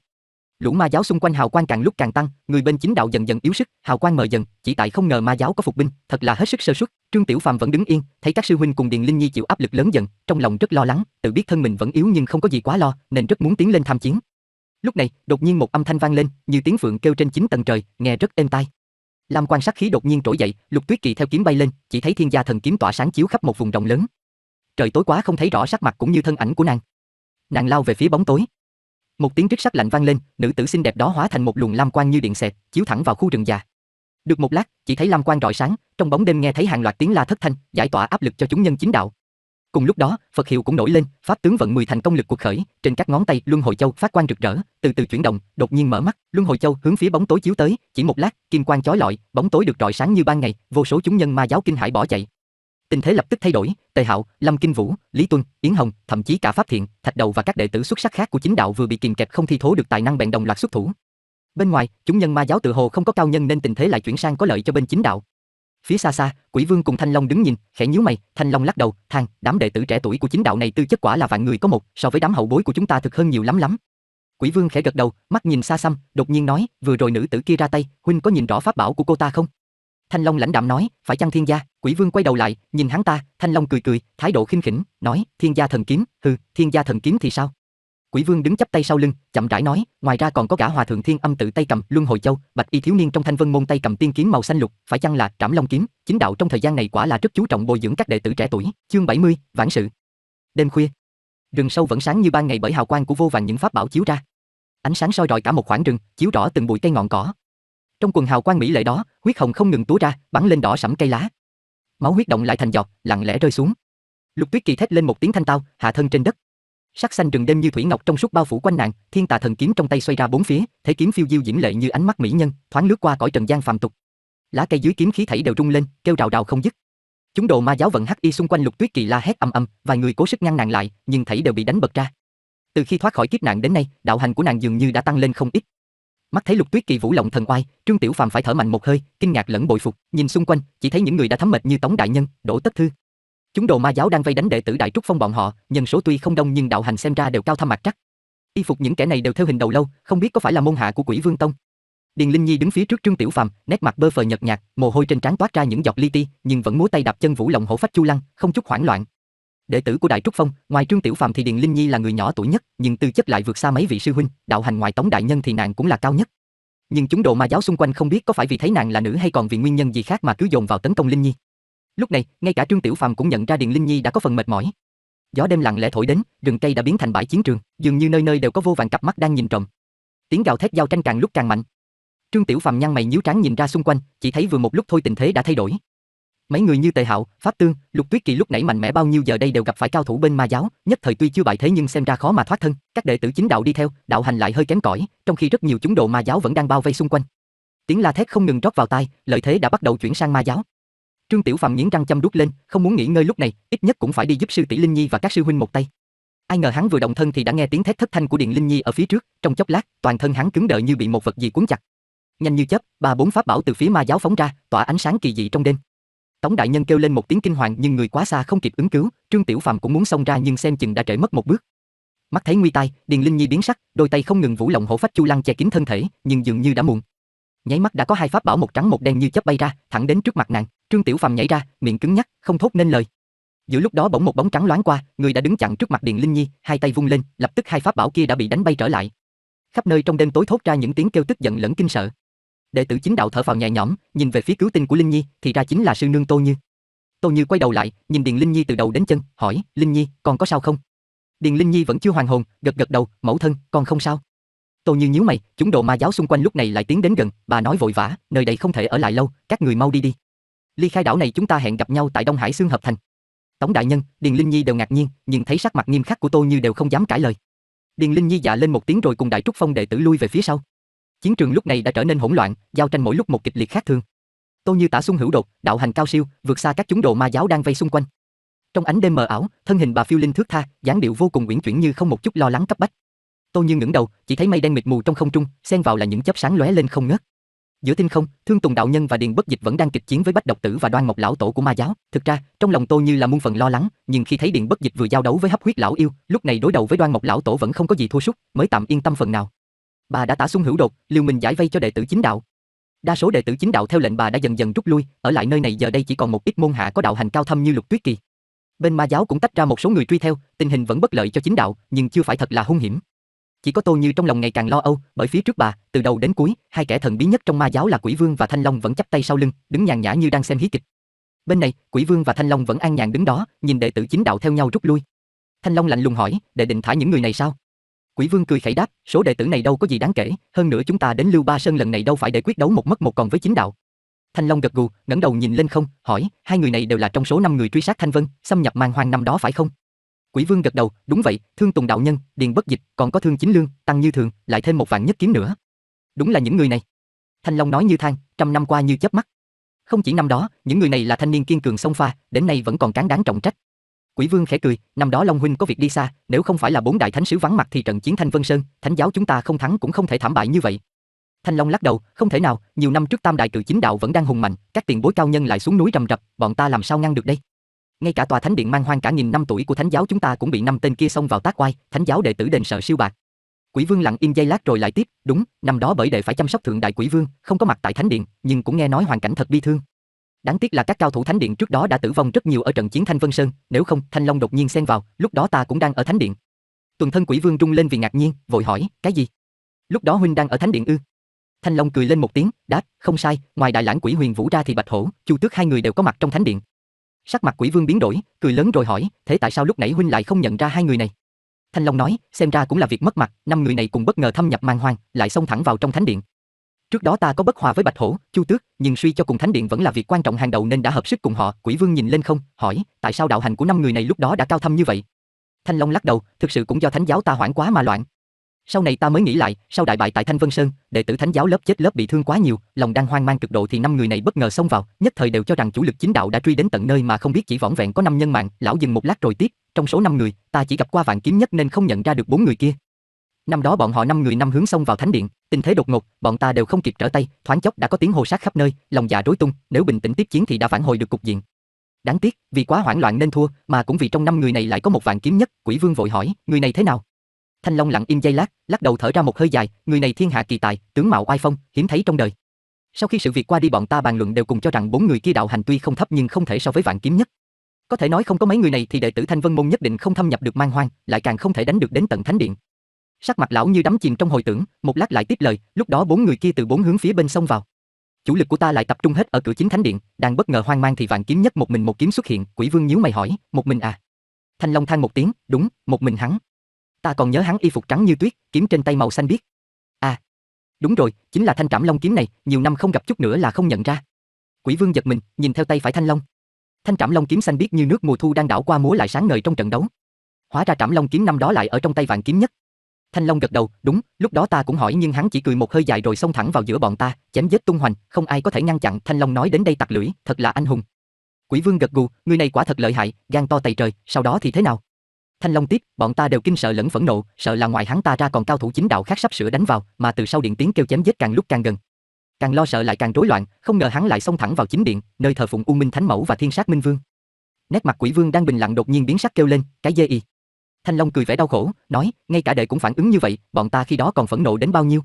Lũ ma giáo xung quanh hào quang càng lúc càng tăng, người bên chính đạo dần dần yếu sức, hào quang mờ dần, chỉ tại không ngờ ma giáo có phục binh, thật là hết sức sơ suất. Trương Tiểu Phàm vẫn đứng yên, thấy các sư huynh cùng Điền Linh Nhi chịu áp lực lớn dần, trong lòng rất lo lắng, tự biết thân mình vẫn yếu nhưng không có gì quá lo, nên rất muốn tiến lên tham chiến. Lúc này, đột nhiên một âm thanh vang lên, như tiếng phượng kêu trên chín tầng trời, nghe rất êm tai. Lam quan sát khí đột nhiên trỗi dậy, Lục Tuyết Kỳ theo kiếm bay lên, chỉ thấy thiên gia thần kiếm tỏa sáng chiếu khắp một vùng rộng lớn. Trời tối quá không thấy rõ sắc mặt cũng như thân ảnh của nàng. Nàng lao về phía bóng tối. Một tiếng rít sắc lạnh vang lên, nữ tử xinh đẹp đó hóa thành một luồng lam quang như điện xẹt, chiếu thẳng vào khu rừng già. Được một lát, chỉ thấy lam quang rọi sáng, trong bóng đêm nghe thấy hàng loạt tiếng la thất thanh, giải tỏa áp lực cho chúng nhân chính đạo. Cùng lúc đó, Phật hiệu cũng nổi lên, pháp tướng vận mười thành công lực cuộc khởi, trên các ngón tay luân hồi châu phát quang rực rỡ, từ từ chuyển động, đột nhiên mở mắt, luân hồi châu hướng phía bóng tối chiếu tới, chỉ một lát, kim quang chói lọi, bóng tối được rọi sáng như ban ngày, vô số chúng nhân ma giáo kinh hải bỏ chạy. Tình thế lập tức thay đổi, Tề Hạo, Lâm Kinh Vũ, Lý Tuân, Yến Hồng, thậm chí cả Pháp Thiện, Thạch Đầu và các đệ tử xuất sắc khác của chính đạo vừa bị kìm kẹp không thi thố được tài năng bèn đồng loạt xuất thủ. Bên ngoài, chúng nhân ma giáo tự hồ không có cao nhân nên tình thế lại chuyển sang có lợi cho bên chính đạo. Phía xa xa, Quỷ Vương cùng Thanh Long đứng nhìn, khẽ nhíu mày, Thanh Long lắc đầu, than, đám đệ tử trẻ tuổi của chính đạo này tư chất quả là vạn người có một, so với đám hậu bối của chúng ta thực hơn nhiều lắm lắm. Quỷ Vương khẽ gật đầu, mắt nhìn xa xăm, đột nhiên nói, vừa rồi nữ tử kia ra tay, huynh có nhìn rõ pháp bảo của cô ta không? Thanh Long lãnh đạm nói, phải chăng thiên gia? Quỷ Vương quay đầu lại, nhìn hắn ta, Thanh Long cười cười, thái độ khinh khỉnh, nói, thiên gia thần kiếm, hừ, thiên gia thần kiếm thì sao? Quỷ Vương đứng chắp tay sau lưng, chậm rãi nói, ngoài ra còn có cả Hòa thượng Thiên Âm tự tay cầm Luân Hồi Châu, Bạch Y thiếu niên trong Thanh Vân môn tay cầm tiên kiếm màu xanh lục, phải chăng là Trảm Long kiếm? Chính đạo trong thời gian này quả là rất chú trọng bồi dưỡng các đệ tử trẻ tuổi. Chương 70, vãn sự. Đêm khuya, rừng sâu vẫn sáng như ban ngày bởi hào quang của vô vàng những pháp bảo chiếu ra. Ánh sáng soi rọi cả một khoảng rừng, chiếu rõ từng bụi cây ngọn cỏ, trong quần hào quang mỹ lệ đó, huyết hồng không ngừng túa ra, bắn lên đỏ sẫm cây lá. Máu huyết động lại thành giọt, lặng lẽ rơi xuống. Lục Tuyết Kỳ thét lên một tiếng thanh tao, hạ thân trên đất. Sắc xanh rừng đêm như thủy ngọc trong suốt bao phủ quanh nàng, thiên tà thần kiếm trong tay xoay ra bốn phía, thế kiếm phiêu diêu diễm lệ như ánh mắt mỹ nhân, thoáng lướt qua cõi trần gian phàm tục. Lá cây dưới kiếm khí thảy đều rung lên, kêu rào rào không dứt. Chúng đồ ma giáo vận hắc y xung quanh Lục Tuyết Kỳ la hét ầm ầm, vài người cố sức ngăn nàng lại, nhưng thảy đều bị đánh bật ra. Từ khi thoát khỏi kiếp nạn đến nay, đạo hành của nàng dường như đã tăng lên không ít mắt thấy Lục Tuyết Kỳ vũ lộng thần oai, Trương Tiểu Phàm phải thở mạnh một hơi, kinh ngạc lẫn bội phục, nhìn xung quanh, chỉ thấy những người đã thấm mệt như Tống đại nhân, Đỗ Tất Thư. Chúng đồ ma giáo đang vây đánh đệ tử Đại Trúc Phong bọn họ, nhân số tuy không đông nhưng đạo hành xem ra đều cao thâm mặt chắc Y phục những kẻ này đều theo hình đầu lâu, không biết có phải là môn hạ của Quỷ Vương Tông. Điền Linh Nhi đứng phía trước Trương Tiểu Phàm, nét mặt bơ phờ nhợt nhạt, mồ hôi trên trán toát ra những giọt li ti, nhưng vẫn múa tay đạp chân vũ lộng hổ phách chu lăng, không chút hoảng loạn. Đệ tử của Đại Trúc Phong, ngoài Trương Tiểu Phàm thì Điền Linh Nhi là người nhỏ tuổi nhất, nhưng tư chất lại vượt xa mấy vị sư huynh, đạo hành ngoài Tống đại nhân thì nàng cũng là cao nhất. Nhưng chúng đồ ma giáo xung quanh không biết có phải vì thấy nàng là nữ hay còn vì nguyên nhân gì khác mà cứ dồn vào tấn công Linh Nhi. Lúc này, ngay cả Trương Tiểu Phàm cũng nhận ra Điền Linh Nhi đã có phần mệt mỏi. Gió đêm lặng lẽ thổi đến, rừng cây đã biến thành bãi chiến trường, dường như nơi nơi đều có vô vàn cặp mắt đang nhìn trộm. Tiếng gào thét giao tranh càng lúc càng mạnh. Trương Tiểu Phàm nhăn mày nhíu trán nhìn ra xung quanh, chỉ thấy vừa một lúc thôi tình thế đã thay đổi mấy người như Tề Hạo, Pháp Tương, Lục Tuyết Kỳ lúc nãy mạnh mẽ bao nhiêu giờ đây đều gặp phải cao thủ bên ma giáo, nhất thời tuy chưa bại thế nhưng xem ra khó mà thoát thân, các đệ tử chính đạo đi theo, đạo hành lại hơi kém cỏi, trong khi rất nhiều chúng đồ ma giáo vẫn đang bao vây xung quanh. Tiếng la thét không ngừng rót vào tai, lợi thế đã bắt đầu chuyển sang ma giáo. Trương Tiểu Phạm nghiến răng chăm đút lên, không muốn nghỉ ngơi lúc này, ít nhất cũng phải đi giúp sư tỷ Linh Nhi và các sư huynh một tay. Ai ngờ hắn vừa động thân thì đã nghe tiếng thét thất thanh của Điện Linh Nhi ở phía trước, trong chốc lát, toàn thân hắn cứng đờ như bị một vật gì cuốn chặt. Nhanh như chớp, ba bốn pháp bảo từ phía ma giáo phóng ra, tỏa ánh sáng kỳ dị trong đêm. Tống đại nhân kêu lên một tiếng kinh hoàng nhưng người quá xa không kịp ứng cứu, Trương Tiểu Phàm cũng muốn xông ra nhưng xem chừng đã trễ mất một bước. Mắt thấy nguy tai, Điền Linh Nhi biến sắc, đôi tay không ngừng vũ lộng hộ phách Chu Lăng che kín thân thể, nhưng dường như đã muộn. Nháy mắt đã có hai pháp bảo một trắng một đen như chớp bay ra, thẳng đến trước mặt nàng, Trương Tiểu Phàm nhảy ra, miệng cứng nhắc, không thốt nên lời. Giữa lúc đó bỗng một bóng trắng loáng qua, người đã đứng chặn trước mặt Điền Linh Nhi, hai tay vung lên, lập tức hai pháp bảo kia đã bị đánh bay trở lại. Khắp nơi trong đêm tối thốt ra những tiếng kêu tức giận lẫn kinh sợ. Đệ tử chính đạo thở phào nhẹ nhõm, nhìn về phía cứu tinh của Linh Nhi, thì ra chính là sư nương Tô Như. Tô Như quay đầu lại, nhìn Điền Linh Nhi từ đầu đến chân, hỏi, "Linh Nhi, còn có sao không?" Điền Linh Nhi vẫn chưa hoàn hồn, gật gật đầu, "Mẫu thân, còn không sao." Tô Như nhíu mày, chúng đồ ma giáo xung quanh lúc này lại tiến đến gần, bà nói vội vã, "Nơi đây không thể ở lại lâu, các người mau đi đi." Ly khai đảo này chúng ta hẹn gặp nhau tại Đông Hải Xương Hợp Thành. tổng đại nhân, Điền Linh Nhi đều ngạc nhiên, nhìn thấy sắc mặt nghiêm khắc của Tô Như đều không dám cãi lời. Điền Linh Nhi dạ lên một tiếng rồi cùng Đại Trúc Phong đệ tử lui về phía sau. Chiến trường lúc này đã trở nên hỗn loạn, giao tranh mỗi lúc một kịch liệt khác thường. Tô Như Tả xung hữu đột, đạo hành cao siêu, vượt xa các chúng đồ ma giáo đang vây xung quanh. Trong ánh đêm mờ ảo, thân hình bà phiêu linh thước tha, dáng điệu vô cùng uyển chuyển như không một chút lo lắng cấp bách. Tô Như ngẩng đầu, chỉ thấy mây đen mịt mù trong không trung, xen vào là những chớp sáng lóe lên không ngớt. Giữa thiên không, Thương Tùng đạo nhân và Điền Bất Dịch vẫn đang kịch chiến với Bách độc tử và Đoan Mộc lão tổ của ma giáo. Thực ra, trong lòng Tô Như là muôn phần lo lắng, nhưng khi thấy Điền Bất Dịch vừa giao đấu với Hấp Huyết lão yêu, lúc này đối đầu với Đoan Mộc lão tổ vẫn không có gì thua sút, mới tạm yên tâm phần nào bà đã tả xung hữu đột, liều mình giải vây cho đệ tử chính đạo. Đa số đệ tử chính đạo theo lệnh bà đã dần dần rút lui, ở lại nơi này giờ đây chỉ còn một ít môn hạ có đạo hành cao thâm như Lục Tuyết Kỳ. Bên ma giáo cũng tách ra một số người truy theo, tình hình vẫn bất lợi cho chính đạo, nhưng chưa phải thật là hung hiểm. Chỉ có Tô Như trong lòng ngày càng lo âu, bởi phía trước bà, từ đầu đến cuối, hai kẻ thần bí nhất trong ma giáo là Quỷ Vương và Thanh Long vẫn chắp tay sau lưng, đứng nhàn nhã như đang xem hí kịch. Bên này, Quỷ Vương và Thanh Long vẫn an nhàn đứng đó, nhìn đệ tử chính đạo theo nhau rút lui. Thanh Long lạnh lùng hỏi, "Đệ định thả những người này sao?" Quỷ Vương cười khẩy đáp, số đệ tử này đâu có gì đáng kể, hơn nữa chúng ta đến Lưu Ba Sơn lần này đâu phải để quyết đấu một mất một còn với chính đạo. Thanh Long gật gù, ngẩng đầu nhìn lên không, hỏi, hai người này đều là trong số năm người truy sát Thanh Vân, xâm nhập Mang hoang năm đó phải không? Quỷ Vương gật đầu, đúng vậy, Thương Tùng đạo nhân, Điền Bất Dịch, còn có Thương Chính Lương, tăng như thường, lại thêm một vạn nhất kiếm nữa. Đúng là những người này. Thanh Long nói như than, trăm năm qua như chớp mắt. Không chỉ năm đó, những người này là thanh niên kiên cường sông pha, đến nay vẫn còn cán đáng trọng trách. Quỷ Vương khẽ cười, năm đó Long huynh có việc đi xa, nếu không phải là bốn đại thánh sứ vắng mặt thì trận chiến Thanh Vân Sơn, thánh giáo chúng ta không thắng cũng không thể thảm bại như vậy. Thanh Long lắc đầu, không thể nào, nhiều năm trước Tam đại tự chính đạo vẫn đang hùng mạnh, các tiền bối cao nhân lại xuống núi rầm rập, bọn ta làm sao ngăn được đây? Ngay cả tòa thánh điện mang hoang cả nghìn năm tuổi của thánh giáo chúng ta cũng bị năm tên kia xông vào tác oai, thánh giáo đệ tử đền sợ siêu bạc. Quỷ Vương lặng im giây lát rồi lại tiếp, đúng, năm đó bởi đệ phải chăm sóc thượng đại quỷ vương, không có mặt tại thánh điện, nhưng cũng nghe nói hoàn cảnh thật bi thương, Đáng tiếc là các cao thủ Thánh Điện trước đó đã tử vong rất nhiều ở trận chiến Thanh Vân Sơn, nếu không, Thanh Long đột nhiên xen vào, lúc đó ta cũng đang ở Thánh Điện. Tuần thân quỷ vương rung lên vì ngạc nhiên, vội hỏi, cái gì? Lúc đó huynh đang ở Thánh Điện ư? Thanh Long cười lên một tiếng, đáp, không sai, ngoài đại lãng quỷ huyền vũ ra thì Bạch Hổ, Chu Tước hai người đều có mặt trong Thánh Điện. Sắc mặt quỷ vương biến đổi, cười lớn rồi hỏi, thế tại sao lúc nãy huynh lại không nhận ra hai người này? Thanh Long nói, xem ra cũng là việc mất mặt, năm người này cùng bất ngờ thâm nhập mang hoang, lại xông thẳng vào trong thánh điện. Trước đó ta có bất hòa với Bạch Hổ, Chu Tước, nhưng suy cho cùng thánh điện vẫn là việc quan trọng hàng đầu nên đã hợp sức cùng họ. Quỷ Vương nhìn lên không, hỏi, tại sao đạo hành của năm người này lúc đó đã cao thâm như vậy? Thanh Long lắc đầu, thực sự cũng do thánh giáo ta hoảng quá mà loạn. Sau này ta mới nghĩ lại, sau đại bại tại Thanh Vân Sơn, đệ tử thánh giáo lớp chết lớp bị thương quá nhiều, lòng đang hoang mang cực độ thì năm người này bất ngờ xông vào, nhất thời đều cho rằng chủ lực chính đạo đã truy đến tận nơi mà không biết chỉ vỏn vẹn có năm nhân mạng, lão dừng một lát rồi tiếp, trong số năm người, ta chỉ gặp qua vạn kiếm nhất nên không nhận ra được bốn người kia, Năm đó bọn họ năm người năm hướng xông vào thánh điện, tình thế đột ngột, bọn ta đều không kịp trở tay, thoáng chốc đã có tiếng hồ sát khắp nơi, lòng dạ rối tung, nếu bình tĩnh tiếp chiến thì đã phản hồi được cục diện. Đáng tiếc, vì quá hoảng loạn nên thua, mà cũng vì trong năm người này lại có một vạn kiếm nhất, Quỷ Vương vội hỏi, người này thế nào? Thanh Long lặng im giây lát, lắc đầu thở ra một hơi dài, người này thiên hạ kỳ tài, tướng mạo oai phong, hiếm thấy trong đời. Sau khi sự việc qua đi bọn ta bàn luận đều cùng cho rằng bốn người kia đạo hành tuy không thấp nhưng không thể so với vạn kiếm nhất. Có thể nói không có mấy người này thì đệ tử Thanh Vân môn nhất định không thâm nhập được mang hoang, lại càng không thể đánh được đến tận thánh điện, Sắc mặt lão như đắm chìm trong hồi tưởng, một lát lại tiếp lời, lúc đó bốn người kia từ bốn hướng phía bên sông vào. Chủ lực của ta lại tập trung hết ở cửa chính thánh điện, đang bất ngờ hoang mang thì vạn kiếm nhất một mình một kiếm xuất hiện, Quỷ Vương nhíu mày hỏi, một mình à? Thanh Long than một tiếng, đúng, một mình hắn. Ta còn nhớ hắn y phục trắng như tuyết, kiếm trên tay màu xanh biếc. À, đúng rồi, chính là thanh trảm long kiếm này, nhiều năm không gặp chút nữa là không nhận ra. Quỷ Vương giật mình, nhìn theo tay phải Thanh Long. Thanh trảm long kiếm xanh biếc như nước mùa thu đang đảo qua múa lại sáng ngời trong trận đấu. Hóa ra trảm long kiếm năm đó lại ở trong tay vạn kiếm nhất. Thanh Long gật đầu, đúng, lúc đó ta cũng hỏi nhưng hắn chỉ cười một hơi dài rồi xông thẳng vào giữa bọn ta, chém giết tung hoành, không ai có thể ngăn chặn, Thanh Long nói đến đây tặc lưỡi, thật là anh hùng. Quỷ Vương gật gù, người này quả thật lợi hại, gan to tày trời, sau đó thì thế nào? Thanh Long tiếp, bọn ta đều kinh sợ lẫn phẫn nộ, sợ là ngoài hắn ta ra còn cao thủ chính đạo khác sắp sửa đánh vào, mà từ sau điện tiếng kêu chém giết càng lúc càng gần. Càng lo sợ lại càng rối loạn, không ngờ hắn lại xông thẳng vào chính điện, nơi thờ phụng U Minh Thánh Mẫu và Thiên Sát Minh Vương. Nét mặt Quỷ Vương đang bình lặng đột nhiên biến sắc kêu lên, cái dê y. Thanh Long cười vẻ đau khổ, nói, ngay cả đệ cũng phản ứng như vậy, bọn ta khi đó còn phẫn nộ đến bao nhiêu.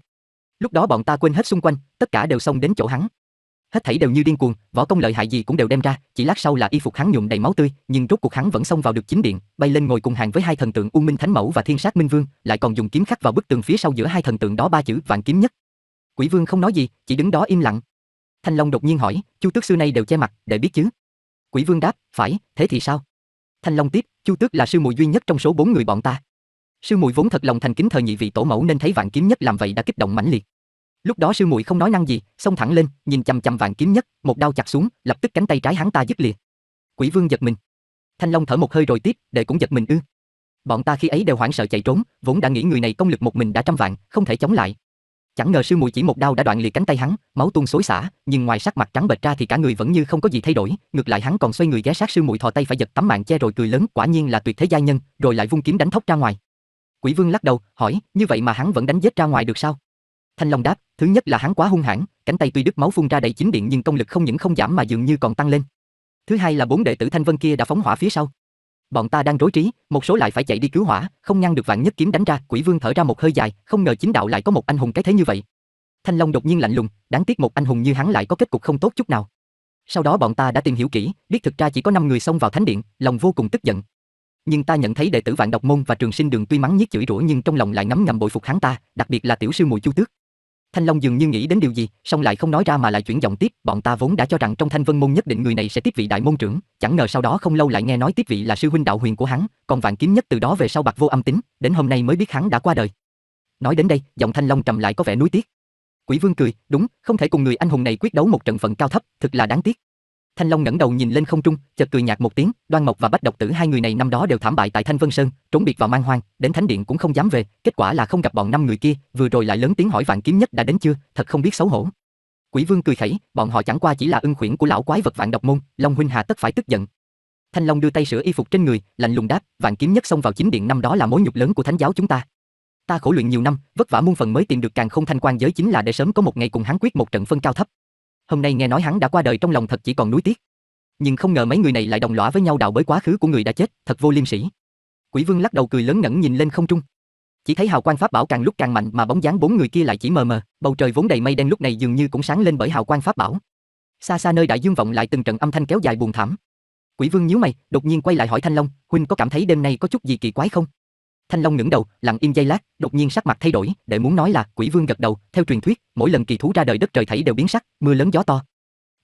Lúc đó bọn ta quên hết xung quanh, tất cả đều xông đến chỗ hắn. Hết thảy đều như điên cuồng, võ công lợi hại gì cũng đều đem ra, chỉ lát sau là y phục hắn nhuộm đầy máu tươi, nhưng rốt cuộc hắn vẫn xông vào được chính điện, bay lên ngồi cùng hàng với hai thần tượng U Minh Thánh Mẫu và Thiên Sát Minh Vương, lại còn dùng kiếm khắc vào bức tường phía sau giữa hai thần tượng đó ba chữ Vạn kiếm nhất. Quỷ Vương không nói gì, chỉ đứng đó im lặng. Thanh Long đột nhiên hỏi, Chu Tước xưa nay đều che mặt, để biết chứ? Quỷ Vương đáp, phải, thế thì sao? Thanh Long tiếp, Chu Tước là sư muội duy nhất trong số bốn người bọn ta. Sư muội vốn thật lòng thành kính thờ nhị vị tổ mẫu nên thấy Vạn Kiếm Nhất làm vậy đã kích động mãnh liệt. Lúc đó sư muội không nói năng gì, xông thẳng lên, nhìn chằm chằm Vạn Kiếm Nhất, một đao chặt xuống, lập tức cánh tay trái hắn ta dứt liền. Quỷ Vương giật mình. Thanh Long thở một hơi rồi tiếp, đệ cũng giật mình ư? Bọn ta khi ấy đều hoảng sợ chạy trốn, vốn đã nghĩ người này công lực một mình đã trăm vạn, không thể chống lại, Chẳng ngờ sư muội chỉ một đao đã đoạn liệt cánh tay hắn, máu tuôn xối xả, nhưng ngoài sắc mặt trắng bệch ra thì cả người vẫn như không có gì thay đổi, ngược lại hắn còn xoay người ghé sát sư muội thò tay phải giật tấm mạng che rồi cười lớn, quả nhiên là tuyệt thế gia nhân, rồi lại vung kiếm đánh thốc ra ngoài. Quỷ Vương lắc đầu, hỏi, như vậy mà hắn vẫn đánh giết ra ngoài được sao? Thanh Long đáp, thứ nhất là hắn quá hung hãn, cánh tay tuy đứt máu phun ra đầy chính điện nhưng công lực không những không giảm mà dường như còn tăng lên. Thứ hai là bốn đệ tử Thanh Vân kia đã phóng hỏa phía sau. Bọn ta đang rối trí, một số lại phải chạy đi cứu hỏa, không ngăn được vạn nhất kiếm đánh ra, Quỷ Vương thở ra một hơi dài, không ngờ chính đạo lại có một anh hùng cái thế như vậy. Thanh Long đột nhiên lạnh lùng, đáng tiếc một anh hùng như hắn lại có kết cục không tốt chút nào. Sau đó bọn ta đã tìm hiểu kỹ, biết thực ra chỉ có 5 người xông vào thánh điện, lòng vô cùng tức giận. Nhưng ta nhận thấy đệ tử Vạn Độc môn và Trường Sinh Đường tuy mắng nhiếc chửi rủa nhưng trong lòng lại ngấm ngầm bội phục hắn ta, đặc biệt là tiểu sư muội Chu Tước. Thanh Long dường như nghĩ đến điều gì, song lại không nói ra mà lại chuyển giọng tiếp, bọn ta vốn đã cho rằng trong Thanh Vân môn nhất định người này sẽ tiếp vị đại môn trưởng, chẳng ngờ sau đó không lâu lại nghe nói tiếp vị là sư huynh đạo huyền của hắn, còn vạn kiếm nhất từ đó về sau bạc vô âm tính, đến hôm nay mới biết hắn đã qua đời. Nói đến đây, giọng Thanh Long trầm lại có vẻ nuối tiếc. Quỷ Vương cười, đúng, không thể cùng người anh hùng này quyết đấu một trận phận cao thấp, thực là đáng tiếc. Thanh Long ngẩng đầu nhìn lên không trung, chợt cười nhạt một tiếng, Đoan Mộc và Bách Độc Tử hai người này năm đó đều thảm bại tại Thanh Vân Sơn, trốn biệt vào man hoang, đến thánh điện cũng không dám về, kết quả là không gặp bọn năm người kia, vừa rồi lại lớn tiếng hỏi Vạn Kiếm Nhất đã đến chưa, thật không biết xấu hổ. Quỷ Vương cười khẩy, bọn họ chẳng qua chỉ là ưng khuyển của lão quái vật Vạn Độc môn, Long huynh hà tất phải tức giận. Thanh Long đưa tay sửa y phục trên người, lạnh lùng đáp, Vạn Kiếm Nhất xông vào chính điện năm đó là mối nhục lớn của thánh giáo chúng ta. Ta khổ luyện nhiều năm, vất vả muôn phần mới tìm được càng không thanh quan giới chính là để sớm có một ngày cùng hắn quyết một trận phân cao thấp. Hôm nay nghe nói hắn đã qua đời trong lòng thật chỉ còn nuối tiếc. Nhưng không ngờ mấy người này lại đồng lõa với nhau đào bới quá khứ của người đã chết, thật vô liêm sỉ. Quỷ Vương lắc đầu cười lớn ngẩn nhìn lên không trung. Chỉ thấy hào quang pháp bảo càng lúc càng mạnh mà bóng dáng bốn người kia lại chỉ mờ mờ, bầu trời vốn đầy mây đen lúc này dường như cũng sáng lên bởi hào quang pháp bảo. Xa xa nơi đại dương vọng lại từng trận âm thanh kéo dài buồn thảm. Quỷ Vương nhíu mày, đột nhiên quay lại hỏi Thanh Long, huynh có cảm thấy đêm nay có chút gì kỳ quái không? Thanh Long ngẩng đầu, lặng im giây lát, đột nhiên sắc mặt thay đổi, để muốn nói là Quỷ Vương gật đầu, theo truyền thuyết, mỗi lần kỳ thú ra đời đất trời thảy đều biến sắc, mưa lớn gió to.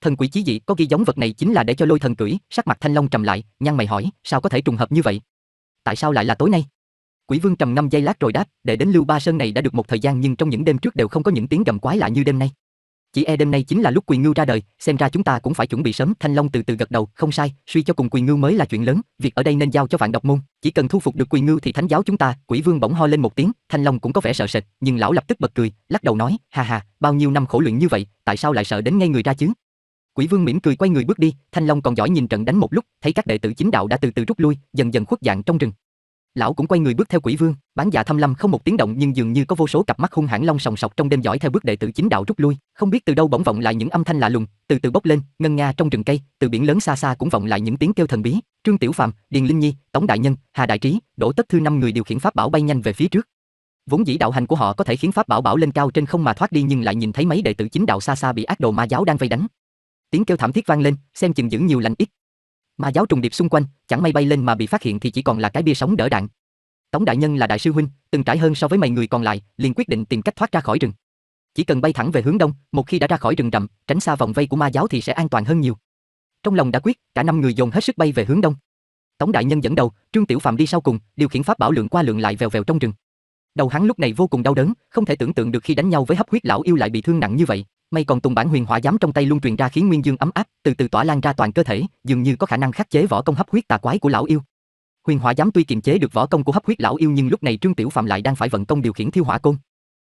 Thần quỷ chí dị có ghi giống vật này chính là để cho lôi thần cưỡi, sắc mặt Thanh Long trầm lại, nhăn mày hỏi, sao có thể trùng hợp như vậy? Tại sao lại là tối nay? Quỷ Vương trầm ngâm giây lát rồi đáp, để đến Lưu Ba Sơn này đã được một thời gian nhưng trong những đêm trước đều không có những tiếng gầm quái lạ như đêm nay. Chỉ e đêm nay chính là lúc Quỳ Ngưu ra đời, xem ra chúng ta cũng phải chuẩn bị sớm. Thanh Long từ từ gật đầu, không sai, suy cho cùng Quỳ Ngưu mới là chuyện lớn, việc ở đây nên giao cho Vạn Độc môn, chỉ cần thu phục được Quỳ Ngưu thì thánh giáo chúng ta. Quỷ Vương bỗng ho lên một tiếng, Thanh Long cũng có vẻ sợ sệt, nhưng lão lập tức bật cười, lắc đầu nói, ha ha, bao nhiêu năm khổ luyện như vậy, tại sao lại sợ đến ngay người ra chứ? Quỷ Vương mỉm cười quay người bước đi, Thanh Long còn giỏi nhìn trận đánh một lúc, thấy các đệ tử chính đạo đã từ từ rút lui, dần dần khuất dạng trong rừng lão cũng quay người bước theo quỷ vương bán giả thâm lâm không một tiếng động nhưng dường như có vô số cặp mắt hung hãn long sòng sọc trong đêm dõi theo bước đệ tử chính đạo rút lui không biết từ đâu bỗng vọng lại những âm thanh lạ lùng từ từ bốc lên ngân nga trong rừng cây từ biển lớn xa xa cũng vọng lại những tiếng kêu thần bí trương tiểu phạm điền linh nhi tống đại nhân hà đại trí đỗ tất thư năm người điều khiển pháp bảo bay nhanh về phía trước vốn dĩ đạo hành của họ có thể khiến pháp bảo bảo lên cao trên không mà thoát đi nhưng lại nhìn thấy mấy đệ tử chính đạo xa xa bị ác đồ ma giáo đang vây đánh tiếng kêu thảm thiết vang lên xem chừng giữ nhiều lành ít mà giáo trùng điệp xung quanh, chẳng may bay lên mà bị phát hiện thì chỉ còn là cái bia sống đỡ đạn. Tống đại nhân là đại sư huynh, từng trải hơn so với mày người còn lại, liền quyết định tìm cách thoát ra khỏi rừng. Chỉ cần bay thẳng về hướng đông, một khi đã ra khỏi rừng rậm, tránh xa vòng vây của ma giáo thì sẽ an toàn hơn nhiều. Trong lòng đã quyết, cả năm người dồn hết sức bay về hướng đông. Tống đại nhân dẫn đầu, Trương Tiểu Phạm đi sau cùng, điều khiển pháp bảo lượng qua lượng lại vèo vèo trong rừng. Đầu hắn lúc này vô cùng đau đớn, không thể tưởng tượng được khi đánh nhau với hấp huyết lão yêu lại bị thương nặng như vậy mây còn Tùng Bản Huyền Hỏa giám trong tay luôn truyền ra khiến nguyên dương ấm áp, từ từ tỏa lan ra toàn cơ thể, dường như có khả năng khắc chế võ công hấp huyết tà quái của lão yêu. Huyền Hỏa giám tuy kiềm chế được võ công của hấp huyết lão yêu nhưng lúc này Trương Tiểu Phạm lại đang phải vận công điều khiển thiêu hỏa côn.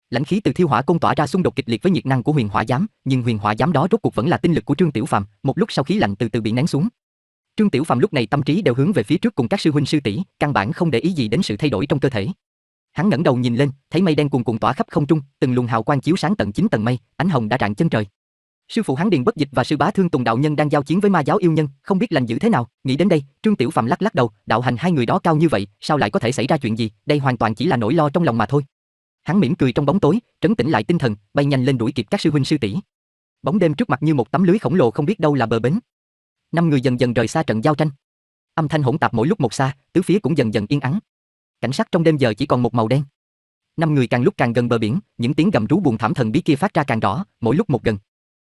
Lãnh khí từ thiêu hỏa côn tỏa ra xung đột kịch liệt với nhiệt năng của Huyền Hỏa giám, nhưng Huyền Hỏa giám đó rốt cuộc vẫn là tinh lực của Trương Tiểu Phạm, một lúc sau khí lạnh từ từ bị nén xuống. Trương Tiểu Phạm lúc này tâm trí đều hướng về phía trước cùng các sư huynh sư tỷ, căn bản không để ý gì đến sự thay đổi trong cơ thể. Hắn ngẩng đầu nhìn lên, thấy mây đen cuồn cuộn tỏa khắp không trung, từng luồng hào quang chiếu sáng tận chín tầng mây, ánh hồng đã rạng chân trời. Sư phụ hắn Điền Bất Dịch và sư bá Thương Tùng đạo nhân đang giao chiến với ma giáo yêu nhân, không biết lành dữ thế nào, nghĩ đến đây, Trương Tiểu phạm lắc lắc đầu, đạo hành hai người đó cao như vậy, sao lại có thể xảy ra chuyện gì, đây hoàn toàn chỉ là nỗi lo trong lòng mà thôi. Hắn mỉm cười trong bóng tối, trấn tĩnh lại tinh thần, bay nhanh lên đuổi kịp các sư huynh sư tỷ. Bóng đêm trước mặt như một tấm lưới khổng lồ không biết đâu là bờ bến. Năm người dần dần rời xa trận giao tranh. Âm thanh hỗn tạp mỗi lúc một xa, tứ phía cũng dần dần yên ắng cảnh sắc trong đêm giờ chỉ còn một màu đen. Năm người càng lúc càng gần bờ biển, những tiếng gầm rú buồn thảm thần bí kia phát ra càng rõ, mỗi lúc một gần.